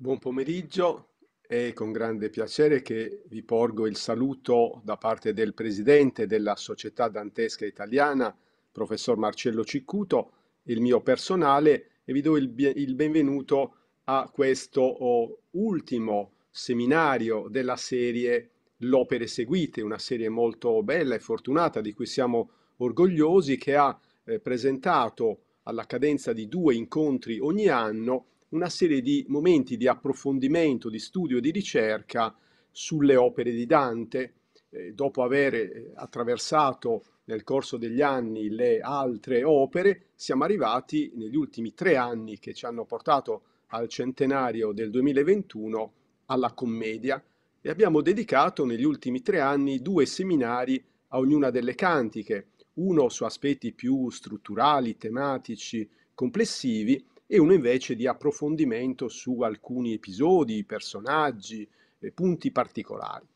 Buon pomeriggio, è con grande piacere che vi porgo il saluto da parte del presidente della Società Dantesca Italiana, professor Marcello Ciccuto, il mio personale, e vi do il, benvenuto a questo oh, ultimo seminario della serie L'opere seguite, una serie molto bella e fortunata di cui siamo orgogliosi, che ha eh, presentato alla cadenza di due incontri ogni anno una serie di momenti di approfondimento, di studio, di ricerca sulle opere di Dante, eh, dopo aver eh, attraversato nel corso degli anni le altre opere, siamo arrivati negli ultimi tre anni che ci hanno portato al centenario del 2021 alla commedia e abbiamo dedicato negli ultimi tre anni due seminari a ognuna delle cantiche, uno su aspetti più strutturali, tematici, complessivi e uno invece di approfondimento su alcuni episodi, personaggi, punti particolari.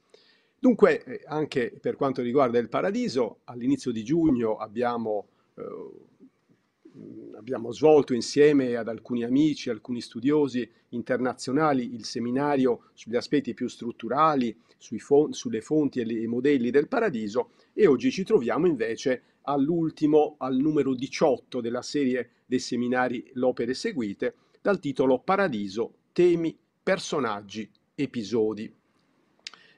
Dunque, eh, anche per quanto riguarda il paradiso, all'inizio di giugno abbiamo, eh, abbiamo, svolto insieme ad alcuni amici, alcuni studiosi internazionali il seminario sugli aspetti più strutturali, fon sulle fonti e i modelli del paradiso e oggi ci troviamo invece all'ultimo, al numero 18 della serie dei seminari L'opere seguite, dal titolo Paradiso, temi, personaggi, episodi.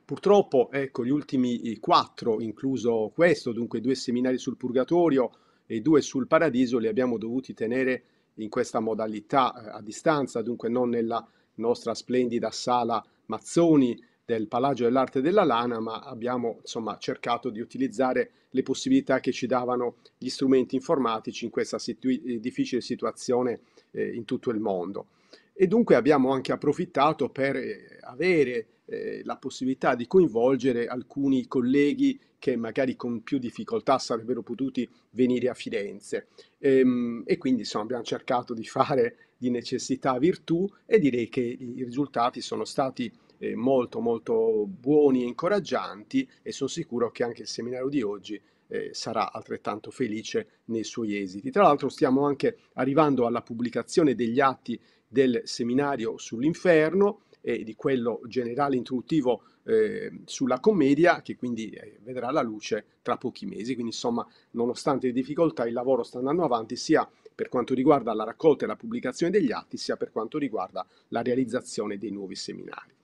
Purtroppo, ecco, gli ultimi quattro, incluso questo, dunque due seminari sul purgatorio e due sul paradiso, li abbiamo dovuti tenere in questa modalità eh, a distanza, dunque non nella nostra splendida sala Mazzoni, del Palagio dell'Arte della Lana, ma abbiamo insomma, cercato di utilizzare le possibilità che ci davano gli strumenti informatici in questa situ eh, difficile situazione eh, in tutto il mondo. E dunque abbiamo anche approfittato per eh, avere eh, la possibilità di coinvolgere alcuni colleghi che magari con più difficoltà sarebbero potuti venire a Firenze. Ehm, e quindi insomma, abbiamo cercato di fare di necessità virtù e direi che i risultati sono stati eh, molto molto buoni e incoraggianti e sono sicuro che anche il seminario di oggi eh, sarà altrettanto felice nei suoi esiti. Tra l'altro stiamo anche arrivando alla pubblicazione degli atti del seminario sull'inferno e di quello generale introduttivo eh, sulla commedia che quindi eh, vedrà la luce tra pochi mesi. Quindi insomma, nonostante le difficoltà, il lavoro sta andando avanti sia per quanto riguarda la raccolta e la pubblicazione degli atti, sia per quanto riguarda la realizzazione dei nuovi seminari.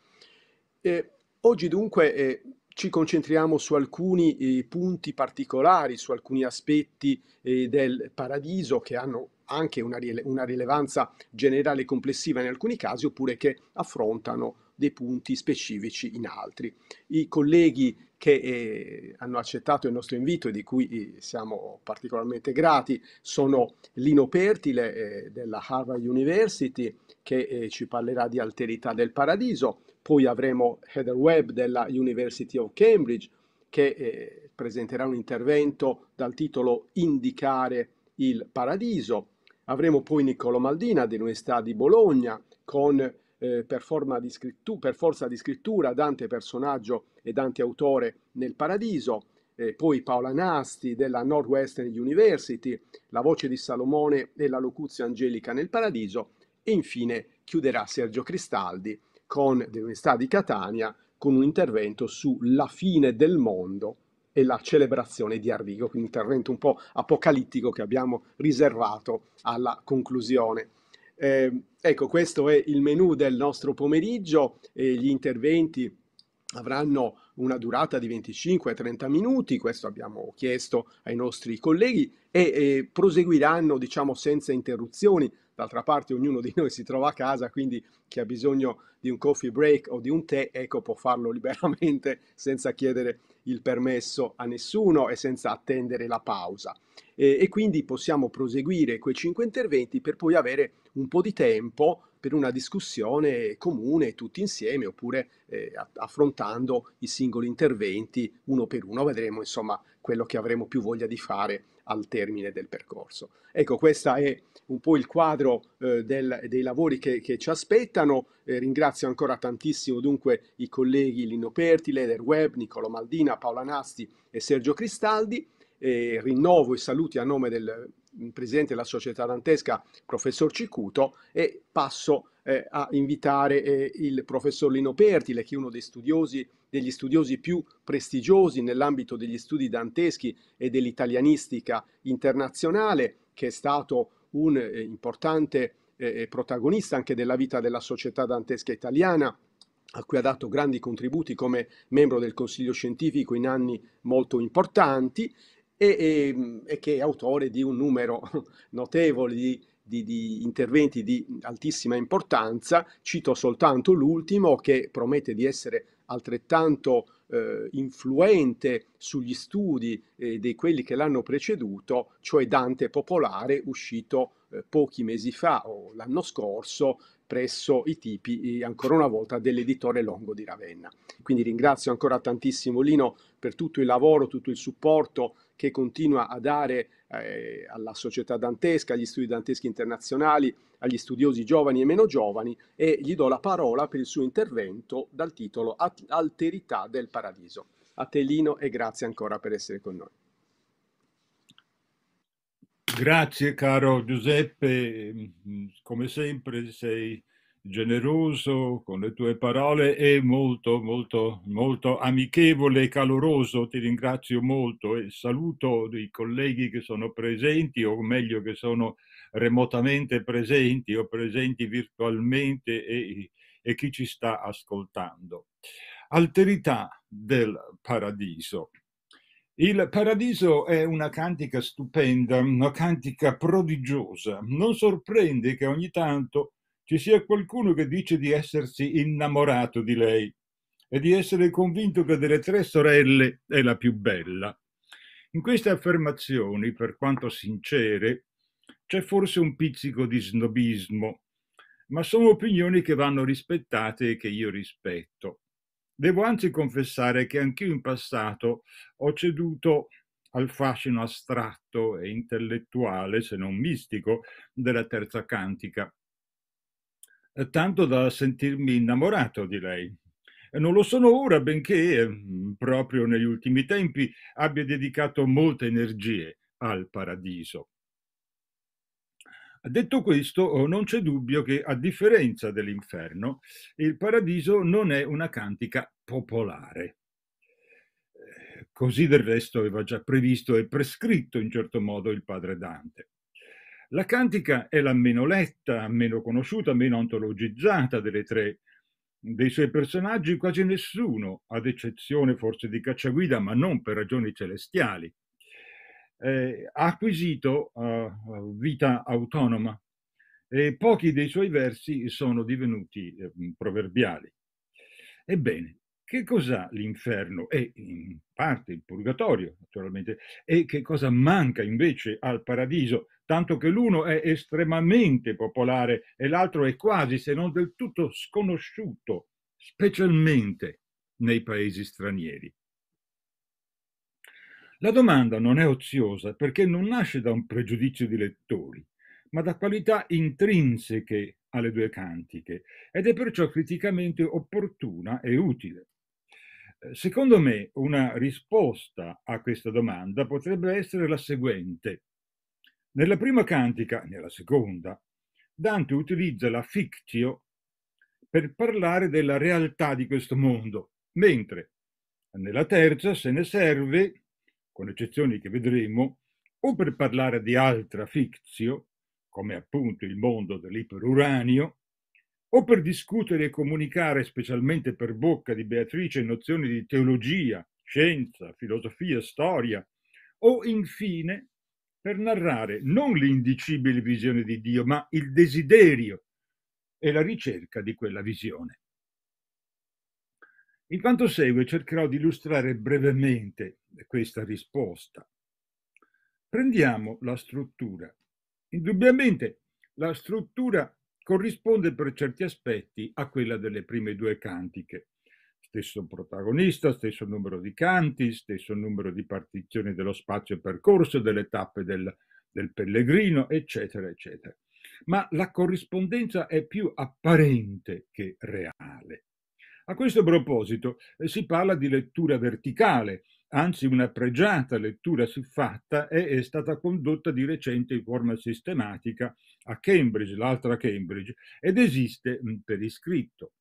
Eh, oggi dunque eh, ci concentriamo su alcuni eh, punti particolari, su alcuni aspetti eh, del paradiso che hanno anche una, rile una rilevanza generale e complessiva in alcuni casi oppure che affrontano dei punti specifici in altri. I colleghi che eh, hanno accettato il nostro invito e di cui eh, siamo particolarmente grati sono Lino Pertile eh, della Harvard University che eh, ci parlerà di alterità del paradiso, poi avremo Heather Webb della University of Cambridge che eh, presenterà un intervento dal titolo Indicare il paradiso. Avremo poi Niccolo Maldina dell'Università di Bologna con eh, per, di scrittura, per forza di scrittura Dante personaggio e Dante autore nel paradiso. Eh, poi Paola Nasti della Northwestern University, la voce di Salomone e la locuzione angelica nel paradiso e infine chiuderà Sergio Cristaldi con dell'Università di Catania con un intervento sulla fine del mondo e la celebrazione di Arrigo, quindi un intervento un po' apocalittico che abbiamo riservato alla conclusione. Eh, ecco, questo è il menu del nostro pomeriggio e gli interventi avranno una durata di 25-30 minuti, questo abbiamo chiesto ai nostri colleghi, e, e proseguiranno diciamo senza interruzioni D'altra parte ognuno di noi si trova a casa, quindi chi ha bisogno di un coffee break o di un tè, ecco, può farlo liberamente senza chiedere il permesso a nessuno e senza attendere la pausa. E, e quindi possiamo proseguire quei cinque interventi per poi avere un po' di tempo per una discussione comune tutti insieme oppure eh, affrontando i singoli interventi uno per uno vedremo insomma quello che avremo più voglia di fare al termine del percorso. Ecco, questo è un po' il quadro eh, del, dei lavori che, che ci aspettano. Eh, ringrazio ancora tantissimo dunque i colleghi Lino Perti, Leder Web, Nicolo Maldina, Paola Nasti e Sergio Cristaldi. Eh, rinnovo i saluti a nome del presidente della società dantesca, professor Cicuto, e passo eh, a invitare eh, il professor Lino Pertile, che è uno studiosi, degli studiosi più prestigiosi nell'ambito degli studi danteschi e dell'italianistica internazionale, che è stato un eh, importante eh, eh, protagonista anche della vita della società dantesca italiana, a cui ha dato grandi contributi come membro del Consiglio scientifico in anni molto importanti e, e, ehm, e che è autore di un numero notevole di, di, di, interventi di altissima importanza. Cito soltanto l'ultimo che promette di essere altrettanto eh, influente sugli studi eh, di quelli che l'hanno preceduto, cioè Dante Popolare, uscito eh, pochi mesi fa o l'anno scorso presso i tipi, eh, ancora una volta, dell'editore Longo di Ravenna. Quindi ringrazio ancora tantissimo Lino per tutto il lavoro, tutto il supporto, che continua a dare eh, alla società dantesca, agli studi danteschi internazionali, agli studiosi giovani e meno giovani e gli do la parola per il suo intervento dal titolo Alterità del Paradiso. A te Lino e grazie ancora per essere con noi. Grazie caro Giuseppe, come sempre sei generoso con le tue parole e molto, molto, molto amichevole e caloroso. Ti ringrazio molto e saluto i colleghi che sono presenti o meglio che sono remotamente presenti o presenti virtualmente e, e chi ci sta ascoltando. Alterità del paradiso. Il paradiso è una cantica stupenda, una cantica prodigiosa. Non sorprende che ogni tanto ci sia qualcuno che dice di essersi innamorato di lei e di essere convinto che delle tre sorelle è la più bella. In queste affermazioni, per quanto sincere, c'è forse un pizzico di snobismo, ma sono opinioni che vanno rispettate e che io rispetto. Devo anzi confessare che anch'io in passato ho ceduto al fascino astratto e intellettuale, se non mistico, della terza cantica. Eh, tanto da sentirmi innamorato di lei. Non lo sono ora, benché mm, proprio negli ultimi tempi abbia dedicato molte energie al paradiso. Detto questo, oh, non c'è dubbio che, a differenza dell'inferno, il paradiso non è una cantica popolare. Eh, così del resto aveva già previsto e prescritto in certo modo il padre Dante. La cantica è la meno letta, meno conosciuta, meno antologizzata delle tre. Dei suoi personaggi quasi nessuno, ad eccezione forse di Cacciaguida, ma non per ragioni celestiali. Eh, ha acquisito eh, vita autonoma e pochi dei suoi versi sono divenuti eh, proverbiali. Ebbene, che cos'ha l'inferno e in parte il purgatorio, naturalmente, e che cosa manca invece al paradiso? tanto che l'uno è estremamente popolare e l'altro è quasi, se non del tutto, sconosciuto, specialmente nei paesi stranieri. La domanda non è oziosa perché non nasce da un pregiudizio di lettori, ma da qualità intrinseche alle due cantiche ed è perciò criticamente opportuna e utile. Secondo me una risposta a questa domanda potrebbe essere la seguente. Nella prima cantica, nella seconda, Dante utilizza la fictio per parlare della realtà di questo mondo, mentre nella terza se ne serve, con eccezioni che vedremo, o per parlare di altra fictio, come appunto il mondo dell'iperuranio, o per discutere e comunicare, specialmente per bocca di Beatrice, nozioni di teologia, scienza, filosofia, storia, o infine per narrare non l'indicibile visione di Dio, ma il desiderio e la ricerca di quella visione. In quanto segue cercherò di illustrare brevemente questa risposta. Prendiamo la struttura. Indubbiamente la struttura corrisponde per certi aspetti a quella delle prime due cantiche stesso protagonista, stesso numero di canti, stesso numero di partizioni dello spazio percorso, delle tappe del, del pellegrino, eccetera, eccetera. Ma la corrispondenza è più apparente che reale. A questo proposito eh, si parla di lettura verticale, anzi una pregiata lettura siffatta è, è stata condotta di recente in forma sistematica a Cambridge, l'altra Cambridge, ed esiste mh, per iscritto.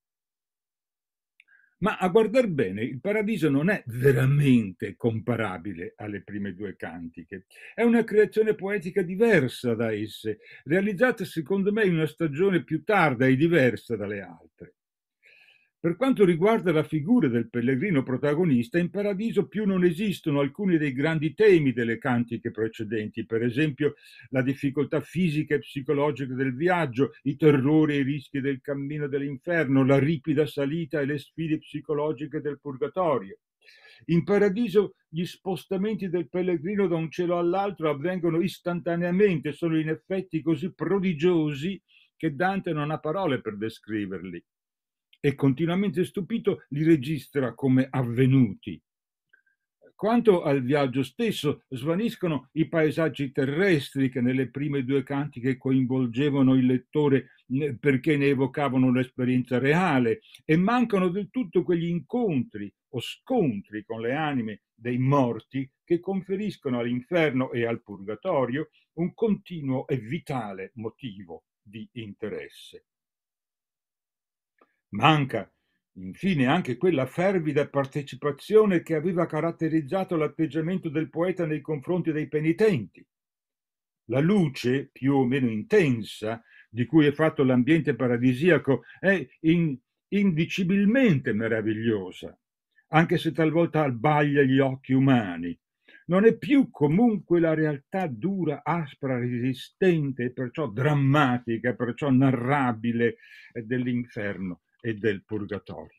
Ma a guardar bene, il paradiso non è veramente comparabile alle prime due cantiche. È una creazione poetica diversa da esse, realizzata secondo me in una stagione più tarda e diversa dalle altre. Per quanto riguarda la figura del pellegrino protagonista, in paradiso più non esistono alcuni dei grandi temi delle cantiche precedenti, per esempio la difficoltà fisica e psicologica del viaggio, i terrori e i rischi del cammino dell'inferno, la ripida salita e le sfide psicologiche del purgatorio. In paradiso gli spostamenti del pellegrino da un cielo all'altro avvengono istantaneamente, sono in effetti così prodigiosi che Dante non ha parole per descriverli e continuamente stupito li registra come avvenuti. Quanto al viaggio stesso, svaniscono i paesaggi terrestri che nelle prime due cantiche coinvolgevano il lettore perché ne evocavano un'esperienza reale e mancano del tutto quegli incontri o scontri con le anime dei morti che conferiscono all'inferno e al purgatorio un continuo e vitale motivo di interesse. Manca infine anche quella fervida partecipazione che aveva caratterizzato l'atteggiamento del poeta nei confronti dei penitenti. La luce, più o meno intensa, di cui è fatto l'ambiente paradisiaco è in, indicibilmente meravigliosa, anche se talvolta abbaglia gli occhi umani. Non è più comunque la realtà dura, aspra, resistente, perciò drammatica, perciò narrabile eh, dell'inferno e del purgatorio.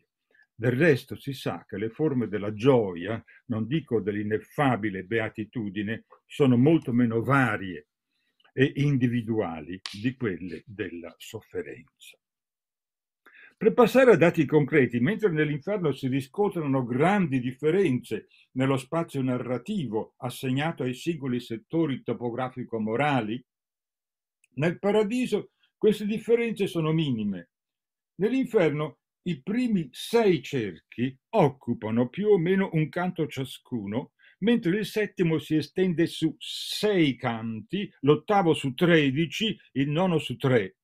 Del resto si sa che le forme della gioia, non dico dell'ineffabile beatitudine, sono molto meno varie e individuali di quelle della sofferenza. Per passare a dati concreti, mentre nell'inferno si riscontrano grandi differenze nello spazio narrativo assegnato ai singoli settori topografico-morali, nel paradiso queste differenze sono minime, Nell'inferno i primi sei cerchi occupano più o meno un canto ciascuno, mentre il settimo si estende su sei canti, l'ottavo su tredici, il nono su tre.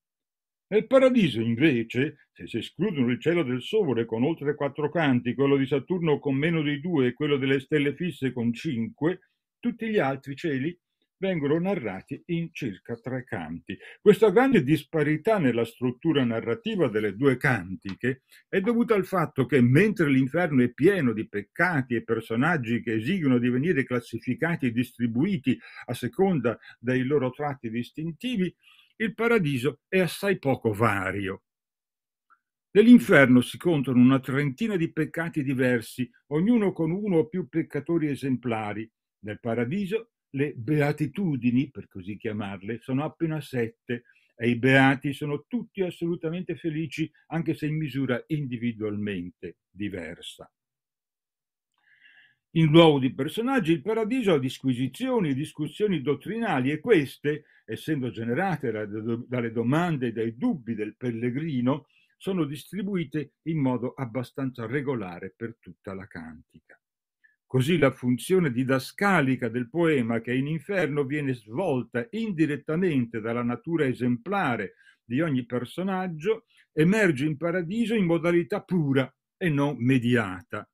Nel paradiso, invece, se si escludono il cielo del Sole con oltre quattro canti, quello di Saturno con meno di due e quello delle stelle fisse con cinque, tutti gli altri cieli vengono narrati in circa tre canti. Questa grande disparità nella struttura narrativa delle due cantiche è dovuta al fatto che mentre l'inferno è pieno di peccati e personaggi che esigono di venire classificati e distribuiti a seconda dei loro tratti distintivi, il paradiso è assai poco vario. Nell'inferno si contano una trentina di peccati diversi, ognuno con uno o più peccatori esemplari. Nel paradiso le beatitudini, per così chiamarle, sono appena sette e i beati sono tutti assolutamente felici, anche se in misura individualmente diversa. In luogo di personaggi, il paradiso ha disquisizioni, e discussioni dottrinali e queste, essendo generate dalle domande e dai dubbi del pellegrino, sono distribuite in modo abbastanza regolare per tutta la cantica. Così la funzione didascalica del poema che in inferno viene svolta indirettamente dalla natura esemplare di ogni personaggio emerge in paradiso in modalità pura e non mediata.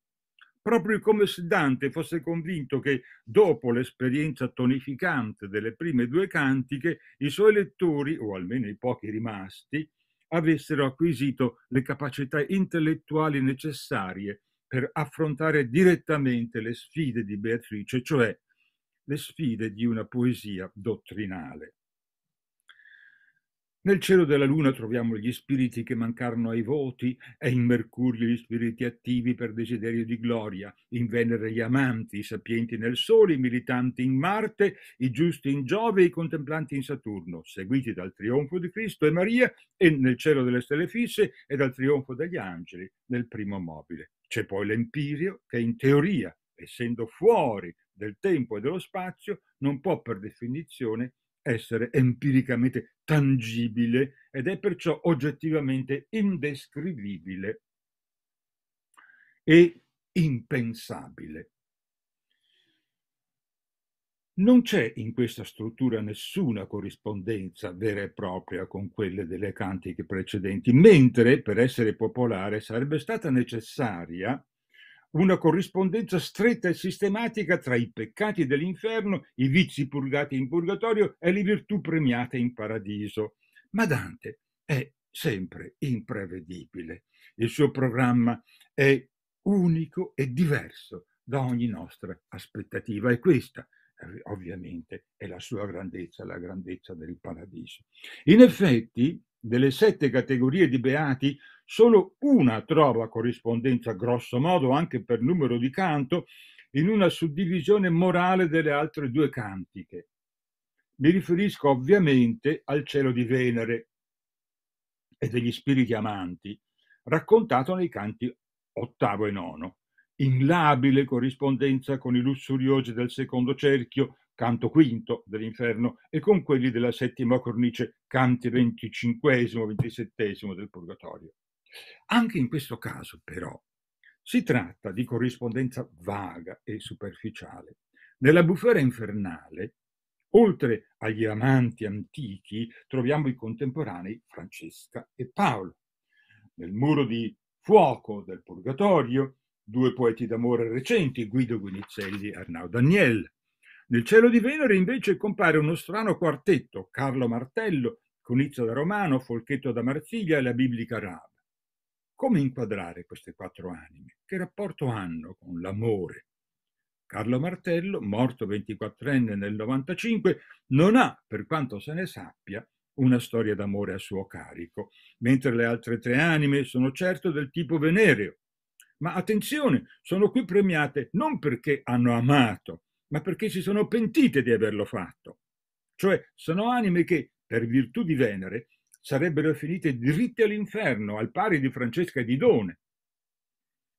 Proprio come se Dante fosse convinto che, dopo l'esperienza tonificante delle prime due cantiche, i suoi lettori, o almeno i pochi rimasti, avessero acquisito le capacità intellettuali necessarie per affrontare direttamente le sfide di Beatrice, cioè le sfide di una poesia dottrinale. Nel cielo della luna troviamo gli spiriti che mancarono ai voti, e in Mercurio gli spiriti attivi per desiderio di gloria, in Venere gli amanti, i sapienti nel Sole, i militanti in Marte, i giusti in Giove e i contemplanti in Saturno, seguiti dal trionfo di Cristo e Maria e nel cielo delle stelle fisse e dal trionfo degli angeli nel primo mobile. C'è poi l'empirio che in teoria, essendo fuori del tempo e dello spazio, non può per definizione essere empiricamente tangibile ed è perciò oggettivamente indescrivibile e impensabile. Non c'è in questa struttura nessuna corrispondenza vera e propria con quelle delle cantiche precedenti, mentre per essere popolare sarebbe stata necessaria una corrispondenza stretta e sistematica tra i peccati dell'inferno, i vizi purgati in purgatorio e le virtù premiate in paradiso. Ma Dante è sempre imprevedibile. Il suo programma è unico e diverso da ogni nostra aspettativa e questa ovviamente è la sua grandezza, la grandezza del paradiso. In effetti, delle sette categorie di beati, solo una trova corrispondenza, grosso modo, anche per numero di canto, in una suddivisione morale delle altre due cantiche. Mi riferisco ovviamente al cielo di Venere e degli spiriti amanti, raccontato nei canti ottavo e nono in labile corrispondenza con i lussuriosi del secondo cerchio, canto quinto dell'inferno, e con quelli della settima cornice, canti venticinquesimo, ventisettesimo del purgatorio. Anche in questo caso, però, si tratta di corrispondenza vaga e superficiale. Nella bufera infernale, oltre agli amanti antichi, troviamo i contemporanei Francesca e Paolo. Nel muro di fuoco del purgatorio due poeti d'amore recenti, Guido Guinizelli e Arnaud Daniel. Nel cielo di Venere invece compare uno strano quartetto, Carlo Martello, Conizio da Romano, Folchetto da Marsiglia e la Biblica Rab. Come inquadrare queste quattro anime? Che rapporto hanno con l'amore? Carlo Martello, morto 24enne nel 95, non ha, per quanto se ne sappia, una storia d'amore a suo carico, mentre le altre tre anime sono certo del tipo venereo, ma attenzione, sono qui premiate non perché hanno amato, ma perché si sono pentite di averlo fatto. Cioè sono anime che, per virtù di Venere, sarebbero finite dritte all'inferno, al pari di Francesca e di Done.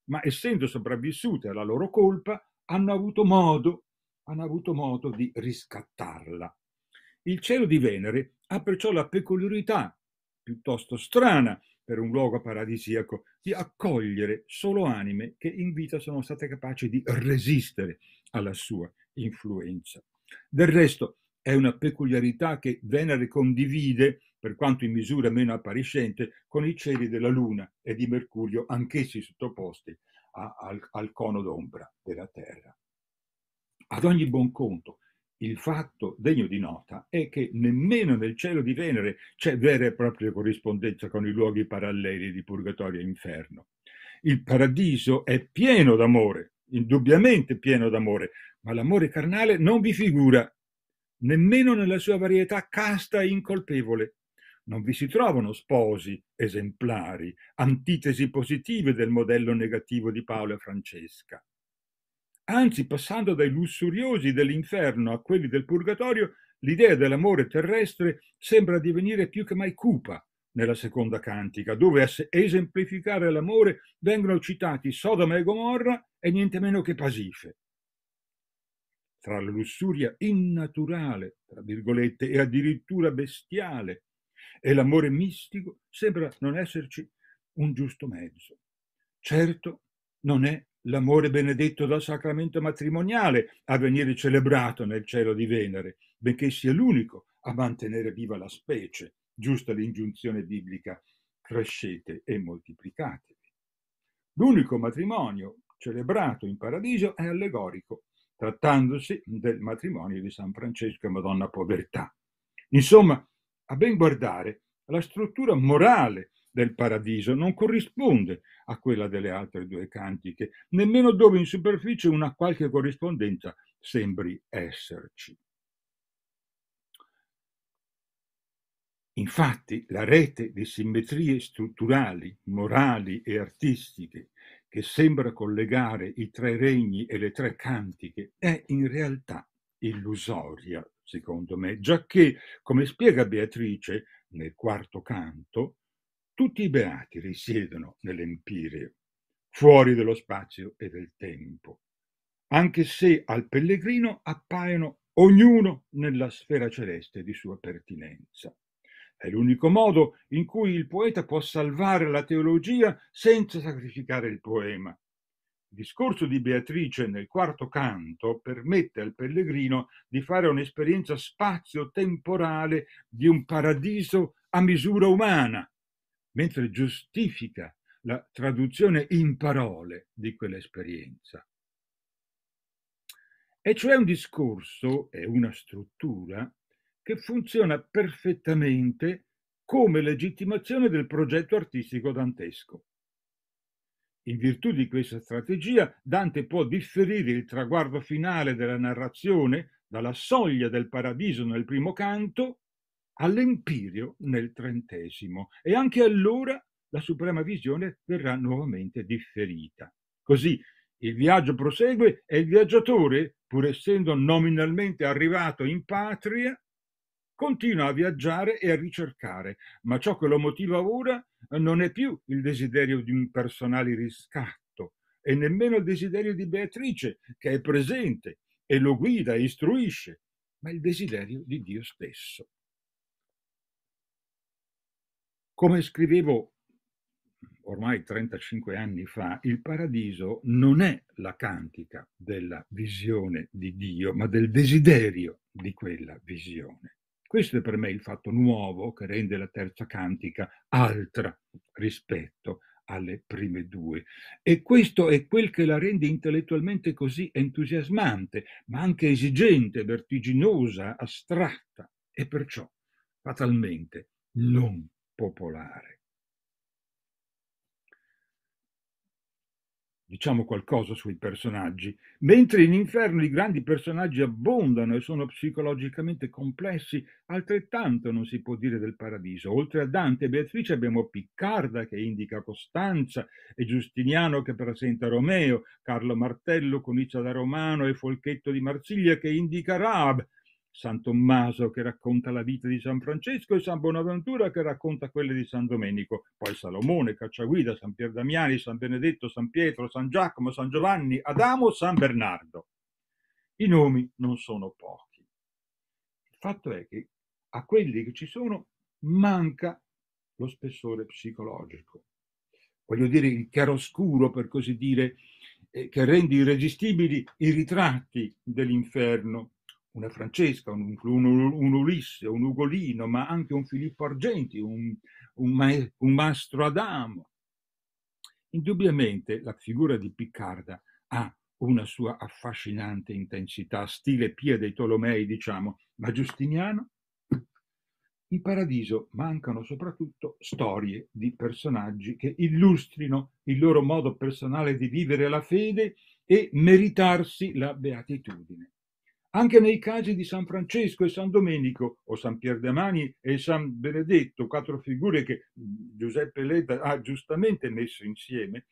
Ma essendo sopravvissute alla loro colpa, hanno avuto modo, hanno avuto modo di riscattarla. Il cielo di Venere ha perciò la peculiarità, piuttosto strana, per un luogo paradisiaco, di accogliere solo anime che in vita sono state capaci di resistere alla sua influenza. Del resto è una peculiarità che Venere condivide, per quanto in misura meno appariscente, con i cieli della Luna e di Mercurio, anch'essi sottoposti a, al, al cono d'ombra della Terra. Ad ogni buon conto, il fatto degno di nota è che nemmeno nel cielo di Venere c'è vera e propria corrispondenza con i luoghi paralleli di purgatorio e inferno. Il paradiso è pieno d'amore, indubbiamente pieno d'amore, ma l'amore carnale non vi figura, nemmeno nella sua varietà casta e incolpevole. Non vi si trovano sposi esemplari, antitesi positive del modello negativo di Paolo e Francesca. Anzi, passando dai lussuriosi dell'inferno a quelli del purgatorio, l'idea dell'amore terrestre sembra divenire più che mai cupa nella seconda cantica, dove a esemplificare l'amore vengono citati Sodoma e Gomorra e niente meno che Pasife. Tra la lussuria innaturale, tra virgolette, e addirittura bestiale, e l'amore mistico, sembra non esserci un giusto mezzo. Certo, non è l'amore benedetto dal sacramento matrimoniale a venire celebrato nel cielo di Venere, benché sia l'unico a mantenere viva la specie, giusta l'ingiunzione biblica, crescete e moltiplicatevi. L'unico matrimonio celebrato in paradiso è allegorico, trattandosi del matrimonio di San Francesco e Madonna Povertà. Insomma, a ben guardare, la struttura morale del paradiso non corrisponde a quella delle altre due cantiche, nemmeno dove in superficie una qualche corrispondenza sembri esserci. Infatti la rete di simmetrie strutturali, morali e artistiche che sembra collegare i tre regni e le tre cantiche è in realtà illusoria, secondo me, giacché, come spiega Beatrice nel quarto canto, tutti i beati risiedono nell'Empireo, fuori dello spazio e del tempo, anche se al pellegrino appaiono ognuno nella sfera celeste di sua pertinenza. È l'unico modo in cui il poeta può salvare la teologia senza sacrificare il poema. Il discorso di Beatrice nel quarto canto permette al pellegrino di fare un'esperienza spazio-temporale di un paradiso a misura umana, mentre giustifica la traduzione in parole di quell'esperienza. E cioè un discorso e una struttura che funziona perfettamente come legittimazione del progetto artistico dantesco. In virtù di questa strategia, Dante può differire il traguardo finale della narrazione dalla soglia del paradiso nel primo canto all'Empirio nel trentesimo e anche allora la suprema visione verrà nuovamente differita. Così il viaggio prosegue e il viaggiatore, pur essendo nominalmente arrivato in patria, continua a viaggiare e a ricercare, ma ciò che lo motiva ora non è più il desiderio di un personale riscatto e nemmeno il desiderio di Beatrice, che è presente e lo guida e istruisce, ma il desiderio di Dio stesso. Come scrivevo ormai 35 anni fa, il paradiso non è la cantica della visione di Dio, ma del desiderio di quella visione. Questo è per me il fatto nuovo che rende la terza cantica altra rispetto alle prime due. E questo è quel che la rende intellettualmente così entusiasmante, ma anche esigente, vertiginosa, astratta e perciò fatalmente non popolare. Diciamo qualcosa sui personaggi. Mentre in inferno i grandi personaggi abbondano e sono psicologicamente complessi, altrettanto non si può dire del paradiso. Oltre a Dante e Beatrice abbiamo Piccarda che indica Costanza e Giustiniano che presenta Romeo, Carlo Martello, Conicia da Romano e Folchetto di Marsiglia che indica Raab, San Tommaso che racconta la vita di San Francesco e San Bonaventura che racconta quelle di San Domenico, poi Salomone, Cacciaguida, San Pier Damiani, San Benedetto, San Pietro, San Giacomo, San Giovanni, Adamo, San Bernardo. I nomi non sono pochi. Il fatto è che a quelli che ci sono manca lo spessore psicologico. Voglio dire il chiaroscuro, per così dire, eh, che rende irresistibili i ritratti dell'inferno una Francesca, un, un, un, Ulisse, un Ugolino, ma anche un Filippo Argenti, un, un, un Mastro Adamo. Indubbiamente la figura di Piccarda ha una sua affascinante intensità, stile Pia dei Tolomei, diciamo, ma Giustiniano? In paradiso mancano soprattutto storie di personaggi che illustrino il loro modo personale di vivere la fede e meritarsi la beatitudine. Anche nei casi di San Francesco e San Domenico, o San Pierdamani e San Benedetto, quattro figure che Giuseppe Leda ha giustamente messo insieme,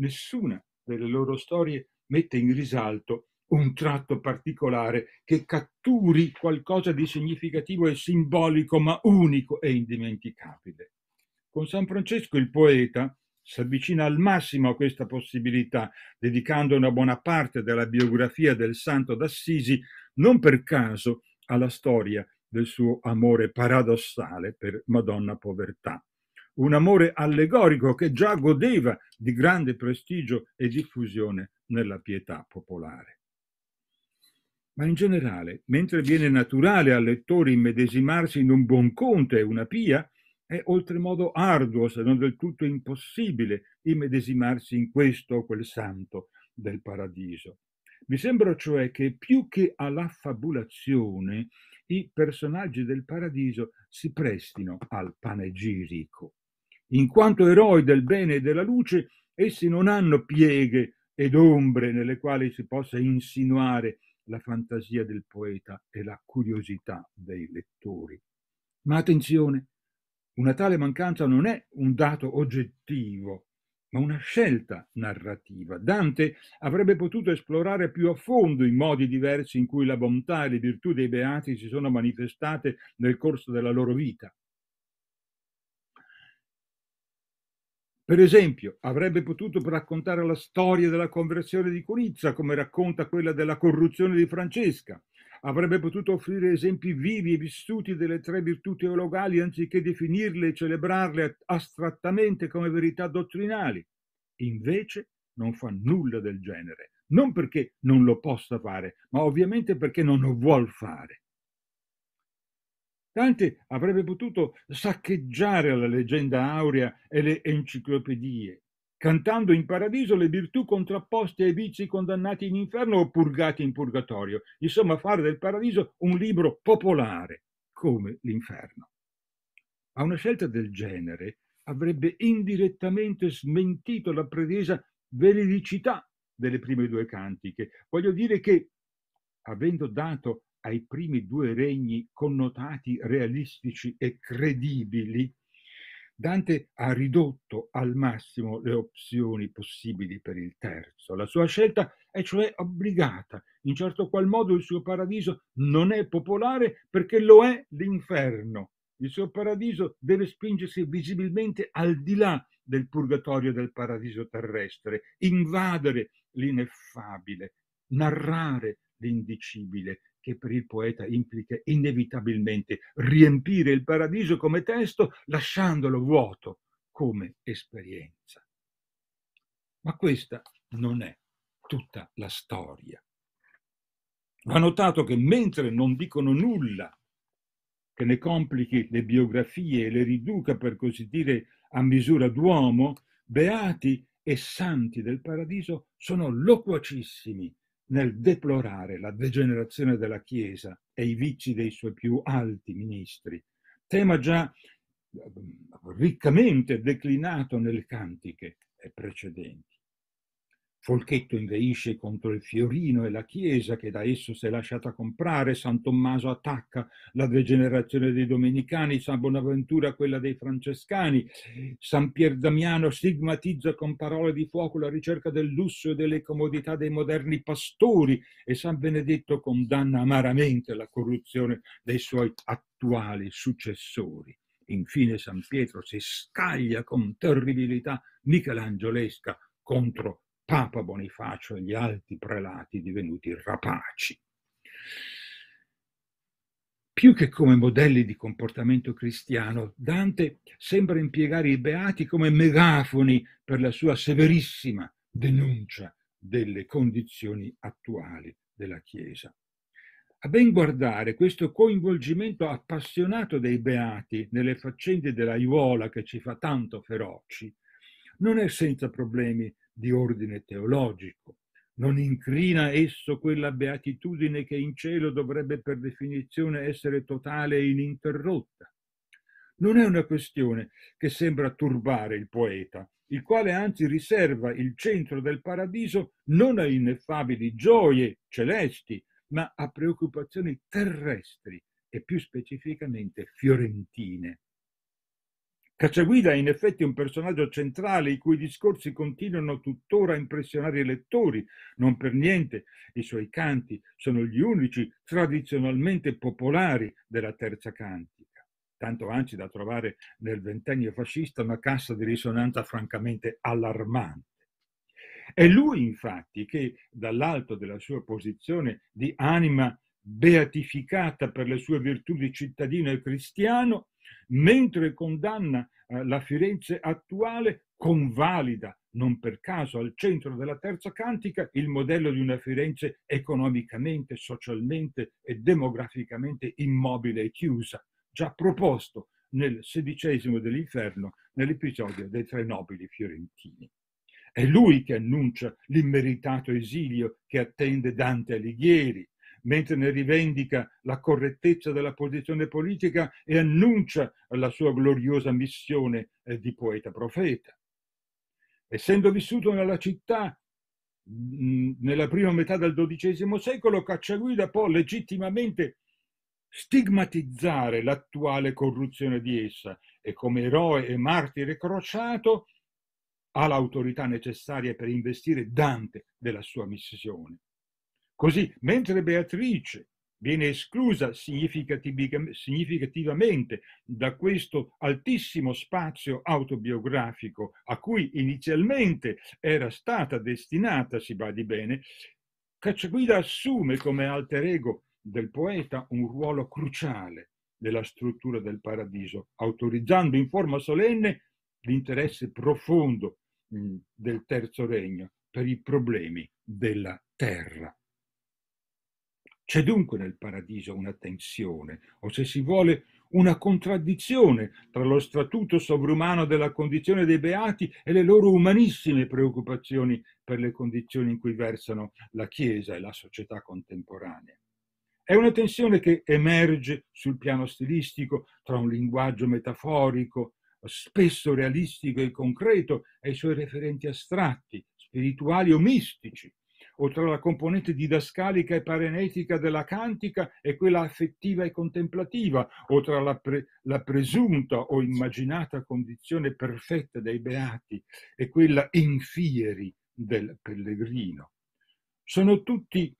nessuna delle loro storie mette in risalto un tratto particolare che catturi qualcosa di significativo e simbolico, ma unico e indimenticabile. Con San Francesco il poeta, si avvicina al massimo a questa possibilità, dedicando una buona parte della biografia del santo d'Assisi, non per caso, alla storia del suo amore paradossale per Madonna Povertà. Un amore allegorico che già godeva di grande prestigio e diffusione nella pietà popolare. Ma in generale, mentre viene naturale al lettore immedesimarsi in un buon conte e una pia, è oltremodo arduo, se non del tutto impossibile, immedesimarsi in questo o quel santo del paradiso. Mi sembra cioè che più che alla fabulazione i personaggi del paradiso si prestino al panegirico. In quanto eroi del bene e della luce, essi non hanno pieghe ed ombre nelle quali si possa insinuare la fantasia del poeta e la curiosità dei lettori. Ma attenzione, una tale mancanza non è un dato oggettivo, ma una scelta narrativa. Dante avrebbe potuto esplorare più a fondo i modi diversi in cui la bontà e le virtù dei beati si sono manifestate nel corso della loro vita. Per esempio, avrebbe potuto raccontare la storia della conversione di Corizza, come racconta quella della corruzione di Francesca, Avrebbe potuto offrire esempi vivi e vissuti delle tre virtù teologali anziché definirle e celebrarle astrattamente come verità dottrinali. Invece non fa nulla del genere, non perché non lo possa fare, ma ovviamente perché non lo vuol fare. Dante avrebbe potuto saccheggiare la leggenda aurea e le enciclopedie, cantando in paradiso le virtù contrapposte ai vizi condannati in inferno o purgati in purgatorio. Insomma, fare del paradiso un libro popolare, come l'inferno. A una scelta del genere avrebbe indirettamente smentito la pretesa veridicità delle prime due cantiche. Voglio dire che, avendo dato ai primi due regni connotati realistici e credibili, Dante ha ridotto al massimo le opzioni possibili per il terzo. La sua scelta è cioè obbligata. In certo qual modo il suo paradiso non è popolare perché lo è l'inferno. Il suo paradiso deve spingersi visibilmente al di là del purgatorio del paradiso terrestre, invadere l'ineffabile, narrare l'indicibile, che per il poeta implica inevitabilmente riempire il paradiso come testo lasciandolo vuoto come esperienza. Ma questa non è tutta la storia. Va notato che mentre non dicono nulla che ne complichi le biografie e le riduca, per così dire, a misura d'uomo, beati e santi del paradiso sono loquacissimi nel deplorare la degenerazione della Chiesa e i vizi dei suoi più alti ministri, tema già eh, riccamente declinato nelle cantiche precedenti. Folchetto inveisce contro il Fiorino e la Chiesa che da esso si è lasciata comprare, San Tommaso attacca la degenerazione dei Domenicani, San Bonaventura quella dei Francescani, San Pier Damiano stigmatizza con parole di fuoco la ricerca del lusso e delle comodità dei moderni pastori e San Benedetto condanna amaramente la corruzione dei suoi attuali successori. Infine San Pietro si scaglia con terribilità michelangiolesca contro Papa Bonifacio e gli altri prelati divenuti rapaci. Più che come modelli di comportamento cristiano, Dante sembra impiegare i beati come megafoni per la sua severissima denuncia delle condizioni attuali della Chiesa. A ben guardare, questo coinvolgimento appassionato dei beati nelle faccende della aiuola che ci fa tanto feroci non è senza problemi di ordine teologico. Non incrina esso quella beatitudine che in cielo dovrebbe per definizione essere totale e ininterrotta. Non è una questione che sembra turbare il poeta, il quale anzi riserva il centro del paradiso non a ineffabili gioie celesti, ma a preoccupazioni terrestri e più specificamente fiorentine. Cacciaguida è in effetti un personaggio centrale i cui discorsi continuano tuttora a impressionare i lettori. Non per niente i suoi canti sono gli unici tradizionalmente popolari della terza cantica, tanto anzi da trovare nel ventennio fascista una cassa di risonanza francamente allarmante. È lui infatti che dall'alto della sua posizione di anima beatificata per le sue virtù di cittadino e cristiano, mentre condanna eh, la Firenze attuale, convalida, non per caso, al centro della terza cantica il modello di una Firenze economicamente, socialmente e demograficamente immobile e chiusa, già proposto nel sedicesimo dell'inferno nell'episodio dei tre nobili fiorentini. È lui che annuncia l'immeritato esilio che attende Dante Alighieri, mentre ne rivendica la correttezza della posizione politica e annuncia la sua gloriosa missione eh, di poeta-profeta. Essendo vissuto nella città mm, nella prima metà del XII secolo, Cacciaguida può legittimamente stigmatizzare l'attuale corruzione di essa e come eroe e martire crociato ha l'autorità necessaria per investire Dante della sua missione. Così, mentre Beatrice viene esclusa significativamente da questo altissimo spazio autobiografico a cui inizialmente era stata destinata, si badi bene, Cacciaguida assume come alter ego del poeta un ruolo cruciale nella struttura del paradiso, autorizzando in forma solenne l'interesse profondo del terzo regno per i problemi della terra. C'è dunque nel paradiso una tensione, o se si vuole una contraddizione tra lo statuto sovrumano della condizione dei beati e le loro umanissime preoccupazioni per le condizioni in cui versano la Chiesa e la società contemporanea. È una tensione che emerge sul piano stilistico tra un linguaggio metaforico, spesso realistico e concreto, e i suoi referenti astratti, spirituali o mistici, oltre alla componente didascalica e parenetica della cantica e quella affettiva e contemplativa, oltre alla pre, la presunta o immaginata condizione perfetta dei beati e quella infieri del pellegrino. Sono tutti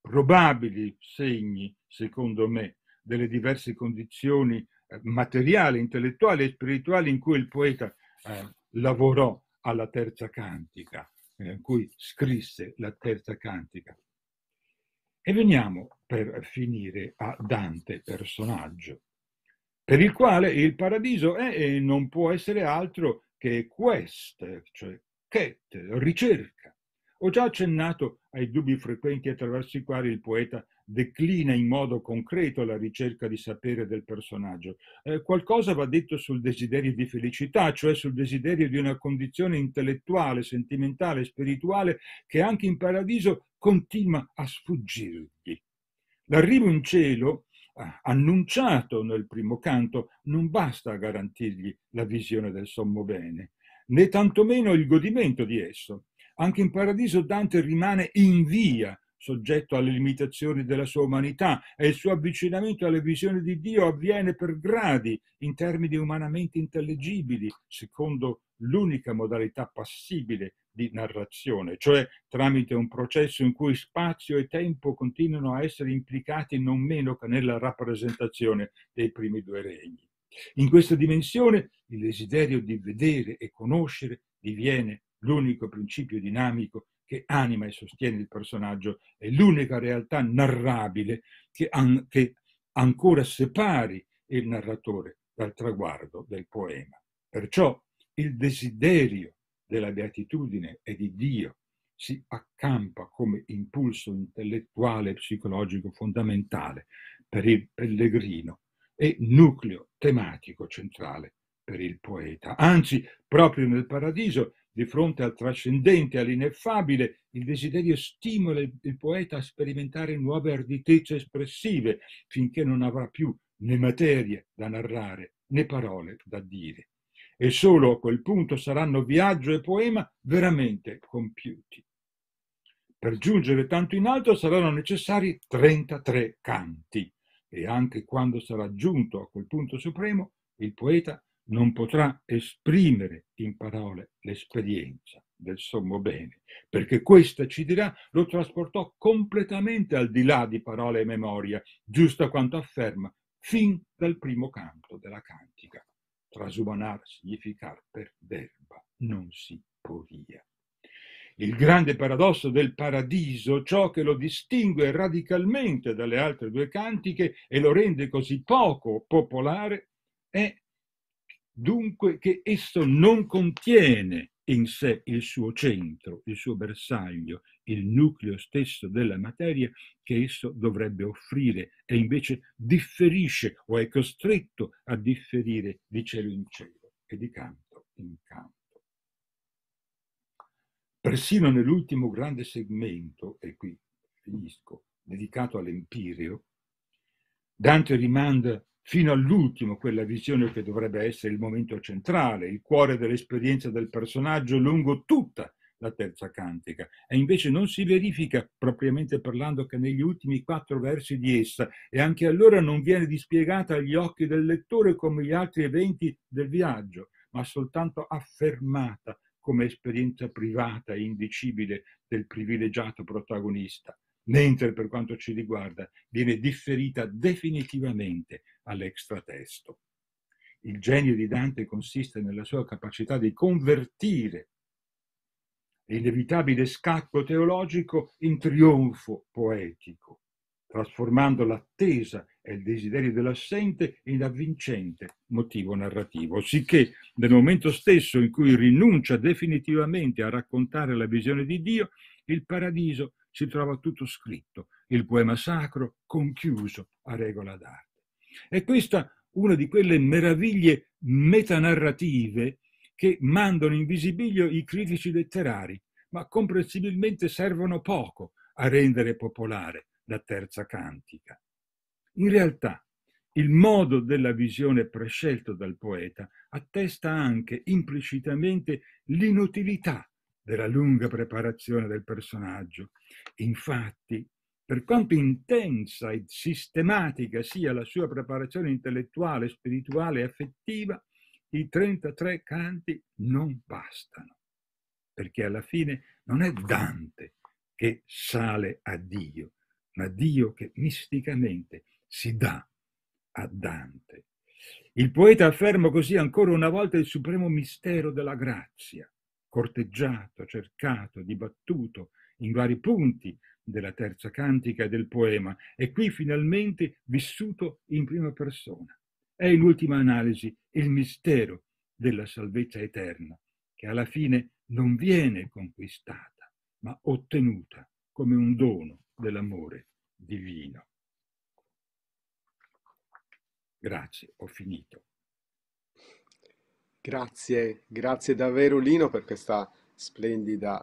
probabili segni, secondo me, delle diverse condizioni eh, materiali, intellettuali e spirituali in cui il poeta eh, lavorò alla terza cantica in cui scrisse la terza cantica. E veniamo per finire a Dante, personaggio, per il quale il paradiso è e non può essere altro che quest, cioè ket, ricerca. Ho già accennato ai dubbi frequenti attraverso i quali il poeta declina in modo concreto la ricerca di sapere del personaggio. Eh, qualcosa va detto sul desiderio di felicità, cioè sul desiderio di una condizione intellettuale, sentimentale, spirituale che anche in paradiso continua a sfuggirgli. L'arrivo in cielo, eh, annunciato nel primo canto, non basta a garantirgli la visione del sommo bene, né tantomeno il godimento di esso. Anche in paradiso Dante rimane in via soggetto alle limitazioni della sua umanità e il suo avvicinamento alle visioni di Dio avviene per gradi, in termini umanamente intellegibili, secondo l'unica modalità passibile di narrazione, cioè tramite un processo in cui spazio e tempo continuano a essere implicati non meno che nella rappresentazione dei primi due regni. In questa dimensione il desiderio di vedere e conoscere diviene l'unico principio dinamico che anima e sostiene il personaggio, è l'unica realtà narrabile che, an che ancora separi il narratore dal traguardo del poema. Perciò il desiderio della beatitudine e di Dio si accampa come impulso intellettuale e psicologico fondamentale per il pellegrino e nucleo tematico centrale per il poeta. Anzi, proprio nel paradiso di fronte al trascendente, all'ineffabile, il desiderio stimola il poeta a sperimentare nuove arditezze espressive, finché non avrà più né materie da narrare, né parole da dire. E solo a quel punto saranno viaggio e poema veramente compiuti. Per giungere tanto in alto saranno necessari 33 canti e anche quando sarà giunto a quel punto supremo, il poeta non potrà esprimere in parole l'esperienza del sommo bene, perché questa ci dirà lo trasportò completamente al di là di parole e memoria, giusto quanto afferma fin dal primo canto della cantica. Trasumanar significa per verba, non si poria. Il grande paradosso del paradiso, ciò che lo distingue radicalmente dalle altre due cantiche e lo rende così poco popolare, è dunque che esso non contiene in sé il suo centro, il suo bersaglio, il nucleo stesso della materia che esso dovrebbe offrire e invece differisce o è costretto a differire di cielo in cielo e di canto in canto. Persino nell'ultimo grande segmento, e qui finisco, dedicato all'Empireo, Dante rimanda fino all'ultimo quella visione che dovrebbe essere il momento centrale, il cuore dell'esperienza del personaggio lungo tutta la terza cantica, e invece non si verifica propriamente parlando che negli ultimi quattro versi di essa, e anche allora non viene dispiegata agli occhi del lettore come gli altri eventi del viaggio, ma soltanto affermata come esperienza privata e indicibile del privilegiato protagonista mentre per quanto ci riguarda viene differita definitivamente all'extratesto. Il genio di Dante consiste nella sua capacità di convertire l'inevitabile scacco teologico in trionfo poetico, trasformando l'attesa e il desiderio dell'assente in avvincente motivo narrativo, sicché nel momento stesso in cui rinuncia definitivamente a raccontare la visione di Dio, il paradiso si trova tutto scritto, il poema sacro conchiuso a regola d'arte. È questa una di quelle meraviglie metanarrative che mandano in visibilio i critici letterari, ma comprensibilmente servono poco a rendere popolare la terza cantica. In realtà, il modo della visione prescelto dal poeta attesta anche implicitamente l'inutilità della lunga preparazione del personaggio. Infatti, per quanto intensa e sistematica sia la sua preparazione intellettuale, spirituale e affettiva, i 33 canti non bastano, perché alla fine non è Dante che sale a Dio, ma Dio che misticamente si dà a Dante. Il poeta afferma così ancora una volta il supremo mistero della grazia, corteggiato, cercato, dibattuto in vari punti della terza cantica e del poema e qui finalmente vissuto in prima persona. È in ultima analisi il mistero della salvezza eterna che alla fine non viene conquistata ma ottenuta come un dono dell'amore divino. Grazie, ho finito. Grazie, grazie davvero Lino per questa splendida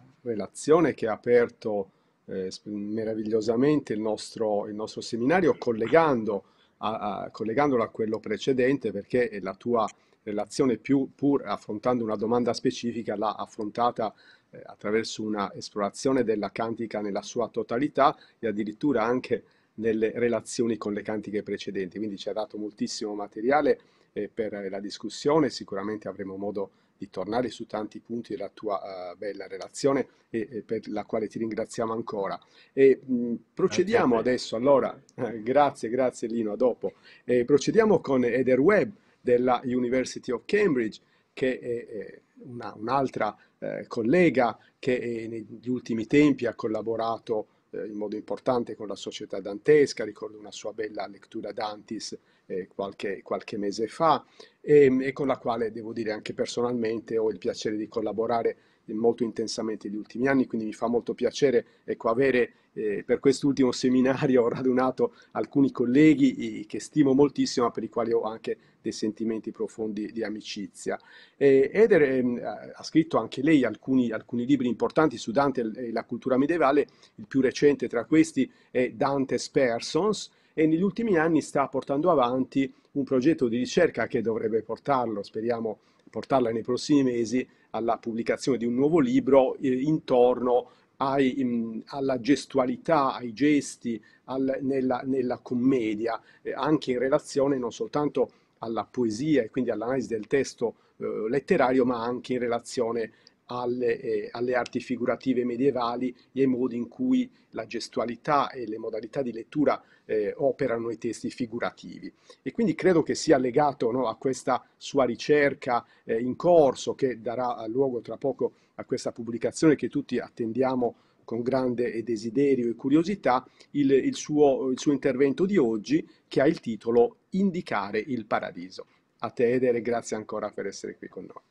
uh, relazione che ha aperto eh, meravigliosamente il nostro, il nostro seminario collegando a, a, collegandolo a quello precedente perché la tua relazione più pur affrontando una domanda specifica l'ha affrontata eh, attraverso una esplorazione della cantica nella sua totalità e addirittura anche nelle relazioni con le cantiche precedenti quindi ci ha dato moltissimo materiale eh, per la discussione, sicuramente avremo modo di tornare su tanti punti della tua uh, bella relazione e, e, per la quale ti ringraziamo ancora. E, mh, mm, procediamo adesso, allora, eh, grazie, grazie Lino, a dopo. Eh, procediamo con Eder Webb della University of Cambridge, che è, una, un'altra eh, collega che è, eh, negli ultimi tempi ha collaborato in modo importante con la società dantesca, ricordo una sua bella lettura Dantis eh, qualche, qualche, mese fa e, e, con la quale devo dire anche personalmente ho il piacere di collaborare molto intensamente negli ultimi anni, quindi mi fa molto piacere ecco, avere eh, per quest'ultimo seminario ho radunato alcuni colleghi i, che stimo moltissimo, ma per i quali ho anche dei sentimenti profondi di amicizia. E, Eder eh, ha scritto anche lei alcuni, alcuni, libri importanti su Dante e la cultura medievale, il più recente tra questi è Dante's Persons, e negli ultimi anni sta portando avanti un progetto di ricerca che dovrebbe portarlo, speriamo portarla nei prossimi mesi, alla pubblicazione di un nuovo libro eh, intorno ai, mh, mm, alla gestualità, ai gesti, al, nella, nella, commedia, eh, anche in relazione non soltanto alla poesia e quindi all'analisi del testo eh, letterario, ma anche in relazione alle, eh, alle, arti figurative medievali e ai modi in cui la gestualità e le modalità di lettura eh, operano i testi figurativi. E quindi credo che sia legato no, a questa sua ricerca eh, in corso che darà luogo tra poco a questa pubblicazione che tutti attendiamo con grande desiderio e curiosità il, il, suo, il suo intervento di oggi che ha il titolo Indicare il paradiso. A te Eder grazie ancora per essere qui con noi.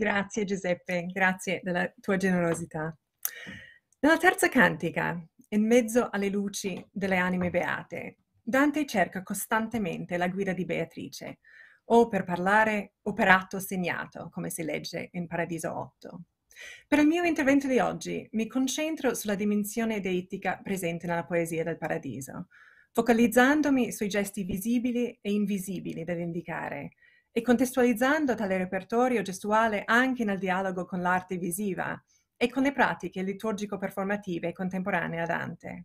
Grazie Giuseppe, grazie della tua generosità. Nella terza cantica, in mezzo alle luci delle anime beate, Dante cerca costantemente la guida di Beatrice, o per parlare o per atto segnato, come si legge in Paradiso 8. Per il mio intervento di oggi mi concentro sulla dimensione deitica presente nella poesia del Paradiso, focalizzandomi sui gesti visibili e invisibili dell'indicare, e contestualizzando tale repertorio gestuale anche nel dialogo con l'arte visiva e con le pratiche liturgico-performative contemporanee ad Ante.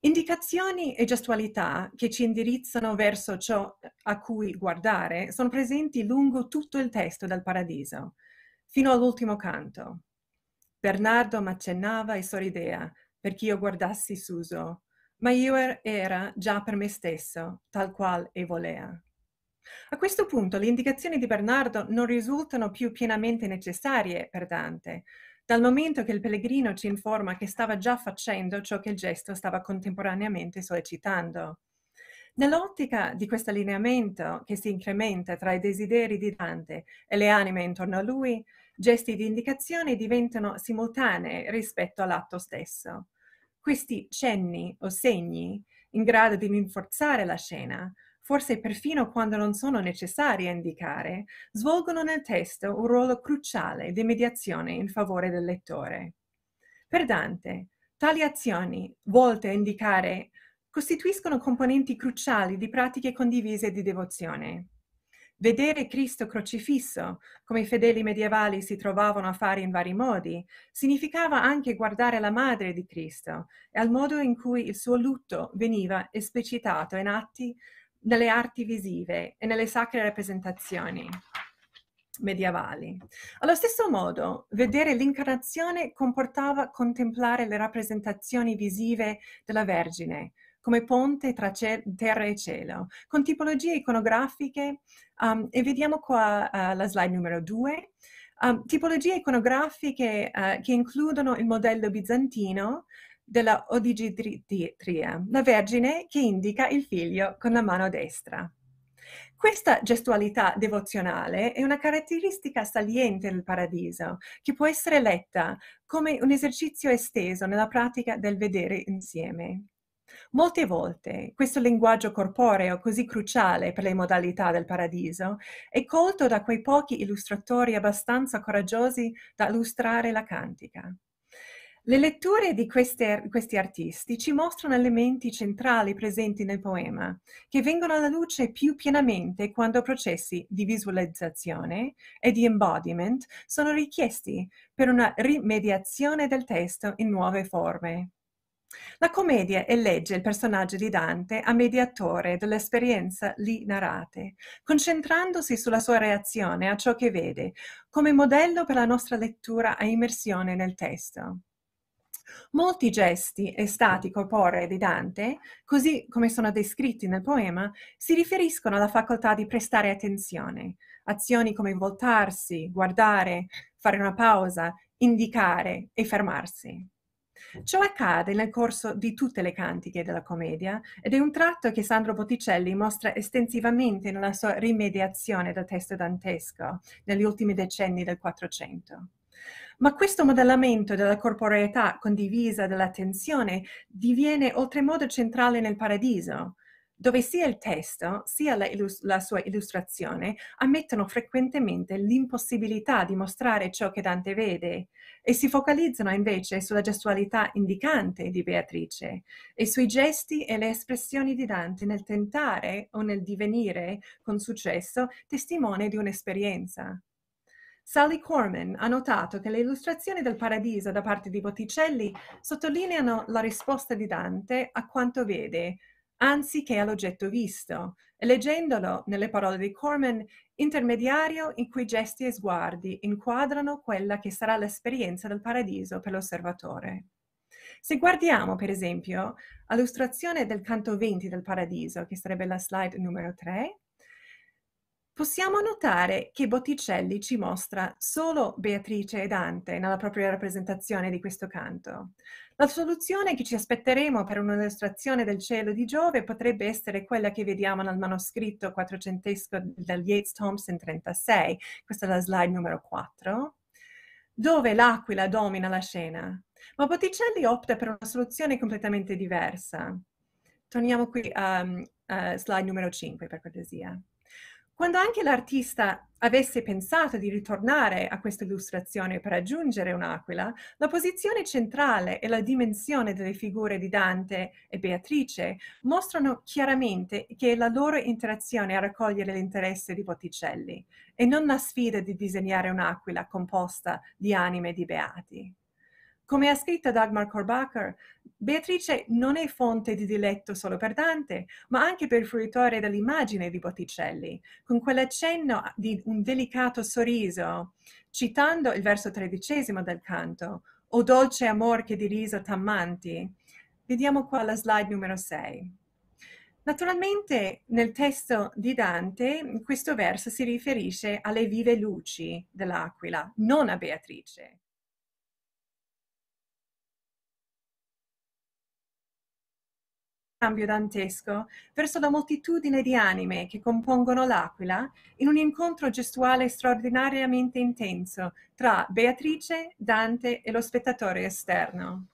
Indicazioni e gestualità che ci indirizzano verso ciò a cui guardare sono presenti lungo tutto il testo del Paradiso, fino all'ultimo canto. Bernardo m'accennava e sorridea perché io guardassi Suso, ma io er-, era già per me stesso, tal qual e volea. A questo punto le indicazioni di Bernardo non risultano più pienamente necessarie per Dante, dal momento che il pellegrino ci informa che stava già facendo ciò che il gesto stava contemporaneamente sollecitando. Nell'ottica di questo allineamento che si incrementa tra i desideri di Dante e le anime intorno a lui, gesti di indicazione diventano simultanei rispetto all'atto stesso. Questi cenni o segni, in grado di rinforzare la scena, forse perfino quando non sono necessarie a indicare, svolgono nel testo un ruolo cruciale di mediazione in favore del lettore. Per Dante, tali azioni, volte a indicare, costituiscono componenti cruciali di pratiche condivise di devozione. Vedere Cristo crocifisso, come i fedeli medievali si trovavano a fare in vari modi, significava anche guardare la madre di Cristo e al modo in cui il suo lutto veniva esplicitato in atti nelle arti visive e nelle sacre rappresentazioni medievali. Allo stesso modo, vedere l'incarnazione comportava contemplare le rappresentazioni visive della Vergine come ponte tra cielo, terra e cielo, con tipologie iconografiche, um, e vediamo qua uh, la slide numero due, um, tipologie iconografiche uh, che includono il modello bizantino, della Odigitria, la Vergine che indica il figlio con la mano destra. Questa gestualità devozionale è una caratteristica saliente del paradiso, che può essere letta come un esercizio esteso nella pratica del vedere insieme. Molte volte questo linguaggio corporeo, così cruciale per le modalità del paradiso, è colto da quei pochi illustratori abbastanza coraggiosi da illustrare la cantica. Le letture di queste, questi artisti ci mostrano elementi centrali presenti nel poema, che vengono alla luce più pienamente quando processi di visualizzazione e di embodiment sono richiesti per una rimediazione del testo in nuove forme. La commedia elegge il personaggio di Dante a mediatore dell'esperienza lì narrate, concentrandosi sulla sua reazione a ciò che vede, come modello per la nostra lettura a immersione nel testo. Molti gesti e eh, stati corporei di Dante, così come sono descritti nel poema, si riferiscono alla facoltà di prestare attenzione. Azioni come voltarsi, guardare, fare una pausa, indicare e fermarsi. Ciò accade nel corso di tutte le cantiche della commedia ed è un tratto che Sandro Botticelli mostra estensivamente nella sua rimediazione del testo dantesco negli ultimi decenni del Quattrocento. Ma questo modellamento della corporeità condivisa dell'attenzione diviene oltremodo centrale nel paradiso, dove sia il testo sia la, illus- la, sua illustrazione ammettono frequentemente l'impossibilità di mostrare ciò che Dante vede e si focalizzano invece sulla gestualità indicante di Beatrice e sui gesti e le espressioni di Dante nel tentare o nel divenire con successo testimone di un'esperienza. Sally Corman ha notato che le illustrazioni del paradiso da parte di Botticelli sottolineano la risposta di Dante a quanto vede, anziché all'oggetto visto, e leggendolo, nelle parole di Corman, intermediario in cui gesti e sguardi inquadrano quella che sarà l'esperienza del paradiso per l'osservatore. Se guardiamo, per esempio, all'illustrazione del canto 20 del paradiso, che sarebbe la slide numero 3, possiamo notare che Botticelli ci mostra solo Beatrice e Dante nella propria rappresentazione di questo canto. La soluzione che ci aspetteremo per un'illustrazione del cielo di Giove potrebbe essere quella che vediamo nel manoscritto quattrocentesco del Yates Thompson 36, questa è la slide numero 4, dove l'aquila domina la scena. Ma Botticelli opta per una soluzione completamente diversa. Torniamo qui a, um, a slide numero 5 per cortesia. Quando anche l'artista avesse pensato di ritornare a questa illustrazione per aggiungere un'aquila, la posizione centrale e la dimensione delle figure di Dante e Beatrice mostrano chiaramente che è la loro interazione a raccogliere l'interesse di Botticelli e non la sfida di disegnare un'aquila composta di anime di beati. Come ha scritto Dagmar Korbacher, Beatrice non è fonte di diletto solo per Dante, ma anche per il fruitore dell'immagine di Botticelli, con quell'accenno di un delicato sorriso, citando il verso tredicesimo del canto, O dolce amor che di riso t'ammanti. Vediamo qua la slide numero 6. Naturalmente nel testo di Dante questo verso si riferisce alle vive luci dell'Aquila, non a Beatrice. cambio dantesco verso la moltitudine di anime che compongono l'Aquila in un incontro gestuale straordinariamente intenso tra Beatrice, Dante e lo spettatore esterno.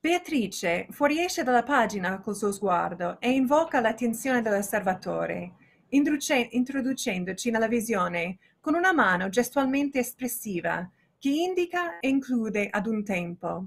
Beatrice fuoriesce dalla pagina col suo sguardo e invoca l'attenzione dell'osservatore, introducendoci nella visione con una mano gestualmente espressiva che indica e include ad un tempo.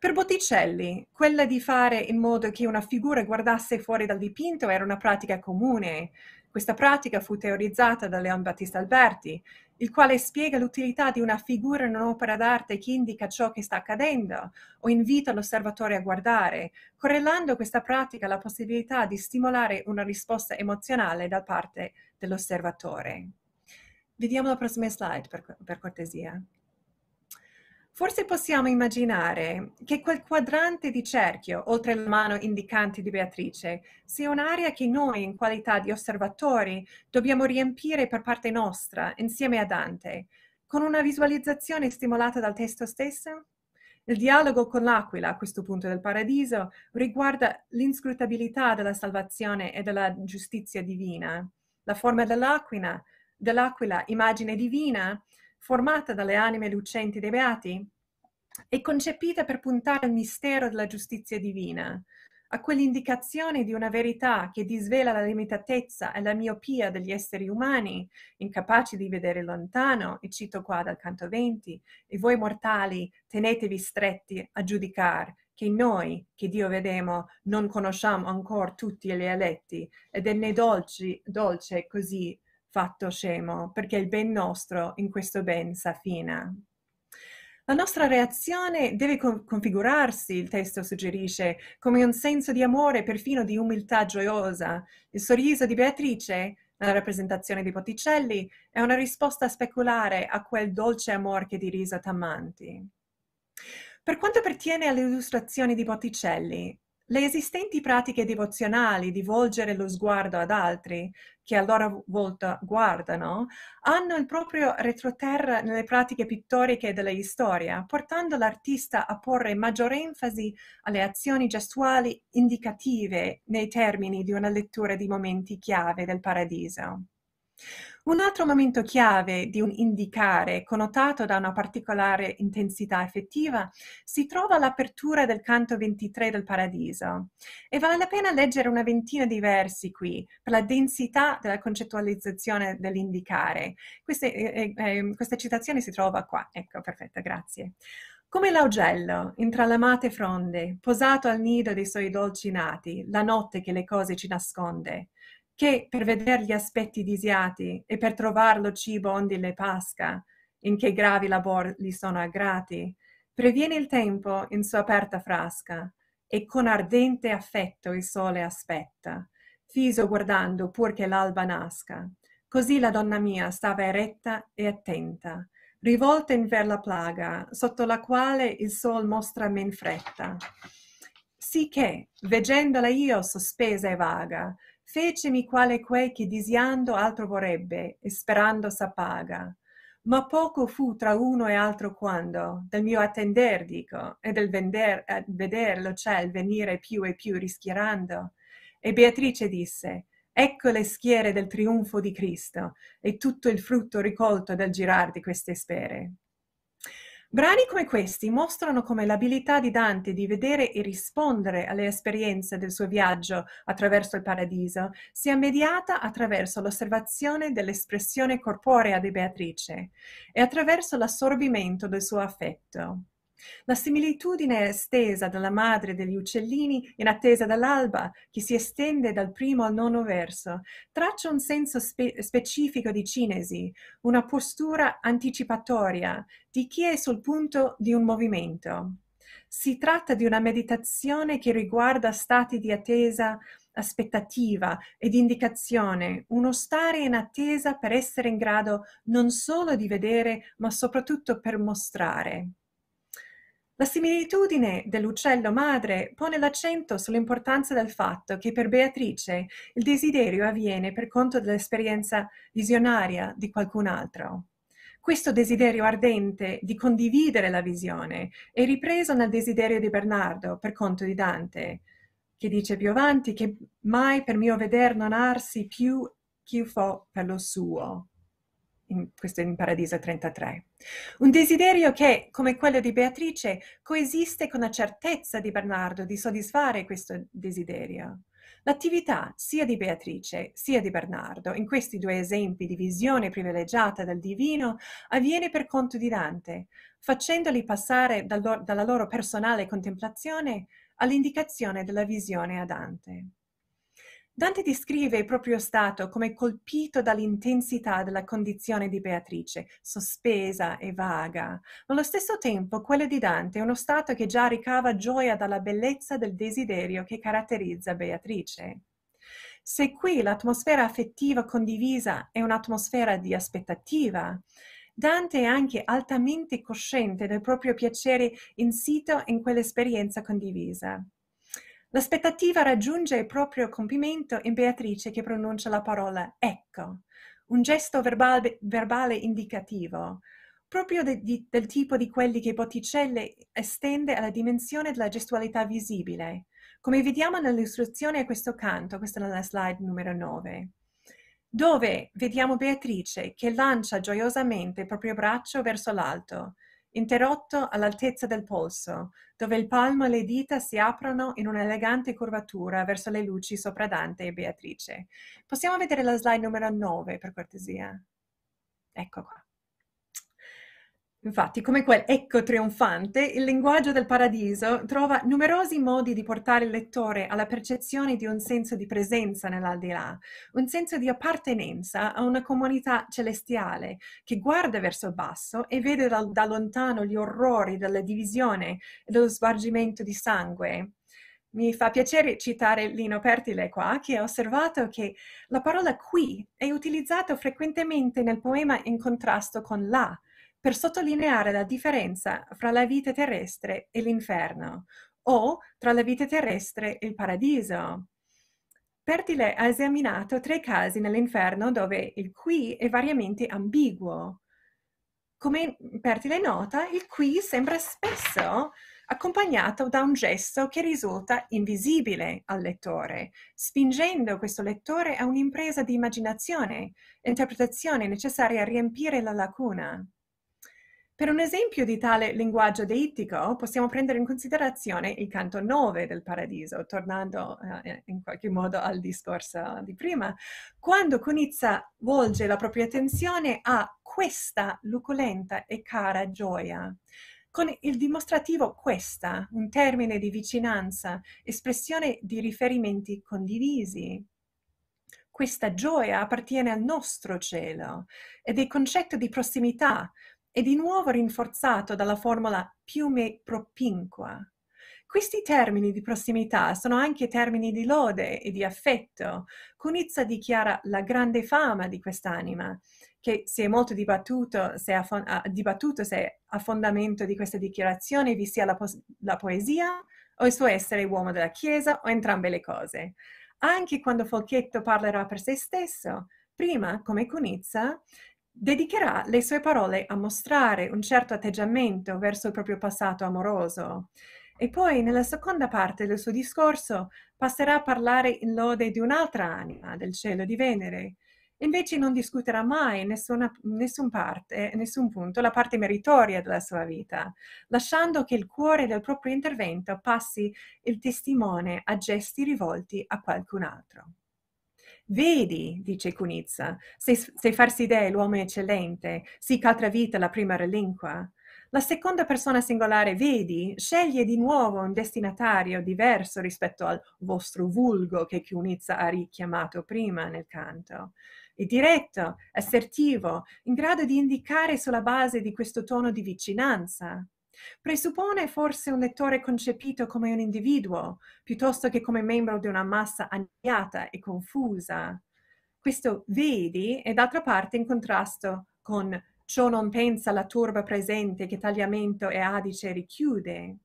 Per Botticelli, quella di fare in modo che una figura guardasse fuori dal dipinto era una pratica comune. Questa pratica fu teorizzata da Leon Battista Alberti, il quale spiega l'utilità di una figura in un'opera d'arte che indica ciò che sta accadendo o invita l'osservatore a guardare, correlando questa pratica alla possibilità di stimolare una risposta emozionale da parte dell'osservatore. Vediamo la prossima slide per, per cortesia. Forse possiamo immaginare che quel quadrante di cerchio, oltre la mano indicante di Beatrice, sia un'area che noi, in qualità di osservatori, dobbiamo riempire per parte nostra, insieme a Dante, con una visualizzazione stimolata dal testo stesso? Il dialogo con l'Aquila, a questo punto del paradiso, riguarda l'inscrutabilità della salvazione e della giustizia divina. La forma dell'aquila, dell'aquila immagine divina, formata dalle anime lucenti dei beati e concepita per puntare al mistero della giustizia divina, a quell'indicazione di una verità che disvela la limitatezza e la miopia degli esseri umani, incapaci di vedere lontano, e cito qua dal canto 20, e voi mortali tenetevi stretti a giudicar, che noi, che Dio vedemo, non conosciamo ancora tutti gli eletti, ed è né dolci, dolce così fatto scemo, perché il ben nostro in questo ben s'affina. La nostra reazione deve co- configurarsi, il testo suggerisce, come un senso di amore, perfino di umiltà gioiosa. Il sorriso di Beatrice, nella rappresentazione di Botticelli, è una risposta speculare a quel dolce amor che dirisa Tamanti. Per quanto pertiene alle illustrazioni di Botticelli, le esistenti pratiche devozionali di volgere lo sguardo ad altri, che a loro volta guardano, hanno il proprio retroterra nelle pratiche pittoriche della storia, portando l'artista a porre maggiore enfasi alle azioni gestuali indicative nei termini di una lettura di momenti chiave del paradiso. Un altro momento chiave di un indicare connotato da una particolare intensità effettiva si trova all'apertura del canto 23 del Paradiso e vale la pena leggere una ventina di versi qui per la densità della concettualizzazione dell'indicare. Queste, eh, eh, ehm, questa citazione si trova qua, ecco, perfetto, grazie. Come l'augello, intralamate fronde, posato al nido dei suoi dolci nati, la notte che le cose ci nasconde, che per vedere gli aspetti disiati e per trovarlo cibo onde le pasca, in che gravi labor gli sono aggrati, previene il tempo in sua aperta frasca e con ardente affetto il sole aspetta, fiso guardando pur che l'alba nasca. Così la donna mia stava eretta e attenta, rivolta in ver la plaga, sotto la quale il sol mostra men fretta. Sicché, veggendola io sospesa e vaga, fecemi quale quei che disiando altro vorrebbe e sperando s'appaga ma poco fu tra uno e altro quando del mio attender dico e del vender, eh, veder lo ciel venire più e più rischiarando e beatrice disse ecco le schiere del trionfo di cristo e tutto il frutto ricolto del girar di queste spere Brani come questi mostrano come l'abilità di Dante di vedere e rispondere alle esperienze del suo viaggio attraverso il paradiso sia mediata attraverso l'osservazione dell'espressione corporea di Beatrice e attraverso l'assorbimento del suo affetto. La similitudine estesa della madre degli uccellini in attesa dell'alba, che si estende dal primo al nono verso, traccia un senso spe- specifico di cinesi, una postura anticipatoria di chi è sul punto di un movimento. Si tratta di una meditazione che riguarda stati di attesa, aspettativa ed indicazione, uno stare in attesa per essere in grado non solo di vedere, ma soprattutto per mostrare. La similitudine dell'uccello madre pone l'accento sull'importanza del fatto che per Beatrice il desiderio avviene per conto dell'esperienza visionaria di qualcun altro. Questo desiderio ardente di condividere la visione è ripreso nel desiderio di Bernardo per conto di Dante, che dice più avanti che mai per mio veder non arsi più chi fo per lo suo in, questo in Paradiso 33. Un desiderio che, come quello di Beatrice, coesiste con la certezza di Bernardo di soddisfare questo desiderio. L'attività sia di Beatrice sia di Bernardo, in questi due esempi di visione privilegiata del divino, avviene per conto di Dante, facendoli passare dal loro, dalla loro personale contemplazione all'indicazione della visione a Dante. Dante descrive il proprio stato come colpito dall'intensità della condizione di Beatrice, sospesa e vaga, ma allo stesso tempo quello di Dante è uno stato che già ricava gioia dalla bellezza del desiderio che caratterizza Beatrice. Se qui l'atmosfera affettiva condivisa è un'atmosfera di aspettativa, Dante è anche altamente cosciente del proprio piacere insito in quell'esperienza condivisa. L'aspettativa raggiunge il proprio compimento in Beatrice che pronuncia la parola ecco, un gesto verbale, verbale indicativo, proprio de, de, del tipo di quelli che Botticelli estende alla dimensione della gestualità visibile, come vediamo nell'istruzione a questo canto, questa è la slide numero 9, dove vediamo Beatrice che lancia gioiosamente il proprio braccio verso l'alto, interrotto all'altezza del polso, dove il palmo e le dita si aprono in un'elegante curvatura verso le luci sopra Dante e Beatrice. Possiamo vedere la slide numero 9, per cortesia? Ecco qua. Infatti, come quel ecco trionfante, il linguaggio del paradiso trova numerosi modi di portare il lettore alla percezione di un senso di presenza nell'aldilà, un senso di appartenenza a una comunità celestiale che guarda verso il basso e vede da, da lontano gli orrori della divisione e dello spargimento di sangue. Mi fa piacere citare Lino Pertile qua, che ha osservato che la parola qui è utilizzata frequentemente nel poema in contrasto con là, per sottolineare la differenza fra la vita terrestre e l'inferno o tra la vita terrestre e il paradiso. Pertile ha esaminato tre casi nell'inferno dove il qui è variamente ambiguo. Come Pertile nota, il qui sembra spesso accompagnato da un gesto che risulta invisibile al lettore, spingendo questo lettore a un'impresa di immaginazione, interpretazione necessaria a riempire la lacuna. Per un esempio di tale linguaggio deittico possiamo prendere in considerazione il canto 9 del Paradiso, tornando eh, eh, in qualche modo al discorso di prima, quando Conizza volge la propria attenzione a questa luculenta e cara gioia, con il dimostrativo questa, un termine di vicinanza, espressione di riferimenti condivisi, questa gioia appartiene al nostro cielo ed è concetto di prossimità, è di nuovo rinforzato dalla formula più me propinqua. Questi termini di prossimità sono anche termini di lode e di affetto. Kunitza dichiara la grande fama di quest'anima, che si è molto dibattuto se a, fon- a, dibattuto se a fondamento di questa dichiarazione vi sia la, po- la poesia o il suo essere uomo della Chiesa o entrambe le cose. Anche quando Folchetto parlerà per se stesso, prima, come Cunizza, dedicherà le sue parole a mostrare un certo atteggiamento verso il proprio passato amoroso. E poi nella seconda parte del suo discorso passerà a parlare in lode di un'altra anima, del cielo di Venere. Invece non discuterà mai nessuna, nessun, parte, nessun punto la parte meritoria della sua vita, lasciando che il cuore del proprio intervento passi il testimone a gesti rivolti a qualcun altro. Vedi, dice Cunizza, se, se farsi idee l'uomo eccellente, sì ch'altra vita la prima relingua. La seconda persona singolare, vedi, sceglie di nuovo un destinatario diverso rispetto al vostro vulgo che Cunizza ha richiamato prima nel canto. È diretto, assertivo, in grado di indicare sulla base di questo tono di vicinanza. Presuppone forse un lettore concepito come un individuo, piuttosto che come membro di una massa anniata e confusa. Questo vedi è d'altra parte in contrasto con ciò non pensa la turba presente che tagliamento e adice richiude.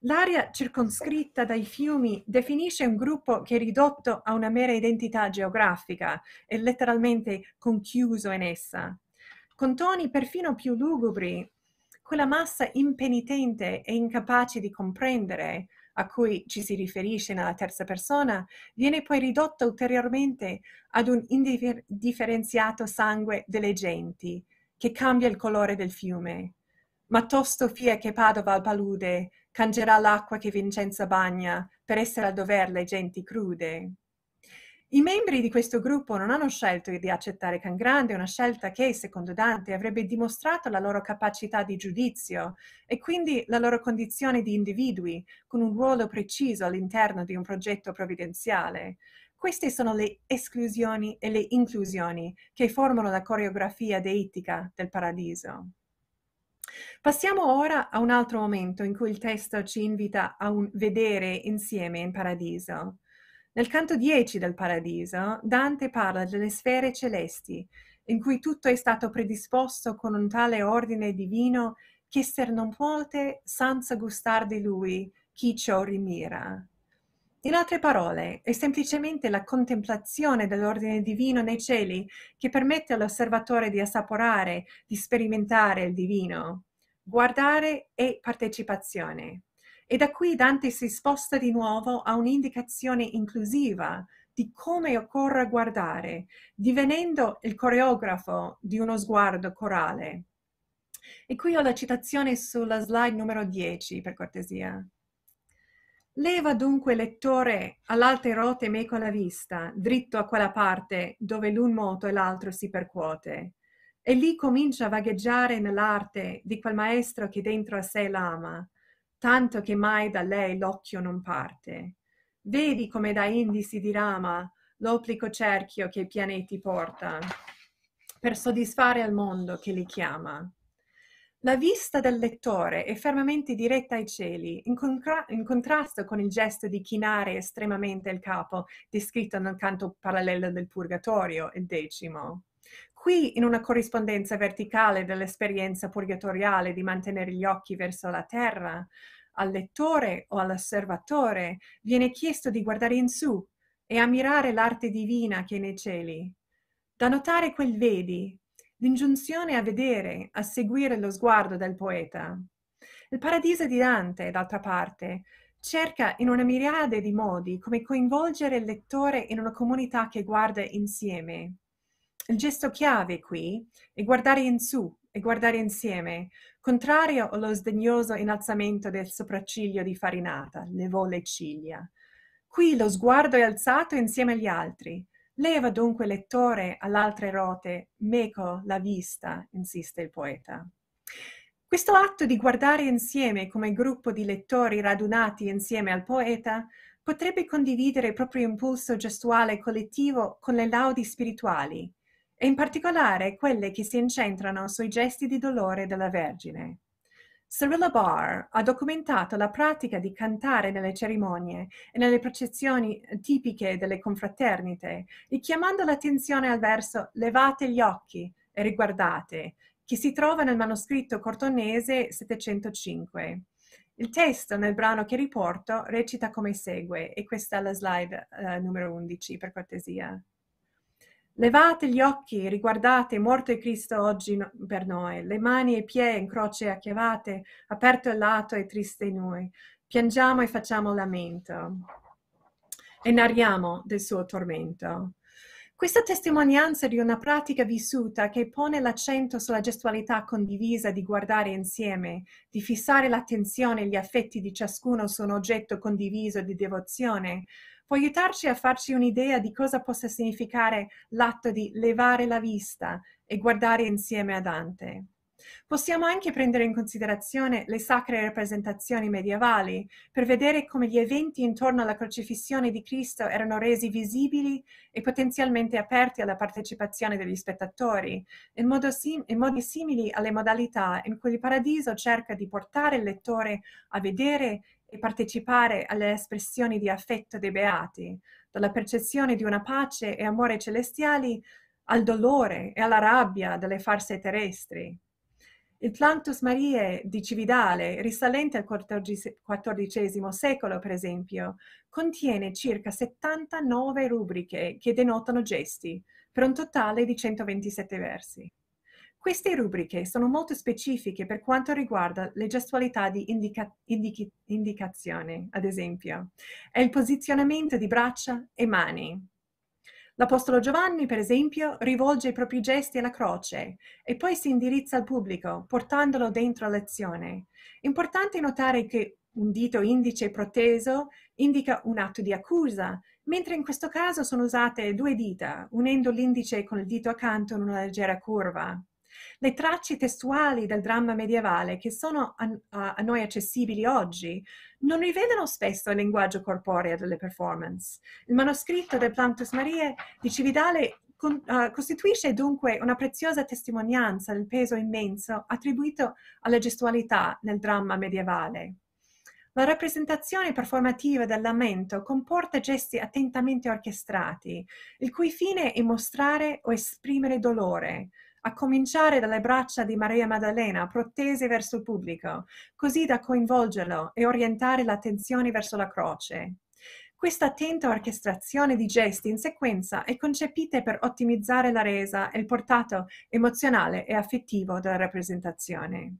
L'area circoscritta dai fiumi definisce un gruppo che è ridotto a una mera identità geografica e letteralmente conchiuso in essa. Con toni perfino più lugubri quella massa impenitente e incapace di comprendere a cui ci si riferisce nella terza persona, viene poi ridotta ulteriormente ad un indifferenziato sangue delle genti, che cambia il colore del fiume. Ma tosto fia che Padova al palude cangerà l'acqua che Vincenza bagna per essere a dover le genti crude. I membri di questo gruppo non hanno scelto di accettare Cangrande, una scelta che, secondo Dante, avrebbe dimostrato la loro capacità di giudizio e quindi la loro condizione di individui con un ruolo preciso all'interno di un progetto provvidenziale. Queste sono le esclusioni e le inclusioni che formano la coreografia deitica del paradiso. Passiamo ora a un altro momento in cui il testo ci invita a un vedere insieme in paradiso. Nel canto 10 del Paradiso, Dante parla delle sfere celesti, in cui tutto è stato predisposto con un tale ordine divino che ser non puote senza gustar di lui chi ciò rimira. In altre parole, è semplicemente la contemplazione dell'ordine divino nei cieli che permette all'osservatore di assaporare, di sperimentare il divino. Guardare è partecipazione. E da qui Dante si sposta di nuovo a un'indicazione inclusiva di come occorre guardare, divenendo il coreografo di uno sguardo corale. E qui ho la citazione sulla slide numero 10, per cortesia. Leva dunque lettore all'alte rote meco la vista, dritto a quella parte dove l'un moto e l'altro si percuote. E lì comincia a vagheggiare nell'arte di quel maestro che dentro a sé l'ama, tanto che mai da lei l'occhio non parte. Vedi come da Indi si dirama l'oplico cerchio che i pianeti porta per soddisfare al mondo che li chiama. La vista del lettore è fermamente diretta ai cieli, in, contra- in, contrasto con il gesto di chinare estremamente il capo descritto nel canto parallelo del Purgatorio, il decimo. Qui, in una corrispondenza verticale dell'esperienza purgatoriale di mantenere gli occhi verso la terra, al lettore o all'osservatore viene chiesto di guardare in su e ammirare l'arte divina che è nei cieli. Da notare quel vedi, l'ingiunzione a vedere, a seguire lo sguardo del poeta. Il paradiso di Dante, d'altra parte, cerca in una miriade di modi come coinvolgere il lettore in una comunità che guarda insieme. Il gesto chiave qui è guardare in su e guardare insieme, contrario allo sdegnoso innalzamento del sopracciglio di Farinata, levò le ciglia. Qui lo sguardo è alzato insieme agli altri. Leva dunque lettore all'altre rote, meco la vista, insiste il poeta. Questo atto di guardare insieme come gruppo di lettori radunati insieme al poeta potrebbe condividere il proprio impulso gestuale collettivo con le laudi spirituali, e in particolare quelle che si incentrano sui gesti di dolore della Vergine. Cyrilla Barr ha documentato la pratica di cantare nelle cerimonie e nelle processioni tipiche delle confraternite, richiamando l'attenzione al verso Levate gli occhi e riguardate, che si trova nel manoscritto cortonese 705. Il testo nel brano che riporto recita come segue, e questa è la slide eh, numero 11 per cortesia. Levate gli occhi, riguardate, morto è Cristo oggi no- per noi, le mani e i piedi in croce acchiavate, aperto il lato e triste noi. Piangiamo e facciamo lamento e narriamo del suo tormento. Questa testimonianza di una pratica vissuta che pone l'accento sulla gestualità condivisa di guardare insieme, di fissare l'attenzione e gli affetti di ciascuno su un oggetto condiviso di devozione, può aiutarci a farci un'idea di cosa possa significare l'atto di levare la vista e guardare insieme a Dante. Possiamo anche prendere in considerazione le sacre rappresentazioni medievali per vedere come gli eventi intorno alla crocifissione di Cristo erano resi visibili e potenzialmente aperti alla partecipazione degli spettatori, in, modo sim- in modi simili alle modalità in cui il paradiso cerca di portare il lettore a vedere e partecipare alle espressioni di affetto dei beati, dalla percezione di una pace e amore celestiali al dolore e alla rabbia delle farse terrestri. Il Plantus Mariae di Cividale, risalente al XIV secolo per esempio, contiene circa 79 rubriche che denotano gesti, per un totale di 127 versi. Queste rubriche sono molto specifiche per quanto riguarda le gestualità di indica, indichi, indicazione, ad esempio, e il posizionamento di braccia e mani. L'Apostolo Giovanni, per esempio, rivolge i propri gesti alla croce e poi si indirizza al pubblico, portandolo dentro a lezione. Importante notare che un dito indice proteso indica un atto di accusa, mentre in questo caso sono usate due dita, unendo l'indice con il dito accanto in una leggera curva le tracce testuali del dramma medievale che sono a, a noi accessibili oggi non rivedono spesso il linguaggio corporeo delle performance. Il manoscritto del Plantus Marie di Cividale con, uh, costituisce dunque una preziosa testimonianza del peso immenso attribuito alla gestualità nel dramma medievale. La rappresentazione performativa del lamento comporta gesti attentamente orchestrati, il cui fine è mostrare o esprimere dolore, a cominciare dalle braccia di Maria Maddalena protese verso il pubblico, così da coinvolgerlo e orientare l'attenzione verso la croce. Questa attenta orchestrazione di gesti in sequenza è concepita per ottimizzare la resa e il portato emozionale e affettivo della rappresentazione.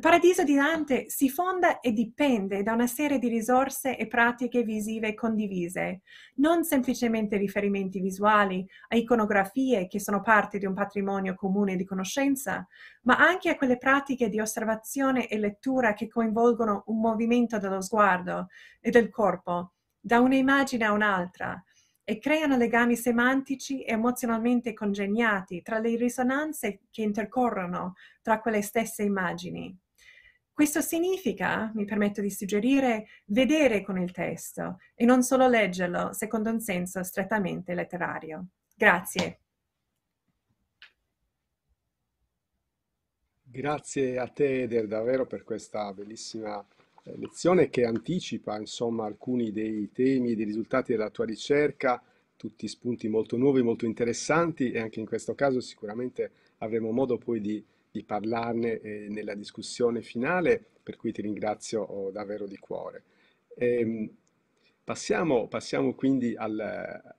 Il paradiso di Dante si fonda e dipende da una serie di risorse e pratiche visive condivise, non semplicemente riferimenti visuali a iconografie che sono parte di un patrimonio comune di conoscenza, ma anche a quelle pratiche di osservazione e lettura che coinvolgono un movimento dello sguardo e del corpo, da un'immagine a un'altra, e creano legami semantici e emozionalmente congegnati tra le risonanze che intercorrono tra quelle stesse immagini. Questo significa, mi permetto di suggerire, vedere con il testo e non solo leggerlo secondo un senso strettamente letterario. Grazie. Grazie a te Eder davvero per questa bellissima eh, lezione che anticipa insomma alcuni dei temi dei risultati della tua ricerca, tutti spunti molto nuovi, molto interessanti e anche in questo caso sicuramente avremo modo poi di di parlarne eh, nella discussione finale, per cui ti ringrazio oh, davvero di cuore. E, ehm, passiamo, passiamo, quindi al,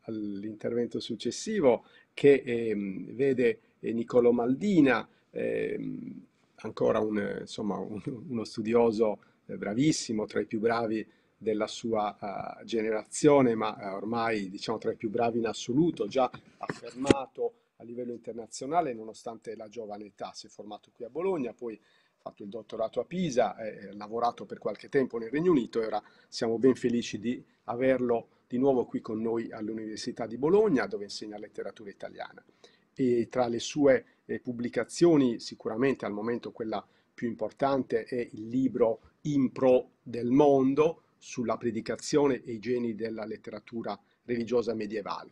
all'intervento successivo che ehm, eh, vede Niccolò Maldina, ehm, ancora un, insomma, un, uno studioso eh, bravissimo, tra i più bravi della sua uh, generazione, ma uh, ormai diciamo tra i più bravi in assoluto, già affermato a livello internazionale nonostante la giovane età, si è formato qui a Bologna, poi ha fatto il dottorato a Pisa, ha lavorato per qualche tempo nel Regno Unito e ora siamo ben felici di averlo di nuovo qui con noi all'Università di Bologna dove insegna letteratura italiana. E tra le sue eh, pubblicazioni sicuramente al momento quella più importante è il libro Impro del mondo sulla predicazione e i geni della letteratura religiosa medievale.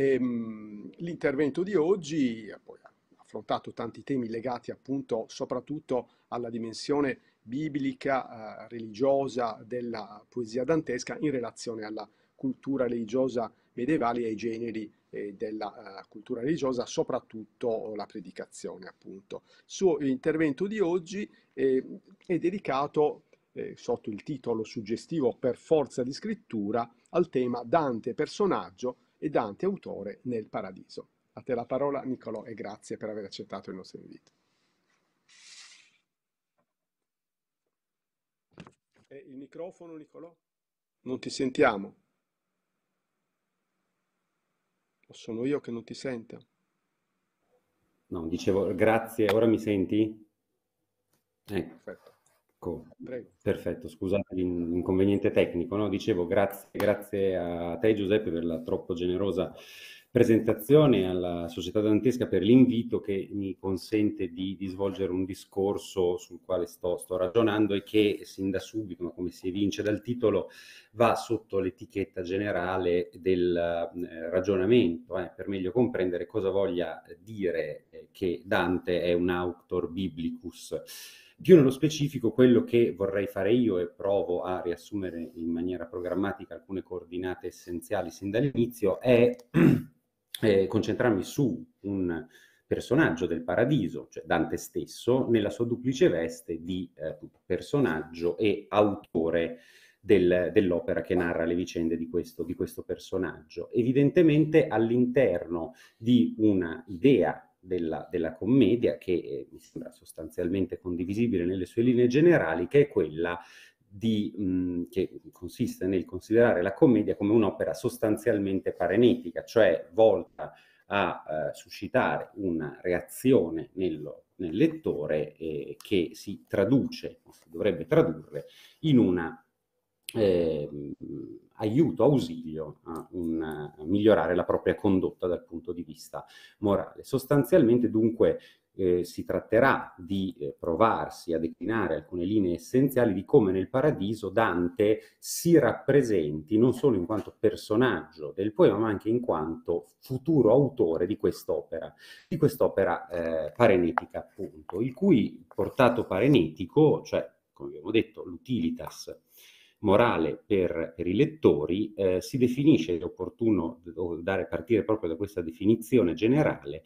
Ehm, l'intervento di oggi ha affrontato tanti temi legati appunto soprattutto alla dimensione biblica, eh, religiosa della poesia dantesca in relazione alla cultura religiosa medievale e ai generi eh, della uh, cultura religiosa, soprattutto la predicazione appunto. Il suo intervento di oggi eh, è dedicato eh, sotto il titolo suggestivo per forza di scrittura al tema Dante personaggio e Dante autore nel Paradiso. A te la parola Nicolò e grazie per aver accettato il nostro invito. Eh, il microfono Nicolò? Non ti sentiamo? O sono io che non ti sento? No, dicevo grazie, ora mi senti? Ecco. Perfetto. Ecco, Prego. perfetto, scusate l'inconveniente tecnico, no? dicevo grazie, grazie a te Giuseppe per la troppo generosa presentazione alla Società Dantesca per l'invito che mi consente di, di svolgere un discorso sul quale sto, sto, ragionando e che sin da subito, ma come si evince dal titolo, va sotto l'etichetta generale del eh, ragionamento, eh, per meglio comprendere cosa voglia dire eh, che Dante è un autor biblicus. Più nello specifico, quello che vorrei fare io e provo a riassumere in maniera programmatica alcune coordinate essenziali sin dall'inizio è eh, concentrarmi su un personaggio del paradiso, cioè Dante stesso, nella sua duplice veste di eh, personaggio e autore del, dell'opera che narra le vicende di questo, di questo personaggio. Evidentemente all'interno di una idea della, della commedia, che eh, mi sembra sostanzialmente condivisibile nelle sue linee generali, che è quella di, mh, che consiste nel considerare la commedia come un'opera sostanzialmente parenetica, cioè volta a eh, suscitare una reazione nello, nel lettore eh, che si traduce, si dovrebbe tradurre, in una eh, aiuto, ausilio a, un, a, migliorare la propria condotta dal punto di vista morale. Sostanzialmente dunque eh, si tratterà di eh, provarsi a declinare alcune linee essenziali di come nel paradiso Dante si rappresenti non solo in quanto personaggio del poema, ma anche in quanto futuro autore di quest'opera, di quest'opera eh, parenetica appunto, il cui portato parenetico, cioè come abbiamo detto, l'utilitas morale per, per i lettori, eh, si definisce, è opportuno dare, partire proprio da questa definizione generale,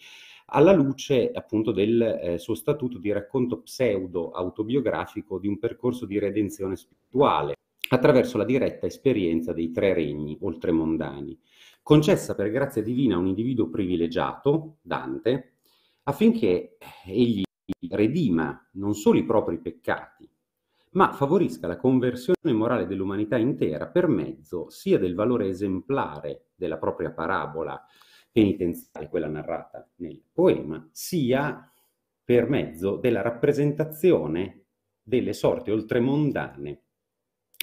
alla luce appunto del eh, suo statuto di racconto pseudo-autobiografico di un percorso di redenzione spirituale attraverso la diretta esperienza dei tre regni oltremondani, concessa per grazia divina a un individuo privilegiato, Dante, affinché eh, egli redima non solo i propri peccati, ma favorisca la conversione morale dell'umanità intera per mezzo sia del valore esemplare della propria parabola penitenziale, quella narrata nel poema, sia per mezzo della rappresentazione delle sorti oltremondane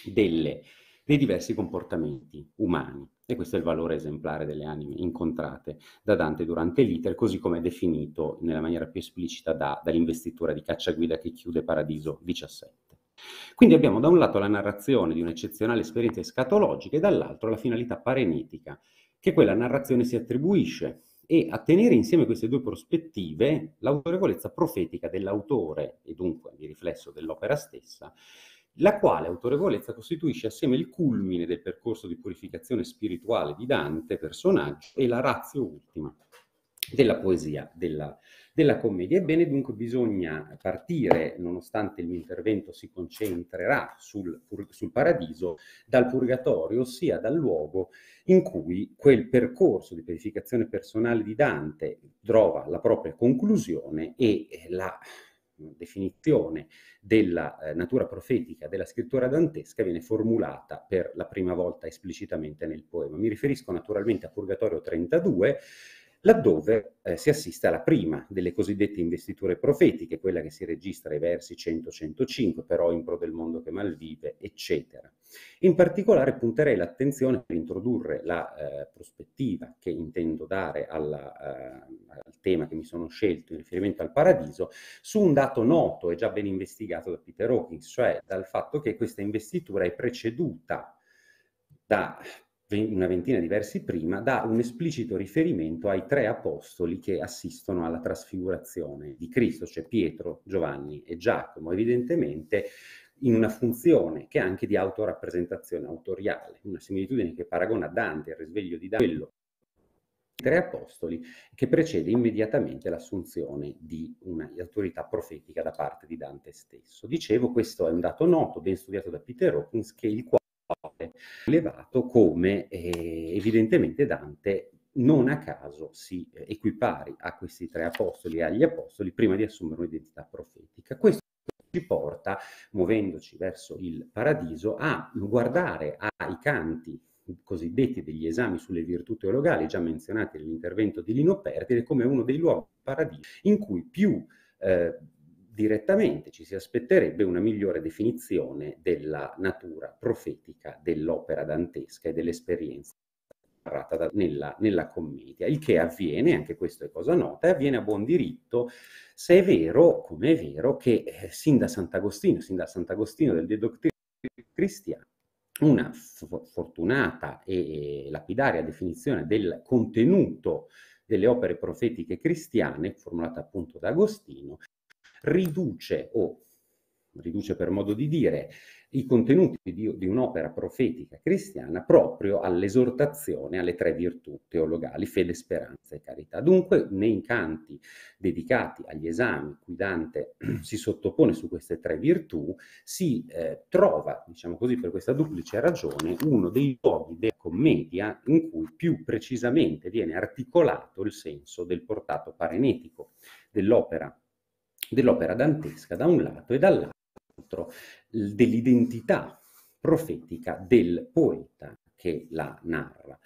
delle, dei diversi comportamenti umani. E questo è il valore esemplare delle anime incontrate da Dante durante l'iter, così come è definito nella maniera più esplicita da, dall'investitura di Cacciaguida che chiude Paradiso 17. Quindi abbiamo da un lato la narrazione di un'eccezionale esperienza escatologica e dall'altro la finalità parenitica che quella narrazione si attribuisce e a tenere insieme queste due prospettive l'autorevolezza profetica dell'autore e dunque di riflesso dell'opera stessa, la quale autorevolezza costituisce assieme il culmine del percorso di purificazione spirituale di Dante, personaggio, e la razza ultima della poesia della, della commedia. Ebbene, dunque bisogna partire, nonostante il mio intervento si concentrerà sul, sul paradiso, dal purgatorio, ossia dal luogo in cui quel percorso di purificazione personale di Dante trova la propria conclusione e la definizione della eh, natura profetica della scrittura dantesca viene formulata per la prima volta esplicitamente nel poema. Mi riferisco naturalmente a Purgatorio 32, laddove eh, si assiste alla prima delle cosiddette investiture profetiche, quella che si registra ai versi 100-105, però in pro del mondo che malvive, eccetera. In particolare punterei l'attenzione per introdurre la eh, prospettiva che intendo dare alla, eh, al tema che mi sono scelto in riferimento al paradiso su un dato noto e già ben investigato da Peter Hawkins, cioè dal fatto che questa investitura è preceduta da una ventina di versi prima, dà un esplicito riferimento ai tre apostoli che assistono alla trasfigurazione di Cristo, cioè Pietro, Giovanni e Giacomo, evidentemente in una funzione che è anche di autorappresentazione autoriale, una similitudine che paragona Dante, al risveglio di Dante, quello tre apostoli che precede immediatamente l'assunzione di un'autorità profetica da parte di Dante stesso. Dicevo, questo è un dato noto, ben studiato da Peter Hawkins, che il quale Rilevato come eh, evidentemente Dante non a caso si eh, equipari a questi tre apostoli e agli apostoli prima di assumere un'identità profetica. Questo ci porta, muovendoci verso il paradiso, a guardare ai canti cosiddetti degli esami sulle virtù teologali già menzionati nell'intervento di Lino Pertile come uno dei luoghi paradiso in cui più eh, direttamente ci si aspetterebbe una migliore definizione della natura profetica dell'opera dantesca e dell'esperienza narrata nella, nella, commedia, il che avviene, anche questo è cosa nota, avviene a buon diritto se è vero, come è vero, che eh, sin da Sant'Agostino, sin da Sant'Agostino del dedottismo cristiano, una f- fortunata e lapidaria definizione del contenuto delle opere profetiche cristiane, formulata appunto da Agostino, riduce o riduce per modo di dire i contenuti di, di un'opera profetica cristiana proprio all'esortazione alle tre virtù teologali, fede, speranza e carità. Dunque, nei canti dedicati agli esami cui Dante si sottopone su queste tre virtù, si eh, trova, diciamo così, per questa duplice ragione, uno dei luoghi della commedia in cui più precisamente viene articolato il senso del portato parenetico dell'opera dell'opera dantesca da un lato e dall'altro dell'identità profetica del poeta che la narra.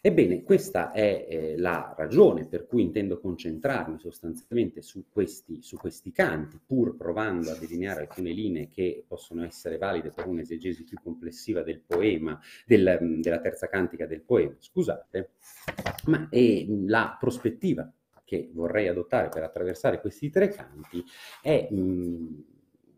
Ebbene, questa è eh, la ragione per cui intendo concentrarmi sostanzialmente su questi, su questi, canti, pur provando a delineare alcune linee che possono essere valide per un'esegesi più complessiva del poema, del, della terza cantica del poema, scusate, ma è la prospettiva che vorrei adottare per attraversare questi tre campi è mh,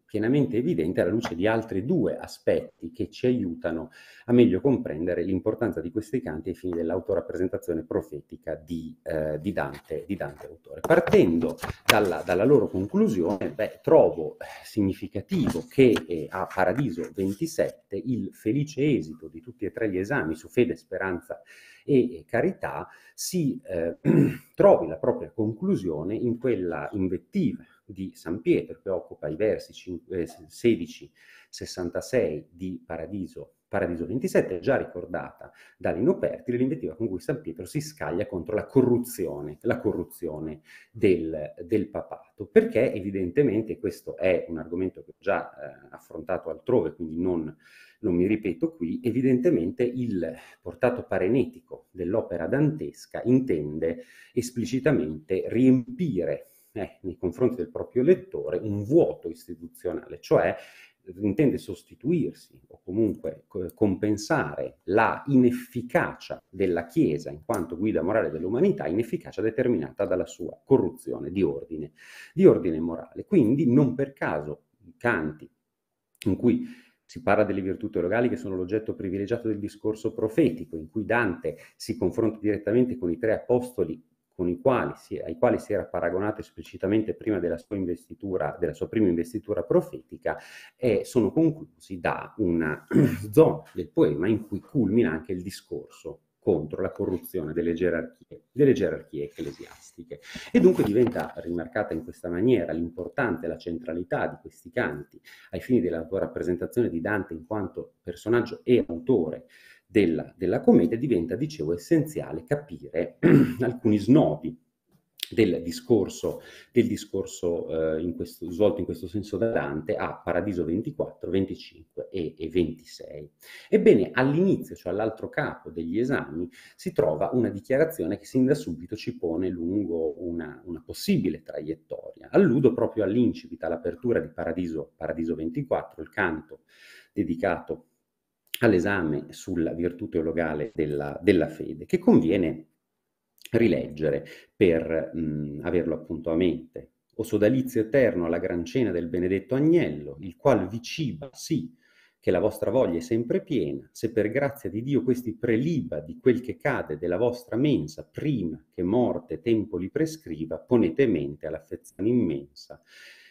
pienamente evidente alla luce di altri due aspetti che ci aiutano a meglio comprendere l'importanza di questi canti ai fini dell'autorappresentazione profetica di, eh, di, Dante, di Dante autore. Partendo dalla, dalla loro conclusione, beh, trovo eh, significativo che eh, a Paradiso 27 il felice esito di tutti e tre gli esami su fede, speranza e carità si eh, trovi la propria conclusione in quella invettiva di San Pietro, che occupa i versi 16, 66 eh, di Paradiso, Paradiso 27, già ricordata da Lino Perti, l'invettiva con cui San Pietro si scaglia contro la corruzione, la corruzione del, del papato, perché evidentemente questo è un argomento che ho già eh, affrontato altrove, quindi non, non mi ripeto qui, evidentemente il portato parenetico dell'opera dantesca intende esplicitamente riempire eh, nei confronti del proprio lettore un vuoto istituzionale, cioè eh, intende sostituirsi o comunque compensare la inefficacia della Chiesa in quanto guida morale dell'umanità, inefficacia determinata dalla sua corruzione di ordine, di ordine morale. Quindi non per caso i canti in cui si parla delle virtù teologali che sono l'oggetto privilegiato del discorso profetico, in cui Dante si confronta direttamente con i tre apostoli quali si, ai quali si era paragonato esplicitamente prima della sua, investitura, della sua prima investitura profetica, eh, sono conclusi da una zona del poema in cui culmina anche il discorso contro la corruzione delle gerarchie, delle gerarchie ecclesiastiche. E dunque diventa rimarcata in questa maniera l'importante, e la centralità di questi canti ai fini della tua rappresentazione di Dante in quanto personaggio e autore della, della commedia, diventa, dicevo, essenziale capire alcuni snodi del discorso, del discorso eh, in questo, svolto in questo senso da Dante a Paradiso 24, 25 e, e 26. Ebbene, all'inizio, cioè all'altro capo degli esami, si trova una dichiarazione che sin da subito ci pone lungo una, una possibile traiettoria. Alludo proprio all'incipit, all'apertura di Paradiso, Paradiso 24, il canto dedicato all'esame sulla virtù teologale della, della fede, che conviene rileggere per mh, averlo appunto a mente. O sodalizio eterno alla gran cena del benedetto agnello, il qual vi ciba, sì, che la vostra voglia è sempre piena, se per grazia di Dio questi preliba di quel che cade della vostra mensa, prima che morte tempo li prescriva, ponete mente all'affezione immensa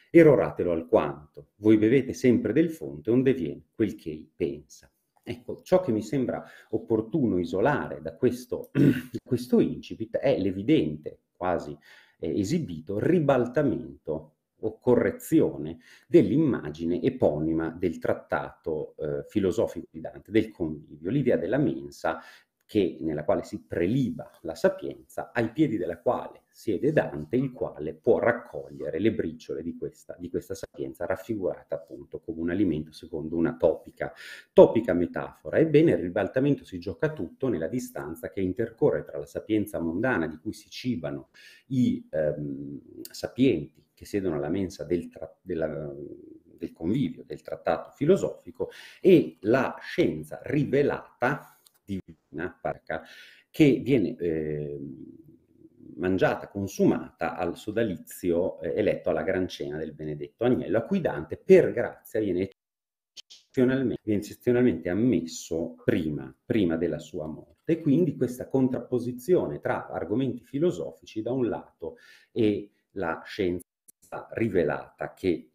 e roratelo alquanto. Voi bevete sempre del fonte onde viene quel che pensa. Ecco, ciò che mi sembra opportuno isolare da questo, questo incipit è l'evidente, quasi eh, esibito, ribaltamento o correzione dell'immagine eponima del trattato eh, filosofico di Dante, del convivio. L'idea della mensa che, nella quale si preliba la sapienza, ai piedi della quale siede Dante, il quale può raccogliere le briciole di questa, di questa sapienza raffigurata appunto come un alimento secondo una topica, topica metafora. Ebbene, il ribaltamento si gioca tutto nella distanza che intercorre tra la sapienza mondana di cui si cibano i ehm, sapienti che siedono alla mensa del, tra, della, del convivio, del trattato filosofico, e la scienza rivelata una parca, che viene eh, mangiata, consumata al sodalizio eh, eletto alla gran cena del benedetto agnello, a cui Dante per grazia viene eccezionalmente, viene eccezionalmente ammesso prima, prima della sua morte. E quindi questa contrapposizione tra argomenti filosofici da un lato e la scienza rivelata che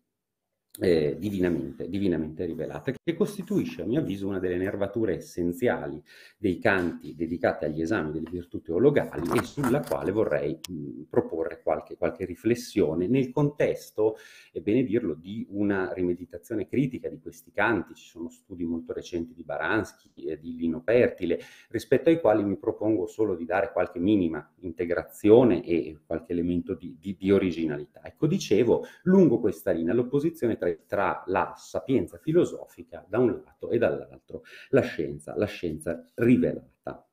eh, divinamente, divinamente, rivelata, che costituisce a mio avviso una delle nervature essenziali dei canti dedicati agli esami delle virtù teologali e sulla quale vorrei mh, proporre qualche, qualche, riflessione nel contesto, è bene dirlo, di una rimeditazione critica di questi canti. Ci sono studi molto recenti di Baranski e di Lino Pertile, rispetto ai quali mi propongo solo di dare qualche minima integrazione e qualche elemento di, di, di originalità. Ecco, dicevo, lungo questa linea l'opposizione chilometri tra la sapienza filosofica da un lato e dall'altro la scienza, la scienza rivelata.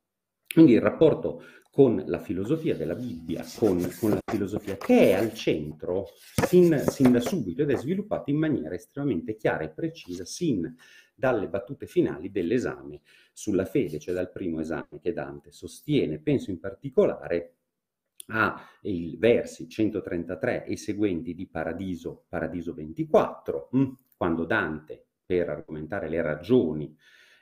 Quindi il rapporto con la filosofia della Bibbia, con, con la filosofia che è al centro sin, sin, da subito ed è sviluppato in maniera estremamente chiara e precisa sin dalle battute finali dell'esame sulla fede, cioè dal primo esame che Dante sostiene. Penso in particolare ai versi 133 e seguenti di Paradiso, Paradiso 24, mm, quando Dante, per argomentare le ragioni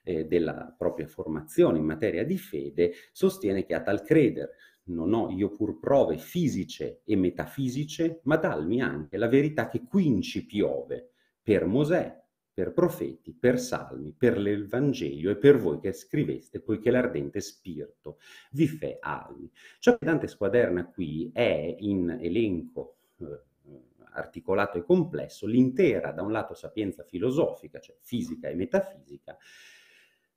eh, della propria formazione in materia di fede, sostiene che a tal credere non ho io pur prove fisiche e metafisiche, ma dalmi anche la verità che quinci piove per Mosè, per profeti, per salmi, per l'Evangelio e per voi che scriveste, poiché l'ardente spirito vi fe almi. Ciò che Dante squaderna qui è in elenco eh, articolato e complesso l'intera, da un lato, sapienza filosofica, cioè fisica e metafisica,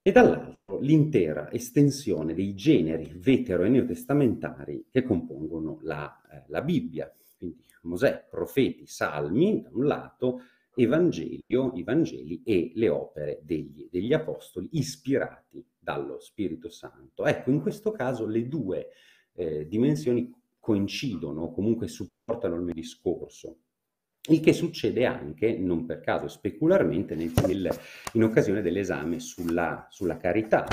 e dall'altro l'intera estensione dei generi vetero e neotestamentari che compongono la, eh, la Bibbia. Quindi Mosè, profeti, salmi, da un lato, Evangelio, i Vangeli e le opere degli, degli Apostoli ispirati dallo Spirito Santo. Ecco, in questo caso le due eh, dimensioni coincidono, comunque supportano il mio discorso. Il che succede anche, non per caso, specularmente nel, nel, in occasione dell'esame sulla, sulla carità,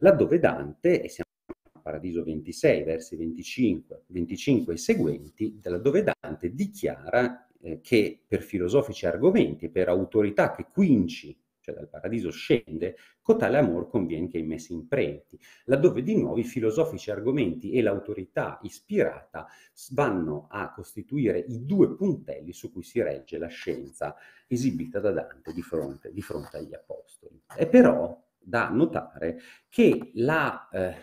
laddove Dante, e siamo a Paradiso 26, versi 25, 25 e seguenti, laddove Dante dichiara eh, che per filosofici argomenti, per autorità che quinci, cioè dal paradiso scende, cotale amor conviene che messi imprenti, laddove di nuovo i filosofici argomenti e l'autorità ispirata vanno a costituire i due puntelli su cui si regge la scienza esibita da Dante di fronte, di fronte agli apostoli. È però da notare che la eh,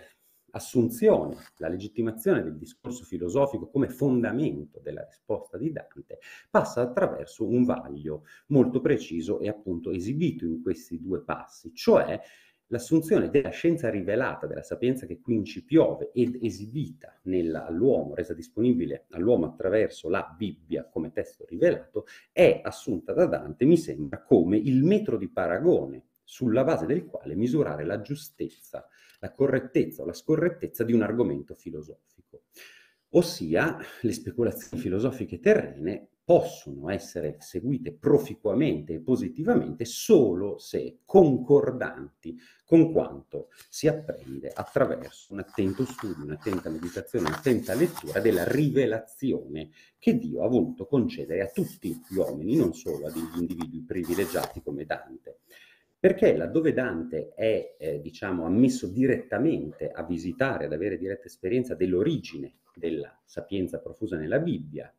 assunzione, la legittimazione del discorso filosofico come fondamento della risposta di Dante passa attraverso un vaglio molto preciso e appunto esibito in questi due passi, cioè l'assunzione della scienza rivelata, della sapienza che qui ci piove ed esibita nell'uomo, resa disponibile all'uomo attraverso la Bibbia come testo rivelato, è assunta da Dante, mi sembra, come il metro di paragone sulla base del quale misurare la giustezza la correttezza o la scorrettezza di un argomento filosofico. Ossia, le speculazioni filosofiche terrene possono essere seguite proficuamente e positivamente solo se concordanti con quanto si apprende attraverso un attento studio, un'attenta meditazione, un'attenta lettura della rivelazione che Dio ha voluto concedere a tutti gli uomini, non solo ad individui privilegiati come Dante. Perché laddove Dante è, eh, diciamo, ammesso direttamente a visitare, ad avere diretta esperienza dell'origine della sapienza profusa nella Bibbia,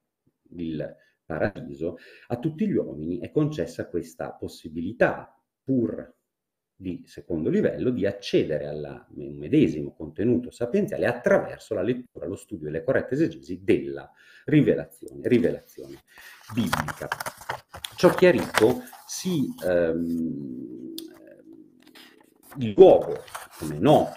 il paradiso, a tutti gli uomini è concessa questa possibilità, pur di secondo livello, di accedere al medesimo contenuto sapienziale attraverso la lettura, lo studio e le corrette esegesi della rivelazione, rivelazione biblica. Ciò chiarito, si, ehm, il luogo, come no,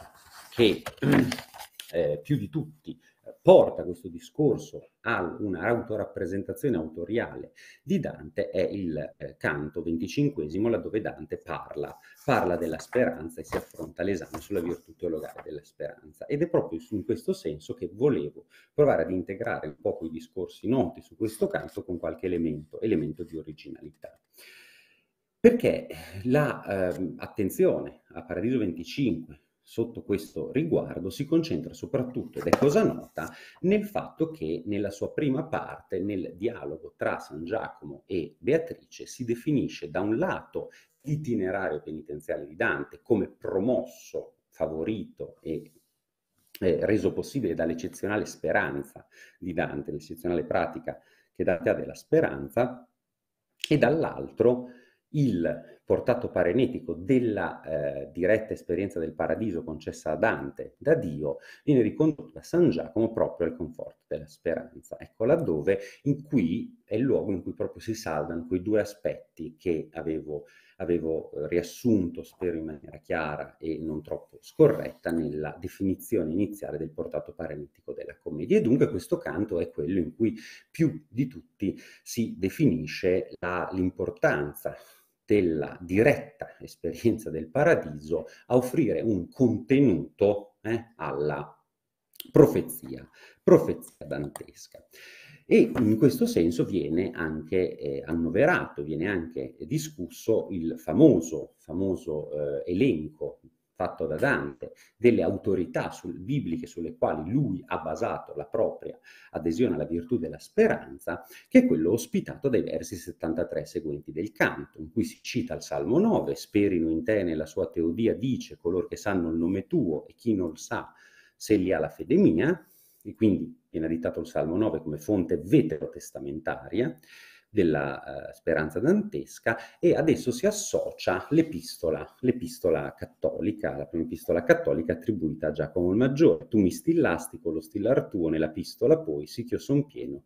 che eh, più di tutti porta questo discorso a una autorappresentazione autoriale di Dante è il eh, canto venticinquesimo, laddove Dante parla, parla della speranza e si affronta l'esame sulla virtù teologale della speranza. Ed è proprio in questo senso che volevo provare ad integrare un po' i discorsi noti su questo canto con qualche elemento, elemento di originalità. Perché la eh, a Paradiso 25 sotto questo riguardo si concentra soprattutto, ed è cosa nota, nel fatto che nella sua prima parte, nel dialogo tra San Giacomo e Beatrice, si definisce da un lato l'itinerario penitenziale di Dante come promosso, favorito e eh, reso possibile dall'eccezionale speranza di Dante, l'eccezionale pratica che Dante ha della speranza, e dall'altro il portato parenetico della eh, diretta esperienza del paradiso concessa a Dante da Dio viene ricondotto da San Giacomo proprio al conforto della speranza. Ecco laddove in cui è il luogo in cui proprio si saldano quei due aspetti che avevo, avevo eh, riassunto, spero in maniera chiara e non troppo scorretta, nella definizione iniziale del portato parenetico della commedia. E dunque questo canto è quello in cui più di tutti si definisce la, l'importanza della diretta esperienza del paradiso a offrire un contenuto eh, alla profezia, profezia dantesca. E in questo senso viene anche eh, annoverato, viene anche discusso il famoso, famoso eh, elenco fatto da Dante, delle autorità sul, bibliche sulle quali lui ha basato la propria adesione alla virtù della speranza, che è quello ospitato dai versi 73 seguenti del canto, in cui si cita il Salmo 9, sperino in te nella sua teodia, dice coloro che sanno il nome tuo e chi non sa se li ha la fede mia, e quindi viene additato il Salmo 9 come fonte vetero testamentaria della eh, speranza dantesca e adesso si associa l'epistola, l'epistola cattolica, la prima epistola cattolica attribuita a Giacomo il Maggiore. Tu mi stillasti con lo stillar tuo, nella pistola poi, sì che io son pieno,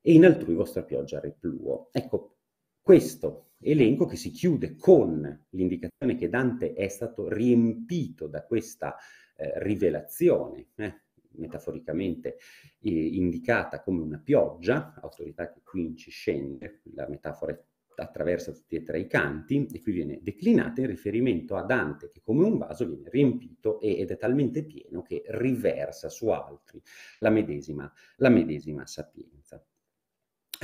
e in altrui vostra pioggia repluo. Ecco, questo elenco che si chiude con l'indicazione che Dante è stato riempito da questa eh, rivelazione, eh, metaforicamente eh, indicata come una pioggia, autorità che qui ci scende, la metafora è attraversa tutti e tre i canti e qui viene declinata in riferimento a Dante che come un vaso viene riempito ed è talmente pieno che riversa su altri la medesima, la medesima sapienza.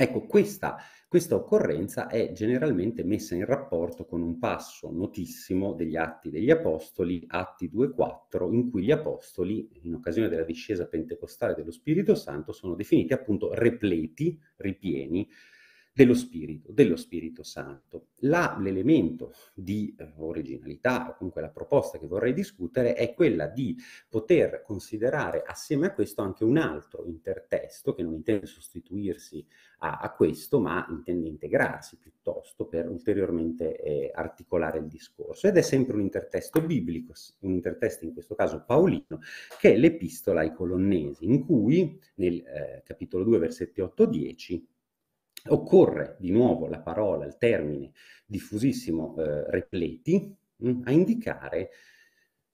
Ecco, questa, questa, occorrenza è generalmente messa in rapporto con un passo notissimo degli Atti degli Apostoli, Atti 2.4, in cui gli Apostoli, in occasione della discesa pentecostale dello Spirito Santo, sono definiti appunto repleti, ripieni dello Spirito, dello Spirito Santo. La, l'elemento di eh, originalità, o comunque la proposta che vorrei discutere, è quella di poter considerare assieme a questo anche un altro intertesto che non intende sostituirsi a, a questo, ma intende integrarsi piuttosto per ulteriormente eh, articolare il discorso. Ed è sempre un intertesto biblico, un intertesto in questo caso paolino, che è l'Epistola ai Colonnesi, in cui nel eh, capitolo 2, versetti 8-10, occorre di nuovo la parola, il termine diffusissimo eh, repleti, mh, mm, a indicare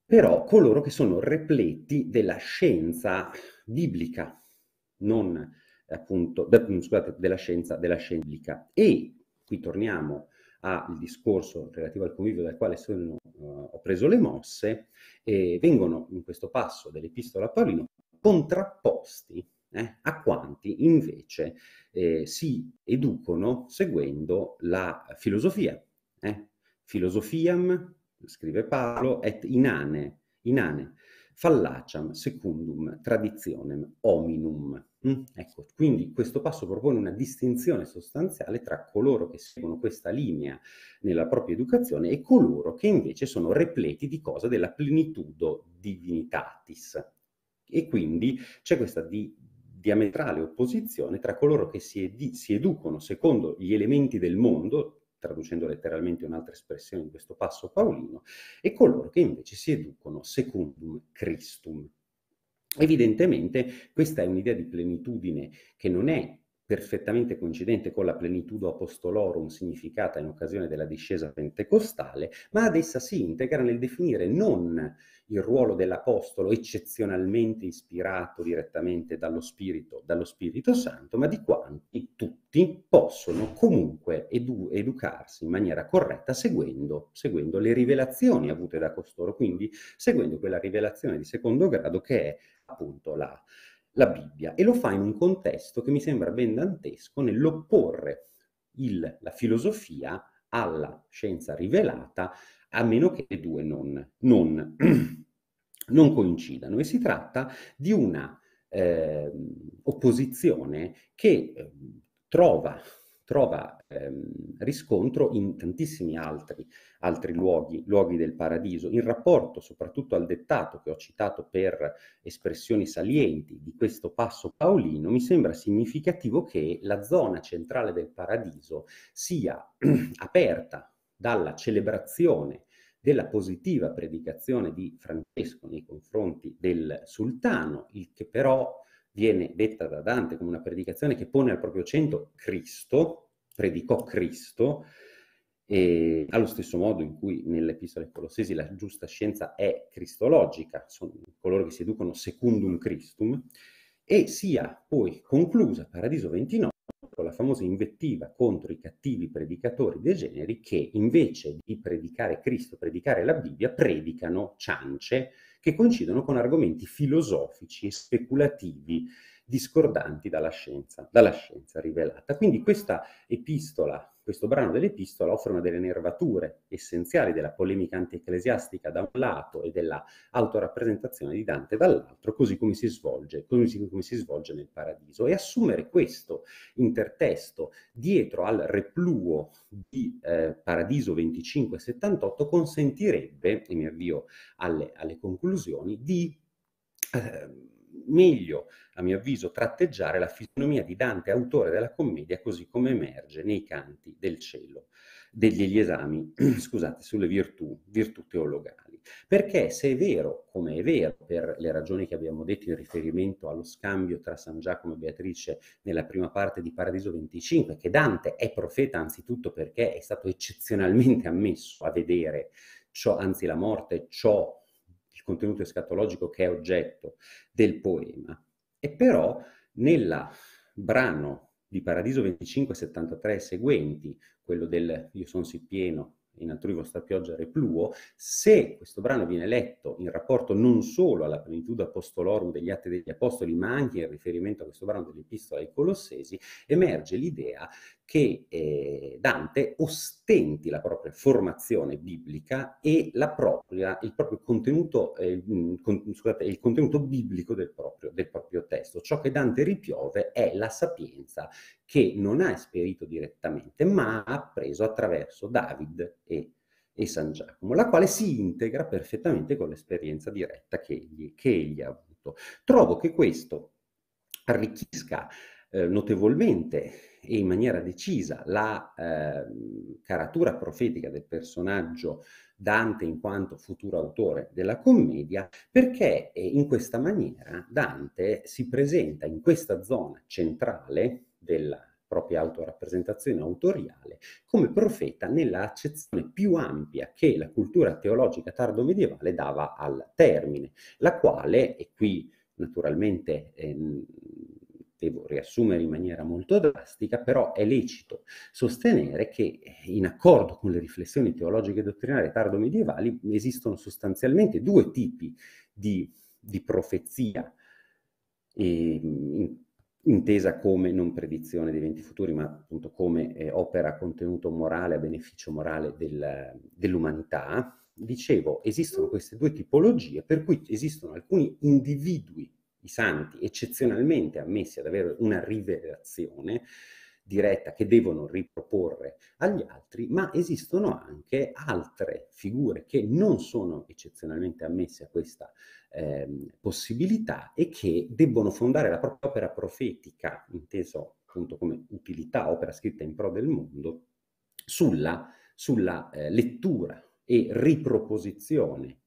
però coloro che sono repleti della scienza biblica, non appunto, de, mm, scusate, della scienza, della scienza biblica. E qui torniamo al discorso relativo al convivio dal quale sono, uh, ho preso le mosse, e vengono in questo passo dell'epistola a Paolino contrapposti eh, a quanti invece eh, si educono seguendo la filosofia. Eh? Filosofiam, scrive Paolo, et inane, inane, fallaciam secundum traditionem hominum. Mm? Ecco, quindi questo passo propone una distinzione sostanziale tra coloro che seguono questa linea nella propria educazione e coloro che invece sono repleti di cosa della plenitudo divinitatis. E quindi c'è questa di, diametrale opposizione tra coloro che si, ed- si educono secondo gli elementi del mondo, traducendo letteralmente un'altra espressione in questo passo paolino, e coloro che invece si educono secundum Christum. Evidentemente questa è un'idea di plenitudine che non è perfettamente coincidente con la plenitudo apostolorum significata in occasione della discesa pentecostale, ma ad essa si integra nel definire non il ruolo dell'apostolo eccezionalmente ispirato direttamente dallo Spirito, dallo Spirito Santo, ma di quanti tutti possono comunque edu- educarsi in maniera corretta seguendo, seguendo le rivelazioni avute da costoro, quindi seguendo quella rivelazione di secondo grado che è appunto la, la Bibbia e lo fa in un contesto che mi sembra ben dantesco nell'opporre il, la filosofia alla scienza rivelata, a meno che le due non, non, non coincidano. E si tratta di una eh, opposizione che eh, trova trova ehm, riscontro in tantissimi altri, altri luoghi, luoghi del paradiso, in rapporto soprattutto al dettato che ho citato per espressioni salienti di questo passo paolino, mi sembra significativo che la zona centrale del paradiso sia aperta dalla celebrazione della positiva predicazione di Francesco nei confronti del sultano, il che però viene detta da Dante come una predicazione che pone al proprio centro Cristo, predicò Cristo, e allo stesso modo in cui nell'Epistola ai Colossesi la giusta scienza è cristologica, sono coloro che si educano secundum Christum, e sia poi conclusa Paradiso 29 con la famosa invettiva contro i cattivi predicatori degeneri che invece di predicare Cristo, predicare la Bibbia, predicano ciance, che coincidono con argomenti filosofici e speculativi discordanti dalla scienza, dalla scienza rivelata. Quindi questa epistola questo brano dell'Epistola offre una delle nervature essenziali della polemica antiecclesiastica da un lato e della autorappresentazione di Dante dall'altro, così come si svolge, così come si svolge nel paradiso. E assumere questo intertesto dietro al repluo di eh, Paradiso 2578 consentirebbe, e mi avvio alle, alle conclusioni, di eh, meglio a mio avviso, tratteggiare la fisionomia di Dante, autore della commedia, così come emerge nei canti del cielo, degli esami, scusate, sulle virtù, virtù teologali. Perché se è vero, come è vero, per le ragioni che abbiamo detto in riferimento allo scambio tra San Giacomo e Beatrice nella prima parte di Paradiso 25, che Dante è profeta anzitutto perché è stato eccezionalmente ammesso a vedere ciò, anzi la morte, ciò, il contenuto escatologico che è oggetto del poema, e però nel brano di Paradiso 2573 seguenti, quello del Io sono sì pieno, in Antrivo sta pioggia repluo, se questo brano viene letto in rapporto non solo alla plenitudine apostolorum degli atti degli apostoli, ma anche in riferimento a questo brano dell'epistola ai Colossesi, emerge l'idea che eh, Dante ostenti la propria formazione biblica e propria, il proprio contenuto, eh, mm, con, scusate, il contenuto biblico del proprio, del proprio testo. Ciò che Dante ripiove è la sapienza che non ha esperito direttamente, ma ha appreso attraverso David e, e San Giacomo, la quale si integra perfettamente con l'esperienza diretta che egli, che egli ha avuto. Trovo che questo arricchisca eh, notevolmente e in maniera decisa la eh, caratura profetica del personaggio Dante in quanto futuro autore della commedia, perché eh, in questa maniera Dante si presenta in questa zona centrale della propria autorappresentazione autoriale come profeta nella accezione più ampia che la cultura teologica tardo medievale dava al termine, la quale, e qui naturalmente eh, devo riassumere in maniera molto drastica, però è lecito sostenere che eh, in accordo con le riflessioni teologiche e dottrinali tardo medievali esistono sostanzialmente due tipi di, di profezia. E, ehm, in, intesa come non predizione di eventi futuri, ma appunto come eh, opera contenuto morale a beneficio morale del, dell'umanità, dicevo, esistono queste due tipologie per cui esistono alcuni individui, i santi, eccezionalmente ammessi ad avere una rivelazione, diretta che devono riproporre agli altri, ma esistono anche altre figure che non sono eccezionalmente ammesse a questa eh, possibilità e che debbono fondare la propria opera profetica, inteso appunto come utilità, opera scritta in pro del mondo, sulla, sulla eh, lettura e riproposizione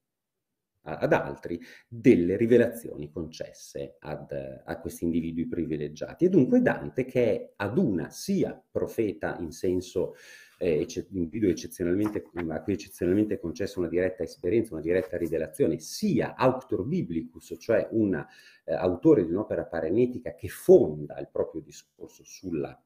ad altri delle rivelazioni concesse ad, a questi individui privilegiati. E dunque Dante, che è ad una sia profeta in senso eh, individuo a cui eccezionalmente è concessa una diretta esperienza, una diretta rivelazione, sia auctor biblicus, cioè un eh, autore di un'opera parenetica che fonda il proprio discorso sulla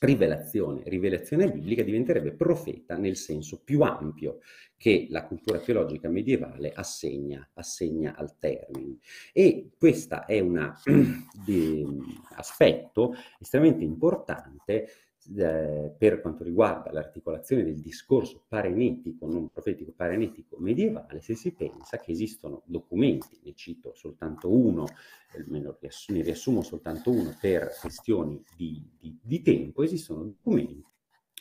rivelazione, rivelazione biblica diventerebbe profeta nel senso più ampio che la cultura teologica medievale assegna, assegna al termine. E questo è un aspetto estremamente importante eh, per quanto riguarda l'articolazione del discorso parenetico, non profetico, parenetico medievale, se si pensa che esistono documenti, ne cito soltanto uno, eh, riass- ne riassumo soltanto uno per questioni di, di, di tempo, esistono documenti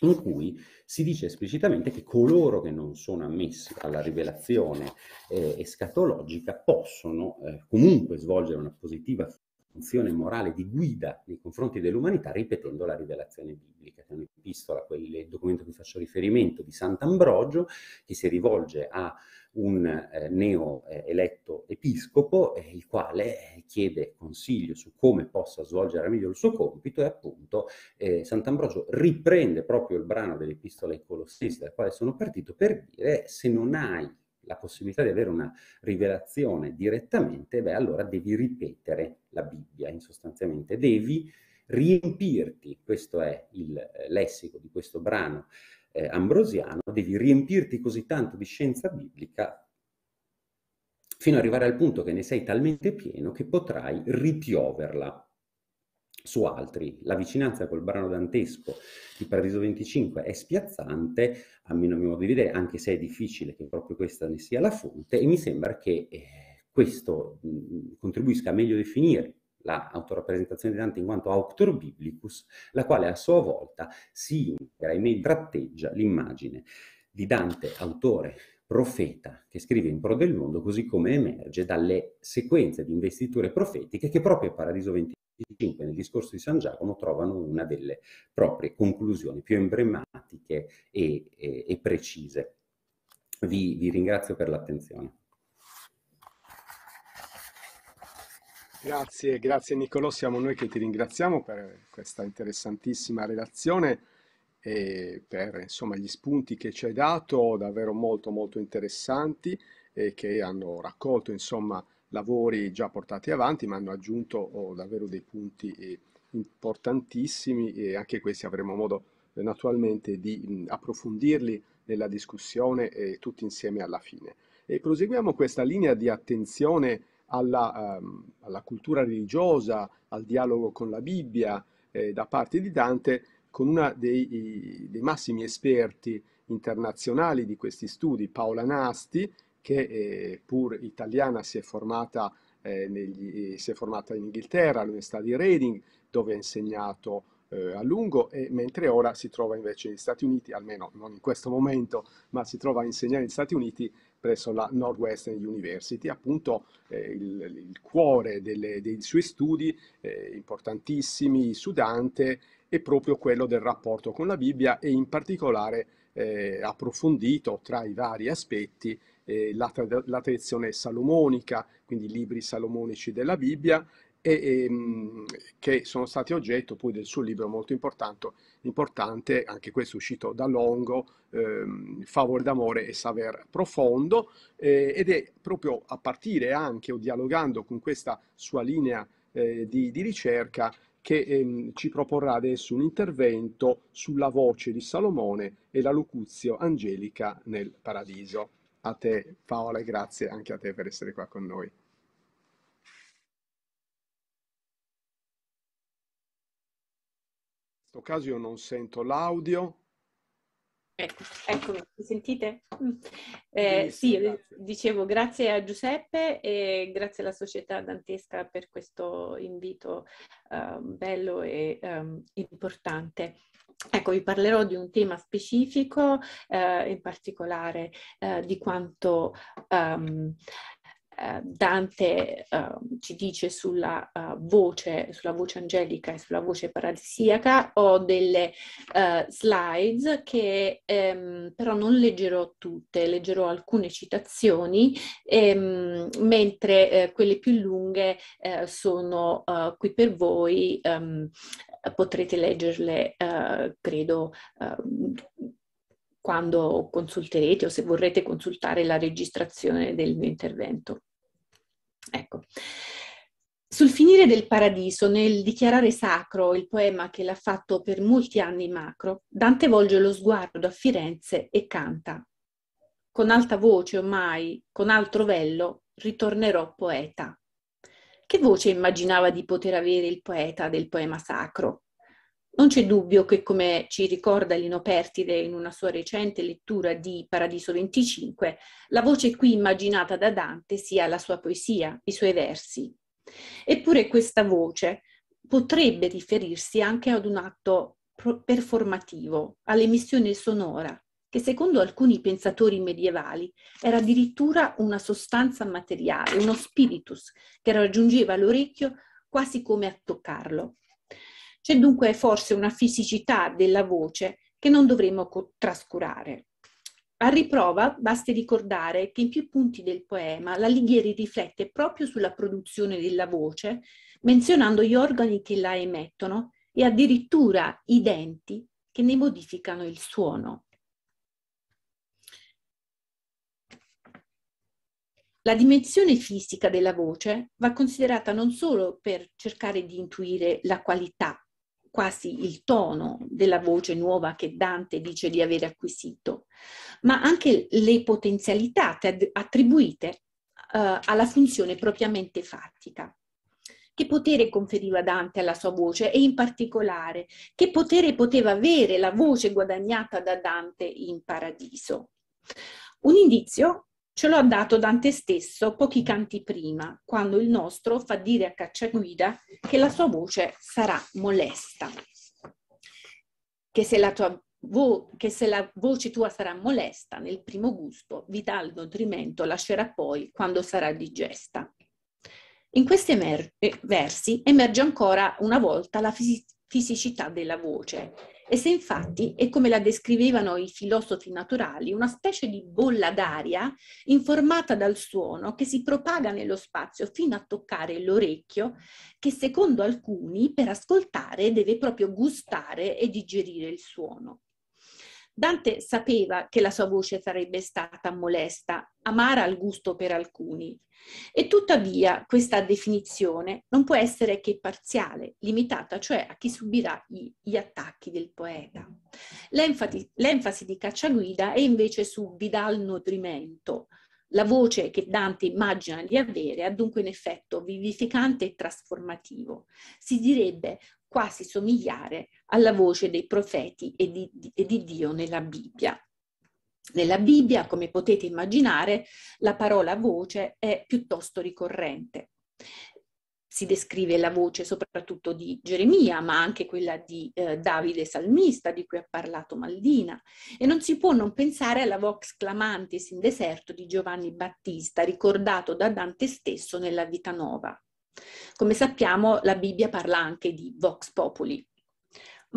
in cui si dice esplicitamente che coloro che non sono ammessi alla rivelazione eh, escatologica possono eh, comunque svolgere una positiva funzione morale di guida nei confronti dell'umanità ripetendo la rivelazione biblica, che è un'epistola, quel documento a cui faccio riferimento, di Sant'Ambrogio, che si rivolge a un eh, neo eh, eletto episcopo, eh, il quale eh, chiede consiglio su come possa svolgere meglio il suo compito e appunto eh, Sant'Ambrogio riprende proprio il brano dell'epistola ai Colossesi dal quale sono partito per dire se non hai la possibilità di avere una rivelazione direttamente, beh, allora devi ripetere la Bibbia, in sostanzialmente devi riempirti, questo è il eh, lessico di questo brano eh, ambrosiano, devi riempirti così tanto di scienza biblica fino ad arrivare al punto che ne sei talmente pieno che potrai ripioverla su altri. La vicinanza col brano dantesco di Paradiso 25 è spiazzante, a mio, modo di vedere, anche se è difficile che proprio questa ne sia la fonte, e mi sembra che eh, questo mh, mm, contribuisca a meglio definire la di Dante in quanto auctor biblicus, la quale a sua volta si integra e tratteggia l'immagine di Dante, autore profeta che scrive in pro del mondo, così come emerge dalle sequenze di investiture profetiche che proprio Paradiso 25 25 nel discorso di San Giacomo trovano una delle proprie conclusioni più emblematiche e, e, e precise. Vi, vi ringrazio per l'attenzione. Grazie, grazie Nicolò, siamo noi che ti ringraziamo per questa interessantissima relazione e per insomma, gli spunti che ci hai dato, davvero molto molto interessanti e che hanno raccolto insomma, lavori già portati avanti, ma hanno aggiunto oh, davvero dei punti eh, importantissimi e anche questi avremo modo eh, naturalmente di approfondirli nella discussione eh, tutti insieme alla fine. E proseguiamo questa linea di attenzione alla, ehm, alla cultura religiosa, al dialogo con la Bibbia eh, da parte di Dante con uno dei, dei massimi esperti internazionali di questi studi, Paola Nasti, che eh, pur italiana si è formata, eh, negli, eh, si è formata in Inghilterra, all'Università di Reading, dove ha insegnato eh, a lungo e mentre ora si trova invece negli Stati Uniti, almeno non in questo momento, ma si trova a insegnare negli Stati Uniti presso la Northwestern University, appunto eh, il, il, cuore delle, dei suoi studi eh, importantissimi su Dante è proprio quello del rapporto con la Bibbia e in particolare eh, approfondito tra i vari aspetti eh, la, la, tradizione salomonica, quindi i libri salomonici della Bibbia, e, e, ehm, che sono stati oggetto poi del suo libro molto importante, anche questo uscito da Longo, ehm, Favore d'amore e saver profondo, eh, ed è proprio a partire anche o dialogando con questa sua linea eh, di, di, ricerca che ehm, ci proporrà adesso un intervento sulla voce di Salomone e la locuzio angelica nel paradiso a te Paola e grazie anche a te per essere qua con noi. In questo caso io non sento l'audio. Eh, ecco, mi sentite? Mm. Eh, sì, eh, grazie. dicevo grazie a Giuseppe e grazie alla società dantesca per questo invito eh, bello e eh, importante. Ecco, vi parlerò di un tema specifico, eh, in particolare eh, di quanto um, Ehm, Dante uh, ci dice sulla, uh, voce, sulla voce angelica e sulla voce paradisiaca, ho delle uh, slides che um, però non leggerò tutte, leggerò alcune citazioni, um, mentre eh, quelle più lunghe sono qui per voi, um, potrete leggerle, credo, quando consulterete o se vorrete consultare la registrazione del mio intervento. Ecco. Sul finire del paradiso, nel dichiarare sacro il poema che l'ha fatto per molti anni Macro, Dante volge lo sguardo a Firenze e canta. Con alta voce ormai, con altro vello, ritornerò poeta. Che voce immaginava di poter avere il poeta del poema sacro? Non c'è dubbio che, come ci ricorda Lino Pertide in una sua recente lettura di Paradiso 25, la voce qui immaginata da Dante sia la sua poesia, i suoi versi. Eppure questa voce potrebbe riferirsi anche ad un atto performativo, all'emissione sonora, che secondo alcuni pensatori medievali era addirittura una sostanza materiale, uno spiritus che raggiungeva l'orecchio quasi come a toccarlo. C'è dunque forse una fisicità della voce che non dovremmo co- trascurare. A riprova basti ricordare che in più punti del poema l'Alighieri riflette proprio sulla produzione della voce, menzionando gli organi che la emettono e addirittura i denti che ne modificano il suono. La dimensione fisica della voce va considerata non solo per cercare di intuire la qualità quasi il tono della voce nuova che Dante dice di aver acquisito, ma anche le potenzialità attribuite uh, alla funzione propriamente fattica. Che potere conferiva Dante alla sua voce e in particolare che potere poteva avere la voce guadagnata da Dante in paradiso? Un indizio Ce l'ha dato Dante stesso pochi canti prima, quando il nostro fa dire a Cacciaguida che la sua voce sarà molesta. Che se la, tua vo- che se la voce tua sarà molesta nel primo gusto, vital nutrimento lascerà poi quando sarà digesta. In questi emer- eh, versi emerge ancora una volta la fis- fisicità della voce, e se infatti è come la descrivevano i filosofi naturali, una specie di bolla d'aria informata dal suono che si propaga nello spazio fino a toccare l'orecchio, che secondo alcuni per ascoltare deve proprio gustare e digerire il suono. Dante sapeva che la sua voce sarebbe stata molesta, amara al gusto per alcuni, e tuttavia questa definizione non può essere che parziale, limitata cioè a chi subirà gli, gli attacchi del poeta. L'enfasi, l'enfasi di Cacciaguida è invece su Vidal Nutrimento, la voce che Dante immagina di avere ha dunque un effetto vivificante e trasformativo. Si direbbe quasi somigliare alla voce dei profeti e di, e di Dio nella Bibbia. Nella Bibbia, come potete immaginare, la parola voce è piuttosto ricorrente si descrive la voce soprattutto di Geremia, ma anche quella di eh, Davide Salmista, di cui ha parlato Maldina. E non si può non pensare alla vox clamantis in deserto di Giovanni Battista, ricordato da Dante stesso nella Vita Nova. Come sappiamo, la Bibbia parla anche di vox populi,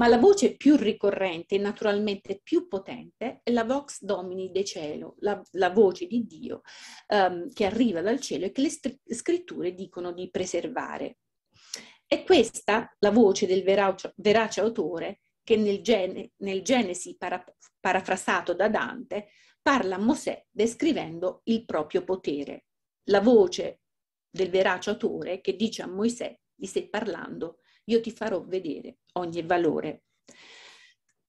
ma la voce più ricorrente e naturalmente più potente è la Vox Domini de Cielo, la, la voce di Dio um, che arriva dal cielo e che le str- scritture dicono di preservare. È questa la voce del verace, verace autore che nel, gene, nel Genesi para, parafrasato da Dante parla a Mosè descrivendo il proprio potere. La voce del verace autore che dice a Mosè, di sé parlando io ti farò vedere ogni valore.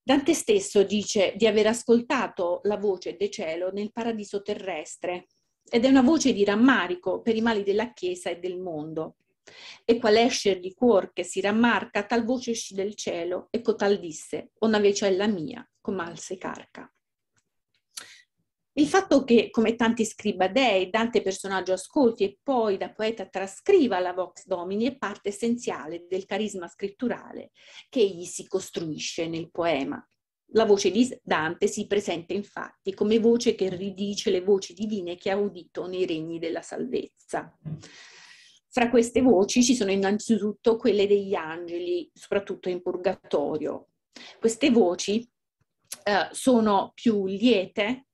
Dante stesso dice di aver ascoltato la voce del cielo nel paradiso terrestre ed è una voce di rammarico per i mali della Chiesa e del mondo. E qual esce di cuor che si rammarca, tal voce uscì del cielo e cotal disse, una vecella mia, comal se carca. Il fatto che, come tanti scriba dei, Dante personaggio ascolti e poi da poeta trascriva la Vox Domini è parte essenziale del carisma scritturale che egli si costruisce nel poema. La voce di Dante si presenta infatti come voce che ridice le voci divine che ha udito nei regni della salvezza. Fra queste voci ci sono innanzitutto quelle degli angeli, soprattutto in purgatorio. Queste voci eh, sono più liete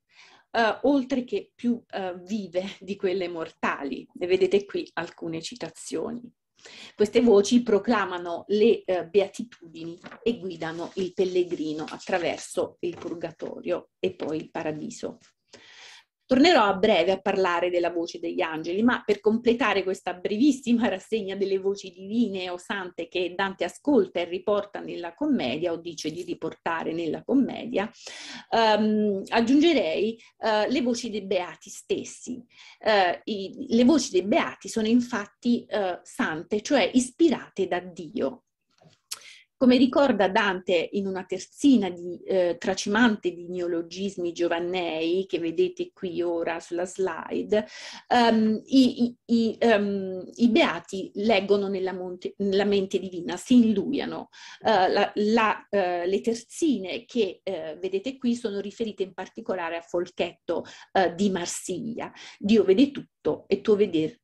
eh, oltre che più eh, vive di quelle mortali. Ne vedete qui alcune citazioni. Queste voci proclamano le eh, beatitudini e guidano il pellegrino attraverso il purgatorio e poi il paradiso. Tornerò a breve a parlare della voce degli angeli, ma per completare questa brevissima rassegna delle voci divine o sante che Dante ascolta e riporta nella commedia o dice di riportare nella commedia, ehm, aggiungerei eh, le voci dei beati stessi. Eh, i, le voci dei beati sono infatti eh, sante, cioè ispirate da Dio. Come ricorda Dante in una terzina di, eh, tracimante di neologismi giovannei, che vedete qui ora sulla slide, um, i, i, i, um, i, beati leggono nella, monte, nella, mente divina, si induiano. Uh, eh, la, la, uh, le terzine che uh, vedete qui sono riferite in particolare a Folchetto di Marsiglia. Dio vede tutto e tuo veder,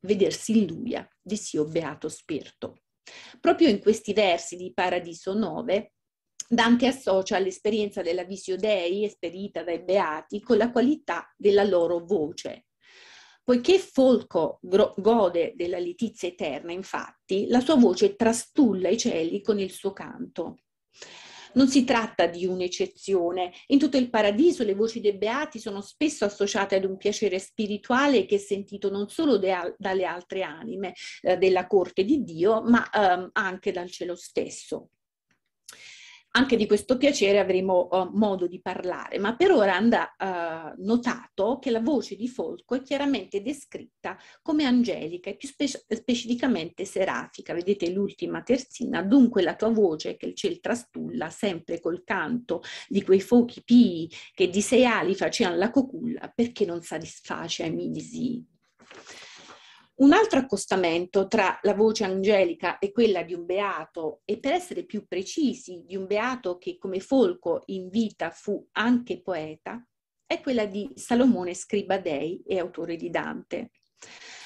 vedersi induia, di Sio beato spirito. Proprio in questi versi di Paradiso 9 Dante associa l'esperienza della visio dei esperita dai beati con la qualità della loro voce. Poiché Folco gode della letizia eterna, infatti, la sua voce trastulla i cieli con il suo canto. Non si tratta di un'eccezione. In tutto il paradiso le voci dei beati sono spesso associate ad un piacere spirituale che è sentito non solo de, dalle altre anime eh, della corte di Dio, ma ehm, anche dal cielo stesso. Anche di questo piacere avremo uh, modo di parlare, ma per ora andrà uh, notato che la voce di Folco è chiaramente descritta come angelica e più spe- specificamente serafica. Vedete l'ultima terzina, dunque la tua voce che il ciel trastulla sempre col canto di quei fuochi pii che di sei ali facevano la coculla perché non satisface ai midisi un altro accostamento tra la voce angelica e quella di un beato, e per essere più precisi, di un beato che come folco in vita fu anche poeta, è quella di Salomone Scribadei e autore di Dante.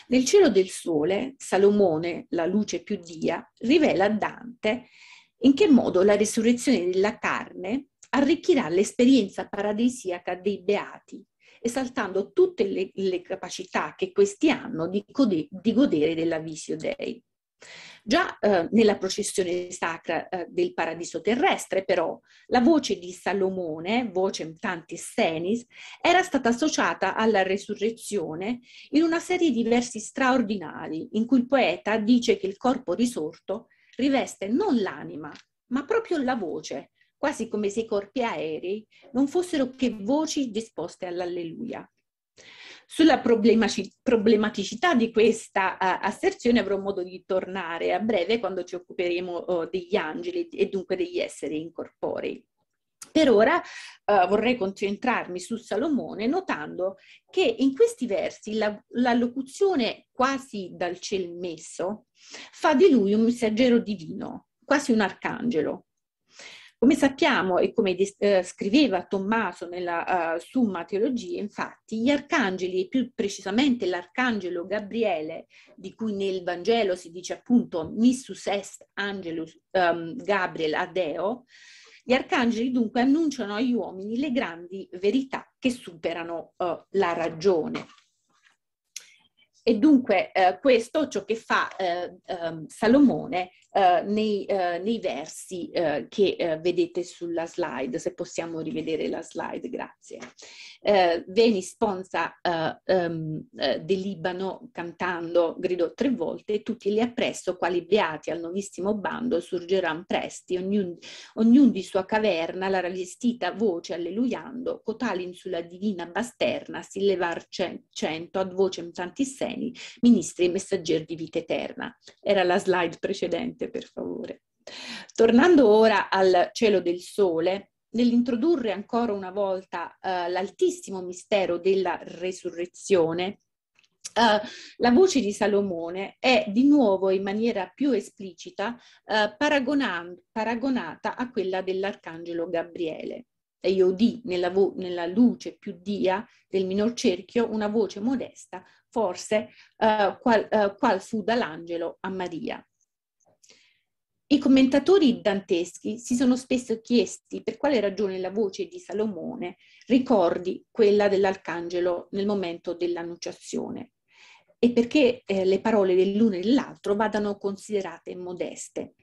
Nel cielo del sole, Salomone, la luce più dia, rivela a Dante in che modo la risurrezione della carne arricchirà l'esperienza paradisiaca dei beati esaltando tutte le, le capacità che questi hanno di, gode, di godere della visio dei. Già eh, nella processione sacra eh, del paradiso terrestre, però, la voce di Salomone, voce tantis senis, era stata associata alla resurrezione in una serie di versi straordinari, in cui il poeta dice che il corpo risorto riveste non l'anima, ma proprio la voce, quasi come se i corpi aerei non fossero che voci disposte all'alleluia. Sulla problematicità di questa uh, asserzione avrò modo di tornare a breve quando ci occuperemo uh, degli angeli e dunque degli esseri incorporei. Per ora uh, vorrei concentrarmi su Salomone notando che in questi versi la, la locuzione quasi dal ciel messo fa di lui un messaggero divino, quasi un arcangelo, come sappiamo e come eh, scriveva Tommaso nella uh, Summa Teologia, infatti, gli arcangeli, e più precisamente l'arcangelo Gabriele, di cui nel Vangelo si dice appunto Missus est angelus um, Gabriel adeo, gli arcangeli dunque annunciano agli uomini le grandi verità che superano uh, la ragione. E dunque eh, questo ciò che fa eh, eh, Salomone eh, nei, eh, nei, versi eh, che vedete sulla slide, se possiamo rivedere la slide, grazie. Veni sponsa um, ehm, del Libano cantando, gridò tre volte, tutti li appresso, quali beati al novissimo bando, surgeran presti, ognun, ognun di sua caverna, la rivestita voce allelujando, cotalin sulla divina basterna, si levar cento ad voce in tanti seni, ministri e messaggeri di vita eterna. Era la slide precedente seguite per favore. Tornando ora al cielo del sole, nell'introdurre ancora una volta eh, l'altissimo mistero della resurrezione, Uh, la voce di Salomone è di nuovo in maniera più esplicita uh, paragonata a quella dell'arcangelo Gabriele. E io udì nella, vo- nella, luce più dia del minor cerchio una voce modesta, forse uh, qual, qual fu dall'angelo a Maria. I commentatori danteschi si sono spesso chiesti per quale ragione la voce di Salomone ricordi quella dell'arcangelo nel momento dell'annunciazione e perché eh, le parole dell'uno e dell'altro vadano considerate modeste.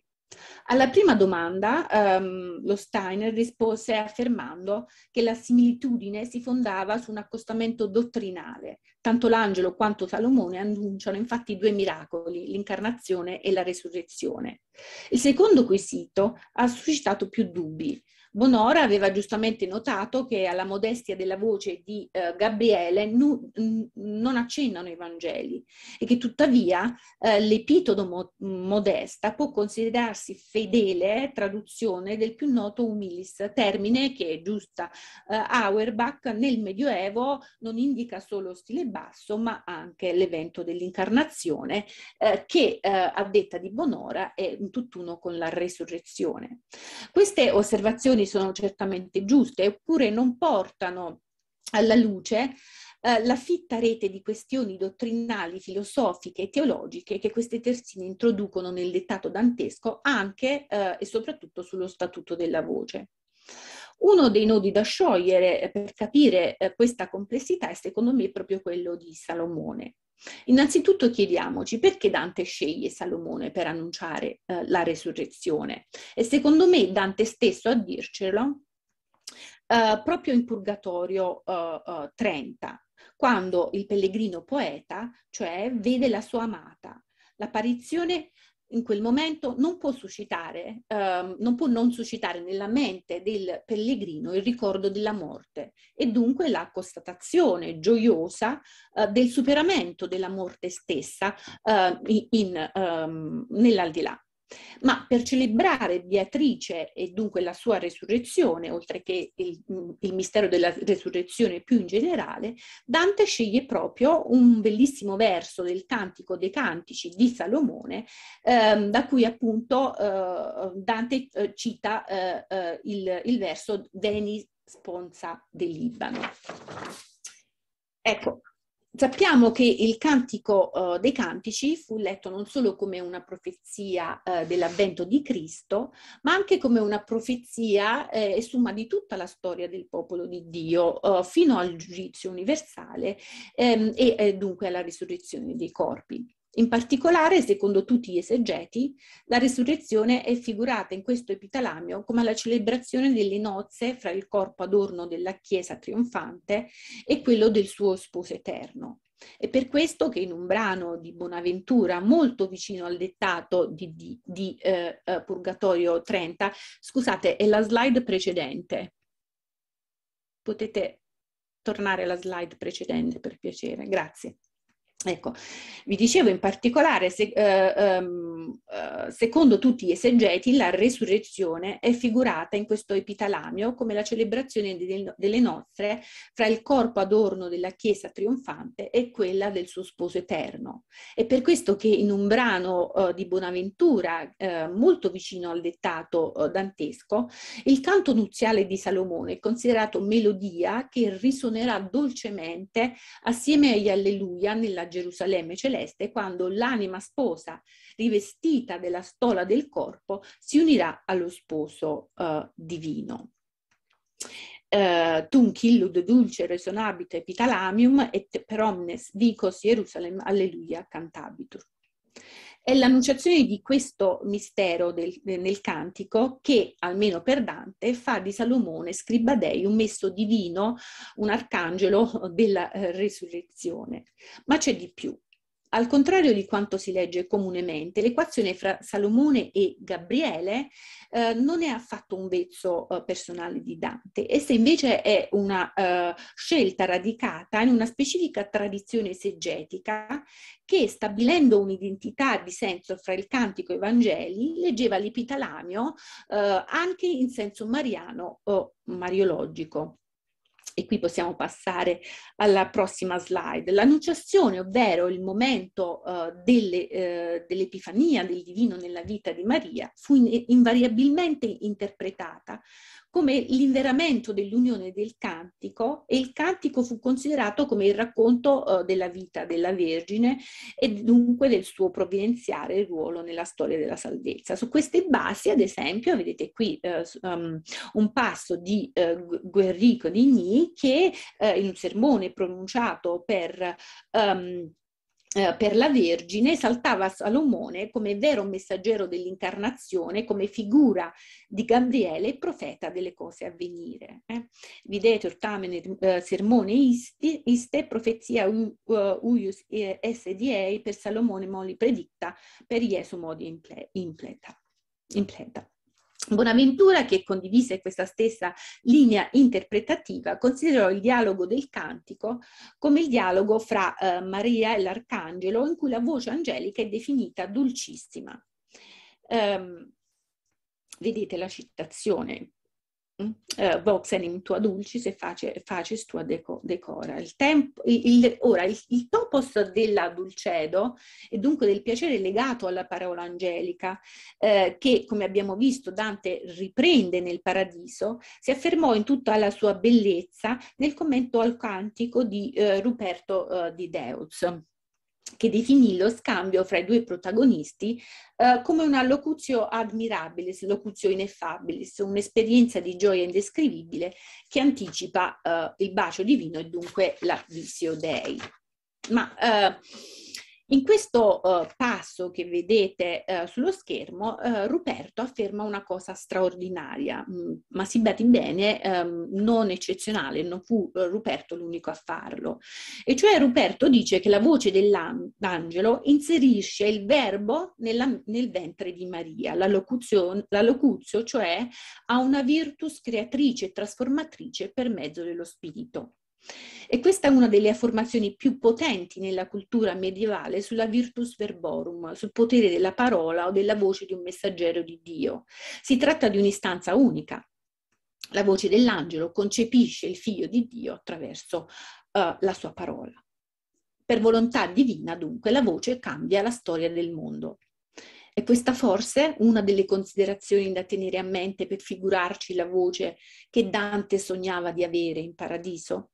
Alla prima domanda ehm, lo Steiner rispose affermando che la similitudine si fondava su un accostamento dottrinale Tanto l'angelo quanto Salomone annunciano infatti due miracoli, l'incarnazione e la resurrezione. Il secondo quesito ha suscitato più dubbi. Bonora aveva giustamente notato che alla modestia della voce di eh, Gabriele nu- n- non accennano i Vangeli e che tuttavia eh, l'epitodo mo- modesta può considerarsi fedele eh, traduzione del più noto humilis, termine che, è giusta eh, Auerbach, nel Medioevo non indica solo stile basso, ma anche l'evento dell'incarnazione, eh, che eh, a detta di Bonora è un tutt'uno con la resurrezione. Queste osservazioni sono certamente giuste, eppure non portano alla luce eh, la fitta rete di questioni dottrinali, filosofiche e teologiche che queste terzine introducono nel dettato dantesco anche eh, e soprattutto sullo statuto della voce. Uno dei nodi da sciogliere eh, per capire eh, questa complessità è secondo me proprio quello di Salomone. Innanzitutto chiediamoci perché Dante sceglie Salomone per annunciare eh, la resurrezione e secondo me Dante stesso a dircelo eh, proprio in Purgatorio 30, eh, quando il pellegrino poeta, cioè, vede la sua amata, l'apparizione in quel momento non può suscitare, ehm, non può non suscitare nella mente del pellegrino il ricordo della morte e dunque la constatazione gioiosa eh, del superamento della morte stessa eh, in, ehm, nell'aldilà. Ma per celebrare Beatrice e dunque la sua resurrezione, oltre che il, il mistero della resurrezione più in generale, Dante sceglie proprio un bellissimo verso del Cantico dei Cantici di Salomone, ehm, da cui appunto eh, Dante eh, cita eh, eh il, il verso Veni sponsa del Libano. Ecco, sappiamo che il Cantico uh, dei Cantici fu letto non solo come una profezia uh, dell'avvento di Cristo, ma anche come una profezia eh, e eh, summa di tutta la storia del popolo di Dio uh, fino al giudizio universale ehm, e eh, dunque alla risurrezione dei corpi. In particolare, secondo tutti gli esegeti, la risurrezione è figurata in questo epitalamio come la celebrazione delle nozze fra il corpo adorno della Chiesa trionfante e quello del suo sposo eterno. È per questo che in un brano di Bonaventura, molto vicino al dettato di, di, di eh, eh Purgatorio 30, scusate, è la slide precedente. Potete tornare alla slide precedente per piacere, grazie. Ecco, vi dicevo in particolare, se, eh, um, secondo tutti gli esegeti, la resurrezione è figurata in questo epitalamio come la celebrazione de, delle nozze fra il corpo adorno della Chiesa trionfante e quella del suo sposo eterno. È per questo che in un brano eh, di Bonaventura, eh, molto vicino al dettato eh, dantesco, il canto nuziale di Salomone è considerato melodia che risuonerà dolcemente assieme agli alleluia nella Gerusalemme celeste quando l'anima sposa, rivestita della stola del corpo, si unirà allo sposo uh, divino. Uh, eh, tunc illud dulce resonabit epitalamium et per omnes vicos Jerusalem alleluia cantabitur. È l'annunciazione di questo mistero del, nel cantico che, almeno per Dante, fa di Salomone scribadei un messo divino, un arcangelo della eh, risurrezione. Ma c'è di più. Al contrario di quanto si legge comunemente, l'equazione fra Salomone e Gabriele eh, non è affatto un vezzo eh, personale di Dante, essa invece è una eh, scelta radicata in una specifica tradizione esegetica che, stabilendo un'identità di senso fra il cantico e i Vangeli, leggeva l'Epitalamio eh, anche in senso mariano o mariologico e qui possiamo passare alla prossima slide. L'annunciazione, ovvero il momento uh, dell'Epifania uh, dell del Divino nella vita di Maria, fu in invariabilmente interpretata come l'inveramento dell'unione del cantico e il cantico fu considerato come il racconto eh, della vita della Vergine e dunque del suo provvidenziale ruolo nella storia della salvezza. Su queste basi, ad esempio, vedete qui eh, um, un passo di eh, Guerrico Digny che eh, in un sermone pronunciato per... Um, eh, per la Vergine saltava Salomone come vero messaggero dell'incarnazione, come figura di Gabriele e profeta delle cose a venire. Eh? Videte ortamene eh, sermone isti, iste, profezia u, uh, uius eh, SDA per Salomone moli predicta, per Gesù modi impleta. impleta. Bonaventura, che condivise questa stessa linea interpretativa, considerò il dialogo del cantico come il dialogo fra eh, Maria e l'Arcangelo, in cui la voce angelica è definita dolcissima. Um, vedete la citazione Uh, eh, vox enim tua dulcis e face, faces tua deco, decora. Il tempo, il, il, ora, il, il topos della dulcedo e dunque del piacere legato alla parola angelica, eh, che come abbiamo visto Dante riprende nel paradiso, si affermò in tutta la sua bellezza nel commento al cantico di eh, Ruperto eh, di Deus che definì lo scambio fra i due protagonisti eh, come una locutio admirabilis, locutio ineffabilis, un'esperienza di gioia indescrivibile che anticipa eh, il bacio divino e dunque la visio dei. Ma eh, in questo eh, passo che vedete eh, sullo schermo, eh, Ruperto afferma una cosa straordinaria, mh, mm, ma si badi bene, ehm, non eccezionale, non fu eh, Ruperto l'unico a farlo. E cioè Ruperto dice che la voce dell'angelo inserisce il verbo nella, nel ventre di Maria, la, la locuzio, cioè ha una virtus creatrice e trasformatrice per mezzo dello spirito. E questa è una delle affermazioni più potenti nella cultura medievale sulla virtus verborum, sul potere della parola o della voce di un messaggero di Dio. Si tratta di un'istanza unica. La voce dell'angelo concepisce il figlio di Dio attraverso uh, la sua parola. Per volontà divina, dunque, la voce cambia la storia del mondo. E questa forse una delle considerazioni da tenere a mente per figurarci la voce che Dante sognava di avere in paradiso?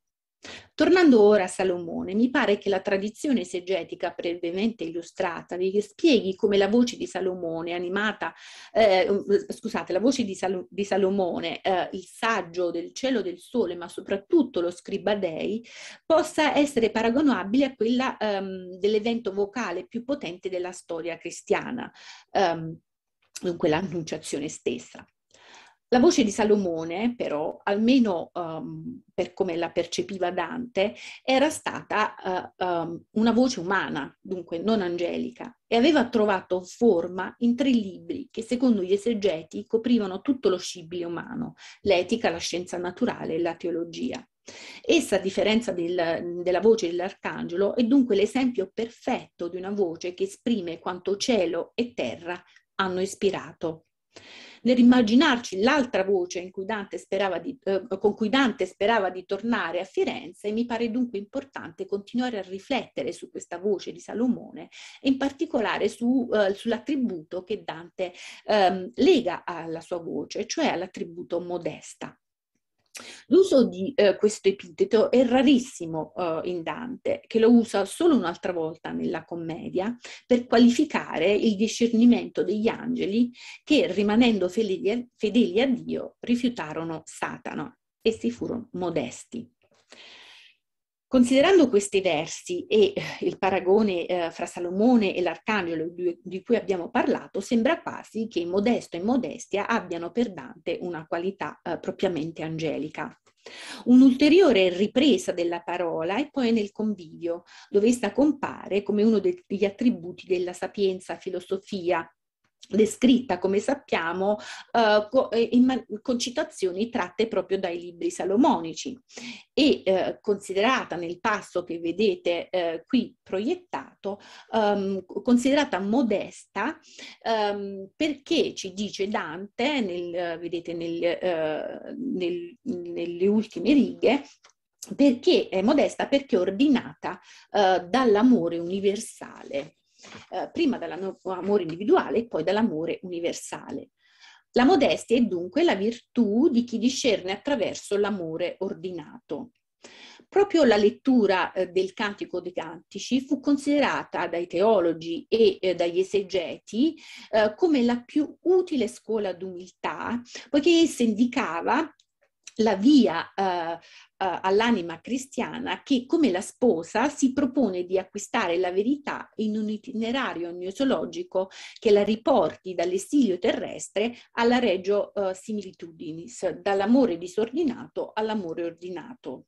Tornando ora a Salomone, mi pare che la tradizione esegetica brevemente illustrata vi spieghi come la voce di Salomone, animata, eh, um, scusate, la voce di, Sal- di Salomone, eh, il saggio del cielo del sole, ma soprattutto lo scriba dei, possa essere paragonabile a quella ehm, dell'evento vocale più potente della storia cristiana, ehm, dunque l'annunciazione stessa. La voce di Salomone, però, almeno um, per come la percepiva Dante, era stata uh, um, una voce umana, dunque non angelica, e aveva trovato forma in tre libri che, secondo gli esegeti, coprivano tutto lo scibile umano, l'etica, la scienza naturale e la teologia. Essa, a differenza del, della voce dell'arcangelo, è dunque l'esempio perfetto di una voce che esprime quanto cielo e terra hanno ispirato Nell'immaginarci l'altra voce cui di, eh, con cui Dante sperava di tornare a Firenze, mi pare dunque importante continuare a riflettere su questa voce di Salomone e in particolare su, eh, sull'attributo che Dante ehm, lega alla sua voce, cioè all'attributo modesta. L'uso di eh, questo epiteto è rarissimo eh, in Dante, che lo usa solo un'altra volta nella commedia per qualificare il discernimento degli angeli che, rimanendo fedeli a, fedeli a Dio, rifiutarono Satana e si furono modesti. Considerando questi versi e eh, il paragone eh, fra Salomone e l'arcangelo di, cui abbiamo parlato, sembra quasi che Modesto e Modestia abbiano per Dante una qualità eh, propriamente angelica. Un'ulteriore ripresa della parola è poi nel convivio, dove essa compare come uno degli attributi della sapienza, filosofia, descritta, come sappiamo, eh, co- eh, in, con citazioni tratte proprio dai libri salomonici e eh, considerata nel passo che vedete eh, qui proiettato, ehm, considerata modesta ehm, perché ci dice Dante, nel, vedete nel, eh, nel, nelle ultime righe, perché è modesta perché è ordinata eh, dall'amore universale eh, prima dall'amore individuale e poi dall'amore universale. La modestia è dunque la virtù di chi discerne attraverso l'amore ordinato. Proprio la lettura eh, del Cantico dei Cantici fu considerata dai teologi e eh, dagli esegeti eh, come la più utile scuola d'umiltà, poiché essa indicava la via eh, eh, all'anima cristiana che come la sposa si propone di acquistare la verità in un itinerario gnoseologico che la riporti dall'esilio terrestre alla regio eh, similitudinis, dall'amore disordinato all'amore ordinato.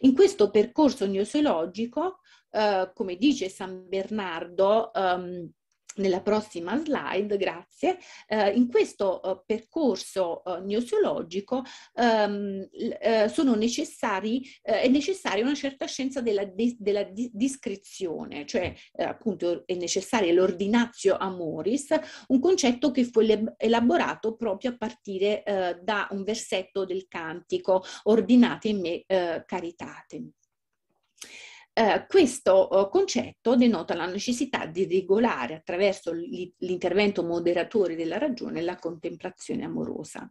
In questo percorso gnoseologico, eh, come dice San Bernardo, ehm, nella prossima slide, grazie, eh, in questo eh, percorso eh, gnoseologico ehm, eh, sono necessari, eh, è necessaria una certa scienza della, di, della di, discrezione, cioè eh, appunto è necessaria l'ordinazio amoris, un concetto che fu elaborato proprio a partire da un versetto del cantico, ordinate in me caritate. Eh, questo eh, concetto denota la necessità di regolare attraverso l'intervento moderatore della ragione la contemplazione amorosa.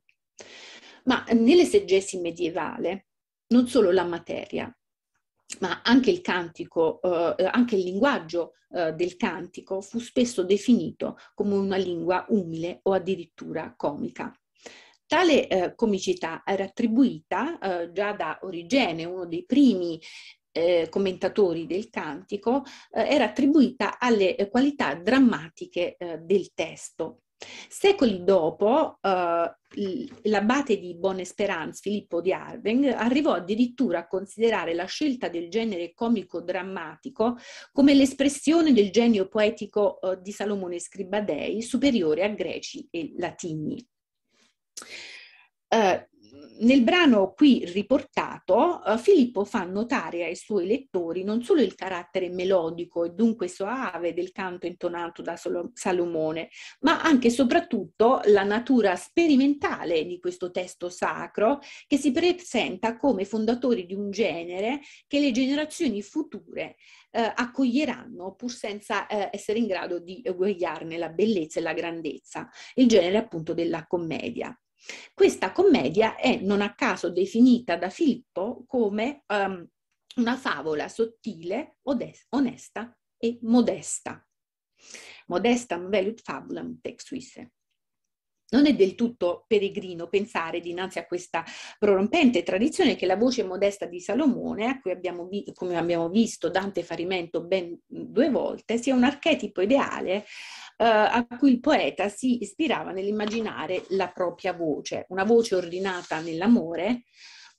Ma nell'esegesi medievale non solo la materia, ma anche il cantico, eh, eh, anche il linguaggio eh, del cantico fu spesso definito come una lingua umile o addirittura comica. Tale eh, comicità era attribuita già da Origene, uno dei primi eh, commentatori del cantico eh, era attribuita alle eh, qualità drammatiche eh, del testo. Secoli dopo, eh, l'abate di Bonne Esperance, Filippo di Arveng, arrivò addirittura a considerare la scelta del genere comico-drammatico come l'espressione del genio poetico di Salomone Scribadei, superiore a greci e latini. Uh, nel brano qui riportato, eh, Filippo fa notare ai suoi lettori non solo il carattere melodico e dunque soave del canto intonato da Salomone, ma anche e soprattutto la natura sperimentale di questo testo sacro che si presenta come fondatore di un genere che le generazioni future eh, accoglieranno pur senza eh, essere in grado di eguagliarne la bellezza e la grandezza, il genere appunto della commedia. Questa commedia è non a caso definita da Filippo come um, una favola sottile, onesta e modesta. Modestam velut fabulam tex suisse. Non è del tutto peregrino pensare dinanzi a questa prorompente tradizione che la voce modesta di Salomone, a cui abbiamo, vi- come abbiamo visto Dante Farimento ben due volte, sia un archetipo ideale eh, a cui il poeta si ispirava nell'immaginare la propria voce, una voce ordinata nell'amore,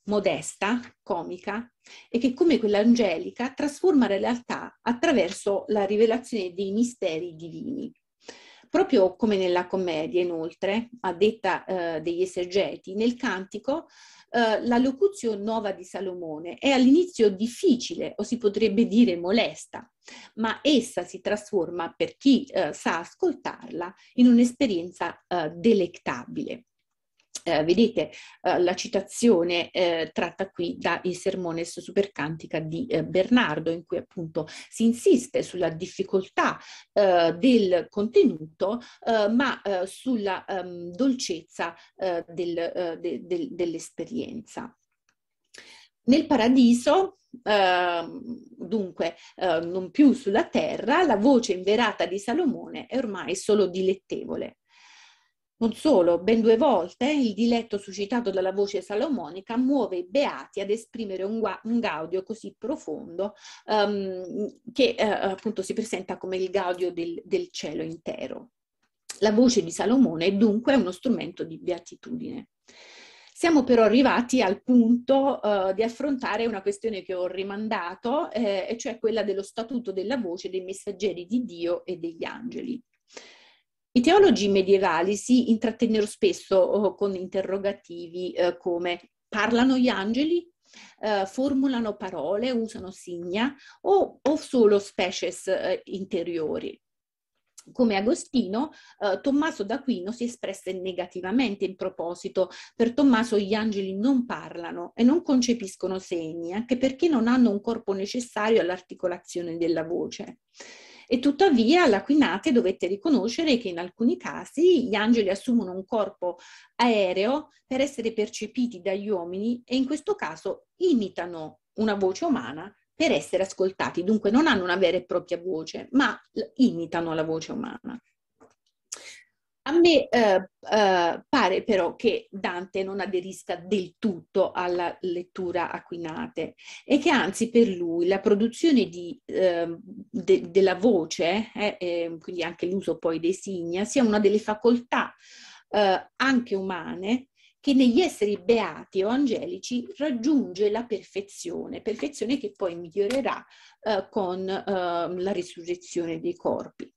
modesta, comica, e che come quella angelica trasforma la realtà attraverso la rivelazione dei misteri divini. Proprio come nella commedia, inoltre, a detta eh, degli esergeti, nel cantico eh, la locuzione nuova di Salomone è all'inizio difficile o si potrebbe dire molesta, ma essa si trasforma per chi eh, sa ascoltarla in un'esperienza eh, delectabile. Eh, vedete eh, la citazione eh, tratta qui da Il sermone supercantica di eh, Bernardo, in cui appunto si insiste sulla difficoltà eh, del contenuto, eh, ma sulla ehm, dolcezza del, de, de, dell'esperienza. Nel paradiso, eh, dunque, eh, non più sulla terra, la voce inverata di Salomone è ormai solo dilettevole. Non solo, ben due volte eh, il diletto suscitato dalla voce salomonica muove i beati ad esprimere un, gua- un gaudio così profondo um, che eh, appunto si presenta come il gaudio del, del cielo intero. La voce di Salomone è dunque uno strumento di beatitudine. Siamo però arrivati al punto uh, di affrontare una questione che ho rimandato, eh, e cioè quella dello statuto della voce dei messaggeri di Dio e degli angeli. I teologi medievali si intrattennero spesso oh, con interrogativi eh, come parlano gli angeli? Uh, formulano parole, usano signa o, o solo species uh, interiori. Come Agostino, uh, Tommaso d'Aquino si espresse negativamente in proposito. Per Tommaso gli angeli non parlano e non concepiscono segni, anche perché non hanno un corpo necessario all'articolazione della voce. E tuttavia l'Aquinate dovette riconoscere che in alcuni casi gli angeli assumono un corpo aereo per essere percepiti dagli uomini e in questo caso imitano una voce umana per essere ascoltati. Dunque non hanno una vera e propria voce, ma imitano la voce umana. A me eh, eh, pare però che Dante non aderisca del tutto alla lettura Aquinate e che anzi per lui la produzione di, eh, de, della voce, eh, ehm, quindi anche l'uso poi dei signa, sia una delle facoltà eh, anche umane che negli esseri beati o angelici raggiunge la perfezione, perfezione che poi migliorerà eh, con ehm, la risurrezione dei corpi.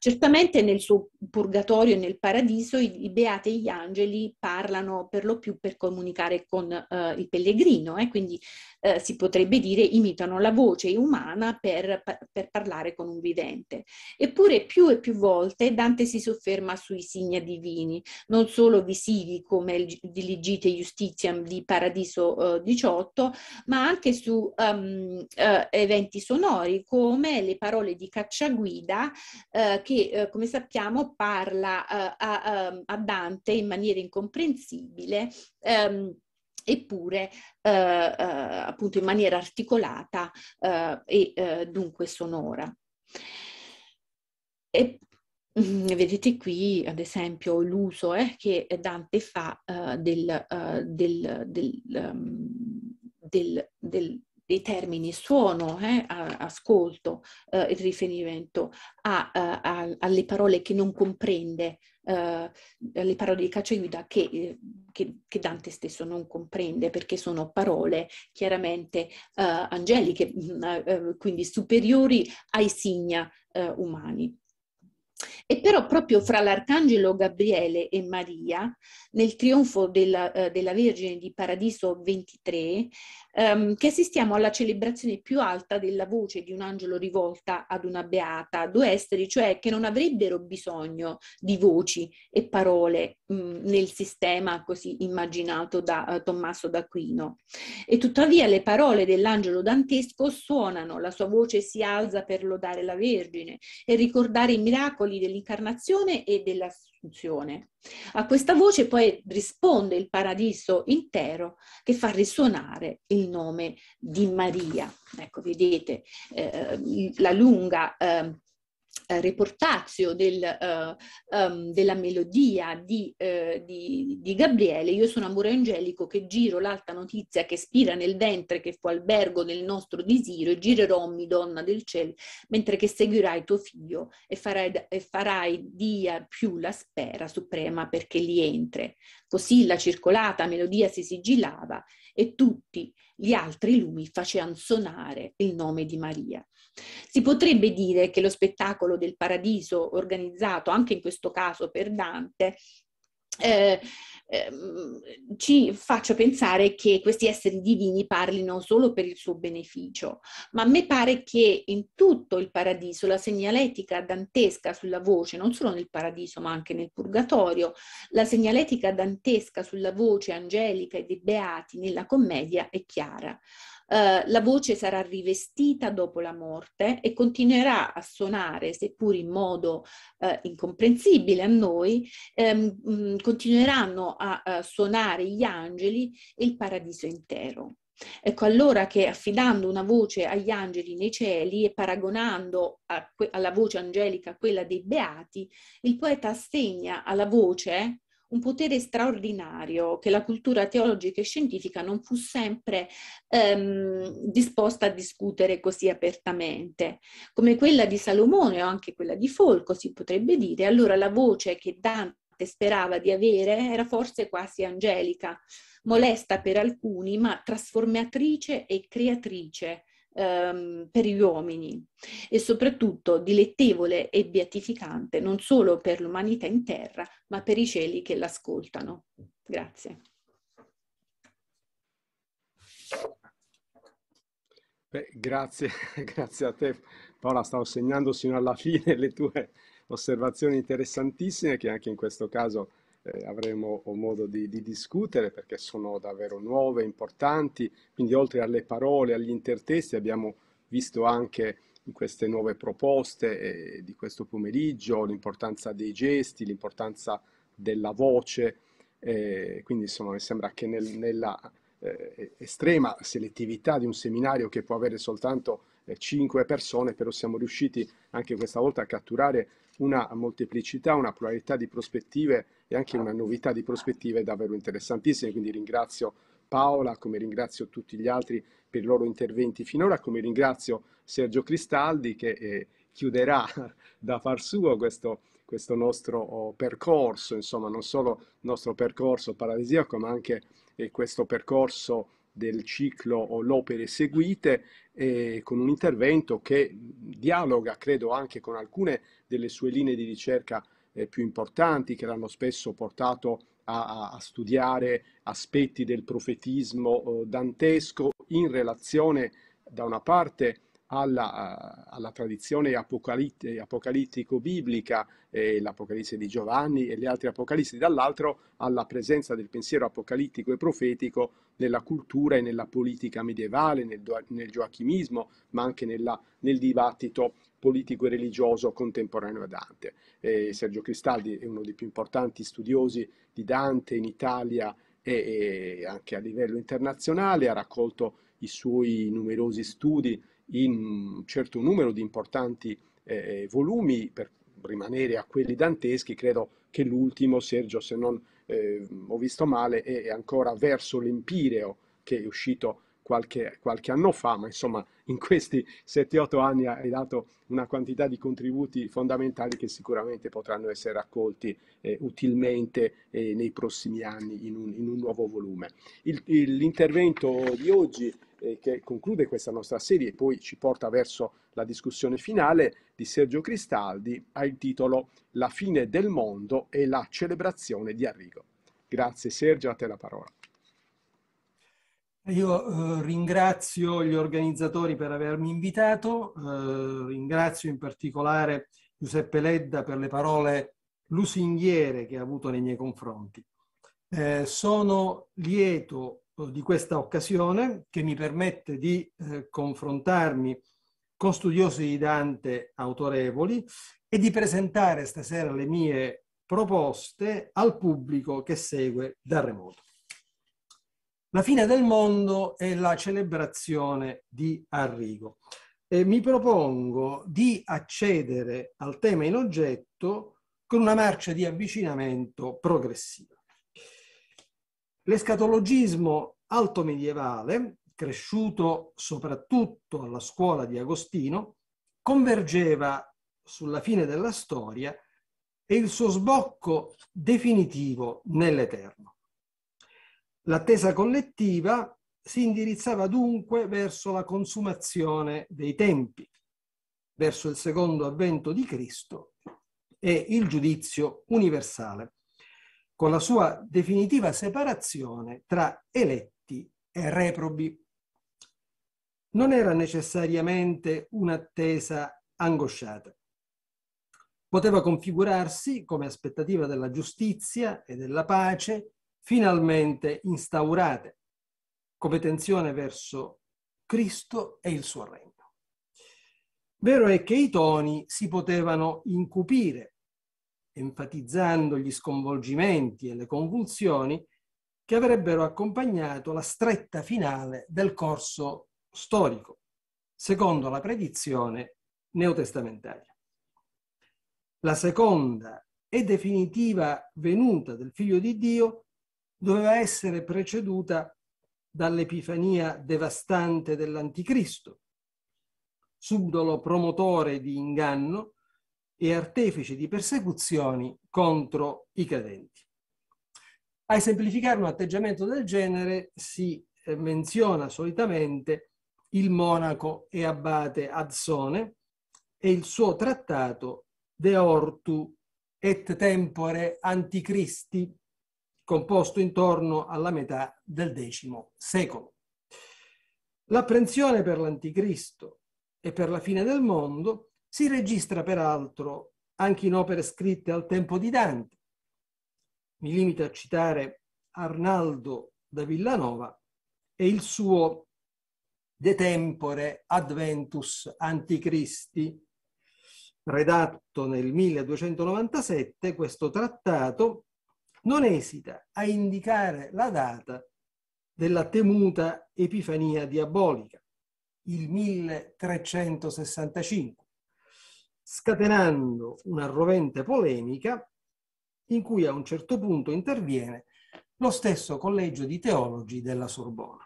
Certamente nel suo purgatorio e nel paradiso i, i beati e gli angeli parlano per lo più per comunicare con eh, il pellegrino, eh, quindi eh, si potrebbe dire imitano la voce umana per, per, parlare con un vivente. Eppure più e più volte Dante si sofferma sui signi divini, non solo visivi come il Diligite Justitiam di Paradiso 18, eh, ma anche su um, eventi sonori come le parole di Cacciaguida eh, che, eh, come sappiamo, parla eh, a, ehm, a, Dante in maniera incomprensibile. Ehm, eppure eh, eh appunto in maniera articolata eh, e eh, dunque sonora. E, mm, vedete qui ad esempio l'uso che Dante fa del, del, ehm, del, del, dei termini suono, eh, ascolto, eh, il riferimento a, a, a, alle parole che non comprende, eh, le parole di Cacciaiuda che, eh, che, che, Dante stesso non comprende perché sono parole chiaramente eh, angeliche, mm, eh, quindi superiori ai signa umani. E però proprio fra l'Arcangelo Gabriele e Maria, nel trionfo della, eh, della Vergine di Paradiso 23, ehm, che assistiamo alla celebrazione più alta della voce di un angelo rivolta ad una beata, due esseri, cioè che non avrebbero bisogno di voci e parole mh, mm, nel sistema così immaginato da eh, Tommaso d'Aquino. E tuttavia le parole dell'angelo dantesco suonano, la sua voce si alza per lodare la Vergine e ricordare i miracoli dell'interno dell'incarnazione e dell'assunzione. A questa voce poi risponde il paradiso intero che fa risuonare il nome di Maria. Ecco, vedete eh, la lunga eh, eh, reportazio del, uh, um, della melodia di, uh, di, di, Gabriele, Io sono amore angelico che giro l'alta notizia che spira nel ventre che fu albergo del nostro disiro e girerò mi donna del cielo mentre che seguirai tuo figlio e farai, e farai dia più la spera suprema perché li entre. Così la circolata melodia si sigillava e tutti gli altri lumi facevano sonare il nome di Maria. Si potrebbe dire che lo spettacolo del paradiso, organizzato anche in questo caso per Dante, eh, ehm, ci faccia pensare che questi esseri divini parlino solo per il suo beneficio, ma a me pare che in tutto il paradiso la segnaletica dantesca sulla voce, non solo nel paradiso ma anche nel purgatorio, la segnaletica dantesca sulla voce angelica e dei beati nella commedia è chiara. Eh, la voce sarà rivestita dopo la morte e continuerà a suonare, seppur in modo eh, incomprensibile a noi, ehm, mh, mm, continueranno a, a suonare gli angeli e il paradiso intero. Ecco allora che affidando una voce agli angeli nei cieli e paragonando alla voce angelica quella dei beati, il poeta assegna alla voce un potere straordinario che la cultura teologica e scientifica non fu sempre ehm, disposta a discutere così apertamente. Come quella di Salomone o anche quella di Folco, si potrebbe dire, allora la voce che Dante sperava di avere era forse quasi angelica, molesta per alcuni, ma trasformatrice e creatrice ehm, per gli uomini e soprattutto dilettevole e beatificante non solo per l'umanità in terra, ma per i cieli che l'ascoltano. Grazie. Beh, grazie, grazie a te Paola, stavo segnando sino alla fine le tue osservazioni interessantissime che anche in questo caso eh, avremo modo di, di, discutere perché sono davvero nuove, importanti, quindi oltre alle parole, agli intertesti abbiamo visto anche in queste nuove proposte eh, di questo pomeriggio, l'importanza dei gesti, l'importanza della voce, eh, quindi insomma mi sembra che nel, nella eh, estrema selettività di un seminario che può avere soltanto cinque persone, però siamo riusciti anche questa volta a catturare una molteplicità, una pluralità di prospettive e anche una novità di prospettive davvero interessantissime, quindi ringrazio Paola, come ringrazio tutti gli altri per i loro interventi finora, come ringrazio Sergio Cristaldi che eh, chiuderà da far suo questo, questo nostro oh, percorso, insomma non solo il nostro percorso paradisiaco, ma anche eh, questo percorso del ciclo o l'opere seguite, eh, con un intervento che dialoga, credo, anche con alcune delle sue linee di ricerca eh, più importanti che l'hanno spesso portato a, a, studiare aspetti del profetismo eh, dantesco in relazione, da una parte, alla, eh, alla tradizione apocalittico-biblica, eh, l'Apocalisse di Giovanni e le altre Apocalissi, dall'altro alla presenza del pensiero apocalittico e profetico nella cultura e nella politica medievale, nel, nel gioachimismo, ma anche nella, nel dibattito politico e religioso contemporaneo a Dante. Eh, Sergio Cristaldi è uno dei più importanti studiosi di Dante in Italia e, e anche a livello internazionale, ha raccolto i suoi numerosi studi in un certo numero di importanti eh, volumi, per rimanere a quelli danteschi, credo che l'ultimo, Sergio, se non eh, ho visto male, è ancora verso l'Empireo, che è uscito qualche, qualche anno fa, ma insomma in questi 7-8 anni hai dato una quantità di contributi fondamentali che sicuramente potranno essere raccolti eh, utilmente eh, nei prossimi anni in un, in un nuovo volume. l'intervento di oggi eh, che conclude questa nostra serie e poi ci porta verso la discussione finale di Sergio Cristaldi, ha il titolo La fine del mondo e la celebrazione di Arrigo. Grazie Sergio, a te la parola. Io eh, ringrazio gli organizzatori per avermi invitato, eh, ringrazio in particolare Giuseppe Ledda per le parole lusinghiere che ha avuto nei miei confronti. Eh, sono lieto di questa occasione che mi permette di eh, confrontarmi con studiosi di Dante autorevoli e di presentare stasera le mie proposte al pubblico che segue da remoto. La fine del mondo è la celebrazione di Arrigo. E mi propongo di accedere al tema in oggetto con una marcia di avvicinamento progressiva. L'escatologismo alto medievale, cresciuto soprattutto alla scuola di Agostino, convergeva sulla fine della storia e il suo sbocco definitivo nell'Eterno. L'attesa collettiva si indirizzava dunque verso la consumazione dei tempi, verso il secondo avvento di Cristo e il giudizio universale con la sua definitiva separazione tra eletti e reprobi. Non era necessariamente un'attesa angosciata. Poteva configurarsi come aspettativa della giustizia e della pace finalmente instaurate, come tensione verso Cristo e il suo regno. Vero è che i toni si potevano incupire enfatizzando gli sconvolgimenti e le convulsioni che avrebbero accompagnato la stretta finale del corso storico, secondo la predizione neotestamentaria. La seconda e definitiva venuta del Figlio di Dio doveva essere preceduta dall'epifania devastante dell'Anticristo, subdolo promotore di inganno e artefice di persecuzioni contro i credenti. A esemplificare un atteggiamento del genere si eh, menziona solitamente il monaco e abate Azzone e il suo trattato De Ortu et Tempore Anticristi, composto intorno alla metà del X secolo. L'apprensione per l'anticristo e per la fine del mondo si registra peraltro anche in opere scritte al tempo di Dante. Mi limito a citare Arnaldo da Villanova e il suo De Tempore Adventus Anticristi, redatto nel 1297, questo trattato non esita a indicare la data della temuta Epifania diabolica, il 1365 scatenando una rovente polemica in cui a un certo punto interviene lo stesso collegio di teologi della Sorbona.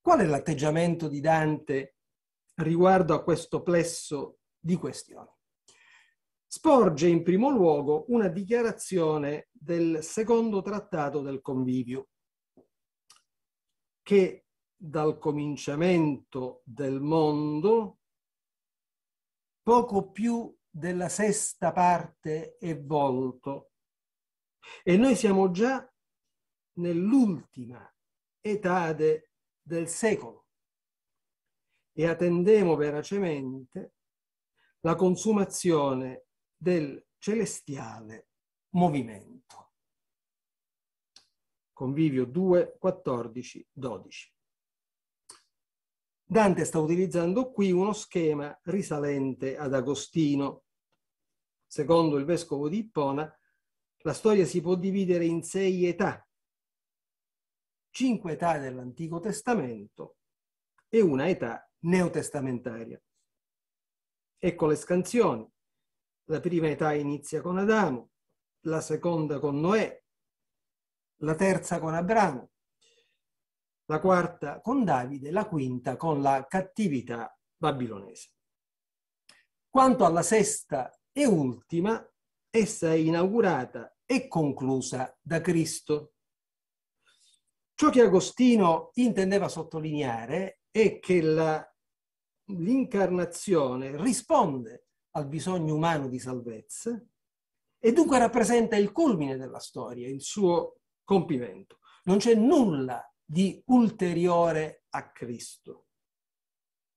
Qual è l'atteggiamento di Dante riguardo a questo plesso di questioni? Sporge in primo luogo una dichiarazione del secondo trattato del convivio, che dal cominciamento del mondo poco più della sesta parte è volto. E noi siamo già nell'ultima etade del secolo e attendemo veracemente la consumazione del celestiale movimento. Convivio 2, 14, 12. Dante sta utilizzando qui uno schema risalente ad Agostino. Secondo il vescovo di Ippona, la storia si può dividere in sei età, cinque età dell'Antico Testamento e una età neotestamentaria. Ecco le scansioni. La prima età inizia con Adamo, la seconda con Noè, la terza con Abramo, la quarta con Davide, la quinta con la cattività babilonese. Quanto alla sesta e ultima, essa è inaugurata e conclusa da Cristo. Ciò che Agostino intendeva sottolineare è che l'incarnazione risponde al bisogno umano di salvezza e dunque rappresenta il culmine della storia, il suo compimento. Non c'è nulla di ulteriore a Cristo.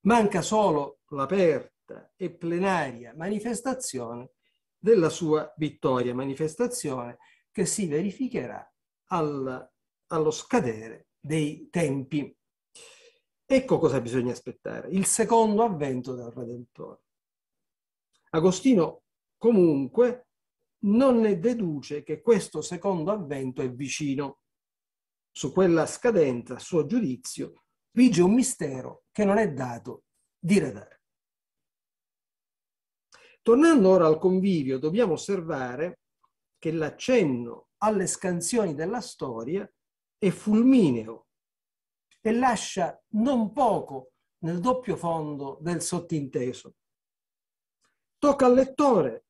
Manca solo l'aperta e plenaria manifestazione della sua vittoria, manifestazione che si verificherà al, allo scadere dei tempi. Ecco cosa bisogna aspettare, il secondo avvento del Redentore. Agostino comunque non ne deduce che questo secondo avvento è vicino su quella scadenza, a suo giudizio, vige un mistero che non è dato di redare. Tornando ora al convivio, dobbiamo osservare che l'accenno alle scansioni della storia è fulmineo e lascia non poco nel doppio fondo del sottinteso. Tocca al lettore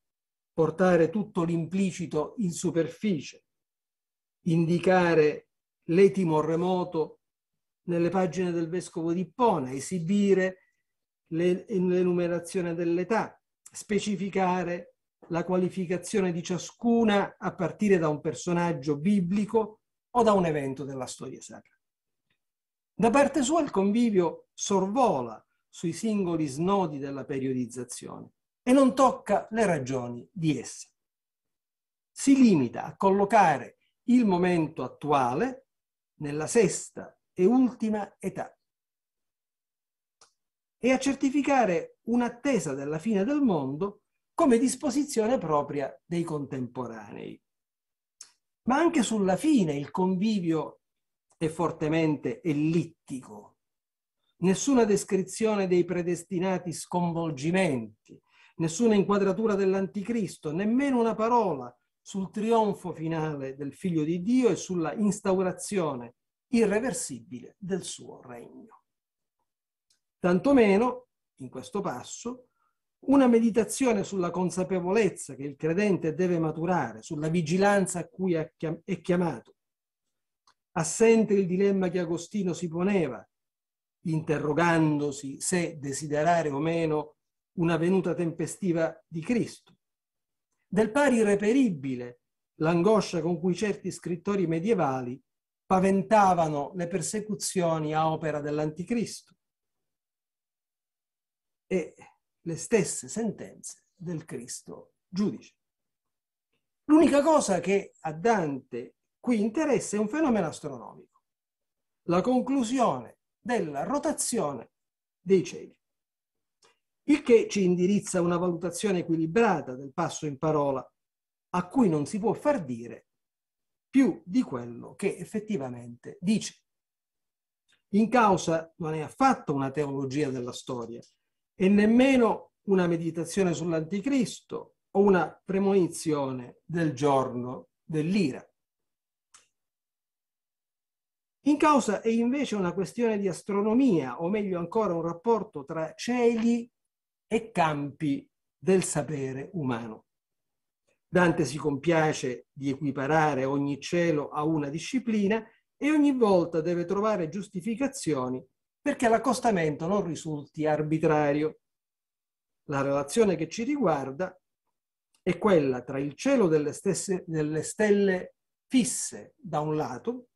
portare tutto l'implicito in superficie, indicare l'etimo remoto nelle pagine del vescovo di Ippona, esibire l'enumerazione dell'età, specificare la qualificazione di ciascuna a partire da un personaggio biblico o da un evento della storia sacra. Da parte sua il convivio sorvola sui singoli snodi della periodizzazione e non tocca le ragioni di essa. Si limita a collocare il momento attuale nella sesta e ultima età e a certificare un'attesa della fine del mondo come disposizione propria dei contemporanei. Ma anche sulla fine il convivio è fortemente ellittico. Nessuna descrizione dei predestinati sconvolgimenti, nessuna inquadratura dell'anticristo, nemmeno una parola sul trionfo finale del Figlio di Dio e sulla instaurazione irreversibile del suo regno. Tantomeno, in questo passo, una meditazione sulla consapevolezza che il credente deve maturare, sulla vigilanza a cui è chiamato. Assente il dilemma che Agostino si poneva, interrogandosi se desiderare o meno una venuta tempestiva di Cristo del pari irreperibile l'angoscia con cui certi scrittori medievali paventavano le persecuzioni a opera dell'anticristo e le stesse sentenze del Cristo giudice. L'unica cosa che a Dante qui interessa è un fenomeno astronomico, la conclusione della rotazione dei cieli il che ci indirizza una valutazione equilibrata del passo in parola, a cui non si può far dire più di quello che effettivamente dice. In causa non è affatto una teologia della storia e nemmeno una meditazione sull'anticristo o una premonizione del giorno dell'ira. In causa è invece una questione di astronomia, o meglio ancora un rapporto tra cieli e campi del sapere umano. Dante si compiace di equiparare ogni cielo a una disciplina e ogni volta deve trovare giustificazioni perché l'accostamento non risulti arbitrario. La relazione che ci riguarda è quella tra il cielo delle, stesse, delle stelle fisse da un lato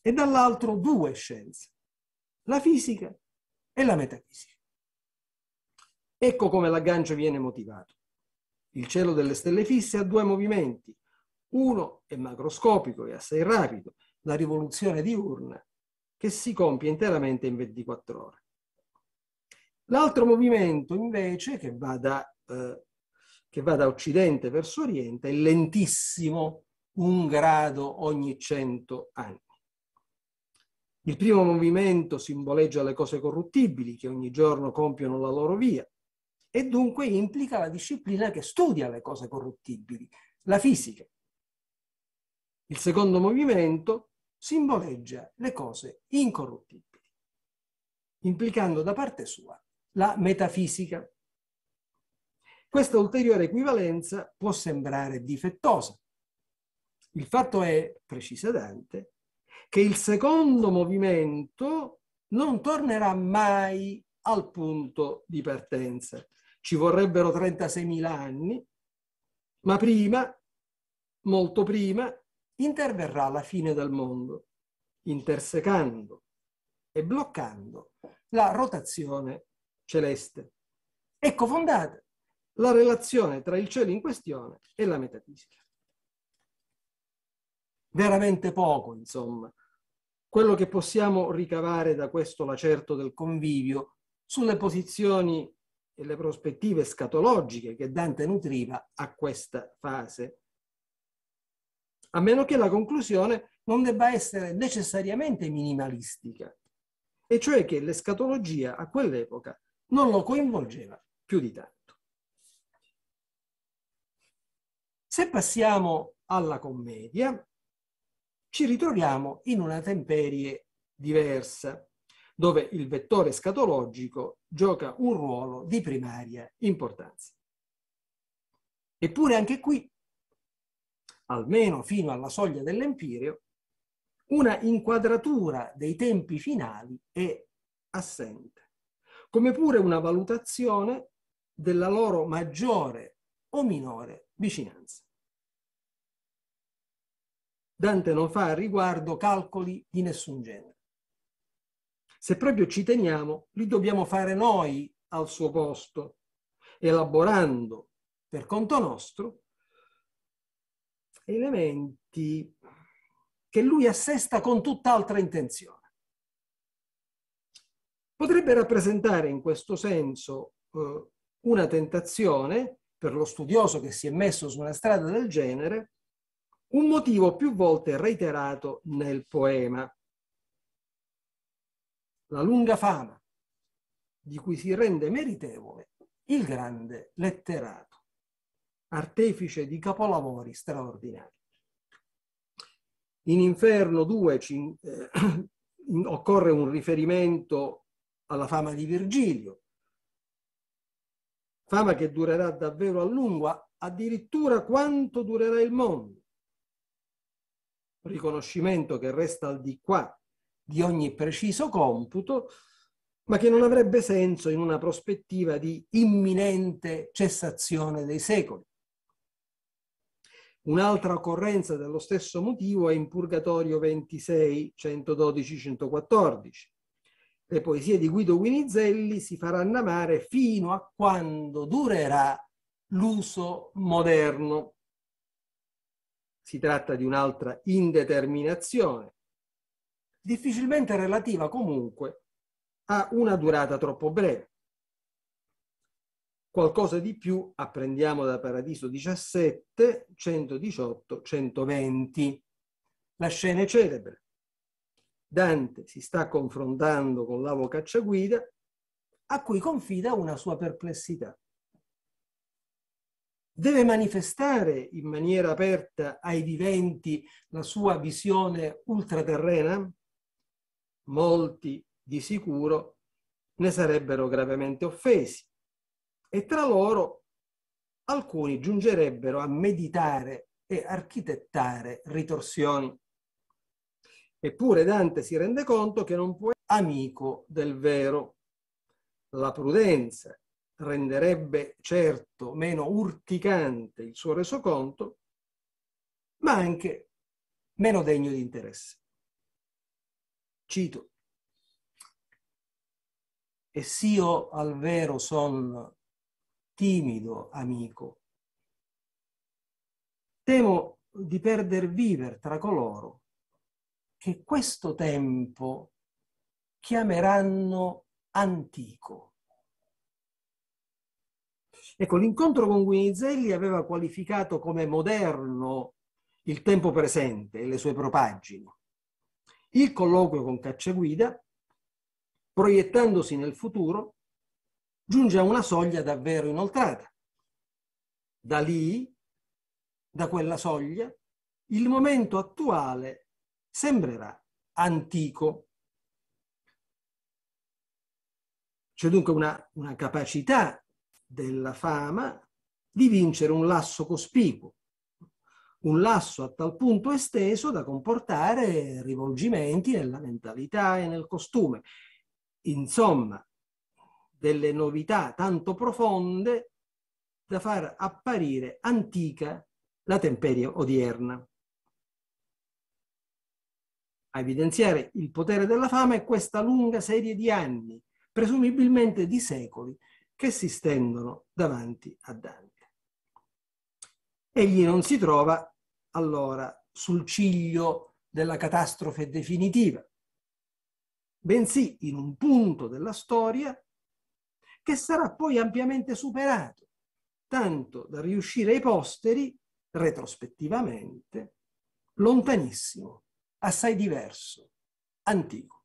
e dall'altro due scienze, la fisica e la metafisica. Ecco come l'aggancio viene motivato. Il cielo delle stelle fisse ha due movimenti. Uno è macroscopico e assai rapido, la rivoluzione diurna, che si compie interamente in 24 ore. L'altro movimento invece, che va da, eh, che va da occidente verso oriente, è lentissimo, un grado ogni cento anni. Il primo movimento simboleggia le cose corruttibili che ogni giorno compiono la loro via, e dunque implica la disciplina che studia le cose corruttibili, la fisica. Il secondo movimento simboleggia le cose incorruttibili, implicando da parte sua la metafisica. Questa ulteriore equivalenza può sembrare difettosa. Il fatto è, precisa Dante, che il secondo movimento non tornerà mai al punto di partenza ci vorrebbero 36.000 anni, ma prima, molto prima, interverrà la fine del mondo, intersecando e bloccando la rotazione celeste. Ecco fondata la relazione tra il cielo in questione e la metafisica. Veramente poco, insomma, quello che possiamo ricavare da questo lacerto del convivio sulle posizioni e le prospettive scatologiche che Dante nutriva a questa fase. A meno che la conclusione non debba essere necessariamente minimalistica, e cioè che l'escatologia a quell'epoca non lo coinvolgeva più di tanto. Se passiamo alla commedia, ci ritroviamo in una temperie diversa dove il vettore scatologico gioca un ruolo di primaria importanza. Eppure anche qui, almeno fino alla soglia dell'empirio, una inquadratura dei tempi finali è assente, come pure una valutazione della loro maggiore o minore vicinanza. Dante non fa al riguardo calcoli di nessun genere. Se proprio ci teniamo, li dobbiamo fare noi al suo posto, elaborando per conto nostro elementi che lui assesta con tutt'altra intenzione. Potrebbe rappresentare in questo senso eh, una tentazione per lo studioso che si è messo su una strada del genere, un motivo più volte reiterato nel poema la lunga fama di cui si rende meritevole il grande letterato, artefice di capolavori straordinari. In Inferno 2 ci, eh, occorre un riferimento alla fama di Virgilio, fama che durerà davvero a lungo, addirittura quanto durerà il mondo. Riconoscimento che resta al di qua di ogni preciso computo, ma che non avrebbe senso in una prospettiva di imminente cessazione dei secoli. Un'altra occorrenza dello stesso motivo è in Purgatorio 26, 112-114. Le poesie di Guido Guinizelli si faranno amare fino a quando durerà l'uso moderno. Si tratta di un'altra indeterminazione difficilmente relativa comunque a una durata troppo breve. Qualcosa di più apprendiamo da Paradiso 17, 118, 120. La scena è celebre. Dante si sta confrontando con l'avo cacciaguida, a cui confida una sua perplessità. Deve manifestare in maniera aperta ai viventi la sua visione ultraterrena? molti di sicuro ne sarebbero gravemente offesi e tra loro alcuni giungerebbero a meditare e architettare ritorsioni. Eppure Dante si rende conto che non può essere amico del vero. La prudenza renderebbe certo meno urticante il suo resoconto, ma anche meno degno di interesse. Cito, e s'io al vero son timido amico, temo di perder viver tra coloro che questo tempo chiameranno antico. Ecco, l'incontro con Guinizelli aveva qualificato come moderno il tempo presente e le sue propaggini il colloquio con Cacciaguida, proiettandosi nel futuro, giunge a una soglia davvero inoltrata. Da lì, da quella soglia, il momento attuale sembrerà antico. C'è dunque una, una capacità della fama di vincere un lasso cospicuo un lasso a tal punto esteso da comportare rivolgimenti nella mentalità e nel costume. Insomma, delle novità tanto profonde da far apparire antica la temperia odierna. A evidenziare il potere della fama è questa lunga serie di anni, presumibilmente di secoli, che si stendono davanti a Dante. Egli non si trova allora sul ciglio della catastrofe definitiva, bensì in un punto della storia che sarà poi ampiamente superato, tanto da riuscire ai posteri, retrospettivamente, lontanissimo, assai diverso, antico.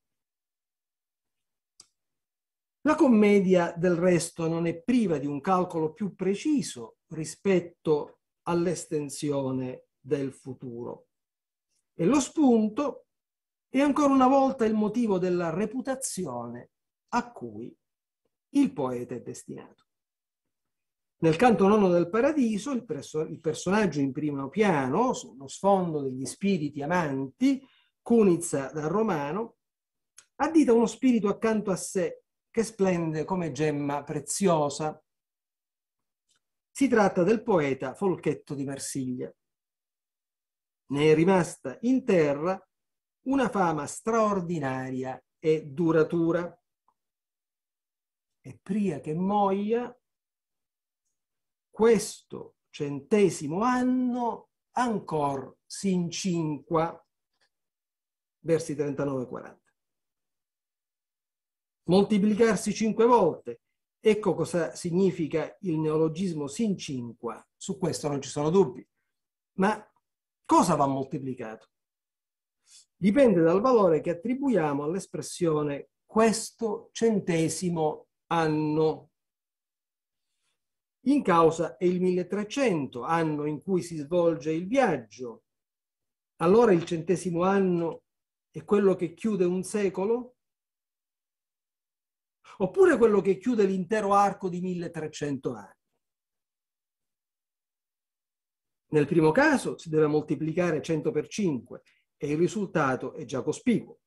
La commedia del resto non è priva di un calcolo più preciso rispetto all'estensione del futuro. E lo spunto è ancora una volta il motivo della reputazione a cui il poeta è destinato. Nel canto nono del paradiso il, perso- il personaggio in primo piano, sullo sfondo degli spiriti amanti, Cunizza dal Romano, addita uno spirito accanto a sé che splende come gemma preziosa. Si tratta del poeta Folchetto di Marsiglia, ne è rimasta in terra una fama straordinaria e duratura. E pria che muoia, questo centesimo anno ancor si incinqua. Versi 39-40. Moltiplicarsi cinque volte. Ecco cosa significa il neologismo sin cinqua. Su questo non ci sono dubbi. Ma Cosa va moltiplicato? Dipende dal valore che attribuiamo all'espressione questo centesimo anno. In causa è il 1300, anno in cui si svolge il viaggio. Allora il centesimo anno è quello che chiude un secolo? Oppure quello che chiude l'intero arco di 1300 anni? Nel primo caso si deve moltiplicare 100 per 5 e il risultato è già cospicuo.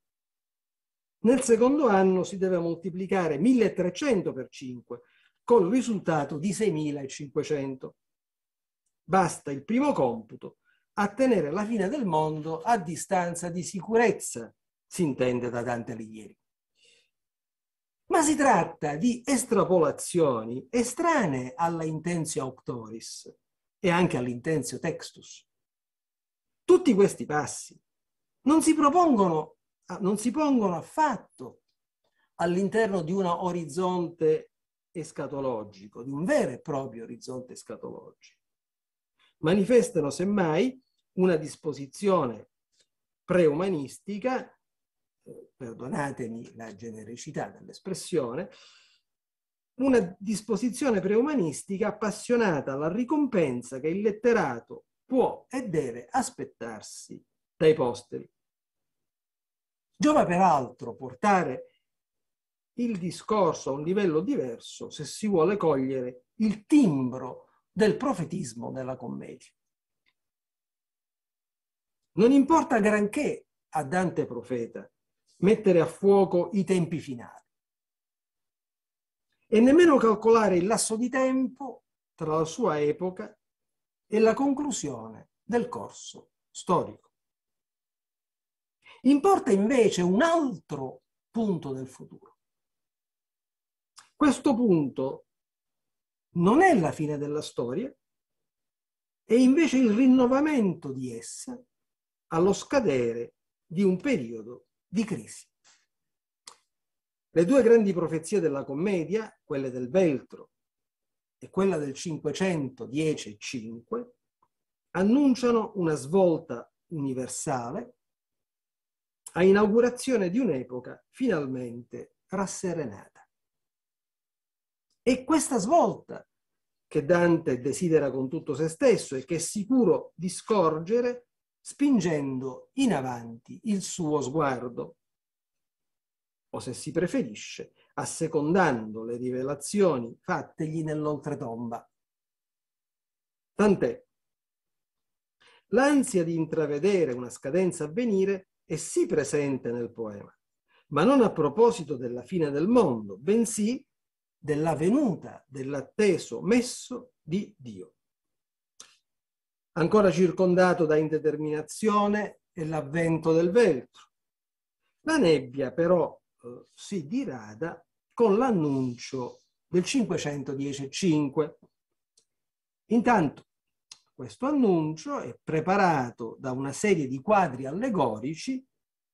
Nel secondo anno si deve moltiplicare 1300 per 5 con il risultato di 6500. Basta il primo computo a tenere la fine del mondo a distanza di sicurezza, si intende da Dante Alighieri. Ma si tratta di estrapolazioni estranee alla intenzia auctoris, e anche all'intensio textus. Tutti questi passi non si, propongono, ah, non si pongono affatto all'interno di un orizzonte escatologico, di un vero e proprio orizzonte escatologico. Manifestano semmai una disposizione preumanistica, eh, perdonatemi la genericità dell'espressione, una disposizione preumanistica appassionata alla ricompensa che il letterato può e deve aspettarsi dai posteri. Giova peraltro portare il discorso a un livello diverso se si vuole cogliere il timbro del profetismo nella commedia. Non importa granché a Dante profeta mettere a fuoco i tempi finali e nemmeno calcolare il lasso di tempo tra la sua epoca e la conclusione del corso storico. Importa invece un altro punto del futuro. Questo punto non è la fine della storia, è invece il rinnovamento di essa allo scadere di un periodo di crisi. Le due grandi profezie della commedia, quelle del Veltro e quella del 510 e 5, annunciano una svolta universale a inaugurazione di un'epoca finalmente rasserenata. E questa svolta che Dante desidera con tutto se stesso e che è sicuro di scorgere spingendo in avanti il suo sguardo o se si preferisce, assecondando le rivelazioni fattegli nell'oltretomba. Tant'è. L'ansia di intravedere una scadenza a venire è sì presente nel poema, ma non a proposito della fine del mondo, bensì della venuta dell'atteso messo di Dio. Ancora circondato da indeterminazione e l'avvento del veltro. La nebbia però eh, si dirada con l'annuncio del 510.5. Intanto questo annuncio è preparato da una serie di quadri allegorici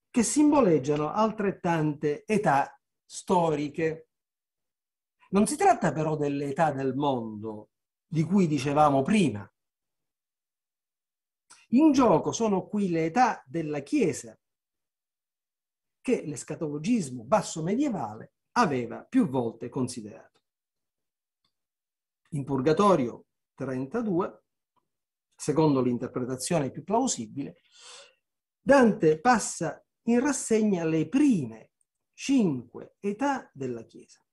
che simboleggiano altrettante età storiche. Non si tratta però dell'età del mondo di cui dicevamo prima. In gioco sono qui le età della Chiesa che l'escatologismo basso medievale aveva più volte considerato. In Purgatorio 32, secondo l'interpretazione più plausibile, Dante passa in rassegna le prime cinque età della Chiesa.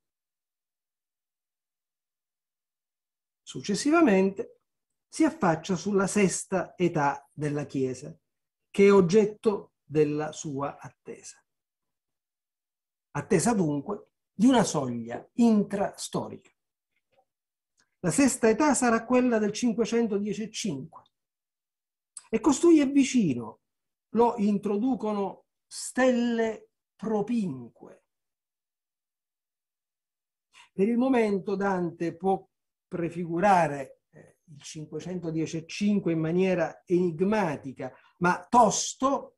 Successivamente si affaccia sulla sesta età della Chiesa, che è oggetto della sua attesa attesa dunque di una soglia intrastorica. La sesta età sarà quella del 510,5 e costui è vicino, lo introducono stelle propinque. Per il momento Dante può prefigurare eh, il 510,5 in maniera enigmatica, ma tosto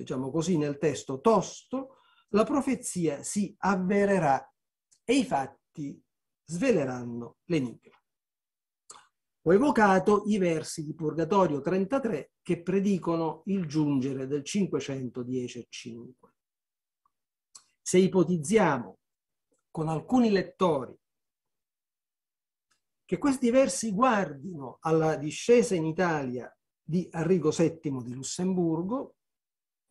diciamo così, nel testo tosto, la profezia si avvererà e i fatti sveleranno l'enigma. Ho evocato i versi di Purgatorio 33 che predicono il giungere del 510 5. Se ipotizziamo con alcuni lettori che questi versi guardino alla discesa in Italia di Arrigo VII di Lussemburgo,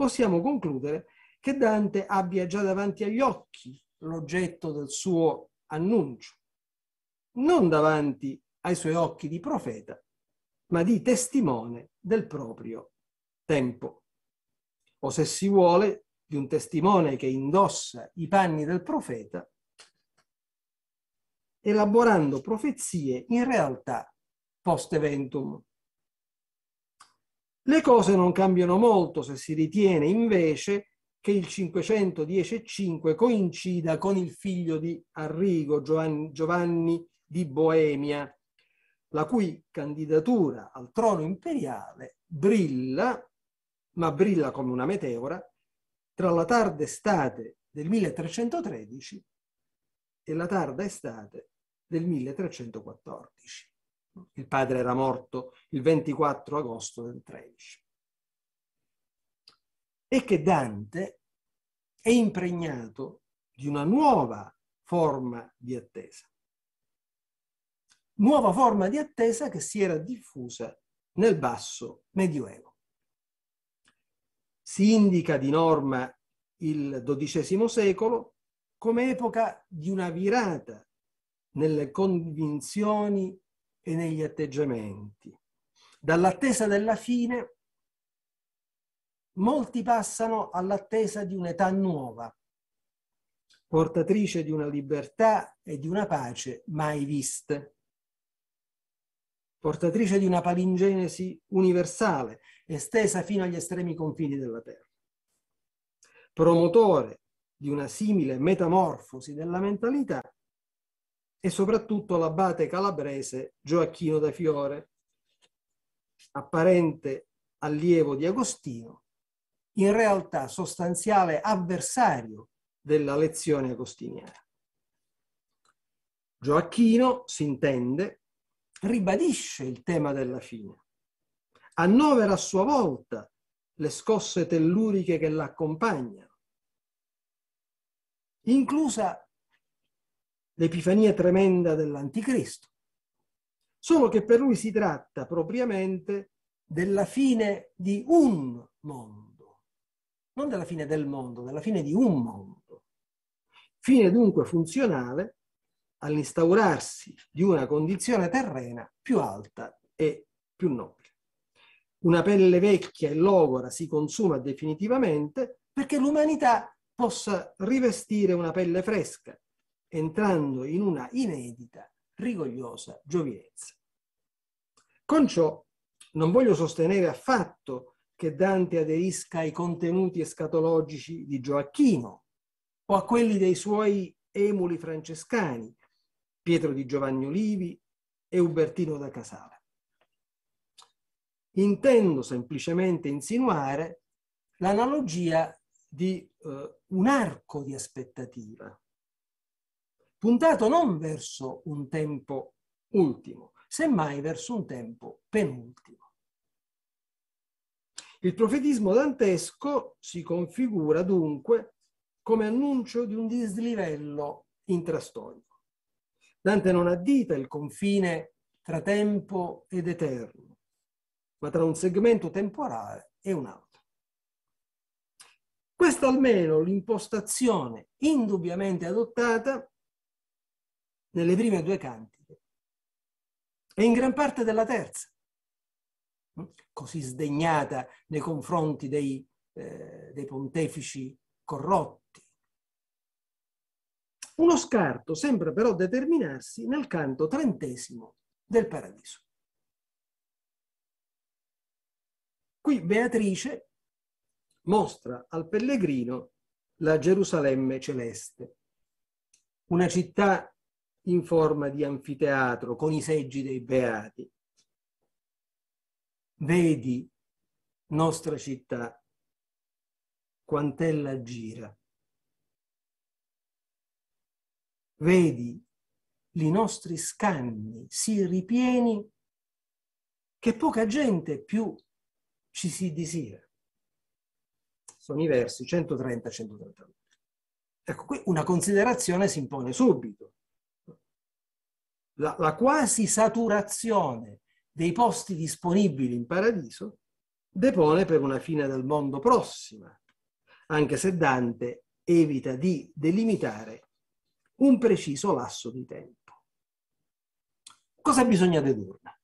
possiamo concludere che Dante abbia già davanti agli occhi l'oggetto del suo annuncio, non davanti ai suoi occhi di profeta, ma di testimone del proprio tempo. O se si vuole, di un testimone che indossa i panni del profeta, elaborando profezie in realtà post eventum. Le cose non cambiano molto se si ritiene invece che il 510-5 coincida con il figlio di Arrigo, Giovanni di Boemia, la cui candidatura al trono imperiale brilla, ma brilla come una meteora, tra la tarda estate del 1313 e la tarda estate del 1314. Il padre era morto il 24 agosto del 13. E che Dante è impregnato di una nuova forma di attesa. Nuova forma di attesa che si era diffusa nel basso medioevo. Si indica di norma il XII secolo come epoca di una virata nelle convinzioni e negli atteggiamenti. Dall'attesa della fine molti passano all'attesa di un'età nuova, portatrice di una libertà e di una pace mai viste, portatrice di una palingenesi universale, estesa fino agli estremi confini della Terra, promotore di una simile metamorfosi della mentalità e soprattutto l'abate calabrese Gioacchino da Fiore, apparente allievo di Agostino, in realtà sostanziale avversario della lezione agostiniana. Gioacchino, si intende, ribadisce il tema della fine, annovera a sua volta le scosse telluriche che l'accompagnano, inclusa l'epifania tremenda dell'anticristo, solo che per lui si tratta propriamente della fine di un mondo, non della fine del mondo, della fine di un mondo. Fine dunque funzionale all'instaurarsi di una condizione terrena più alta e più nobile. Una pelle vecchia e logora si consuma definitivamente perché l'umanità possa rivestire una pelle fresca, entrando in una inedita, rigogliosa giovinezza. Con ciò non voglio sostenere affatto che Dante aderisca ai contenuti escatologici di Gioacchino o a quelli dei suoi emuli francescani, Pietro di Giovanni Olivi e Ubertino da Casale. Intendo semplicemente insinuare l'analogia di eh, un arco di aspettativa puntato non verso un tempo ultimo, semmai verso un tempo penultimo. Il profetismo dantesco si configura dunque come annuncio di un dislivello intrastorico. Dante non addita il confine tra tempo ed eterno, ma tra un segmento temporale e un altro. Questa almeno l'impostazione indubbiamente adottata nelle prime due cantiche e in gran parte della terza, mm? così sdegnata nei confronti dei, eh, dei pontefici corrotti. Uno scarto sembra però determinarsi nel canto trentesimo del Paradiso. Qui Beatrice mostra al pellegrino la Gerusalemme celeste, una città in forma di anfiteatro con i seggi dei beati. Vedi, nostra città, quant'ella gira. Vedi, i nostri scanni si ripieni che poca gente più ci si disira. Sono i versi 130-131. Ecco, qui una considerazione si impone subito la, la quasi saturazione dei posti disponibili in paradiso depone per una fine del mondo prossima, anche se Dante evita di delimitare un preciso lasso di tempo. Cosa bisogna dedurre?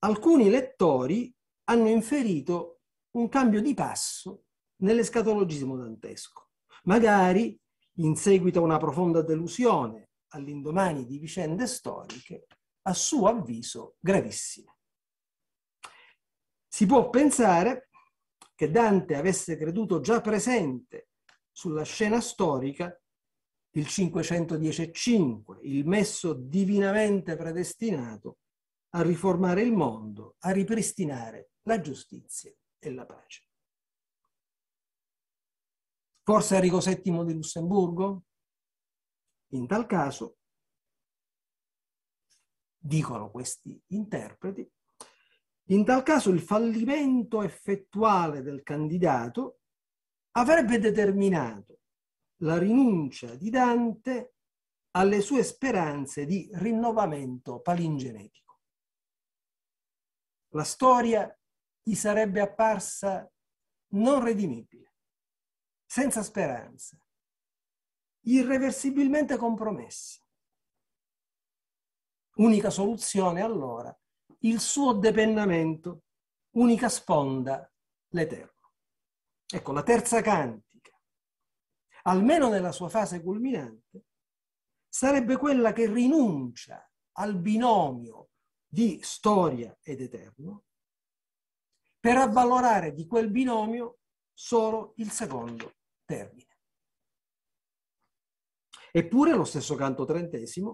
Alcuni lettori hanno inferito un cambio di passo nell'escatologismo dantesco, magari in seguito a una profonda delusione all'indomani di vicende storiche a suo avviso gravissime. Si può pensare che Dante avesse creduto già presente sulla scena storica il 510 il messo divinamente predestinato a riformare il mondo, a ripristinare la giustizia e la pace. Forse Enrico VII di Lussemburgo? In tal caso, dicono questi interpreti, in tal caso il fallimento effettuale del candidato avrebbe determinato la rinuncia di Dante alle sue speranze di rinnovamento palingenetico. La storia gli sarebbe apparsa non redimibile, senza speranza, irreversibilmente compromessi. Unica soluzione allora, il suo depennamento, unica sponda, l'Eterno. Ecco, la terza cantica, almeno nella sua fase culminante, sarebbe quella che rinuncia al binomio di storia ed eterno per avvalorare di quel binomio solo il secondo termine. Eppure lo stesso Canto XXX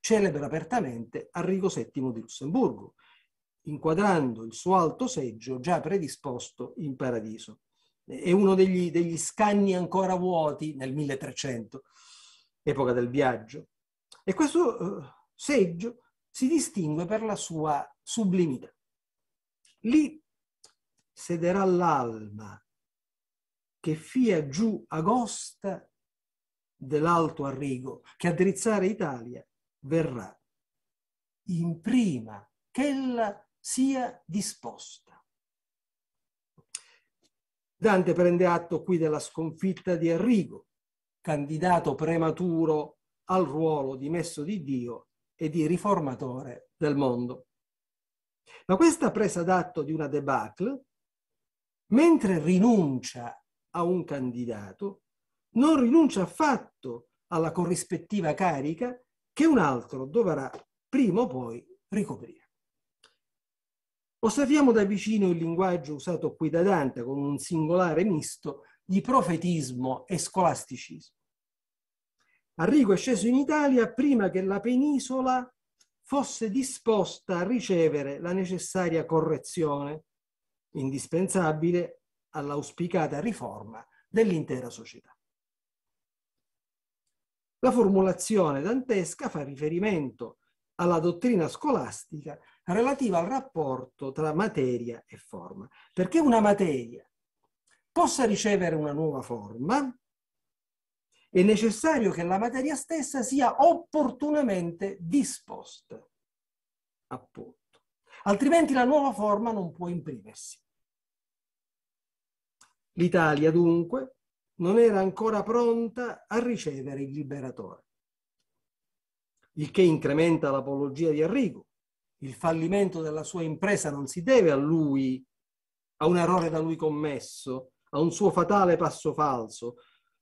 celebra apertamente Arrigo VII di Lussemburgo, inquadrando il suo alto seggio già predisposto in paradiso. È uno degli, degli scanni ancora vuoti nel 1300, epoca del viaggio. E questo eh, seggio si distingue per la sua sublimità. Lì sederà l'alma che fia giù agosta dell'Alto Arrigo che addrizzare Italia verrà in prima che ella sia disposta. Dante prende atto qui della sconfitta di Arrigo, candidato prematuro al ruolo di messo di Dio e di riformatore del mondo. Ma questa presa d'atto di una debacle, mentre rinuncia a un candidato, non rinuncia affatto alla corrispettiva carica che un altro dovrà prima o poi ricoprire. Osserviamo da vicino il linguaggio usato qui da Dante con un singolare misto di profetismo e scolasticismo. Arrigo è sceso in Italia prima che la penisola fosse disposta a ricevere la necessaria correzione, indispensabile all'auspicata riforma dell'intera società. La formulazione dantesca fa riferimento alla dottrina scolastica relativa al rapporto tra materia e forma, perché una materia possa ricevere una nuova forma, è necessario che la materia stessa sia opportunamente disposta, appunto. Altrimenti la nuova forma non può imprimersi. L'Italia, dunque, non era ancora pronta a ricevere il liberatore. Il che incrementa l'apologia di Arrigo. Il fallimento della sua impresa non si deve a lui, a un errore da lui commesso, a un suo fatale passo falso,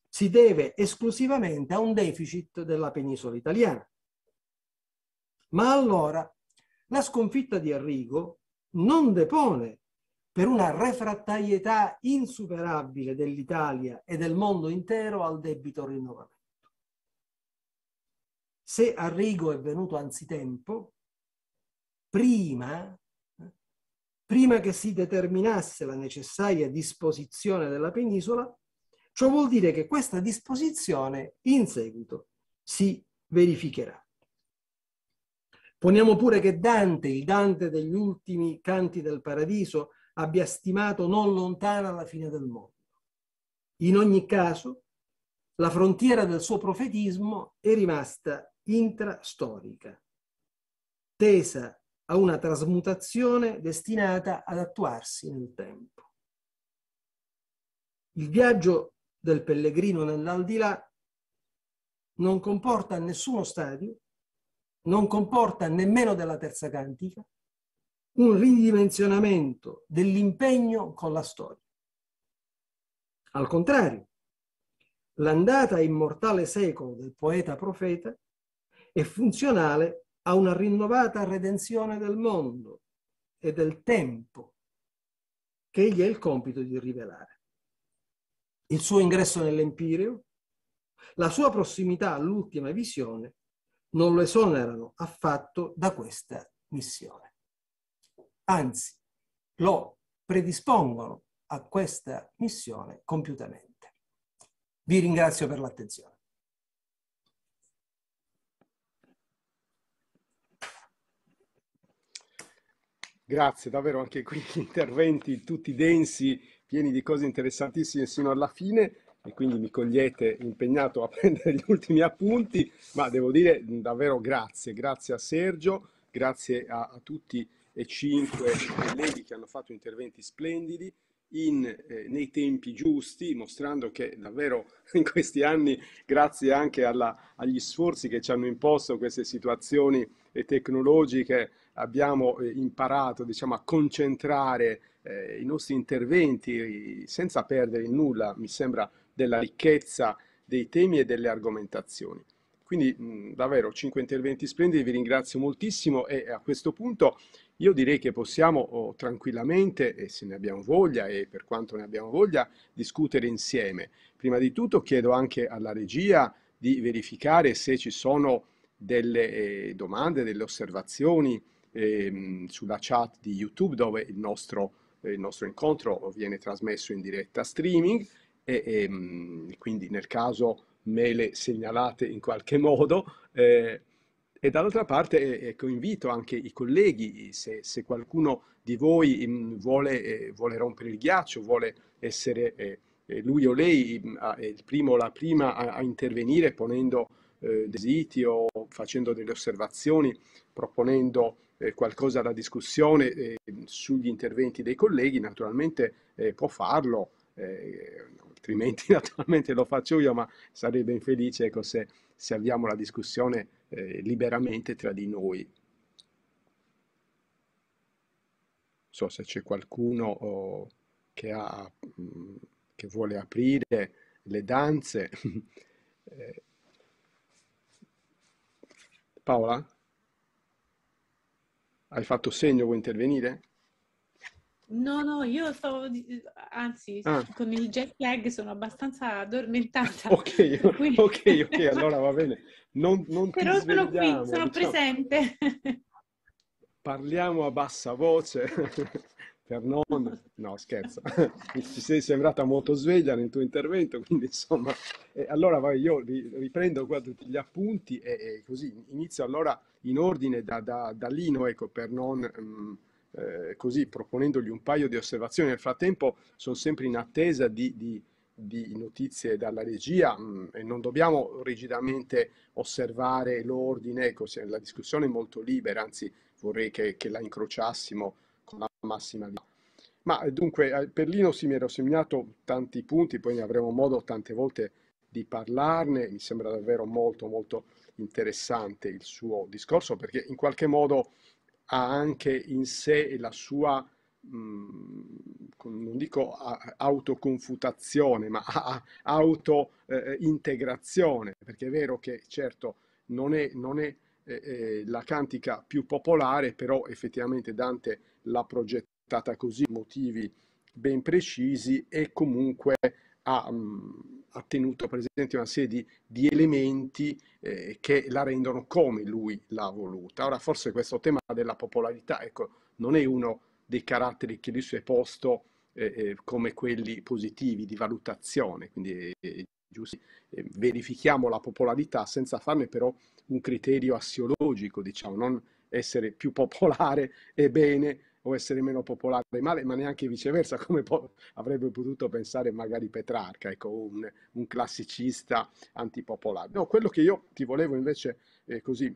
si deve esclusivamente a un deficit della penisola italiana. Ma allora la sconfitta di Arrigo non depone per una refrattarietà insuperabile dell'Italia e del mondo intero al debito rinnovamento. Se Arrigo è venuto anzitempo, prima, prima che si determinasse la necessaria disposizione della penisola, ciò vuol dire che questa disposizione in seguito si verificherà. Poniamo pure che Dante, il Dante degli ultimi canti del paradiso, abbia stimato non lontana la fine del mondo. In ogni caso, la frontiera del suo profetismo è rimasta intrastorica, tesa a una trasmutazione destinata ad attuarsi nel tempo. Il viaggio del pellegrino nell'aldilà non comporta nessuno stadio, non comporta nemmeno della terza cantica, un ridimensionamento dell'impegno con la storia. Al contrario, l'andata immortale secolo del poeta profeta è funzionale a una rinnovata redenzione del mondo e del tempo che egli ha il compito di rivelare. Il suo ingresso nell'Empireo, la sua prossimità all'ultima visione non lo esonerano affatto da questa missione anzi lo predispongono a questa missione compiutamente. Vi ringrazio per l'attenzione. Grazie, davvero anche qui gli interventi tutti densi, pieni di cose interessantissime sino alla fine e quindi mi cogliete impegnato a prendere gli ultimi appunti, ma devo dire davvero grazie, grazie a Sergio, grazie a, a tutti e 5 colleghi che hanno fatto interventi splendidi in, eh, nei tempi giusti, mostrando che davvero in questi anni, grazie anche alla, agli sforzi che ci hanno imposto queste situazioni eh, tecnologiche, abbiamo eh, imparato diciamo, a concentrare eh, i nostri interventi eh, senza perdere nulla, mi sembra, della ricchezza dei temi e delle argomentazioni. Quindi mh, davvero cinque interventi splendidi, vi ringrazio moltissimo e a questo punto io direi che possiamo oh, tranquillamente, e se ne abbiamo voglia e per quanto ne abbiamo voglia, discutere insieme. Prima di tutto chiedo anche alla regia di verificare se ci sono delle eh, domande, delle osservazioni eh, sulla chat di YouTube dove il nostro, eh, il nostro, incontro viene trasmesso in diretta streaming e, e ehm, quindi nel caso me le segnalate in qualche modo. Eh, e dall'altra parte ecco, invito anche i colleghi, se, se qualcuno di voi mm, vuole, eh, vuole, rompere il ghiaccio, vuole essere eh, eh, lui o lei mm, il primo o la prima a, a intervenire ponendo eh, desiti o facendo delle osservazioni, proponendo qualcosa alla discussione sugli interventi dei colleghi, naturalmente può farlo. Eh, altrimenti naturalmente lo faccio io, ma sarei ben felice ecco, se, se avviamo la discussione eh, liberamente tra di noi. Non so se c'è qualcuno oh, che, ha, mh, mm, che, vuole aprire le danze. Eh, Paola? Hai fatto segno, vuoi intervenire? No, no, io stavo, anzi, ah. con il jet lag sono abbastanza addormentata. ok, ok, ok, allora va bene. Non, non Però sono qui, sono diciamo. presente. Parliamo a bassa voce per non... No, scherzo. Ci sei sembrata molto sveglia nel tuo intervento, quindi insomma... Eh, allora vai, io riprendo qua tutti gli appunti e, e così inizio allora in ordine da, da, da Lino, ecco, per non... Mh, mm, eh, così proponendogli un paio di osservazioni. Nel frattempo sono sempre in attesa di, di, di notizie dalla regia mh, mm, e non dobbiamo rigidamente osservare l'ordine, ecco, la discussione è molto libera, anzi vorrei che, che la incrociassimo con la massima libertà. Ma eh, dunque, eh, per Lino sì, mi ero segnato tanti punti, poi ne avremo modo tante volte di parlarne, mi sembra davvero molto molto interessante il suo discorso perché in qualche modo ha anche in sé la sua, mh, non dico autoconfutazione, ma autointegrazione, eh, eh perché è vero che certo non è, non è eh, eh, la cantica più popolare, però effettivamente Dante l'ha progettata così, motivi ben precisi e comunque ha, ha mm, tenuto presente una serie di, di elementi eh, che la rendono come lui l'ha voluta. Ora, forse questo tema della popolarità, ecco, non è uno dei caratteri che lui si è posto eh, eh, come quelli positivi di valutazione, quindi eh, eh giusti, eh, verifichiamo la popolarità senza farne però un criterio assiologico, diciamo, non essere più popolare è bene o essere meno popolare male, ma neanche viceversa, come po- avrebbe potuto pensare magari Petrarca, ecco, un, un, classicista antipopolare. No, quello che io ti volevo invece eh, così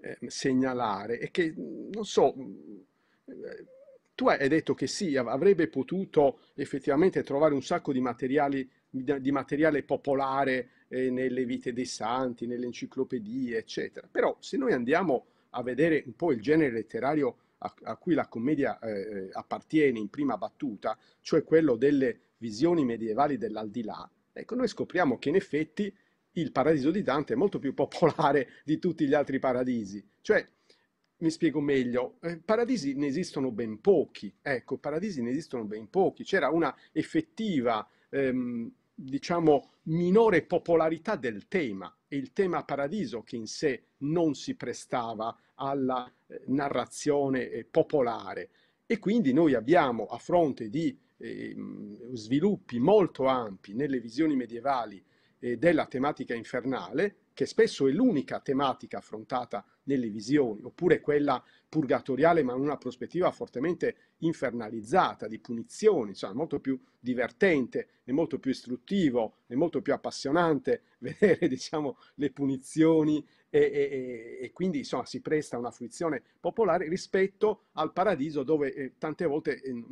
eh, segnalare è che, non so, eh, tu hai detto che sì, avrebbe potuto effettivamente trovare un sacco di materiali di materiale popolare eh, nelle vite dei santi, nelle enciclopedie, eccetera. Però se noi andiamo a vedere un po' il genere letterario a, a cui la commedia eh, eh, appartiene in prima battuta, cioè quello delle visioni medievali dell'aldilà, ecco, noi scopriamo che in effetti il paradiso di Dante è molto più popolare di tutti gli altri paradisi. Cioè, mi spiego meglio, eh, paradisi ne esistono ben pochi, ecco, paradisi ne esistono ben pochi. C'era una effettiva, ehm, diciamo, minore popolarità del tema, e il tema paradiso che in sé non si prestava alla eh, narrazione eh, popolare. E quindi noi abbiamo, a fronte di ehm, sviluppi molto ampi nelle visioni medievali eh, della tematica infernale, che spesso è l'unica tematica affrontata nelle visioni, oppure quella purgatoriale ma in una prospettiva fortemente infernalizzata, di punizioni, insomma molto più divertente, è molto più istruttivo, è molto più appassionante vedere diciamo, le punizioni e, e, e quindi insomma, si presta a una fruizione popolare rispetto al paradiso dove eh, tante volte eh,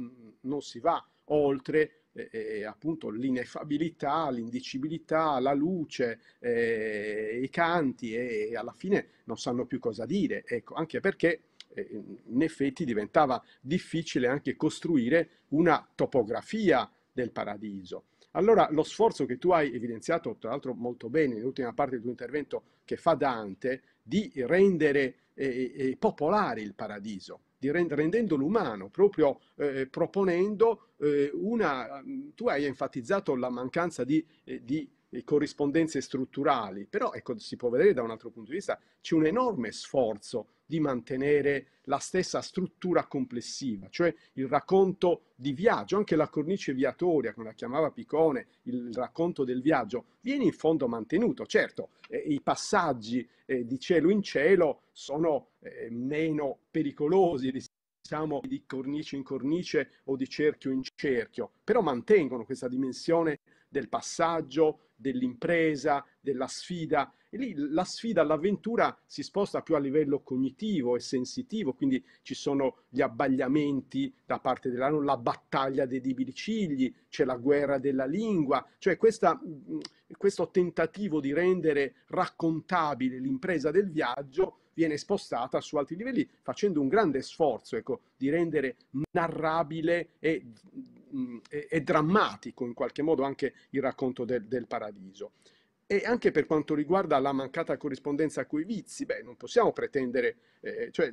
non si va oltre eh, eh, eh, appunto l'ineffabilità, l'indicibilità, la luce, eh, i canti e alla fine non sanno più cosa dire, ecco, anche perché in effetti diventava difficile anche costruire una topografia del paradiso. Allora lo sforzo che tu hai evidenziato, tra l'altro molto bene, nell'ultima parte del tuo intervento che fa Dante, di rendere eh, eh, eh popolare il paradiso, rend- rendendolo umano, proprio eh, proponendo eh, una... Mm, tu hai enfatizzato la mancanza di, eh, di corrispondenze strutturali, però ecco, si può vedere da un altro punto di vista, c'è un enorme sforzo di mantenere la stessa struttura complessiva, cioè il racconto di viaggio, anche la cornice viatoria, come la chiamava Picone, il racconto del viaggio, viene in fondo mantenuto. Certo, eh, i passaggi eh, di cielo in cielo sono eh, meno pericolosi, diciamo, di cornice in cornice o di cerchio in cerchio, però mantengono questa dimensione del passaggio dell'impresa, della sfida. E lì la sfida, l'avventura si sposta più a livello cognitivo e sensitivo, quindi ci sono gli abbagliamenti da parte dell'anno, la battaglia dei dibilicigli, c'è la guerra della lingua, cioè questa, questo tentativo di rendere raccontabile l'impresa del viaggio viene spostata su altri livelli facendo un grande sforzo ecco, di rendere narrabile e mh, è, è, drammatico in qualche modo anche il racconto del, del paradiso. E anche per quanto riguarda la mancata corrispondenza coi vizi, beh, non possiamo pretendere, eh, eh cioè,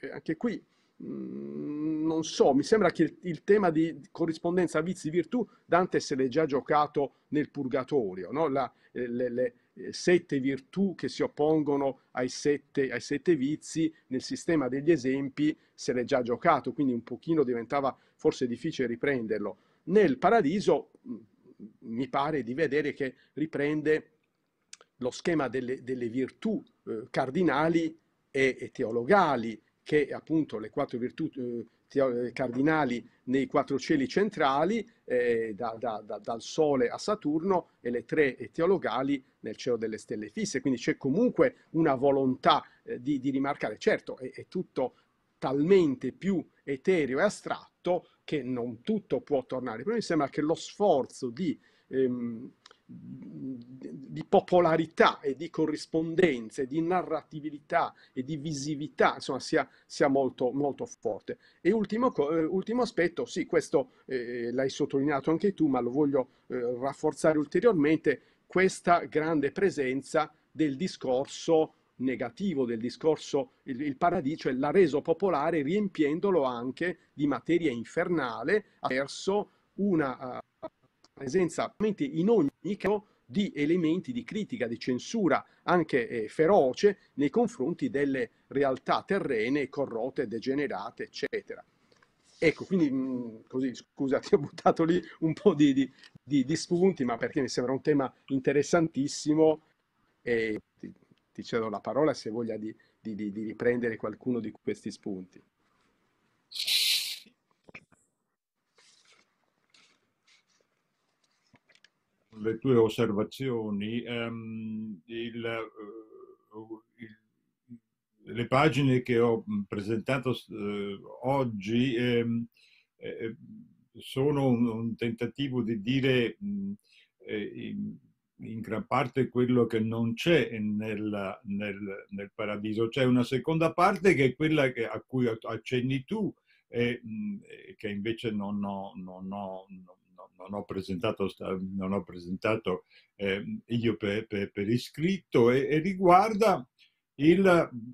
eh, anche qui, mh, non so, mi sembra che il, il tema di corrispondenza vizi-virtù Dante se l'è già giocato nel Purgatorio, no? la, eh, le, le, eh, sette virtù che si oppongono ai sette, ai sette vizi, nel sistema degli esempi se l'è già giocato, quindi un pochino diventava forse difficile riprenderlo. Nel paradiso mm, mi pare di vedere che riprende lo schema delle, delle virtù eh, cardinali e, e, teologali, che appunto le quattro virtù eh, eh, cardinali nei quattro cieli centrali, eh, da, da, da, dal Sole a Saturno, e le tre teologali nel cielo delle stelle fisse. Quindi c'è comunque una volontà eh, di, di, rimarcare. Certo, è, è tutto talmente più etereo e astratto che non tutto può tornare. Però mi sembra che lo sforzo di ehm, di popolarità e di corrispondenze, di narratività e di visività, insomma, sia, sia molto, molto forte. E ultimo, eh, ultimo aspetto, sì, questo eh, l'hai sottolineato anche tu, ma lo voglio eh, rafforzare ulteriormente, questa grande presenza del discorso negativo del discorso il, il paradiso cioè l'ha reso popolare riempiendolo anche di materia infernale attraverso una presenza in ogni caso di elementi di critica, di censura anche eh, feroce nei confronti delle realtà terrene corrotte, degenerate, eccetera. Ecco, quindi mh, mm, così, scusa, ti ho buttato lì un po' di, di, di, di spunti, ma perché mi sembra un tema interessantissimo e ti, ti cedo la parola se voglia di, riprendere qualcuno di questi spunti. le tue osservazioni, ehm, il, eh, il, le pagine che ho presentato eh, oggi ehm, eh, eh, sono un, un, tentativo di dire mh, eh, in, in gran parte quello che non c'è nel, nel, nel, paradiso. C'è una seconda parte che è quella che, a cui accenni tu e mh, che invece non ho, non ho, non ho non ho presentato, non ho presentato eh, io per, per, per iscritto e, e, riguarda il,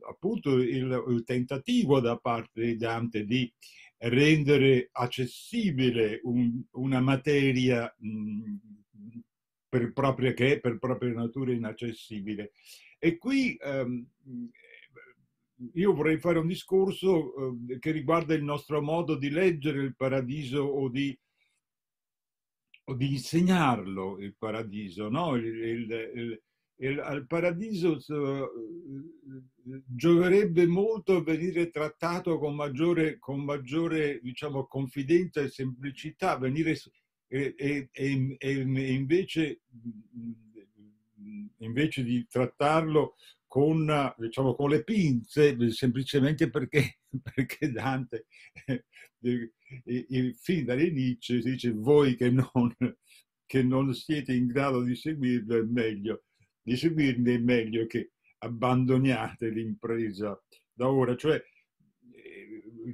appunto il, il, tentativo da parte di Dante di rendere accessibile un, una materia mh, mm, per propria, che è per propria natura inaccessibile. E qui ehm, io vorrei fare un discorso eh, che riguarda il nostro modo di leggere il paradiso o di o di insegnarlo il paradiso, no? Il, il, il, il, al paradiso gioverebbe molto venire trattato con maggiore, con maggiore diciamo, confidenza e semplicità, venire, e, e, e, e invece, mm, mm, invece, di trattarlo con, diciamo, con le pinze, semplicemente perché, perché Dante eh, eh, eh, fin dall'inizio dice voi che non, che non siete in grado di seguirlo è meglio, di seguirne è meglio che abbandoniate l'impresa da ora. Cioè,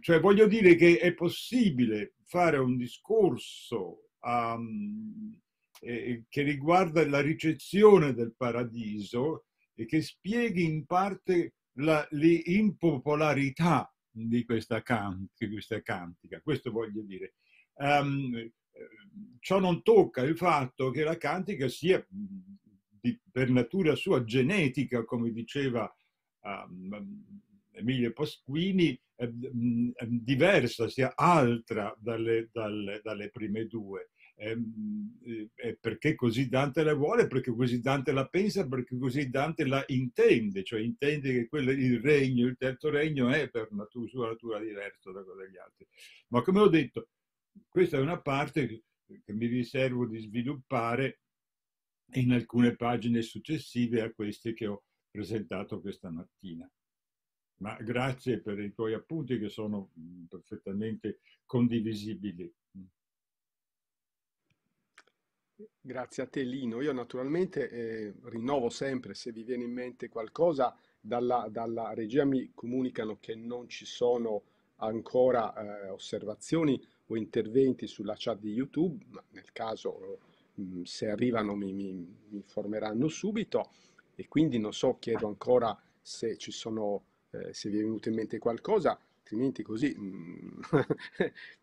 cioè voglio dire che è possibile fare un discorso um, che riguarda la ricezione del paradiso e che spieghi in parte l'impopolarità di questa, di questa, cantica. Questo voglio dire. Um, ciò non tocca il fatto che la cantica sia di, per natura sua genetica, come diceva um, Emilio Pasquini, eh, diversa, sia altra dalle, dalle, dalle prime due. Ehm, eh, eh, perché così Dante la vuole, perché così Dante la pensa, perché così Dante la intende, cioè intende che quello, il regno, il terzo regno è per natura, sua natura diverso da quello degli altri. Ma come ho detto, questa è una parte che mi riservo di sviluppare in alcune pagine successive a queste che ho presentato questa mattina. Ma grazie per i tuoi appunti che sono mm, perfettamente condivisibili. Grazie a te Lino. Io naturalmente eh, rinnovo sempre se vi viene in mente qualcosa, dalla, dalla regia mi comunicano che non ci sono ancora eh, osservazioni o interventi sulla chat di YouTube, ma nel caso mh, mm, se arrivano mi, mi, mi, informeranno subito e quindi non so, chiedo ancora se ci sono, eh, se vi è venuto in mente qualcosa altrimenti così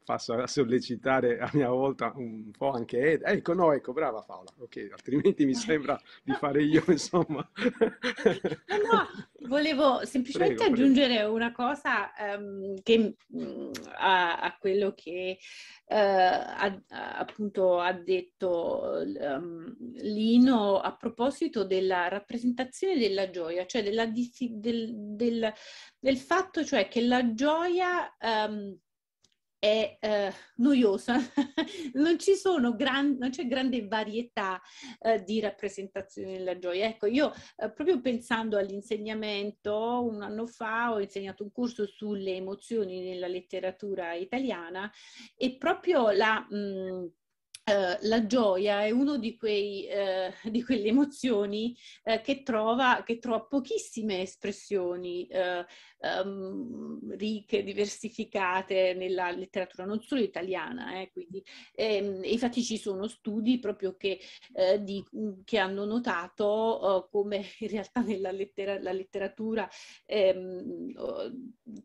passo mm, a sollecitare a mia volta un po' anche Ed. Ecco, no, ecco, brava Paola, ok, altrimenti mi sembra di fare io, insomma. Eh, no, Volevo semplicemente prego, aggiungere prego. una cosa um, che, mm, a, a, quello che uh, ha, appunto ha detto um, Lino a proposito della rappresentazione della gioia, cioè della, del, del, del, fatto cioè che la gioia um, è eh, noiosa, non, gran, non, c'è grande varietà eh, di rappresentazioni della gioia. Ecco, io eh, proprio pensando all'insegnamento, un anno fa ho insegnato un corso sulle emozioni nella letteratura italiana e proprio la... Mh, mm, eh, la gioia è una di, uh, di, quelle emozioni uh, che, trova, che, trova, pochissime espressioni um, ricche, diversificate nella letteratura, non solo italiana. Eh, ehm, e, infatti ci sono studi proprio che, di, che hanno notato oh, come in realtà nella lettera, letteratura um,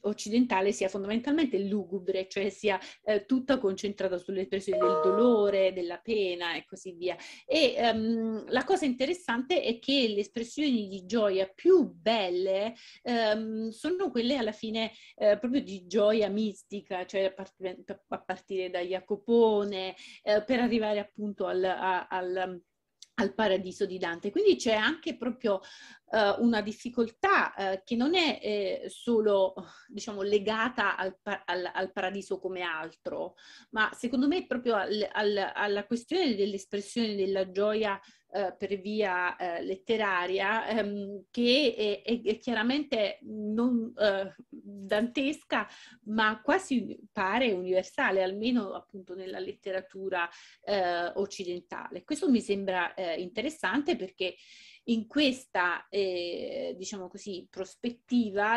occidentale sia fondamentalmente lugubre, cioè sia tutta concentrata sulle espressioni del dolore, della pena e così via. E um, la cosa interessante è che le espressioni di gioia più belle um, sono quelle alla fine uh, proprio di gioia mistica, cioè a, part- a partire da Jacopone, uh, per arrivare appunto al, a, al al paradiso di Dante. Quindi c'è anche proprio uh, una difficoltà uh, che non è eh, solo diciamo, legata al, par- al, al, paradiso come altro, ma secondo me è proprio al, alla questione dell'espressione della gioia eh, per via eh, letteraria ehm, che è, è, chiaramente non eh, dantesca ma quasi pare universale almeno appunto nella letteratura eh, occidentale. Questo mi sembra eh, interessante perché in questa, eh, diciamo così, prospettiva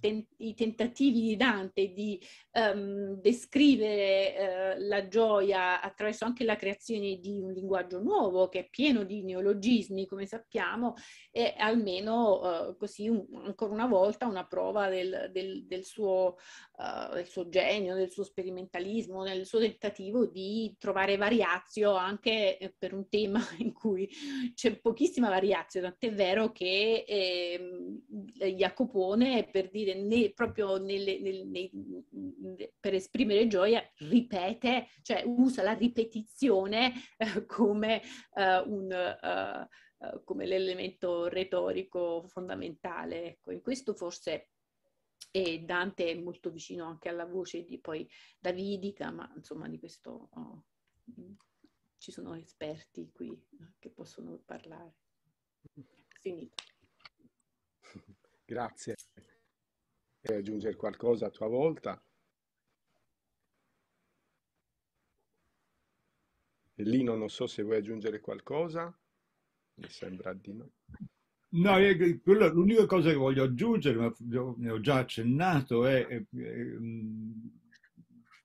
ten- i tentativi di Dante di um, descrivere eh, la gioia attraverso anche la creazione di un linguaggio nuovo che è pieno di neologismi, come sappiamo, è almeno uh, così un, ancora una volta una prova del, del, del, suo, uh, del, suo, genio, del suo sperimentalismo, del suo tentativo di trovare variazio anche eh, per un tema in cui c'è pochissima variazio spazio, tant'è vero che eh, Jacopone, per, dire, ne, proprio nelle, nel, nei, per esprimere gioia, ripete, cioè usa la ripetizione eh, come, eh, un, eh, eh, come, l'elemento retorico fondamentale. Ecco, in questo forse e Dante è molto vicino anche alla voce di poi Davidica, ma insomma di questo oh, ci sono esperti qui eh, che possono parlare. Finito. Grazie. Vuoi aggiungere qualcosa a tua volta? Lino, non so se vuoi aggiungere qualcosa. Mi sembra di no. No, l'unica cosa che voglio aggiungere, ma ne ho già accennato, è mm,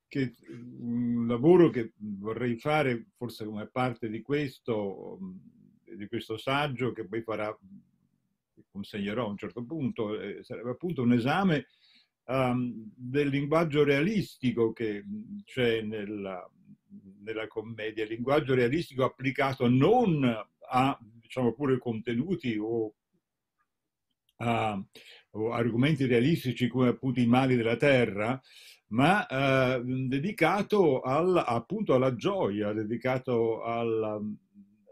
che mm, un lavoro che vorrei fare, forse come parte di questo, mm, di questo saggio che poi farà, consegnerò a un certo punto, eh, sarebbe appunto un esame um, del linguaggio realistico che c'è nella, nella commedia, il linguaggio realistico applicato non a, diciamo pure, contenuti o a, o argomenti realistici come appunto i mali della terra, ma eh, dedicato al, appunto alla gioia, dedicato al,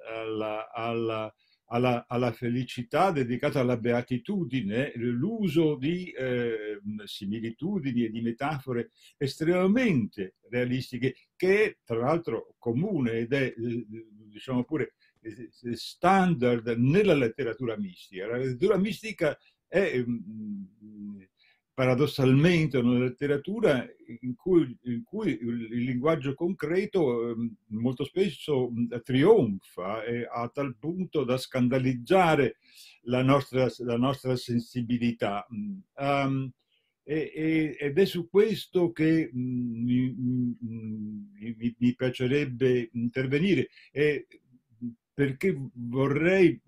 alla, alla, alla, alla felicità, dedicata alla beatitudine, l'uso di eh, similitudini e di metafore estremamente realistiche, che è tra l'altro comune ed è, eh, diciamo pure, eh, standard nella letteratura mistica. La letteratura mistica è mm, paradossalmente una letteratura in cui, in cui il linguaggio concreto ehm, molto spesso trionfa a tal punto da scandalizzare la nostra, la nostra sensibilità. Um, ed è su questo che mi piacerebbe intervenire, perché vorrei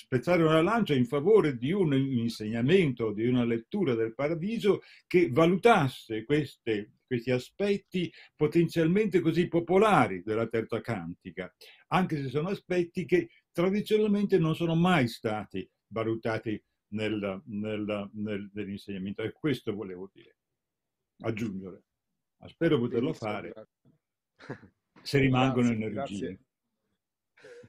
spezzare una lancia in favore di un insegnamento, di una lettura del paradiso che valutasse queste, questi aspetti potenzialmente così popolari della terza cantica, anche se sono aspetti che tradizionalmente non sono mai stati valutati nel, nel, nel, nell'insegnamento. E questo volevo dire, aggiungere. Spero poterlo fare se rimangono grazie, energie. Grazie.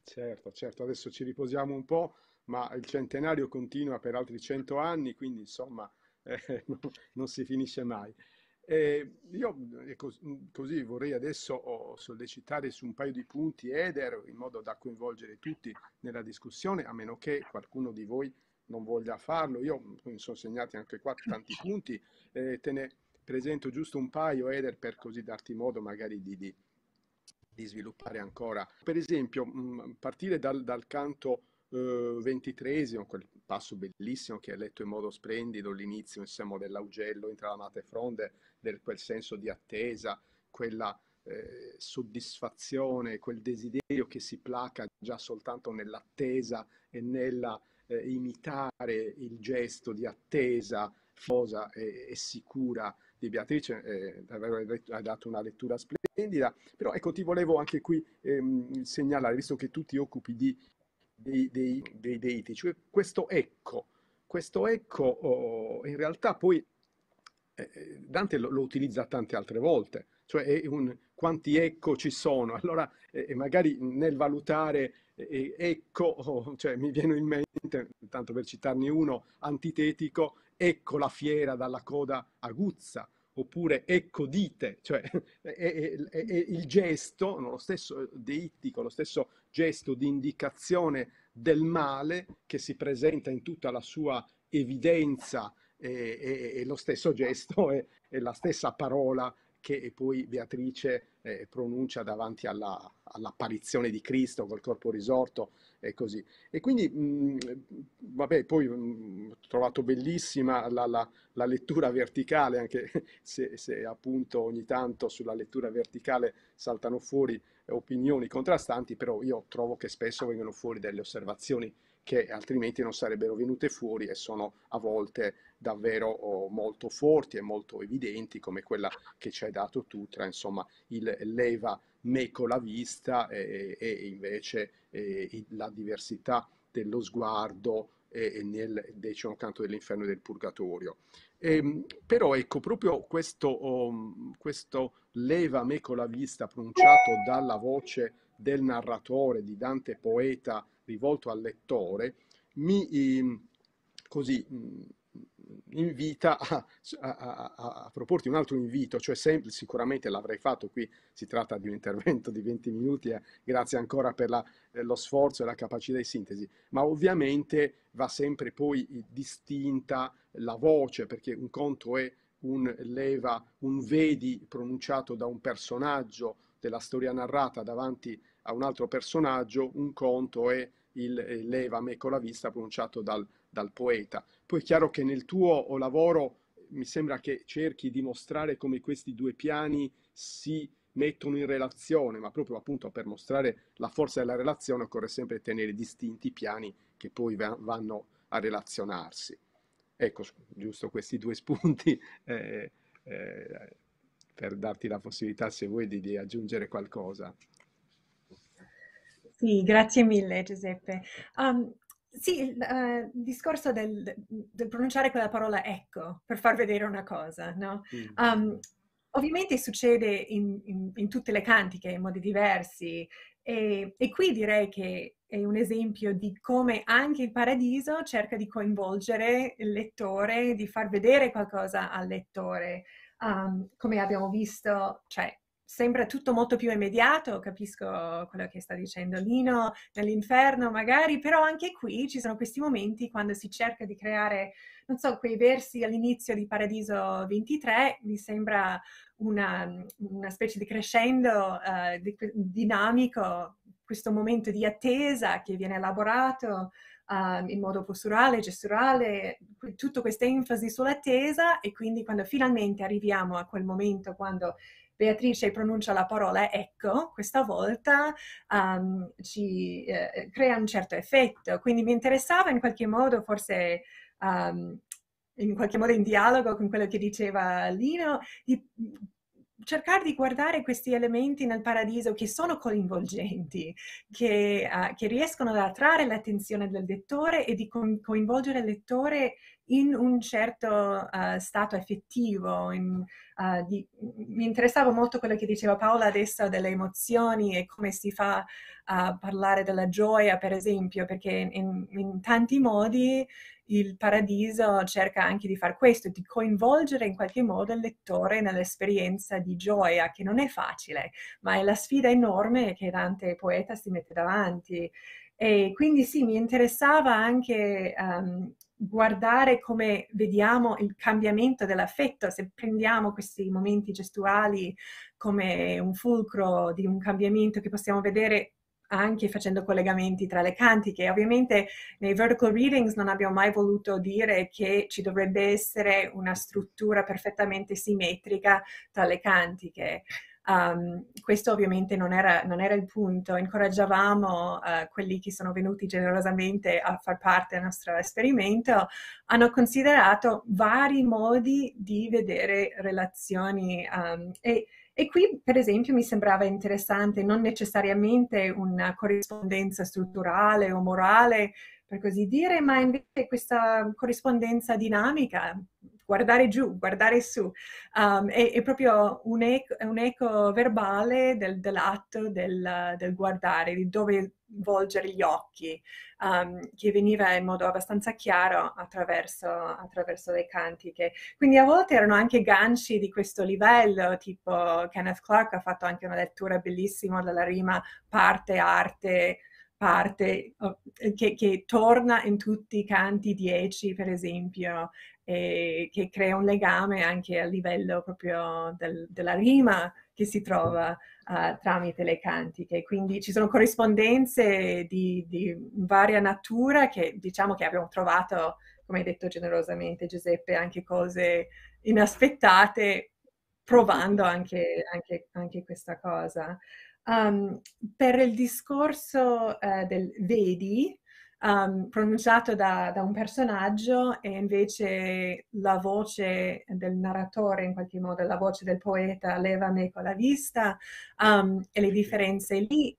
Certo, certo, adesso ci riposiamo un po', ma il centenario continua per altri cento anni, quindi insomma eh, non, non si finisce mai. Eh, io così vorrei adesso oh, sollecitare su un paio di punti Eder in modo da coinvolgere tutti nella discussione, a meno che qualcuno di voi non voglia farlo. Io mi sono segnati anche qua tanti punti, eh, te ne presento giusto un paio Eder per così darti modo magari di, di di sviluppare ancora. Per esempio, partire dal, dal canto eh, ventitresimo, eh, quel passo bellissimo che hai letto in modo splendido, l'inizio insomma, dell'augello intra intramate fronde, del quel senso di attesa, quella eh, soddisfazione, quel desiderio che si placa già soltanto nell'attesa e nella eh, imitare il gesto di attesa fiosa e, e sicura di Beatrice, eh, ha dato una lettura splendida, però ecco ti volevo anche qui ehm, segnalare, visto che tu ti occupi di, dei, dei, dei deiti, cioè questo ecco, questo ecco oh, in realtà poi eh, eh, Dante lo, lo, utilizza tante altre volte, cioè è un, quanti ecco ci sono, allora eh, magari nel valutare eh, eh, ecco, oh, cioè mi viene in mente, tanto per citarne uno, antitetico, ecco la fiera dalla coda aguzza, oppure ecco dite, cioè è, è, è, il gesto, no, lo stesso eh, deittico, lo stesso gesto di indicazione del male che si presenta in tutta la sua evidenza e, e, e lo stesso gesto è, la stessa parola che poi Beatrice eh, pronuncia davanti all'apparizione di Cristo col corpo risorto e così. E quindi, mh, mhmm, vabbè, poi mhmm, ho trovato bellissima la, la, la, lettura verticale, anche se, se, appunto ogni tanto sulla lettura verticale saltano fuori opinioni contrastanti, però io trovo che spesso vengono fuori delle osservazioni che altrimenti non sarebbero venute fuori e sono a volte davvero oh, molto forti e molto evidenti, come quella che ci hai dato tu tra insomma il leva meco la vista e, e invece e, la diversità dello sguardo e, nel decimo canto dell'inferno e del purgatorio. E, ehm, però ecco, proprio questo, um, questo leva meco la vista pronunciato dalla voce del narratore di Dante poeta rivolto al lettore mi, ehm, così, invita a, a, a, a, proporti un altro invito, cioè sempre, sicuramente l'avrei fatto, qui si tratta di un intervento di 20 minuti, eh, grazie ancora per la, eh, lo sforzo e la capacità di sintesi, ma ovviamente va sempre poi distinta la voce, perché un conto è un leva, un vedi pronunciato da un personaggio della storia narrata davanti a un altro personaggio, un conto è il eh, leva me con la vista pronunciato dal personaggio dal poeta. Poi è chiaro che nel tuo eh, lavoro eh, mi sembra che cerchi di mostrare come questi due piani si mettono in relazione, ma proprio appunto per mostrare la forza della relazione occorre sempre tenere distinti i piani che poi vanno a relazionarsi. Ecco, giusto questi due spunti eh, eh, per darti la possibilità, se vuoi, di, di aggiungere qualcosa. Sì, grazie mille Giuseppe. Um, sì, il, eh, il discorso del, del, pronunciare quella parola ecco per far vedere una cosa, no? Mm. Um, ovviamente succede in, in, in, tutte le cantiche in modi diversi e, e, qui direi che è un esempio di come anche il paradiso cerca di coinvolgere il lettore, di far vedere qualcosa al lettore. Um, come abbiamo visto, cioè sembra tutto molto più immediato, capisco quello che sta dicendo Lino, nell'inferno magari, però anche qui ci sono questi momenti quando si cerca di creare, non so, quei versi all'inizio di Paradiso 23, mi sembra una, una specie di crescendo uh, di, dinamico, questo momento di attesa che viene elaborato uh, in modo posturale, gesturale, tutta questa enfasi sull'attesa e quindi quando finalmente arriviamo a quel momento quando Beatrice pronuncia la parola ecco, questa volta um, ci eh, crea un certo effetto. Quindi mi interessava in qualche modo forse... Um, in qualche modo in dialogo con quello che diceva Lino, di cercare di guardare questi elementi nel paradiso che sono coinvolgenti, che, uh, che riescono ad attrarre l'attenzione del lettore e di co- coinvolgere il lettore in un certo uh, stato effettivo. In, uh, di, mi interessava molto quello che diceva Paola adesso delle emozioni e come si fa a parlare della gioia, per esempio, perché in, in tanti modi il paradiso cerca anche di far questo, di coinvolgere in qualche modo il lettore nell'esperienza di gioia, che non è facile, ma è la sfida enorme che Dante poeta si mette davanti. E quindi sì, mi interessava anche um, guardare come vediamo il cambiamento dell'affetto, se prendiamo questi momenti gestuali come un fulcro di un cambiamento che possiamo vedere anche facendo collegamenti tra le cantiche. Ovviamente nei vertical readings non abbiamo mai voluto dire che ci dovrebbe essere una struttura perfettamente simmetrica tra le cantiche. Um, questo ovviamente non era, non era, il punto, incoraggiavamo uh, quelli che sono venuti generosamente a far parte del nostro esperimento, hanno considerato vari modi di vedere relazioni um, e e qui, per esempio, mi sembrava interessante non necessariamente una corrispondenza strutturale o morale, per così dire, ma invece questa corrispondenza dinamica guardare giù, guardare su. Um, è, è, proprio un eco, un eco verbale del, dell'atto del, del, guardare, di dove volgere gli occhi, um, che veniva in modo abbastanza chiaro attraverso, attraverso, le cantiche. Quindi a volte erano anche ganci di questo livello, tipo Kenneth Clark ha fatto anche una lettura bellissima della rima parte, arte, parte oh, che, che, torna in tutti i canti 10, per esempio, e che crea un legame anche a livello proprio del, della rima che si trova uh, tramite le cantiche. Quindi ci sono corrispondenze di, di, varia natura che diciamo che abbiamo trovato, come hai detto generosamente Giuseppe, anche cose inaspettate, provando anche, anche, anche questa cosa. Um, per il discorso uh, del vedi, um, pronunciato da, da, un personaggio e invece la voce del narratore, in qualche modo la voce del poeta, leva me con la vista um, e le differenze lì.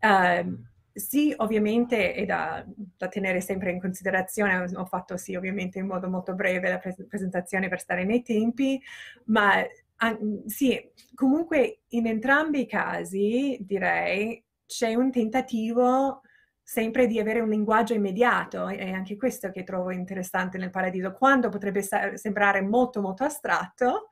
Uh, sì, ovviamente è da, da, tenere sempre in considerazione, ho fatto sì ovviamente in modo molto breve la pres- presentazione per stare nei tempi, ma an- sì, comunque in entrambi i casi direi c'è un tentativo sempre di avere un linguaggio immediato, è anche questo che trovo interessante nel paradiso, quando potrebbe sembrare molto molto astratto,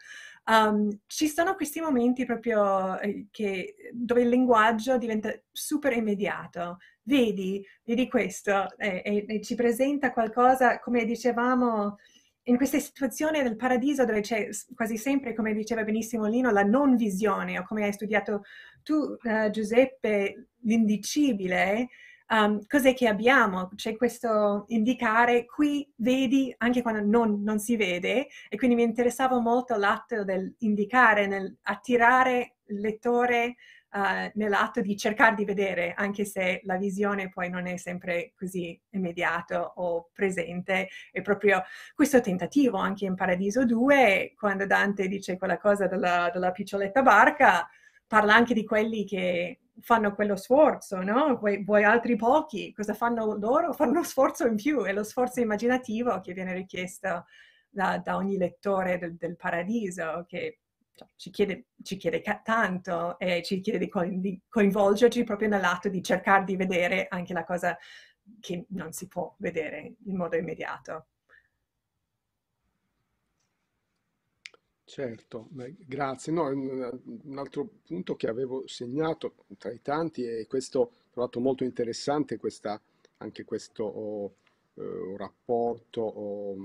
um, ci sono questi momenti proprio eh, che, dove il linguaggio diventa super immediato, vedi, vedi questo, e, e, e ci presenta qualcosa, come dicevamo, in questa situazione del paradiso dove c'è quasi sempre, come diceva benissimo Lino, la non visione, o come hai studiato tu, uh, Giuseppe, l'indicibile, um, cos'è che abbiamo? C'è questo indicare qui, vedi, anche quando non, non si vede, e quindi mi interessava molto l'atto dell'indicare, nell'attirare il lettore uh, nell'atto di cercare di vedere, anche se la visione poi non è sempre così immediata o presente. È proprio questo tentativo anche in Paradiso 2, quando Dante dice quella cosa della, della piccioletta barca, parla anche di quelli che fanno quello sforzo, no? Voi, voi, altri pochi, cosa fanno loro? Fanno uno sforzo in più, è lo sforzo immaginativo che viene richiesto da, da ogni lettore del, del paradiso, che cioè, ci, chiede, ci, chiede, tanto e ci chiede di, co- di coinvolgerci proprio nell'atto di cercare di vedere anche la cosa che non si può vedere in modo immediato. Certo, grazie. No, un altro punto che avevo segnato tra i tanti e questo ho trovato molto interessante questa, anche questo oh, eh, rapporto, oh,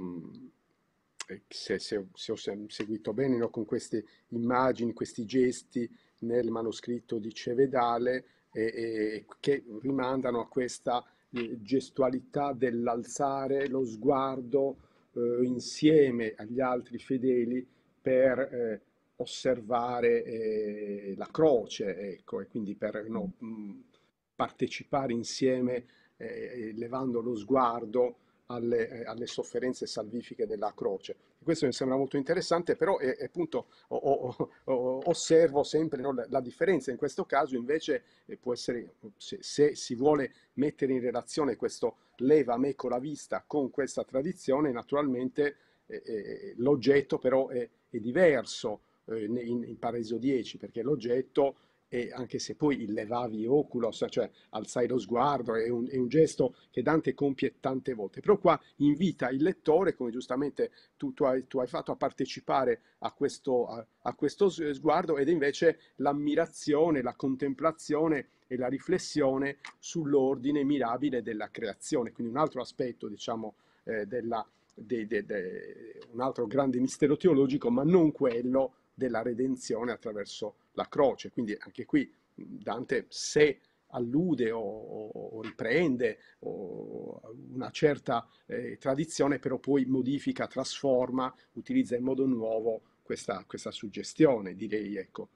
se, se- se ho seguito bene, no, con queste immagini, questi gesti nel manoscritto di Cevedale e, e- che rimandano a questa eh, gestualità dell'alzare lo sguardo eh, insieme agli altri fedeli per eh, osservare eh, la croce, ecco, e quindi per no, mm, partecipare insieme, eh, eh, levando lo sguardo alle, eh, alle, sofferenze salvifiche della croce. Questo mi sembra molto interessante, però è, eh, è appunto o, o, o, osservo sempre no, la, la, differenza. In questo caso invece può essere, se, se si vuole mettere in relazione questo leva me con la vista con questa tradizione, naturalmente eh, eh, l'oggetto però è è diverso eh, in, in Paradiso 10 perché l'oggetto è anche se poi il levavi oculos, cioè alzai lo sguardo, è un, è un, gesto che Dante compie tante volte. Però qua invita il lettore, come giustamente tu, tu, hai, tu hai, fatto, a partecipare a questo, a, a questo sguardo ed invece l'ammirazione, la contemplazione e la riflessione sull'ordine mirabile della creazione. Quindi un altro aspetto, diciamo, eh, della creazione de, de, de, un altro grande mistero teologico, ma non quello della redenzione attraverso la croce. Quindi anche qui Dante, se allude o, o riprende o una certa eh, tradizione, però poi modifica, trasforma, utilizza in modo nuovo questa, questa suggestione, direi, ecco.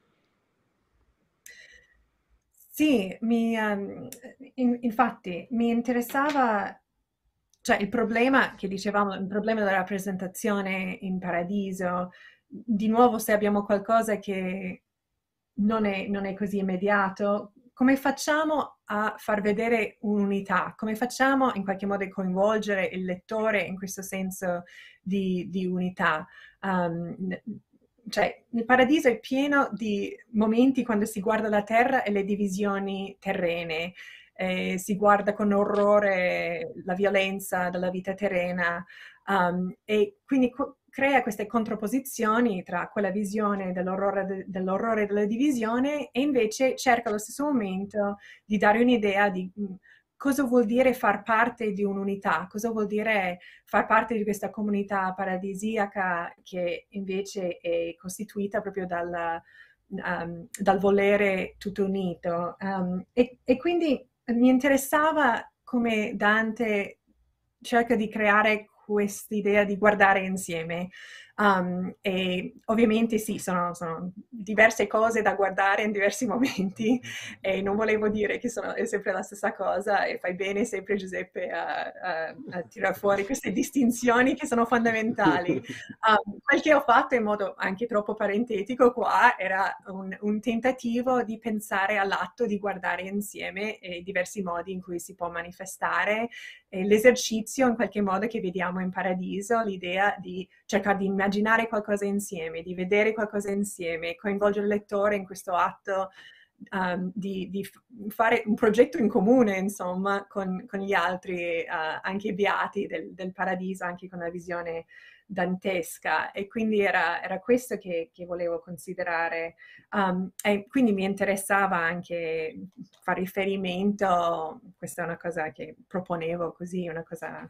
Sì, mi, um, in, infatti mi interessava cioè il problema che dicevamo, il problema della rappresentazione in paradiso, di nuovo se abbiamo qualcosa che non è, non è così immediato, come facciamo a far vedere un'unità? Come facciamo in qualche modo a coinvolgere il lettore in questo senso di, di unità? Um, cioè, il paradiso è pieno di momenti quando si guarda la terra e le divisioni terrene eh, si guarda con orrore la violenza della vita terrena um, e quindi co- crea queste contrapposizioni tra quella visione dell'orrore, de- dell'orrore, della divisione e invece cerca allo stesso momento di dare un'idea di mm, cosa vuol dire far parte di un'unità, cosa vuol dire far parte di questa comunità paradisiaca che invece è costituita proprio dalla, um, dal volere tutto unito. Um, e, e, quindi mi interessava come Dante cerca di creare quest'idea di guardare insieme, Um, e ovviamente sì, sono, sono, diverse cose da guardare in diversi momenti e non volevo dire che sono, è sempre la stessa cosa e fai bene sempre Giuseppe a, a, a tirare fuori queste distinzioni che sono fondamentali. Um, quel che ho fatto in modo anche troppo parentetico qua era un, un tentativo di pensare all'atto di guardare insieme e eh, diversi modi in cui si può manifestare eh, l'esercizio in qualche modo che vediamo in paradiso, l'idea di cercare di immaginare qualcosa insieme, di vedere qualcosa insieme, coinvolgere il lettore in questo atto um, di, di, fare un progetto in comune, insomma, con, con gli altri, uh, anche beati del, del, paradiso, anche con la visione dantesca e quindi era, era questo che, che, volevo considerare. Um, e quindi mi interessava anche fare riferimento, questa è una cosa che proponevo così, una cosa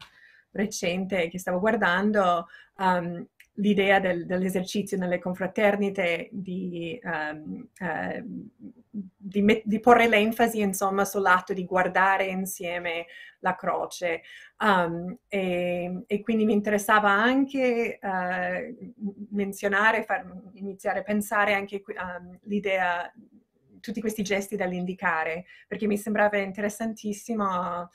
recente che stavo guardando, um, l'idea del, dell'esercizio nelle confraternite di, um, uh, di, met- di, porre l'enfasi insomma sull'atto di guardare insieme la croce um, e, e, quindi mi interessava anche uh, menzionare, far, iniziare a pensare anche um, l'idea tutti questi gesti dall'indicare perché mi sembrava interessantissimo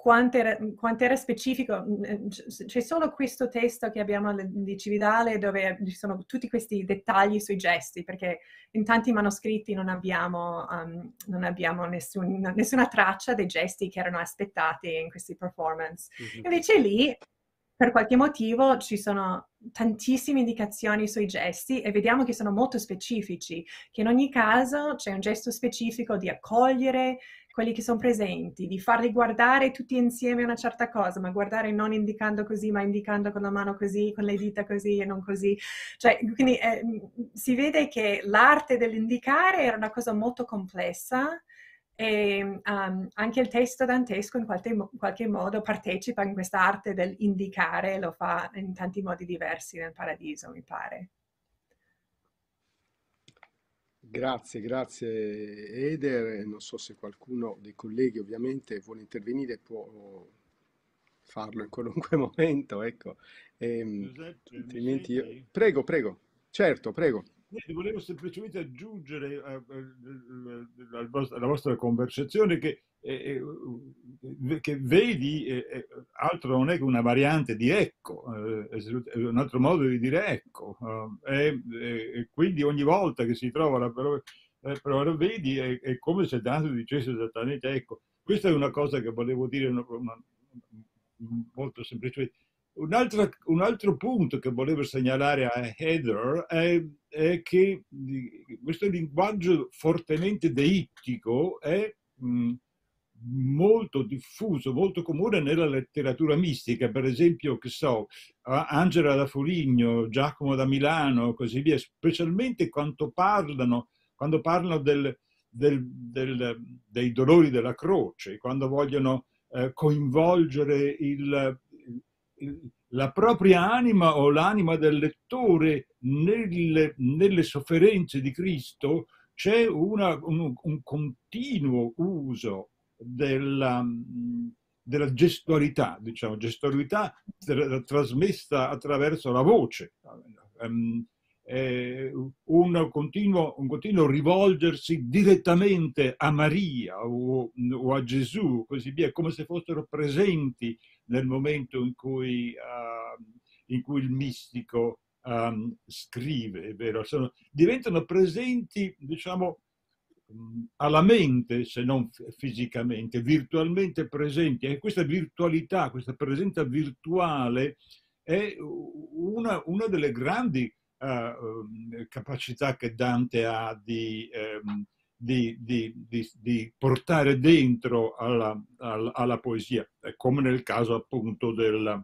quanto era, quanto era, specifico, mm, eh, c'è solo questo testo che abbiamo di Cividale dove ci sono tutti questi dettagli sui gesti, perché in tanti manoscritti non abbiamo, um, non abbiamo nessun, nessuna traccia dei gesti che erano aspettati in questi performance. Mm-hmm. Invece lì, per qualche motivo, ci sono tantissime indicazioni sui gesti e vediamo che sono molto specifici, che in ogni caso c'è un gesto specifico di accogliere, quelli che sono presenti, di farli guardare tutti insieme una certa cosa, ma guardare non indicando così, ma indicando con la mano così, con le dita così e non così. Cioè, quindi eh, si vede che l'arte dell'indicare era una cosa molto complessa e um, anche il testo dantesco in qualche, in qualche modo partecipa in questa arte dell'indicare, lo fa in tanti modi diversi nel paradiso, mi pare. Grazie, grazie Eder. Non so se qualcuno dei colleghi ovviamente vuole intervenire, può farlo in qualunque momento. Ecco. Ehm, Giuseppe, altrimenti io... Prego, prego. Certo, prego. Volevo semplicemente aggiungere alla eh, eh, vostra conversazione che eh, che vedi eh, altro non è che una variante di ecco, eh, eh un altro modo di dire ecco. Eh, e quindi ogni volta che si trova la parola, la parola vedi è, è, come se Dante dicesse esattamente ecco. Questa è una cosa che volevo dire una, molto semplicemente. Un altro, un altro, punto che volevo segnalare a Heather è, è che questo linguaggio fortemente deittico è, mh, molto diffuso, molto comune nella letteratura mistica, per esempio, che so, Angela da Foligno, Giacomo da Milano, così via, specialmente quando parlano, quando parlano del, del, del, dei dolori della croce, quando vogliono eh, coinvolgere il, il, la propria anima o l'anima del lettore nelle, nelle sofferenze di Cristo, c'è un, un continuo uso della, mm, della gestualità, diciamo, gestualità tra, trasmessa attraverso la voce. Ehm, un continuo, un, continuo, rivolgersi direttamente a Maria o, o, a Gesù, così via, come se fossero presenti nel momento in cui, uh, in cui il mistico um, scrive, Sono, diventano presenti, diciamo, Mm, alla mente, se non fisicamente, virtualmente presenti. E questa virtualità, questa presenza virtuale è una, una delle grandi uh, capacità che Dante ha di, um, di, di, di portare dentro alla, alla, alla poesia, eh, come nel caso appunto della,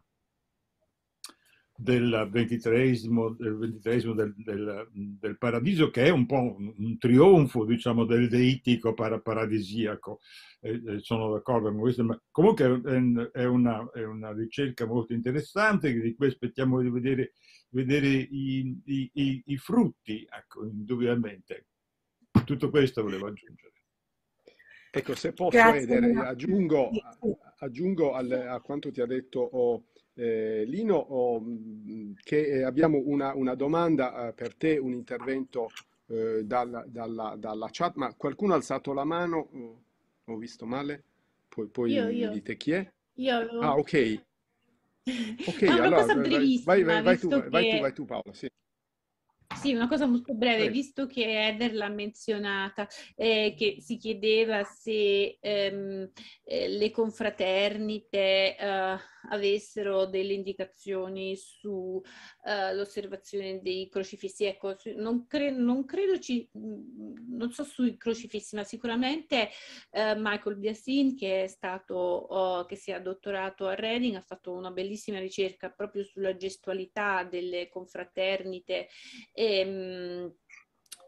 del ventitreesimo, del, del, del, del, paradiso, che è un po' un, un trionfo, diciamo, del deitico para, paradisiaco. Eh, eh, sono d'accordo con questo, ma comunque è, è, una, è una ricerca molto interessante di cui aspettiamo di vedere, vedere i, i, i, i frutti, ecco, indubbiamente. Tutto questo volevo aggiungere. Ecco, se posso, Edere, aggiungo, aggiungo al, a quanto ti ha detto... Oh, eh, Lino, oh, che eh, abbiamo una, una domanda eh, per te, un intervento eh, dalla, dalla, dalla, chat, ma qualcuno ha alzato la mano, mm, ho visto male, poi, poi io, io. dite chi è? Io. Ah, ok. Ok, ah, no, allora, vai, vai, vai, vai, tu, che... vai, tu, vai tu Paolo, sì. Sì, una cosa molto breve, visto che Eder l'ha menzionata, eh, che si chiedeva se ehm, eh, le confraternite eh, avessero delle indicazioni sull'osservazione eh, uh, dei crocifissi. Ecco, non, cre- non, credo ci, mm, non so sui crocifissi, ma sicuramente uh, Michael Biasin, che è stato, uh, che si è dottorato a Reading, ha fatto una bellissima ricerca proprio sulla gestualità delle confraternite. E, um,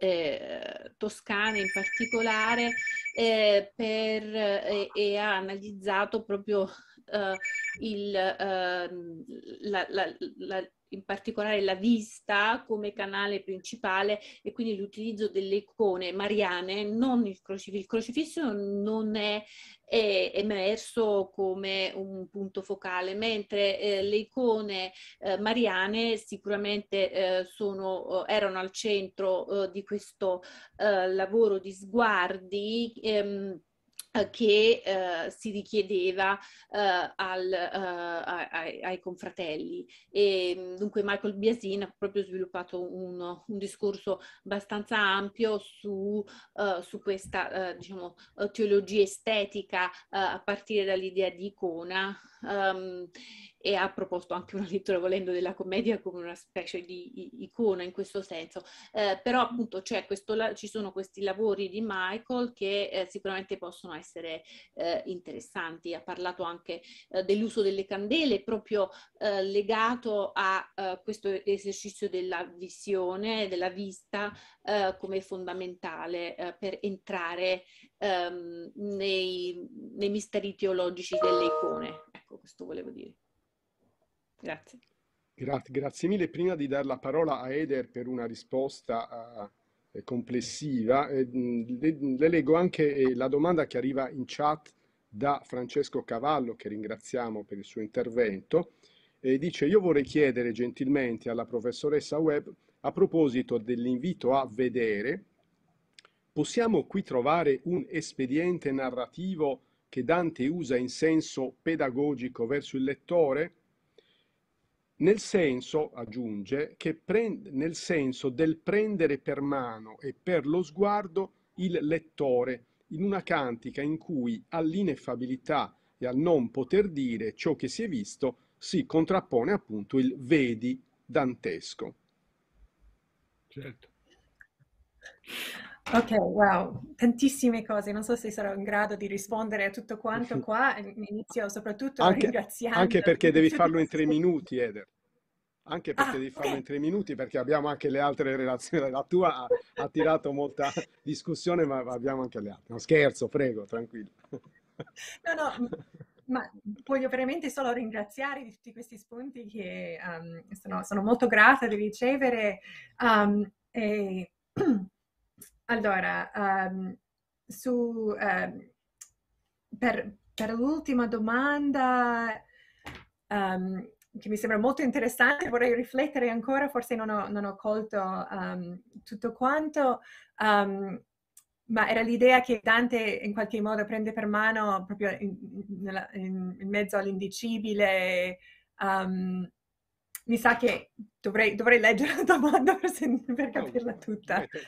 eh, toscane in particolare eh, per, eh, e ha analizzato proprio eh, il, ehm, la, la, la, in particolare la vista come canale principale e quindi l'utilizzo delle icone mariane, non il crocifisso. Il crocifisso non è, è emerso come un punto focale, mentre eh, le icone eh, mariane sicuramente eh, sono, eh, erano al centro eh, di questo lavoro di sguardi. Ehm, eh, che eh, si richiedeva eh, al, eh, ai, ai, confratelli. E, dunque Michael Biasin ha proprio sviluppato un, un discorso abbastanza ampio su, eh, su questa eh, diciamo, teologia estetica a partire dall'idea di icona. Um, e ha proposto anche una lettura volendo della commedia come una specie di icona in questo senso. Eh, però appunto questo, ci sono questi lavori di Michael che eh, sicuramente possono essere eh, interessanti. Ha parlato anche eh, dell'uso delle candele proprio eh, legato a eh, questo esercizio della visione, della vista come fondamentale per entrare ehm, nei, nei misteri teologici delle icone. Ecco, questo volevo dire. Grazie. Grazie, grazie mille. Prima di dare la parola a Eder per una risposta uh, complessiva, eh, le, le, leggo anche eh, la domanda che arriva in chat da Francesco Cavallo, che ringraziamo per il suo intervento, e dice io vorrei chiedere gentilmente alla professoressa Webb a proposito dell'invito a vedere, possiamo qui trovare un espediente narrativo che Dante usa in senso pedagogico verso il lettore? nel senso, aggiunge, che prend- nel senso del prendere per mano e per lo sguardo il lettore in una cantica in cui all'ineffabilità e al non poter dire ciò che si è visto si contrappone appunto il vedi dantesco. Certo. Ok, wow, tantissime cose, non so se sarò in grado di rispondere a tutto quanto qua, eh, inizio soprattutto anche, ringraziando. Anche perché devi farlo in tre minuti, Eder, anche perché ah, devi farlo okay. in tre minuti, perché abbiamo anche le altre relazioni, la tua ha, ha tirato molta discussione, ma abbiamo anche le altre. No, scherzo, prego, tranquillo. No, no, ma voglio veramente solo ringraziare di tutti questi spunti che um, sono, sono, molto grata di ricevere um, e... Allora, um, su, um, per, per, l'ultima domanda, um, che mi sembra molto interessante, vorrei riflettere ancora, forse non ho, non ho colto tutto quanto, ma era l'idea che Dante in qualche modo prende per mano proprio in, in, in mezzo all'indicibile, um, mi sa che dovrei, dovrei leggere la domanda per, sent- per capirla tutta. Eh, te,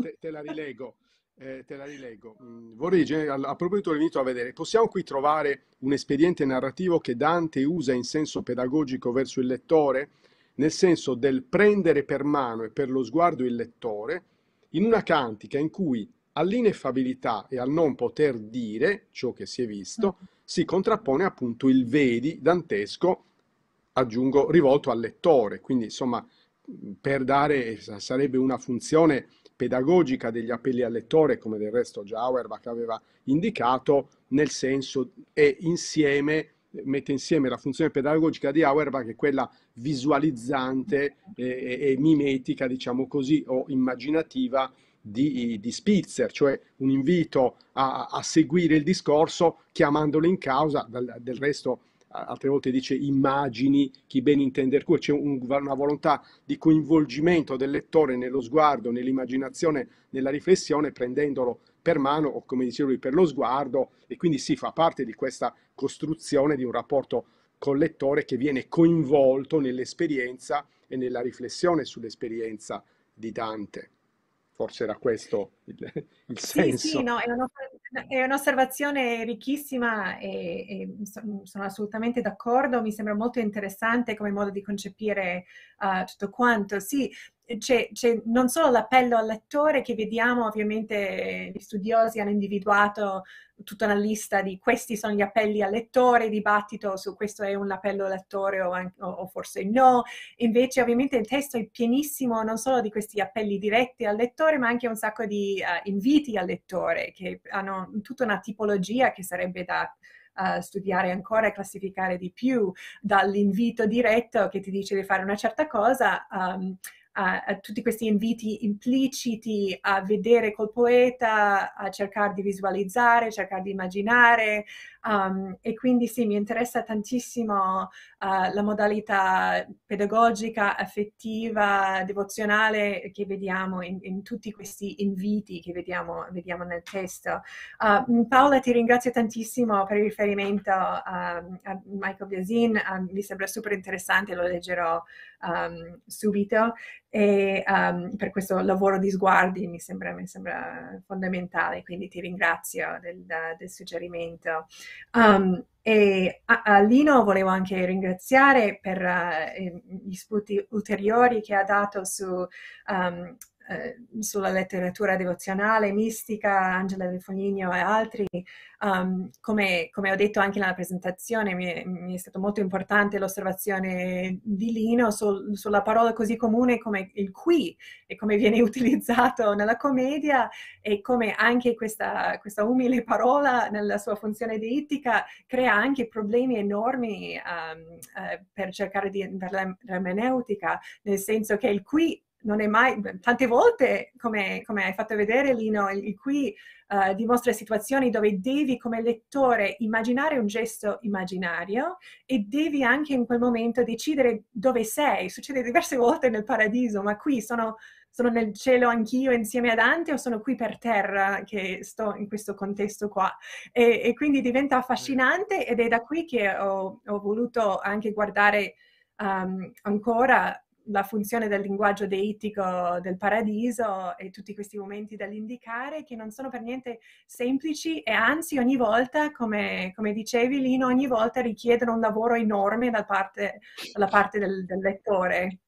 te, te, la rilego. Eh, te la rilego. Mm, vorrei, a, a proposito dell'invito a vedere, possiamo qui trovare un espediente narrativo che Dante usa in senso pedagogico verso il lettore, nel senso del prendere per mano e per lo sguardo il lettore, in una cantica in cui all'ineffabilità e al non poter dire ciò che si è visto, mm. si contrappone appunto il vedi dantesco aggiungo rivolto al lettore, quindi insomma per dare, sarebbe una funzione pedagogica degli appelli al lettore, come del resto già Auerbach aveva indicato, nel senso e insieme mette insieme la funzione pedagogica di Auerbach che è quella visualizzante e, e, mimetica, diciamo così, o immaginativa di, di Spitzer, cioè un invito a, a, seguire il discorso chiamandolo in causa, del resto altre volte dice immagini, chi ben intende il cuore, c'è un, una volontà di coinvolgimento del lettore nello sguardo, nell'immaginazione, nella riflessione, prendendolo per mano o come diceva lui per lo sguardo e quindi si fa parte di questa costruzione di un rapporto col lettore che viene coinvolto nell'esperienza e nella riflessione sull'esperienza di Dante. Forse era questo il, il senso. Sì, sì, no, è, un'osservazione ricchissima e, e, sono assolutamente d'accordo, mi sembra molto interessante come modo di concepire uh, tutto quanto. Sì, c'è, c'è, non solo l'appello al lettore che vediamo, ovviamente gli studiosi hanno individuato tutta una lista di questi sono gli appelli al lettore, dibattito su questo è un appello al lettore o, anche, o, o forse no, invece ovviamente il testo è pienissimo non solo di questi appelli diretti al lettore ma anche un sacco di uh, inviti al lettore che hanno tutta una tipologia che sarebbe da Uh, studiare ancora e classificare di più dall'invito diretto che ti dice di fare una certa cosa um, a, a tutti questi inviti impliciti a vedere col poeta, a cercare di visualizzare, cercare di immaginare um, e quindi sì, mi interessa tantissimo uh, la modalità pedagogica, affettiva, devozionale che vediamo in, in tutti questi inviti che vediamo, vediamo nel testo. Uh, Paola ti ringrazio tantissimo per il riferimento a, um, a Michael Biasin, uh, mi sembra super interessante, lo leggerò um, subito e um, per questo lavoro di sguardi mi sembra, mi sembra fondamentale, quindi ti ringrazio del, del suggerimento. Um, e a, a, Lino volevo anche ringraziare per uh, gli spunti ulteriori che ha dato su um, eh, sulla letteratura devozionale, mistica, Angela De Fognino e altri. Um, come, come, ho detto anche nella presentazione, mi è, mi è stata molto importante l'osservazione di Lino sul, sulla parola così comune come il qui e come viene utilizzato nella commedia e come anche questa, questa umile parola nella sua funzione deittica crea anche problemi enormi um, uh, per cercare di, per l'ermeneutica, nel senso che il qui non è mai, tante volte, come, come hai fatto vedere Lino, il, qui uh, dimostra situazioni dove devi come lettore immaginare un gesto immaginario e devi anche in quel momento decidere dove sei. Succede diverse volte nel paradiso, ma qui sono, sono nel cielo anch'io insieme a Dante o sono qui per terra che sto in questo contesto qua. E, e quindi diventa affascinante ed è da qui che ho, ho voluto anche guardare um, ancora la funzione del linguaggio deitico del paradiso e tutti questi momenti da indicare che non sono per niente semplici e anzi ogni volta, come, come dicevi Lino, ogni volta richiedono un lavoro enorme da parte, dalla parte del, del lettore.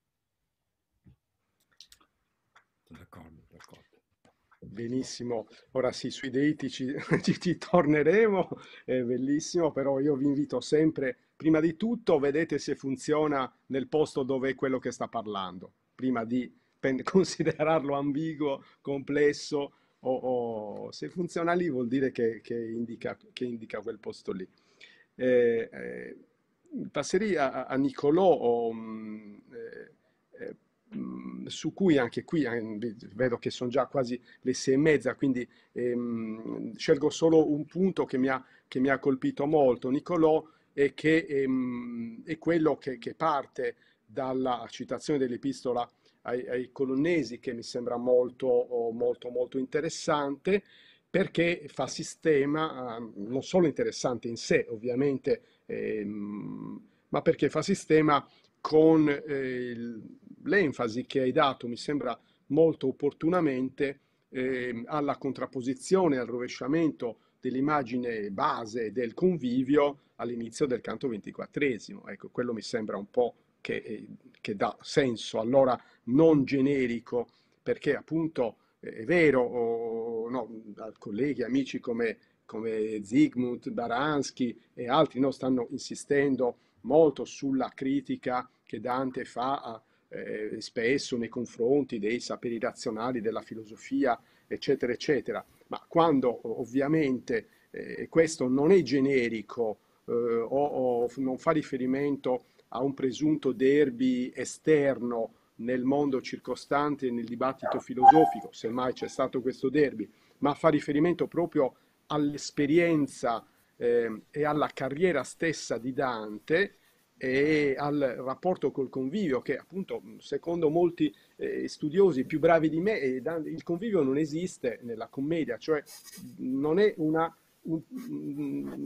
Benissimo, ora sì, sui deiti ci, ci, ci, torneremo, è bellissimo, però io vi invito sempre, prima di tutto, vedete se funziona nel posto dove è quello che sta parlando, prima di considerarlo ambiguo, complesso, o, o se funziona lì vuol dire che, che, indica, che indica, quel posto lì. Eh, eh, passerei a, a Nicolò. O, mh, mm, eh, eh su cui anche qui eh, vedo che sono già quasi le sei e mezza, quindi ehm, scelgo solo un punto che mi ha, che mi ha colpito molto, Nicolò, e che ehm, è quello che, che, parte dalla citazione dell'epistola ai, ai colonnesi, che mi sembra molto, oh, molto, molto interessante, perché fa sistema, ehm, non solo interessante in sé ovviamente, ehm, ma perché fa sistema con eh, il, l'enfasi che hai dato, mi sembra molto opportunamente, eh, alla contrapposizione, al rovesciamento dell'immagine base del convivio all'inizio del canto ventiquattresimo. Ecco, quello mi sembra un po' che, eh, che dà senso, allora non generico, perché appunto eh, è vero, no, colleghi, amici come, come Zygmunt, Baranski e altri no, stanno insistendo molto sulla critica che Dante fa a, eh, spesso nei confronti dei saperi razionali, della filosofia, eccetera, eccetera. Ma quando ovviamente eh, questo non è generico eh, o, o, non fa riferimento a un presunto derby esterno nel mondo circostante e nel dibattito filosofico, semmai c'è stato questo derby, ma fa riferimento proprio all'esperienza ehm, e alla carriera stessa di Dante, e al rapporto col convivio, che appunto secondo molti eh, studiosi più bravi di me, il convivio non esiste nella commedia, cioè non è una, un, un,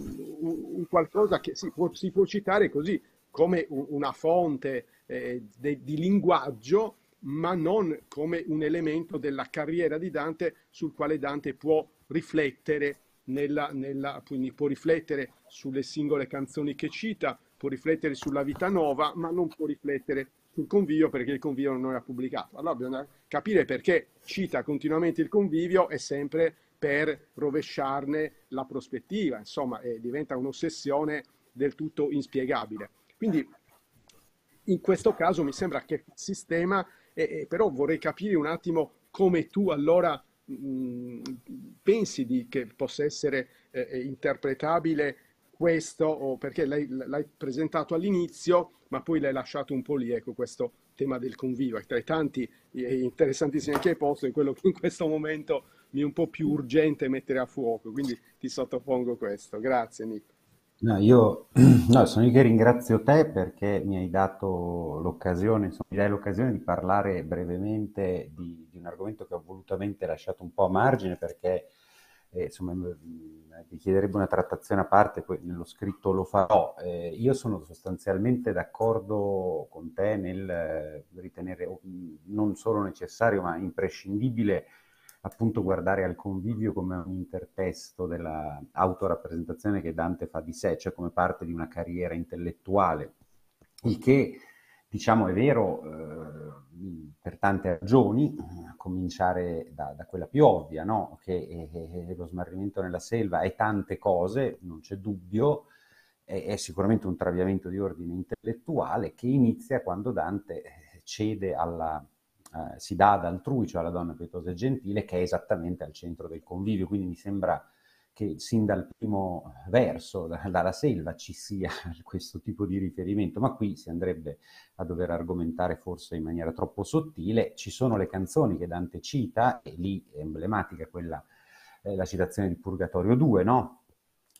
un qualcosa che si può, si può, citare così come una fonte eh, de, di linguaggio, ma non come un elemento della carriera di Dante sul quale Dante può riflettere, nella, nella, può riflettere sulle singole canzoni che cita, può riflettere sulla vita nuova, ma non può riflettere sul convivio perché il convivio non era pubblicato. Allora bisogna capire perché cita continuamente il convivio e sempre per rovesciarne la prospettiva, insomma, eh, diventa un'ossessione del tutto inspiegabile. Quindi in questo caso mi sembra che il sistema, eh, però vorrei capire un attimo come tu allora mh, pensi che possa essere eh, eh interpretabile questo, o perché lei l'hai presentato all'inizio, ma poi l'hai lasciato un po' lì, ecco questo tema del convivio, tra i tanti interessantissimi che hai posto, è quello che in questo momento mi è un po' più urgente mettere a fuoco, quindi ti sottopongo questo. Grazie Nico. No, io no, sono io che ringrazio te perché mi hai dato l'occasione, insomma, mi dai l'occasione di parlare brevemente di, di, un argomento che ho volutamente lasciato un po' a margine perché eh, insomma, che chiederebbe una trattazione a parte, poi nello scritto lo farò. Eh, io sono sostanzialmente d'accordo con te nel eh, ritenere non solo necessario ma imprescindibile appunto guardare al convivio come un intertesto dell'autorappresentazione che Dante fa di sé, cioè come parte di una carriera intellettuale, il che Diciamo è vero eh, per tante ragioni, a cominciare da, da quella più ovvia, no? che è, eh, è lo smarrimento nella selva è tante cose, non c'è dubbio, è, è sicuramente un traviamento di ordine intellettuale che inizia quando Dante eh, cede alla, eh, si dà ad altrui, cioè alla donna pietosa e gentile, che è esattamente al centro del convivio. Quindi mi sembra che sin dal primo verso, dalla selva, ci sia questo tipo di riferimento, ma qui si andrebbe a dover argomentare forse in maniera troppo sottile. Ci sono le canzoni che Dante cita, e lì è emblematica quella, eh, la citazione di Purgatorio 2, no?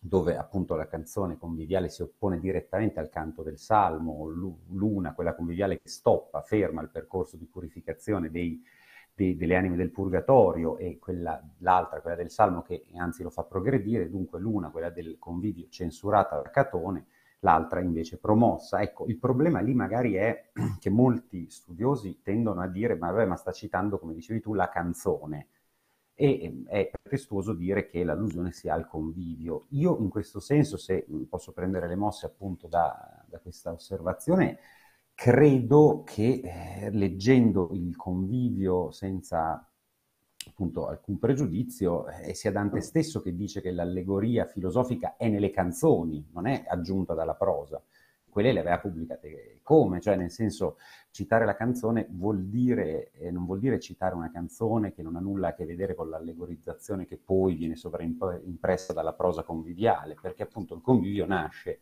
dove appunto la canzone conviviale si oppone direttamente al canto del Salmo, l'una, quella conviviale che stoppa, ferma il percorso di purificazione dei, eh, di, delle anime del purgatorio e quella, l'altra, quella del Salmo, che anzi lo fa progredire, dunque l'una, quella del convivio censurata da Catone, l'altra invece promossa. Ecco, il problema lì magari è che molti studiosi tendono a dire, ma, vabbè, ma sta citando, come dicevi tu, la canzone, e è pretestuoso dire che l'allusione sia al convivio. Io in questo senso, se posso prendere le mosse appunto da, da questa osservazione, credo che eh, leggendo il convivio senza appunto alcun pregiudizio, eh, sia Dante stesso che dice che l'allegoria filosofica è nelle canzoni, non è aggiunta dalla prosa. Quelle le aveva pubblicate come? Cioè, nel senso, citare la canzone vuol dire, eh, non vuol dire citare una canzone che non ha nulla a che vedere con l'allegorizzazione che poi viene sovraimpressa dalla prosa conviviale, perché appunto il convivio nasce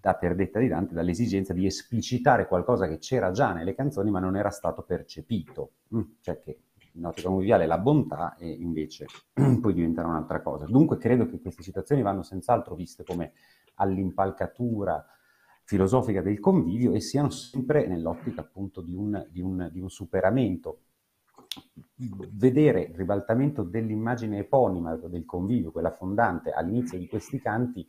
da perdetta di Dante dall'esigenza di esplicitare qualcosa che c'era già nelle canzoni ma non era stato percepito, mm, cioè che in ottica conviviale la bontà e invece poi diventerà un'altra cosa. Dunque credo che queste citazioni vanno senz'altro viste come all'impalcatura filosofica del convivio e siano sempre nell'ottica appunto di un, di un, di un superamento. Vedere il ribaltamento dell'immagine eponima del convivio, quella fondante all'inizio di questi canti,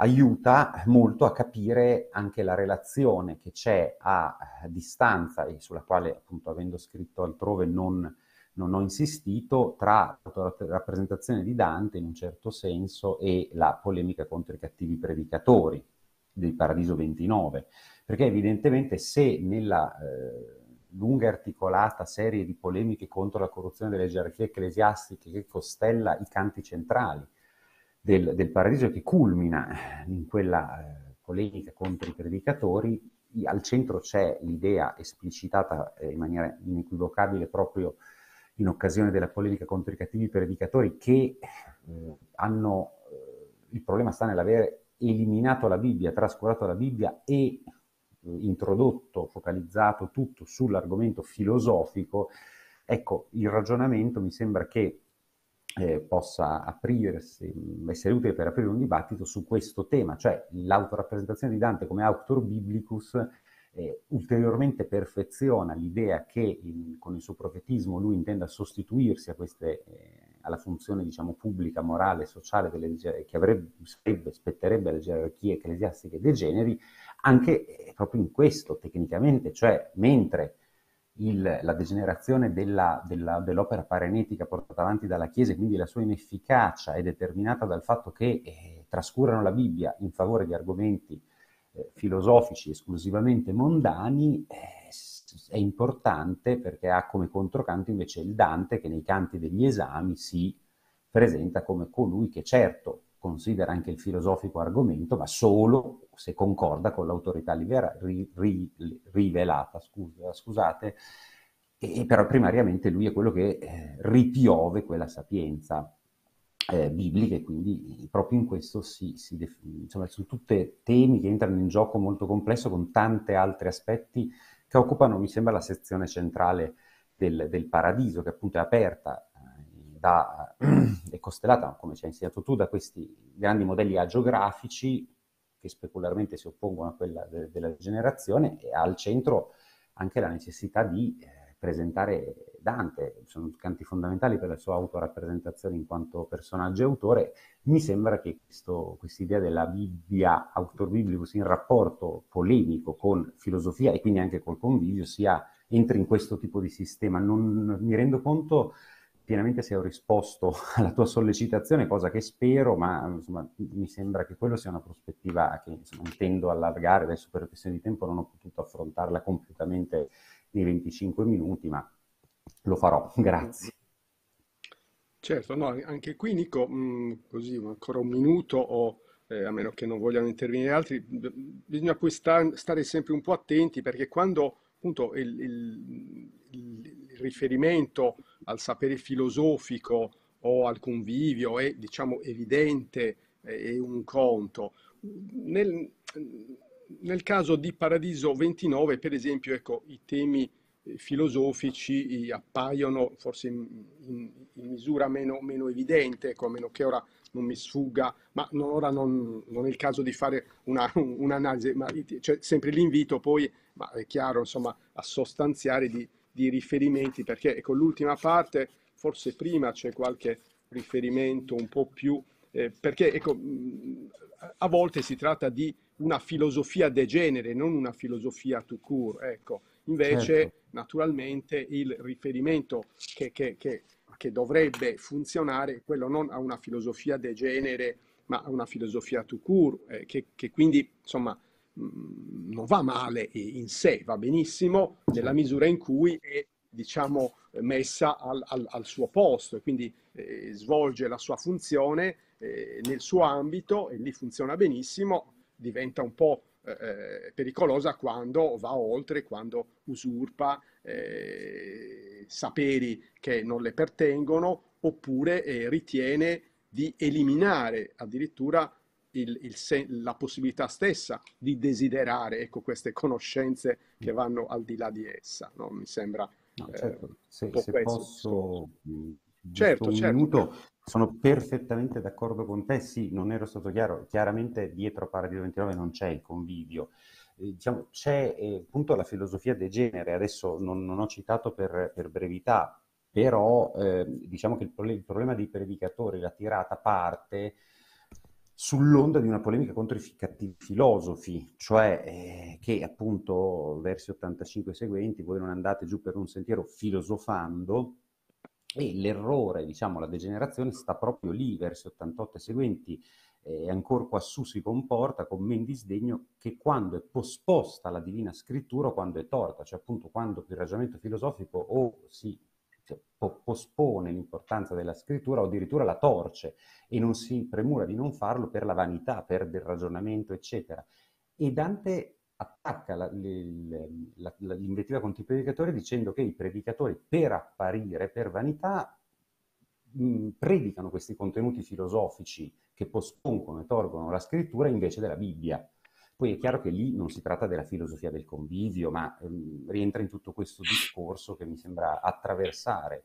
aiuta molto a capire anche la relazione che c'è a eh, distanza e sulla quale appunto avendo scritto altrove non, non ho insistito tra la rappresentazione di Dante in un certo senso e la polemica contro i cattivi predicatori del Paradiso 29, perché evidentemente se nella eh, lunga e articolata serie di polemiche contro la corruzione delle gerarchie ecclesiastiche che costella i canti centrali del, del paradiso che culmina eh, in quella eh, polemica contro i predicatori, al centro c'è l'idea esplicitata eh, in maniera inequivocabile proprio in occasione della polemica contro i cattivi predicatori che eh, hanno, il problema sta nell'avere eliminato la Bibbia, trascurato la Bibbia e introdotto, focalizzato tutto sull'argomento filosofico, ecco, il ragionamento mi sembra che eh, possa aprirsi, essere utile per aprire un dibattito su questo tema, cioè l'autorappresentazione di Dante come auctor biblicus eh, ulteriormente perfeziona l'idea che in, con il suo profetismo lui intenda sostituirsi queste, eh, alla funzione diciamo, pubblica, morale, sociale delle, che avrebbe, sarebbe, spetterebbe alle gerarchie ecclesiastiche dei generi, anche eh, proprio in questo tecnicamente, cioè mentre il, la degenerazione della, della, dell'opera parenetica portata avanti dalla Chiesa e quindi la sua inefficacia è determinata dal fatto che eh, trascurano la Bibbia in favore di argomenti eh, filosofici esclusivamente mondani, eh, è importante perché ha come controcanto invece il Dante che nei canti degli esami si presenta come colui che certo considera anche il filosofico argomento, ma solo se concorda con l'autorità libera, ri, ri, rivelata, scusa, scusate, e, però primariamente lui è quello che eh, ripiove quella sapienza eh, biblica e quindi proprio in questo si, si definisce, insomma, sono tutti temi che entrano in gioco molto complesso con tanti altri aspetti che occupano, mi sembra, la sezione centrale del, del paradiso, che appunto è aperta da, eh, è costellata, come ci hai insegnato tu, da questi grandi modelli agiografici che specularmente si oppongono a quella de- della generazione e al centro anche la necessità di eh, presentare Dante, sono canti fondamentali per la sua autorappresentazione in quanto personaggio e autore. Mi sembra che questa idea della Bibbia, autor biblicus, in rapporto polemico con filosofia e quindi anche col convivio sia entri in questo tipo di sistema. Non mi rendo conto pienamente se ho risposto alla tua sollecitazione, cosa che spero, ma insomma, mi sembra che quello sia una prospettiva che insomma, intendo allargare, adesso per questione di tempo non ho potuto affrontarla completamente nei 25 minuti, ma lo farò, grazie. Certo, no, anche qui Nico, mm, così ancora un minuto o eh, a meno che non vogliano intervenire altri, bisogna poi sta, stare sempre un po' attenti perché quando appunto il, il, il riferimento al sapere filosofico o al convivio è diciamo evidente, è un conto. Nel, nel caso di Paradiso 29, per esempio, ecco, i temi eh, filosofici eh, appaiono forse in, in, in misura meno, meno evidente, ecco, a meno che ora non mi sfugga, ma no, ora non, non, è il caso di fare una, un'analisi, ma c'è cioè, sempre l'invito poi, ma è chiaro, insomma, a sostanziare di, di riferimenti, perché ecco, l'ultima parte, forse prima c'è qualche riferimento un po' più, eh, perché ecco, mm, a volte si tratta di una filosofia de genere, non una filosofia to cure, ecco. Invece, certo. naturalmente, il riferimento che, che, che che dovrebbe funzionare, quello non a una filosofia de genere, ma a una filosofia to court, eh, che, che, quindi insomma mh, mm, non va male in sé, va benissimo nella misura in cui è diciamo, messa al, al, al suo posto e quindi eh, svolge la sua funzione eh, nel suo ambito e lì funziona benissimo, diventa un po' eh, eh, pericolosa quando va oltre, quando usurpa eh, saperi che non le pertengono oppure eh, ritiene di eliminare addirittura il, il, la possibilità stessa di desiderare ecco, queste conoscenze che vanno al di là di essa. No? Mi sembra no, eh, certo. eh, se, se posso... Mm, certo, certo. Minuto. Sono perfettamente d'accordo con te, sì, non ero stato chiaro. Chiaramente dietro Paradiso 29 non c'è il convivio, eh, diciamo, c'è eh, appunto la filosofia del genere, adesso non, non ho citato per, per brevità, però eh, diciamo che il, pro- il, problema dei predicatori, la tirata parte sull'onda di una polemica contro i cattivi filosofi, cioè eh, che appunto versi 85 seguenti voi non andate giù per un sentiero filosofando e l'errore, diciamo la degenerazione sta proprio lì, versi 88 seguenti, e ancora quassù si comporta con men disdegno che quando è posposta la divina scrittura o quando è torta, cioè appunto quando il ragionamento filosofico o si cioè, pospone l'importanza della scrittura o addirittura la torce e non si premura di non farlo per la vanità, per del ragionamento, eccetera. E Dante attacca la, le, la, la, l'invettiva contro i predicatori dicendo che i predicatori per apparire, per vanità, mh, predicano questi contenuti filosofici che pospongono e tolgono la scrittura invece della Bibbia. Poi è chiaro che lì non si tratta della filosofia del convivio, ma ehm, rientra in tutto questo discorso che mi sembra attraversare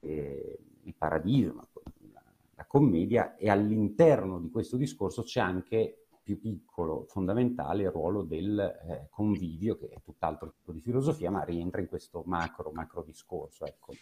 eh, il paradiso, la, la commedia, e all'interno di questo discorso c'è anche più piccolo, fondamentale, il ruolo del eh, convivio, che è tutt'altro tipo di filosofia, ma rientra in questo macro, macro discorso. Ecco.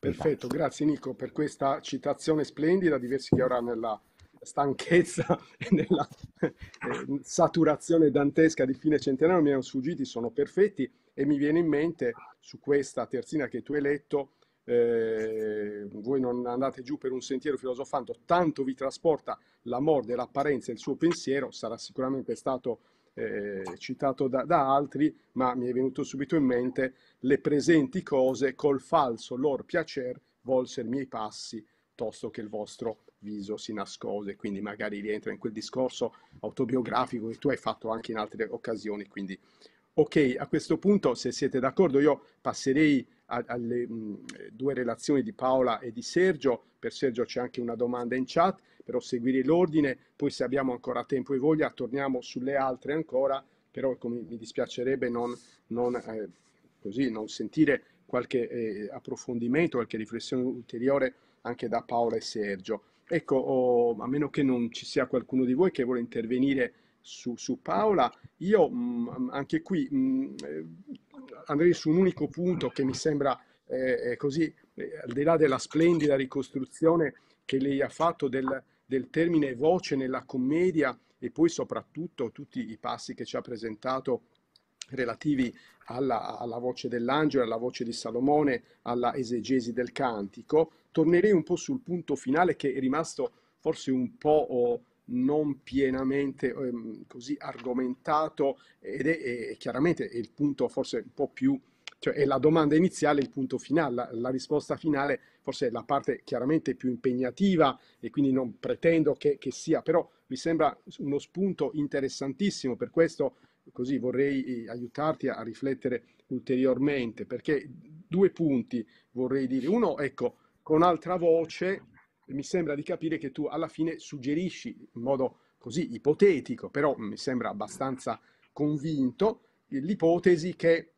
Perfetto, esatto. grazie Nico per questa citazione splendida Diversi che ora nella stanchezza e nella eh, saturazione dantesca di fine centenario mi erano sfuggiti, sono perfetti e mi viene in mente su questa terzina che tu hai letto, eh, voi non andate giù per un sentiero filosofando, tanto vi trasporta l'amor dell'apparenza e il suo pensiero, sarà sicuramente stato eh, citato da, da, altri, ma mi è venuto subito in mente le presenti cose col falso lor piacer volser miei passi, tosto che il vostro viso si nascose, quindi magari rientra in quel discorso autobiografico che tu hai fatto anche in altre occasioni, quindi ok, a questo punto se siete d'accordo io passerei a, alle mh, due relazioni di Paola e di Sergio. Per Sergio c'è anche una domanda in chat, però seguire l'ordine, poi se abbiamo ancora tempo e voglia torniamo sulle altre ancora, però come, mi dispiacerebbe non, non, eh, così, non sentire qualche eh, approfondimento, qualche riflessione ulteriore anche da Paola e Sergio. Ecco, oh, a meno che non ci sia qualcuno di voi che vuole intervenire su, su Paola. Io mh, mm, mm, anche qui mh, mm, eh, andrei su un unico punto che mi sembra eh, eh, così, eh, al di là della splendida ricostruzione che lei ha fatto del, del termine voce nella commedia e poi soprattutto tutti i passi che ci ha presentato relativi alla, alla, voce dell'angelo, alla voce di Salomone, alla esegesi del cantico, tornerei un po' sul punto finale che è rimasto forse un po' oh, non pienamente ehm, così argomentato ed è, è chiaramente il punto forse un po' più cioè è la domanda iniziale, il punto finale, la, la, risposta finale forse è la parte chiaramente più impegnativa e quindi non pretendo che, che sia, però mi sembra uno spunto interessantissimo, per questo così vorrei eh, aiutarti a riflettere ulteriormente, perché due punti vorrei dire. Uno, ecco, con altra voce mi sembra di capire che tu alla fine suggerisci in modo così ipotetico, però mi sembra abbastanza convinto, l'ipotesi che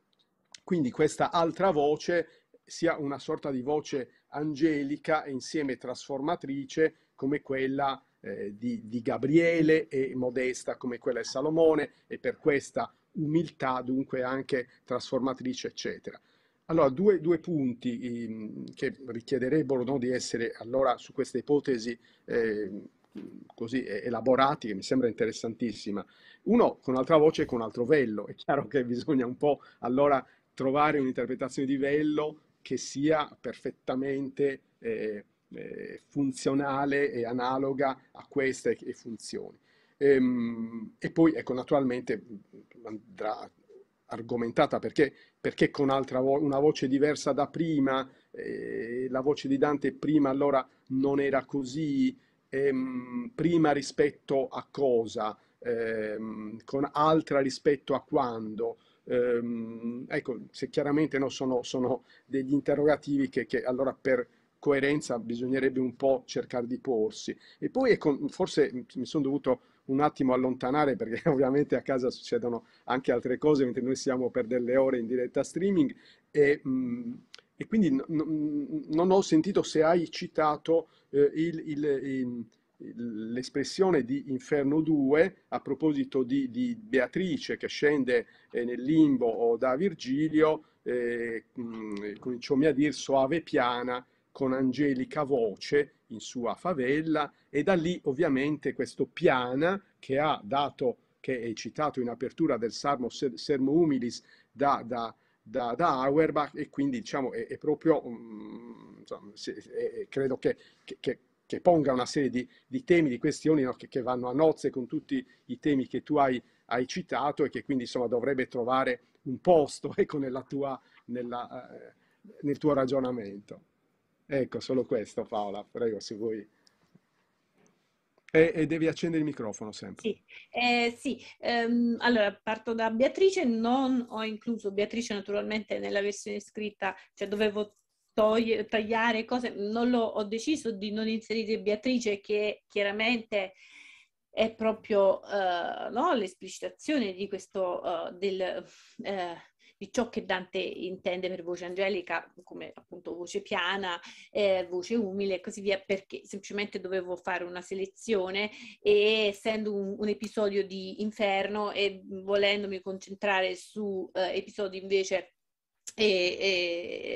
quindi questa altra voce sia una sorta di voce angelica e insieme trasformatrice come quella eh, di, di, Gabriele e modesta come quella di Salomone e per questa umiltà dunque anche trasformatrice eccetera. Allora, due, due punti ehm, che richiederebbero no, di essere allora su questa ipotesi eh, così elaborati, che mi sembra interessantissima. Uno con un'altra voce e con un altro vello. È chiaro che bisogna un po' allora trovare un'interpretazione di vello che sia perfettamente eh, eh funzionale e analoga a queste funzioni. E, ehm, e poi, ecco, naturalmente andrà argomentata perché perché con vo una voce diversa da prima, eh, la voce di Dante prima allora non era così, ehm, prima rispetto a cosa, ehm, con altra rispetto a quando. Ehm, ecco, se chiaramente no, sono, sono, degli interrogativi che, che allora per coerenza bisognerebbe un po' cercare di porsi. E poi ecco, forse mi sono dovuto un attimo allontanare perché ovviamente a casa succedono anche altre cose mentre noi siamo per delle ore in diretta streaming e, mh, mm, e quindi n- n- non ho sentito se hai citato eh, il, il, il l'espressione di Inferno 2 a proposito di, di Beatrice che scende eh, nel limbo o da Virgilio, eh, mm, cominciò a dir soave piana con angelica voce in sua favella e da lì ovviamente questo piana che ha dato, che è citato in apertura del Salmo Sermo Humilis da, da, da, da Auerbach e quindi diciamo è, è proprio, mm, insomma, è, credo che, che, che ponga una serie di, di temi, di questioni no? che, che, vanno a nozze con tutti i temi che tu hai, hai citato e che quindi insomma, dovrebbe trovare un posto ecco, nella tua, nella, eh, nel tuo ragionamento. Ecco, solo questo Paola, prego se vuoi. E, eh. e, devi accendere il microfono sempre. Sì, eh, sì. Um, allora parto da Beatrice, non ho incluso Beatrice naturalmente nella versione scritta, cioè dovevo toglie, tagliare cose, non l'ho, ho deciso di non inserire Beatrice che chiaramente è proprio uh, no, l'esplicitazione di questo, uh, del, uh, di ciò che Dante intende per voce angelica, come appunto voce piana, eh, voce umile e così via, perché semplicemente dovevo fare una selezione e essendo un, un episodio di inferno e volendomi concentrare su eh, episodi invece e,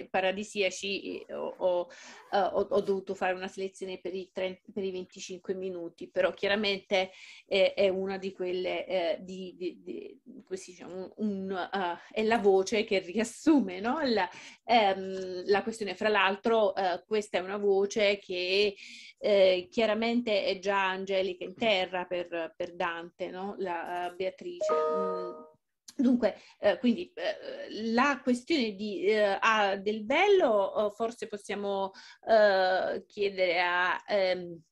e paradisiaci ho, eh, ho, ho, dovuto fare una selezione per i, 30, per i 25 minuti, però chiaramente è, è una di quelle, eh, di, di, di, diciamo, un, uh, è la voce che riassume no? la, ehm, la, questione. Fra l'altro uh, questa è una voce che eh, chiaramente è già angelica in terra per, per Dante, no? la uh, Beatrice. Mm Dunque, eh, quindi eh, la questione di, eh, ah, del bello oh, forse possiamo eh, chiedere a... Ehm,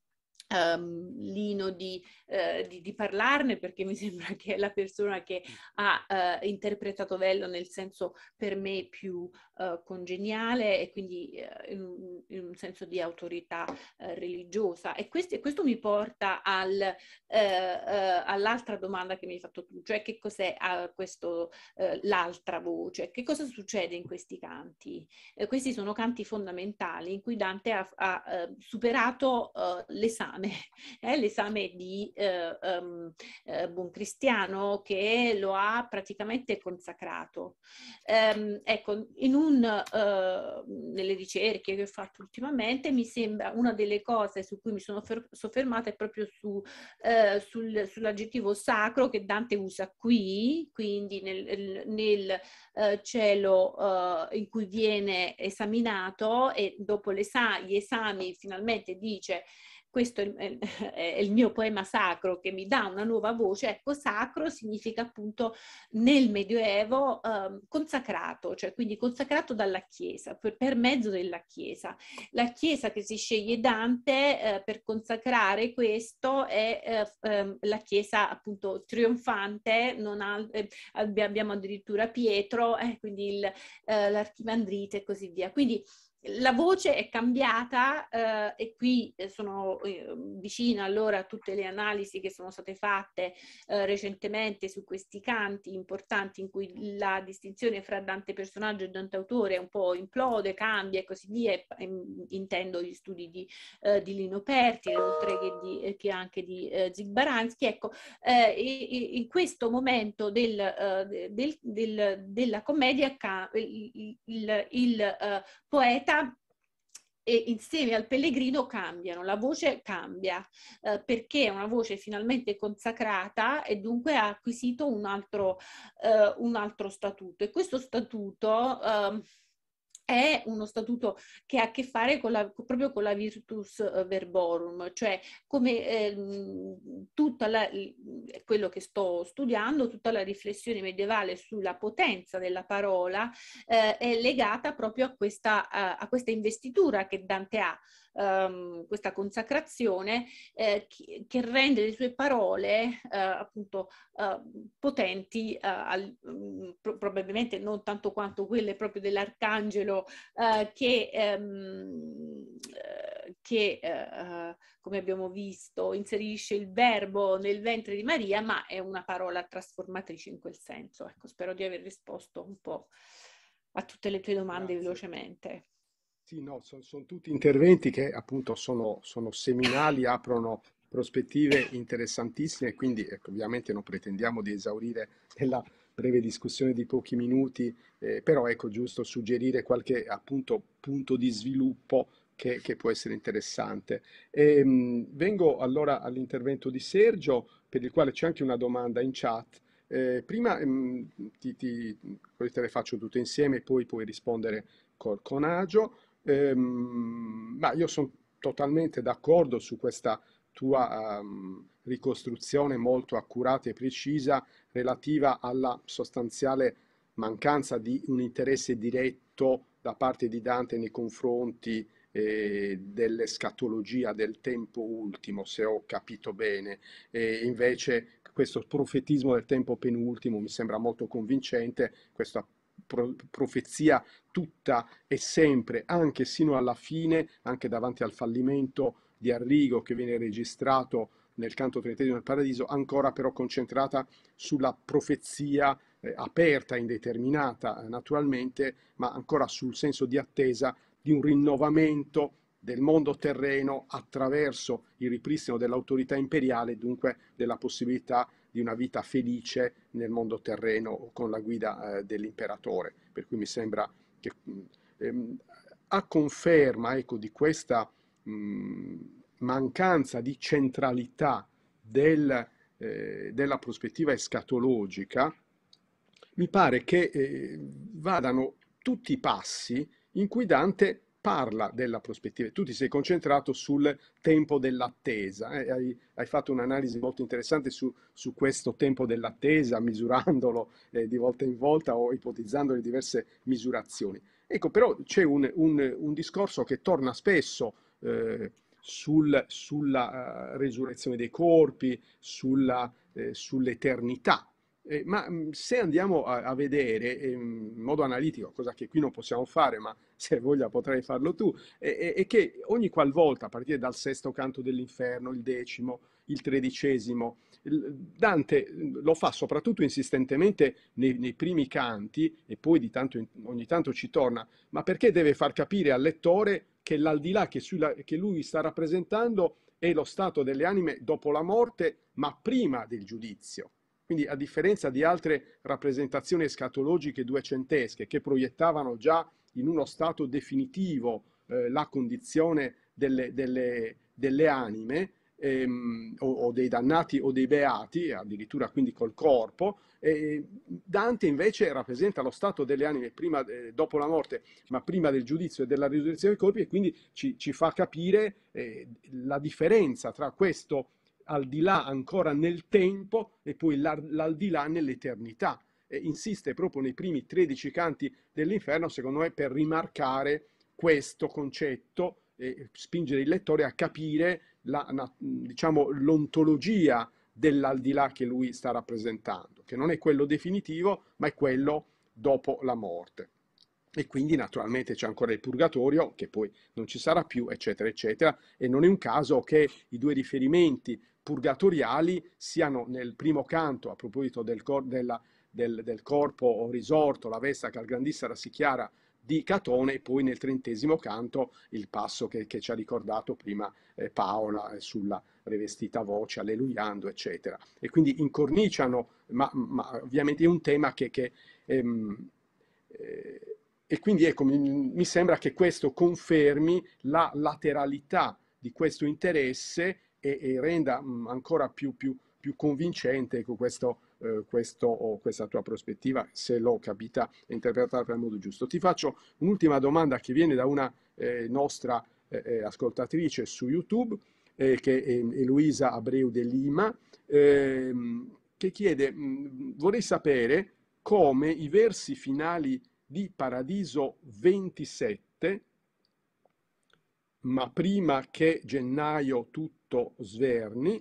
Um, Lino di, uh, di, di, parlarne perché mi sembra che è la persona che ha uh, interpretato Vello nel senso per me più uh, congeniale e quindi in, in, un senso di autorità religiosa. E questi, questo mi porta al, all'altra domanda che mi hai fatto tu, cioè che cos'è questo, l'altra voce, che cosa succede in questi canti? questi sono canti fondamentali in cui Dante ha, ha superato l'esame l'esame, eh, l'esame di eh, um, eh, Buoncristiano che lo ha praticamente consacrato. Um, ecco, un, uh, nelle ricerche che ho fatto ultimamente, mi sembra una delle cose su cui mi sono fer- soffermata è proprio su, uh, sul, sull'aggettivo sacro che Dante usa qui, quindi nel, nel uh, cielo in cui viene esaminato e dopo gli esami finalmente dice questo è, è, il mio poema sacro che mi dà una nuova voce, ecco sacro significa appunto nel Medioevo eh, consacrato, cioè quindi consacrato dalla Chiesa, per, per, mezzo della Chiesa. La Chiesa che si sceglie Dante eh, per consacrare questo è eh, ehm, la Chiesa appunto trionfante, ha, eh, abbiamo addirittura Pietro, eh, quindi eh, l'archimandrite e così via. Quindi la voce è cambiata eh, e qui eh, sono eh, vicina allora a tutte le analisi che sono state fatte eh, recentemente su questi canti importanti in cui la distinzione fra Dante personaggio e Dante autore un po' implode, cambia e così via. E, intendo gli studi di, eh, di Lino Perti, oltre che, di, eh, che anche di Zig Baranski. Ecco, in questo momento del, del, del, della commedia il, il, il poeta vita e insieme al pellegrino cambiano, la voce cambia eh, perché è una voce finalmente consacrata e dunque ha acquisito un altro, eh, un altro statuto e questo statuto eh, è uno statuto che ha a che fare con la, proprio con la virtus eh, verborum, cioè come eh, tutta la, quello che sto studiando, tutta la riflessione medievale sulla potenza della parola eh, è legata proprio a questa, a, a questa investitura che Dante ha um, questa consacrazione eh, che, rende le sue parole eh, appunto ehm, eh, potenti, al, mm, pro- probabilmente non tanto quanto quelle proprio dell'arcangelo eh, che, ehm, eh, che eh, come abbiamo visto, inserisce il verbo nel ventre di Maria, ma è una parola trasformatrice in quel senso. Ecco, spero di aver risposto un po' a tutte le tue domande Grazie. velocemente. Sì, no, sono, sono tutti interventi che appunto sono, sono seminali, aprono prospettive interessantissime, quindi ecco, ovviamente non pretendiamo di esaurire nella breve discussione di pochi minuti, eh, però ecco giusto suggerire qualche appunto punto di sviluppo che, che può essere interessante. E, ehm, mh, vengo allora all'intervento di Sergio, per il quale c'è anche una domanda in chat. Eh, prima mh, ehm, ti, ti, le faccio tutte insieme, poi puoi rispondere col Agio. Ehm, ma io sono totalmente d'accordo su questa tua um, ricostruzione molto accurata e precisa relativa alla sostanziale mancanza di un interesse diretto da parte di Dante nei confronti eh, dell'escatologia del tempo ultimo, se ho capito bene, e invece questo profetismo del tempo penultimo mi sembra molto convincente, questo pro- profezia tutta e sempre, anche sino alla fine, anche davanti al fallimento di Arrigo che viene registrato nel canto trentesimo del Paradiso, ancora però concentrata sulla profezia eh, aperta, indeterminata eh, naturalmente, ma ancora sul senso di attesa di un rinnovamento del mondo terreno attraverso il ripristino dell'autorità imperiale, dunque della possibilità di una vita felice nel mondo terreno con la guida eh, dell'imperatore. Per cui mi sembra che mm, ehm, a conferma ecco, di questa mh, mm, mancanza di centralità del, eh, della prospettiva escatologica, mi pare che eh, vadano tutti i passi in cui Dante parla della prospettiva. Tu ti sei concentrato sul tempo dell'attesa, eh? hai, hai, fatto un'analisi molto interessante su, su questo tempo dell'attesa, misurandolo eh, di volta in volta o ipotizzando le diverse misurazioni. Ecco, però c'è un, un, un discorso che torna spesso eh, sul, sulla uh, resurrezione dei corpi, sulla, eh, sull'eternità eh, ma mm, se andiamo a, a vedere ehm, in modo analitico, cosa che qui non possiamo fare, ma se voglia potrai farlo tu, è, eh, che ogni qualvolta, a partire dal sesto canto dell'inferno, il decimo, il tredicesimo, Dante mm, lo fa soprattutto insistentemente nei, nei primi canti e poi tanto in, ogni tanto ci torna, ma perché deve far capire al lettore che l'aldilà che, sulla, che lui sta rappresentando è lo stato delle anime dopo la morte, ma prima del giudizio quindi a differenza di altre rappresentazioni escatologiche duecentesche che proiettavano già in uno stato definitivo eh, la condizione delle, delle, delle anime, Ehm, o, o, dei dannati o dei beati, addirittura quindi col corpo. E Dante invece rappresenta lo stato delle anime prima, eh, dopo la morte, ma prima del giudizio e della risurrezione dei corpi e quindi ci, ci fa capire eh, la differenza tra questo al di là ancora nel tempo e poi l'aldilà nell'eternità. E insiste proprio nei primi 13 canti dell'inferno, secondo me, per rimarcare questo concetto e spingere il lettore a capire la, na, diciamo, l'ontologia dell'aldilà che lui sta rappresentando, che non è quello definitivo, ma è quello dopo la morte e quindi naturalmente c'è ancora il purgatorio che poi non ci sarà più, eccetera, eccetera. E non è un caso che i due riferimenti purgatoriali siano nel primo canto, a proposito del, cor della, del, del corpo risorto, la vesta che al grandissima si chiara di Catone e poi nel trentesimo canto il passo che, che ci ha ricordato prima eh, Paola eh, sulla revestita voce, alleluiando, eccetera. E quindi incorniciano, ma, ma ovviamente è un tema che, che ehm, eh, e quindi ecco, mi sembra che questo confermi la lateralità di questo interesse e, e renda mm, ancora più, più, più convincente ecco, questo, eh, questo, o oh, questa tua prospettiva, se l'ho capita e interpretata nel modo giusto. Ti faccio un'ultima domanda che viene da una eh, nostra eh, eh ascoltatrice su YouTube, eh, che è Luisa Abreu de Lima, ehm, che chiede, mh, mm, vorrei sapere come i versi finali di Paradiso 27, ma prima che gennaio tutto sverni,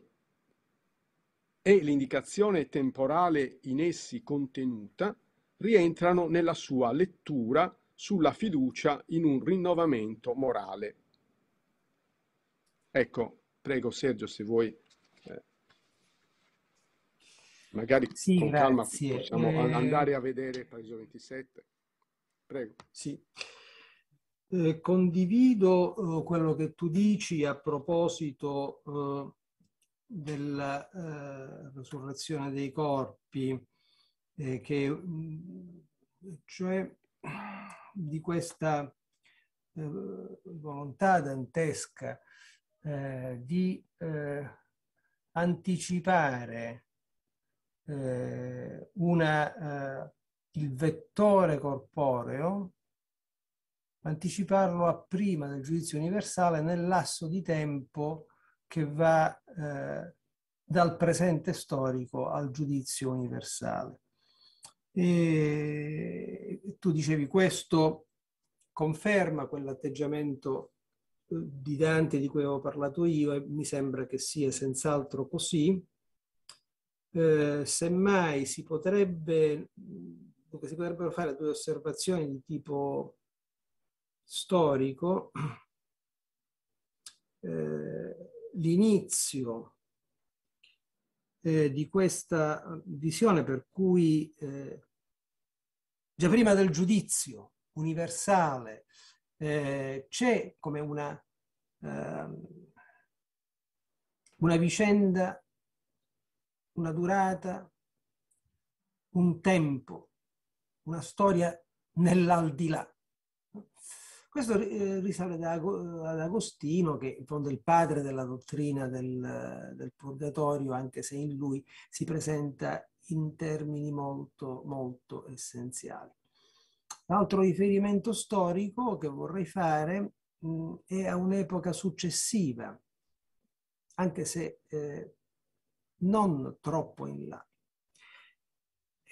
e l'indicazione temporale in essi contenuta rientrano nella sua lettura sulla fiducia in un rinnovamento morale. Ecco, prego Sergio se vuoi eh, magari sì, con grazie. calma possiamo eh... andare a vedere Paradiso 27. Prego. Sì. Eh, condivido eh, quello che tu dici a proposito eh, della eh, resurrezione dei corpi, eh, che, mm, cioè di questa eh, volontà dantesca di anticipare eh, una eh, il vettore corporeo, anticiparlo a prima del giudizio universale nel lasso di tempo che va eh, dal presente storico al giudizio universale. E tu dicevi questo conferma quell'atteggiamento eh, di Dante di cui avevo parlato io e mi sembra che sia senz'altro così. Eh, semmai si potrebbe Dunque, si potrebbero fare due osservazioni di tipo storico. Eh, l'inizio eh, di questa visione per cui eh, già prima del giudizio universale eh, c'è come una, ehm, una vicenda, una durata, un tempo una storia nell'aldilà. Questo eh, risale ad Agostino, che in fondo è il padre della dottrina del, del purgatorio, anche se in lui si presenta in termini molto, molto essenziali. L'altro riferimento storico che vorrei fare mh, mm, è a un'epoca successiva, anche se eh, non troppo in là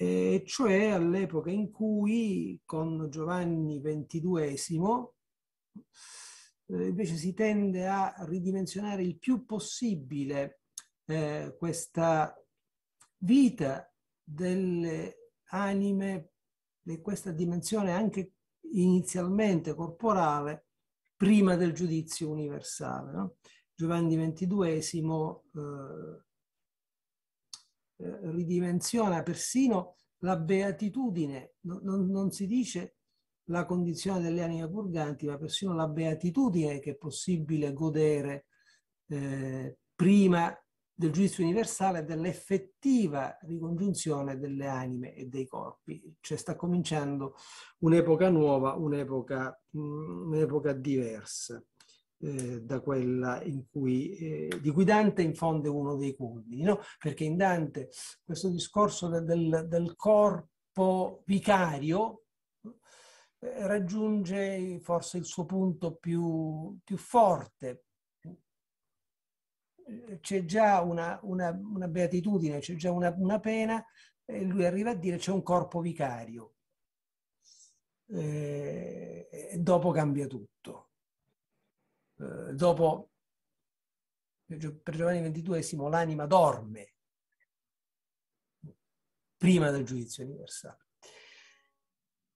eh, cioè all'epoca in cui con Giovanni XXII eh, invece si tende a ridimensionare il più possibile eh, questa vita delle anime, di questa dimensione anche inizialmente corporale, prima del giudizio universale. No? Giovanni XXII eh, ridimensiona persino la beatitudine, no, non, non, si dice la condizione delle anime purganti, ma persino la beatitudine che è possibile godere eh, prima del giudizio universale dell'effettiva ricongiunzione delle anime e dei corpi. Cioè sta cominciando un'epoca nuova, un'epoca, mm, un'epoca diversa. Eh, da quella in cui, eh, di cui Dante infonde uno dei culmini, no? perché in Dante questo discorso del, del corpo vicario eh, raggiunge forse il suo punto più, più forte. Eh, c'è già una, una, una beatitudine, c'è già una, una pena, e lui arriva a dire c'è un corpo vicario. e dopo cambia tutto eh, dopo per Giovanni XXII l'anima dorme prima del giudizio universale.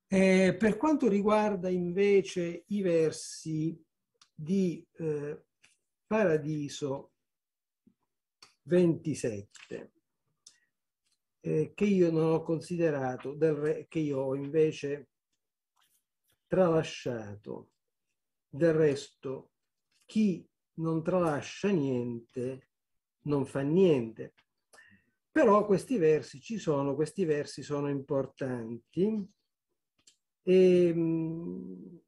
Eh, per quanto riguarda invece i versi di eh, Paradiso 27, eh, che io non ho considerato, re, che io ho invece tralasciato, del resto chi non tralascia niente non fa niente. Però questi versi ci sono, questi versi sono importanti e ehm, mh,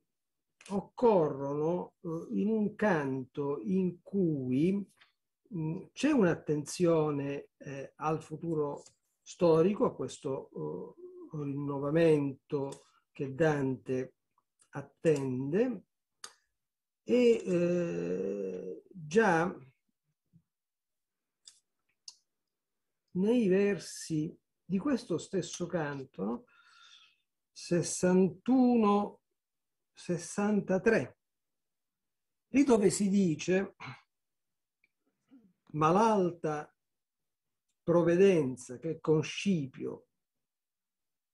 occorrono eh, in un canto in cui mh, mm, c'è un'attenzione eh, al futuro storico, a questo eh, rinnovamento che Dante attende, e eh, già nei versi di questo stesso canto, 61 63 lì dove si dice ma l'alta provvedenza che con Scipio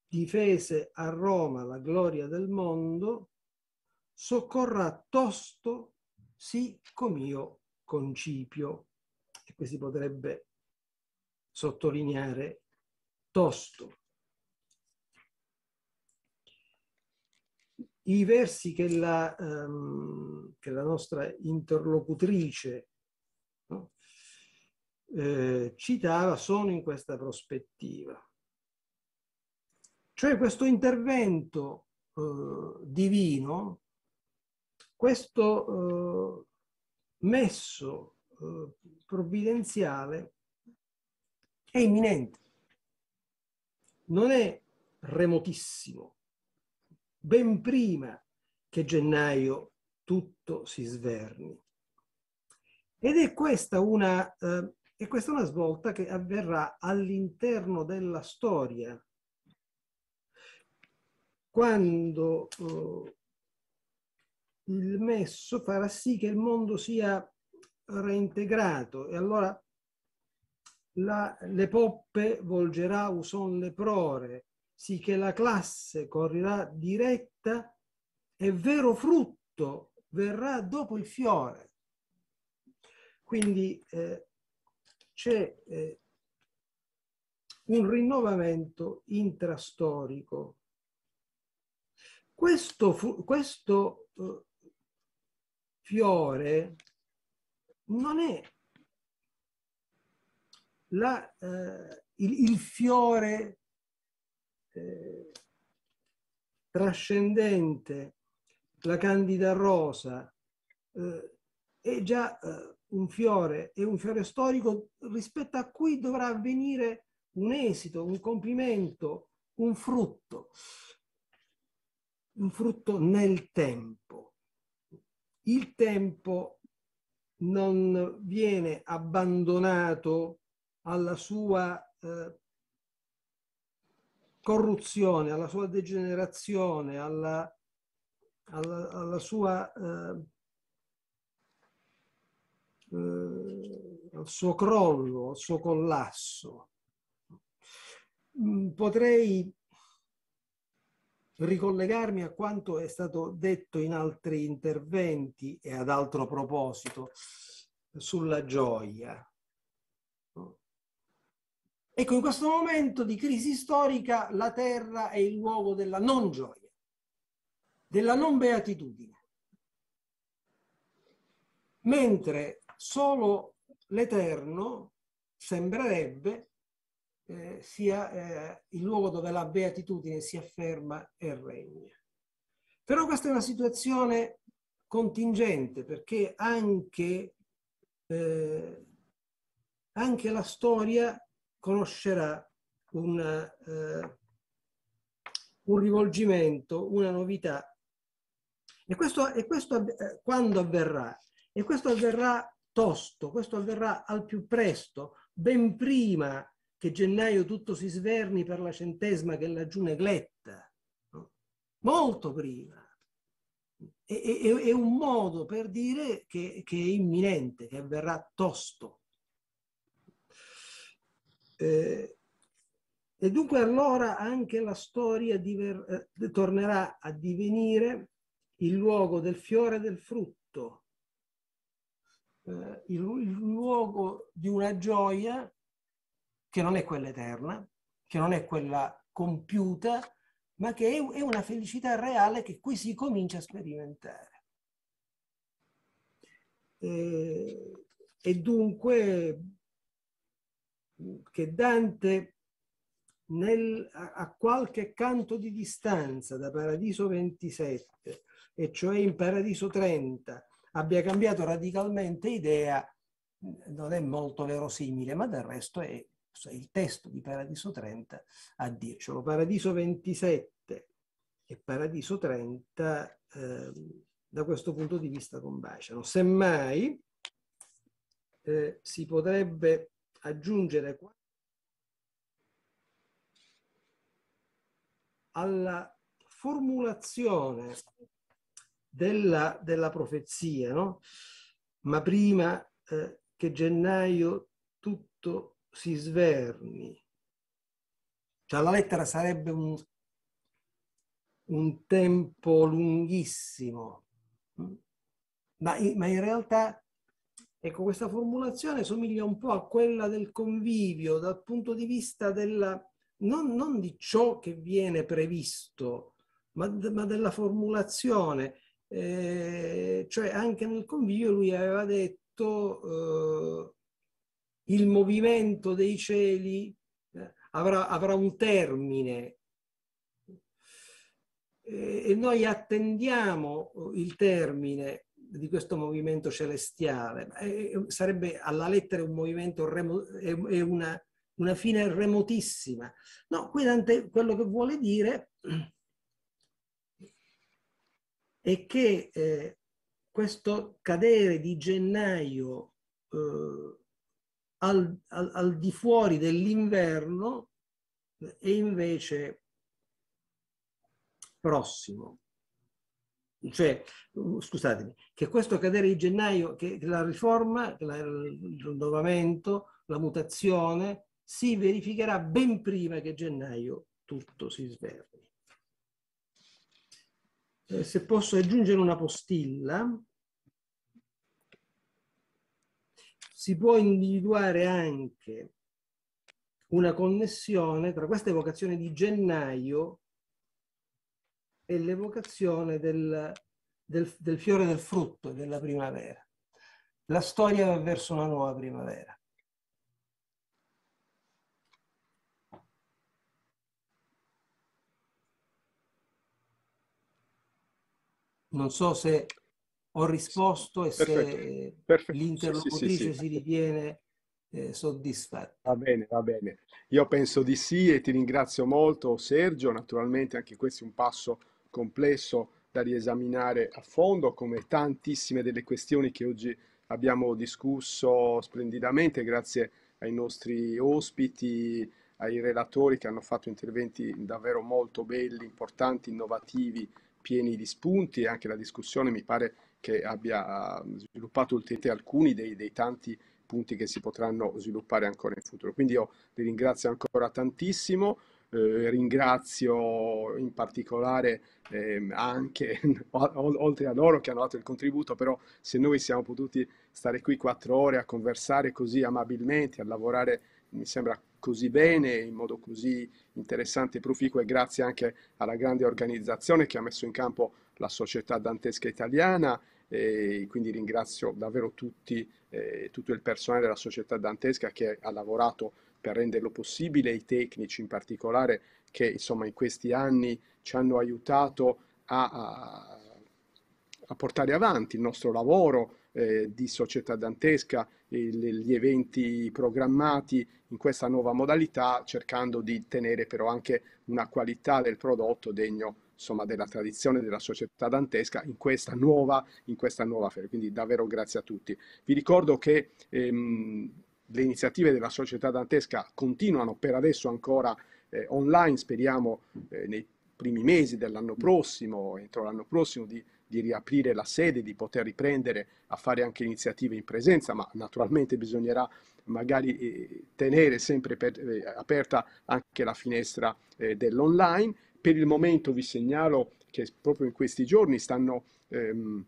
difese a Roma la gloria del mondo soccorra tosto sì com'io concipio. E qui si potrebbe sottolineare tosto. I versi che la, um, che la nostra interlocutrice no, eh, citava sono in questa prospettiva. Cioè questo intervento eh, divino questo eh, messo eh, provvidenziale è imminente, non è remotissimo. Ben prima che gennaio tutto si sverni. Ed è questa una, eh, è questa una svolta che avverrà all'interno della storia, quando eh, il messo farà sì che il mondo sia reintegrato e allora la, le poppe volgerà uson le prore, sì che la classe correrà diretta e vero frutto verrà dopo il fiore. Quindi eh, c'è eh, un rinnovamento intrastorico. Questo, questo eh, fiore non è la, eh, il, il, fiore eh, trascendente, la candida rosa, eh, è già eh, un fiore, è un fiore storico rispetto a cui dovrà avvenire un esito, un compimento, un frutto, un frutto nel tempo il tempo non viene abbandonato alla sua eh, corruzione, alla sua degenerazione, alla, alla, alla sua, eh, eh al suo crollo, al suo collasso. Mm, potrei ricollegarmi a quanto è stato detto in altri interventi e ad altro proposito sulla gioia. Ecco, in questo momento di crisi storica la terra è il luogo della non gioia, della non beatitudine, mentre solo l'Eterno sembrerebbe eh, sia eh, il luogo dove la beatitudine si afferma e regna. Però questa è una situazione contingente perché anche, eh, anche la storia conoscerà una, eh, un rivolgimento, una novità. E questo, e questo eh, quando avverrà? E questo avverrà tosto, questo avverrà al più presto, ben prima che gennaio tutto si sverni per la centesima che è laggiù negletta, no? molto prima. E, è, è, un modo per dire che, che è imminente, che avverrà tosto. Eh, e dunque allora anche la storia diver, eh, tornerà a divenire il luogo del fiore del frutto, eh, il, il luogo di una gioia che non è quella eterna, che non è quella compiuta, ma che è una felicità reale che qui si comincia a sperimentare. E, e dunque che Dante nel, a qualche canto di distanza da Paradiso 27, e cioè in Paradiso 30, abbia cambiato radicalmente idea non è molto verosimile, ma del resto è il testo di Paradiso 30 a dircelo. Paradiso 27 e Paradiso 30 eh, da questo punto di vista combaciano. Semmai eh, si potrebbe aggiungere alla formulazione della, della profezia, no? ma prima eh, che gennaio tutto si sverni. Cioè la lettera sarebbe un, un tempo lunghissimo, ma, ma in realtà Ecco, questa formulazione somiglia un po' a quella del convivio dal punto di vista della, non, non di ciò che viene previsto, ma, ma della formulazione. Eh, cioè anche nel convivio lui aveva detto eh, il movimento dei cieli eh, avrà, avrà un termine e noi attendiamo il termine di questo movimento celestiale. Eh, sarebbe alla lettera un movimento remo, è una, una fine remotissima. No, qui Dante quello che vuole dire è che eh, questo cadere di gennaio eh, al, al, al di fuori dell'inverno e invece prossimo. Cioè, scusatemi, che questo cadere di gennaio, che la riforma, la, il rinnovamento, la mutazione si verificherà ben prima che gennaio tutto si svermi. Eh, se posso aggiungere una postilla, si può individuare anche una connessione tra questa evocazione di gennaio e l'evocazione del, del, del fiore del frutto, della primavera. La storia va verso una nuova primavera. Non so se ho risposto e Perfetto. se Perfetto. l'interlocutrice sì, sì, sì. si ritiene eh, soddisfatta. Va bene, va bene. Io penso di sì e ti ringrazio molto Sergio, naturalmente anche questo è un passo complesso da riesaminare a fondo come tantissime delle questioni che oggi abbiamo discusso splendidamente grazie ai nostri ospiti, ai relatori che hanno fatto interventi davvero molto belli, importanti, innovativi, pieni di spunti e anche la discussione mi pare che abbia ah, sviluppato ulteriormente alcuni dei, dei tanti punti che si potranno sviluppare ancora in futuro. Quindi io vi ringrazio ancora tantissimo. Eh, ringrazio in particolare eh, anche, oltre a loro che hanno dato il contributo, però se noi siamo potuti stare qui quattro ore a conversare così amabilmente, a lavorare, mi sembra così bene, in modo così interessante e proficuo, e grazie anche alla grande organizzazione che ha messo in campo la Società Dantesca Italiana e quindi ringrazio davvero tutti, eh, tutto il personale della società dantesca che ha lavorato per renderlo possibile, i tecnici in particolare che insomma in questi anni ci hanno aiutato a, a, a portare avanti il nostro lavoro eh, di società dantesca, il, gli eventi programmati in questa nuova modalità cercando di tenere però anche una qualità del prodotto degno insomma, della tradizione della società dantesca in questa nuova, in questa nuova fede. Quindi davvero grazie a tutti. Vi ricordo che ehm, le iniziative della società dantesca continuano per adesso ancora eh, online, speriamo eh, nei primi mesi dell'anno prossimo, entro l'anno prossimo, di, di, riaprire la sede, di poter riprendere a fare anche iniziative in presenza, ma naturalmente bisognerà magari eh, tenere sempre per, eh, aperta anche la finestra eh, dell'online per il momento vi segnalo che proprio in questi giorni stanno ehm,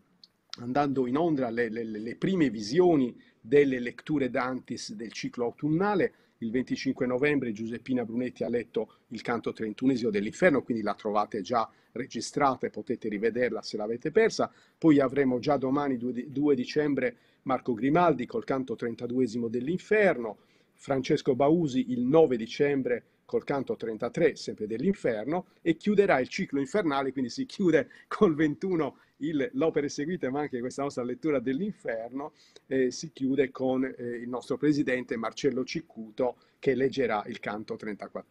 andando in onda le, le, le prime visioni delle letture d'antis del ciclo autunnale. Il 25 novembre Giuseppina Brunetti ha letto il canto trentunesimo dell'inferno, quindi la trovate già registrata e potete rivederla se l'avete persa. Poi avremo già domani 2 dicembre Marco Grimaldi col canto trentaduesimo dell'inferno, Francesco Bausi il 9 dicembre col canto 33, sempre dell'inferno, e chiuderà il ciclo infernale, quindi si chiude col 21 l'opera eseguita, ma anche questa nostra lettura dell'inferno, eh, si chiude con eh, il nostro presidente Marcello Ciccuto che leggerà il canto 34.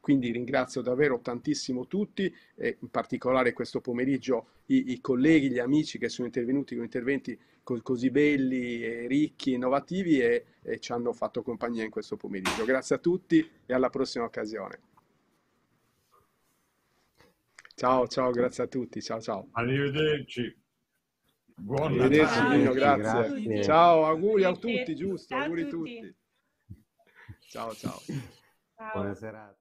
Quindi ringrazio davvero tantissimo tutti, e in particolare questo pomeriggio i, i colleghi, gli amici che sono intervenuti con interventi così belli, ricchi, innovativi e, e ci hanno fatto compagnia in questo pomeriggio. Grazie a tutti e alla prossima occasione. Ciao, ciao, grazie a tutti. Ciao, ciao. Arrivederci. Buon Arrivederci, Natale. Nino, grazie. grazie. Ciao, auguri a tutti, giusto, ciao auguri a tutti. tutti. Ciao, ciao. ciao. Buona serata.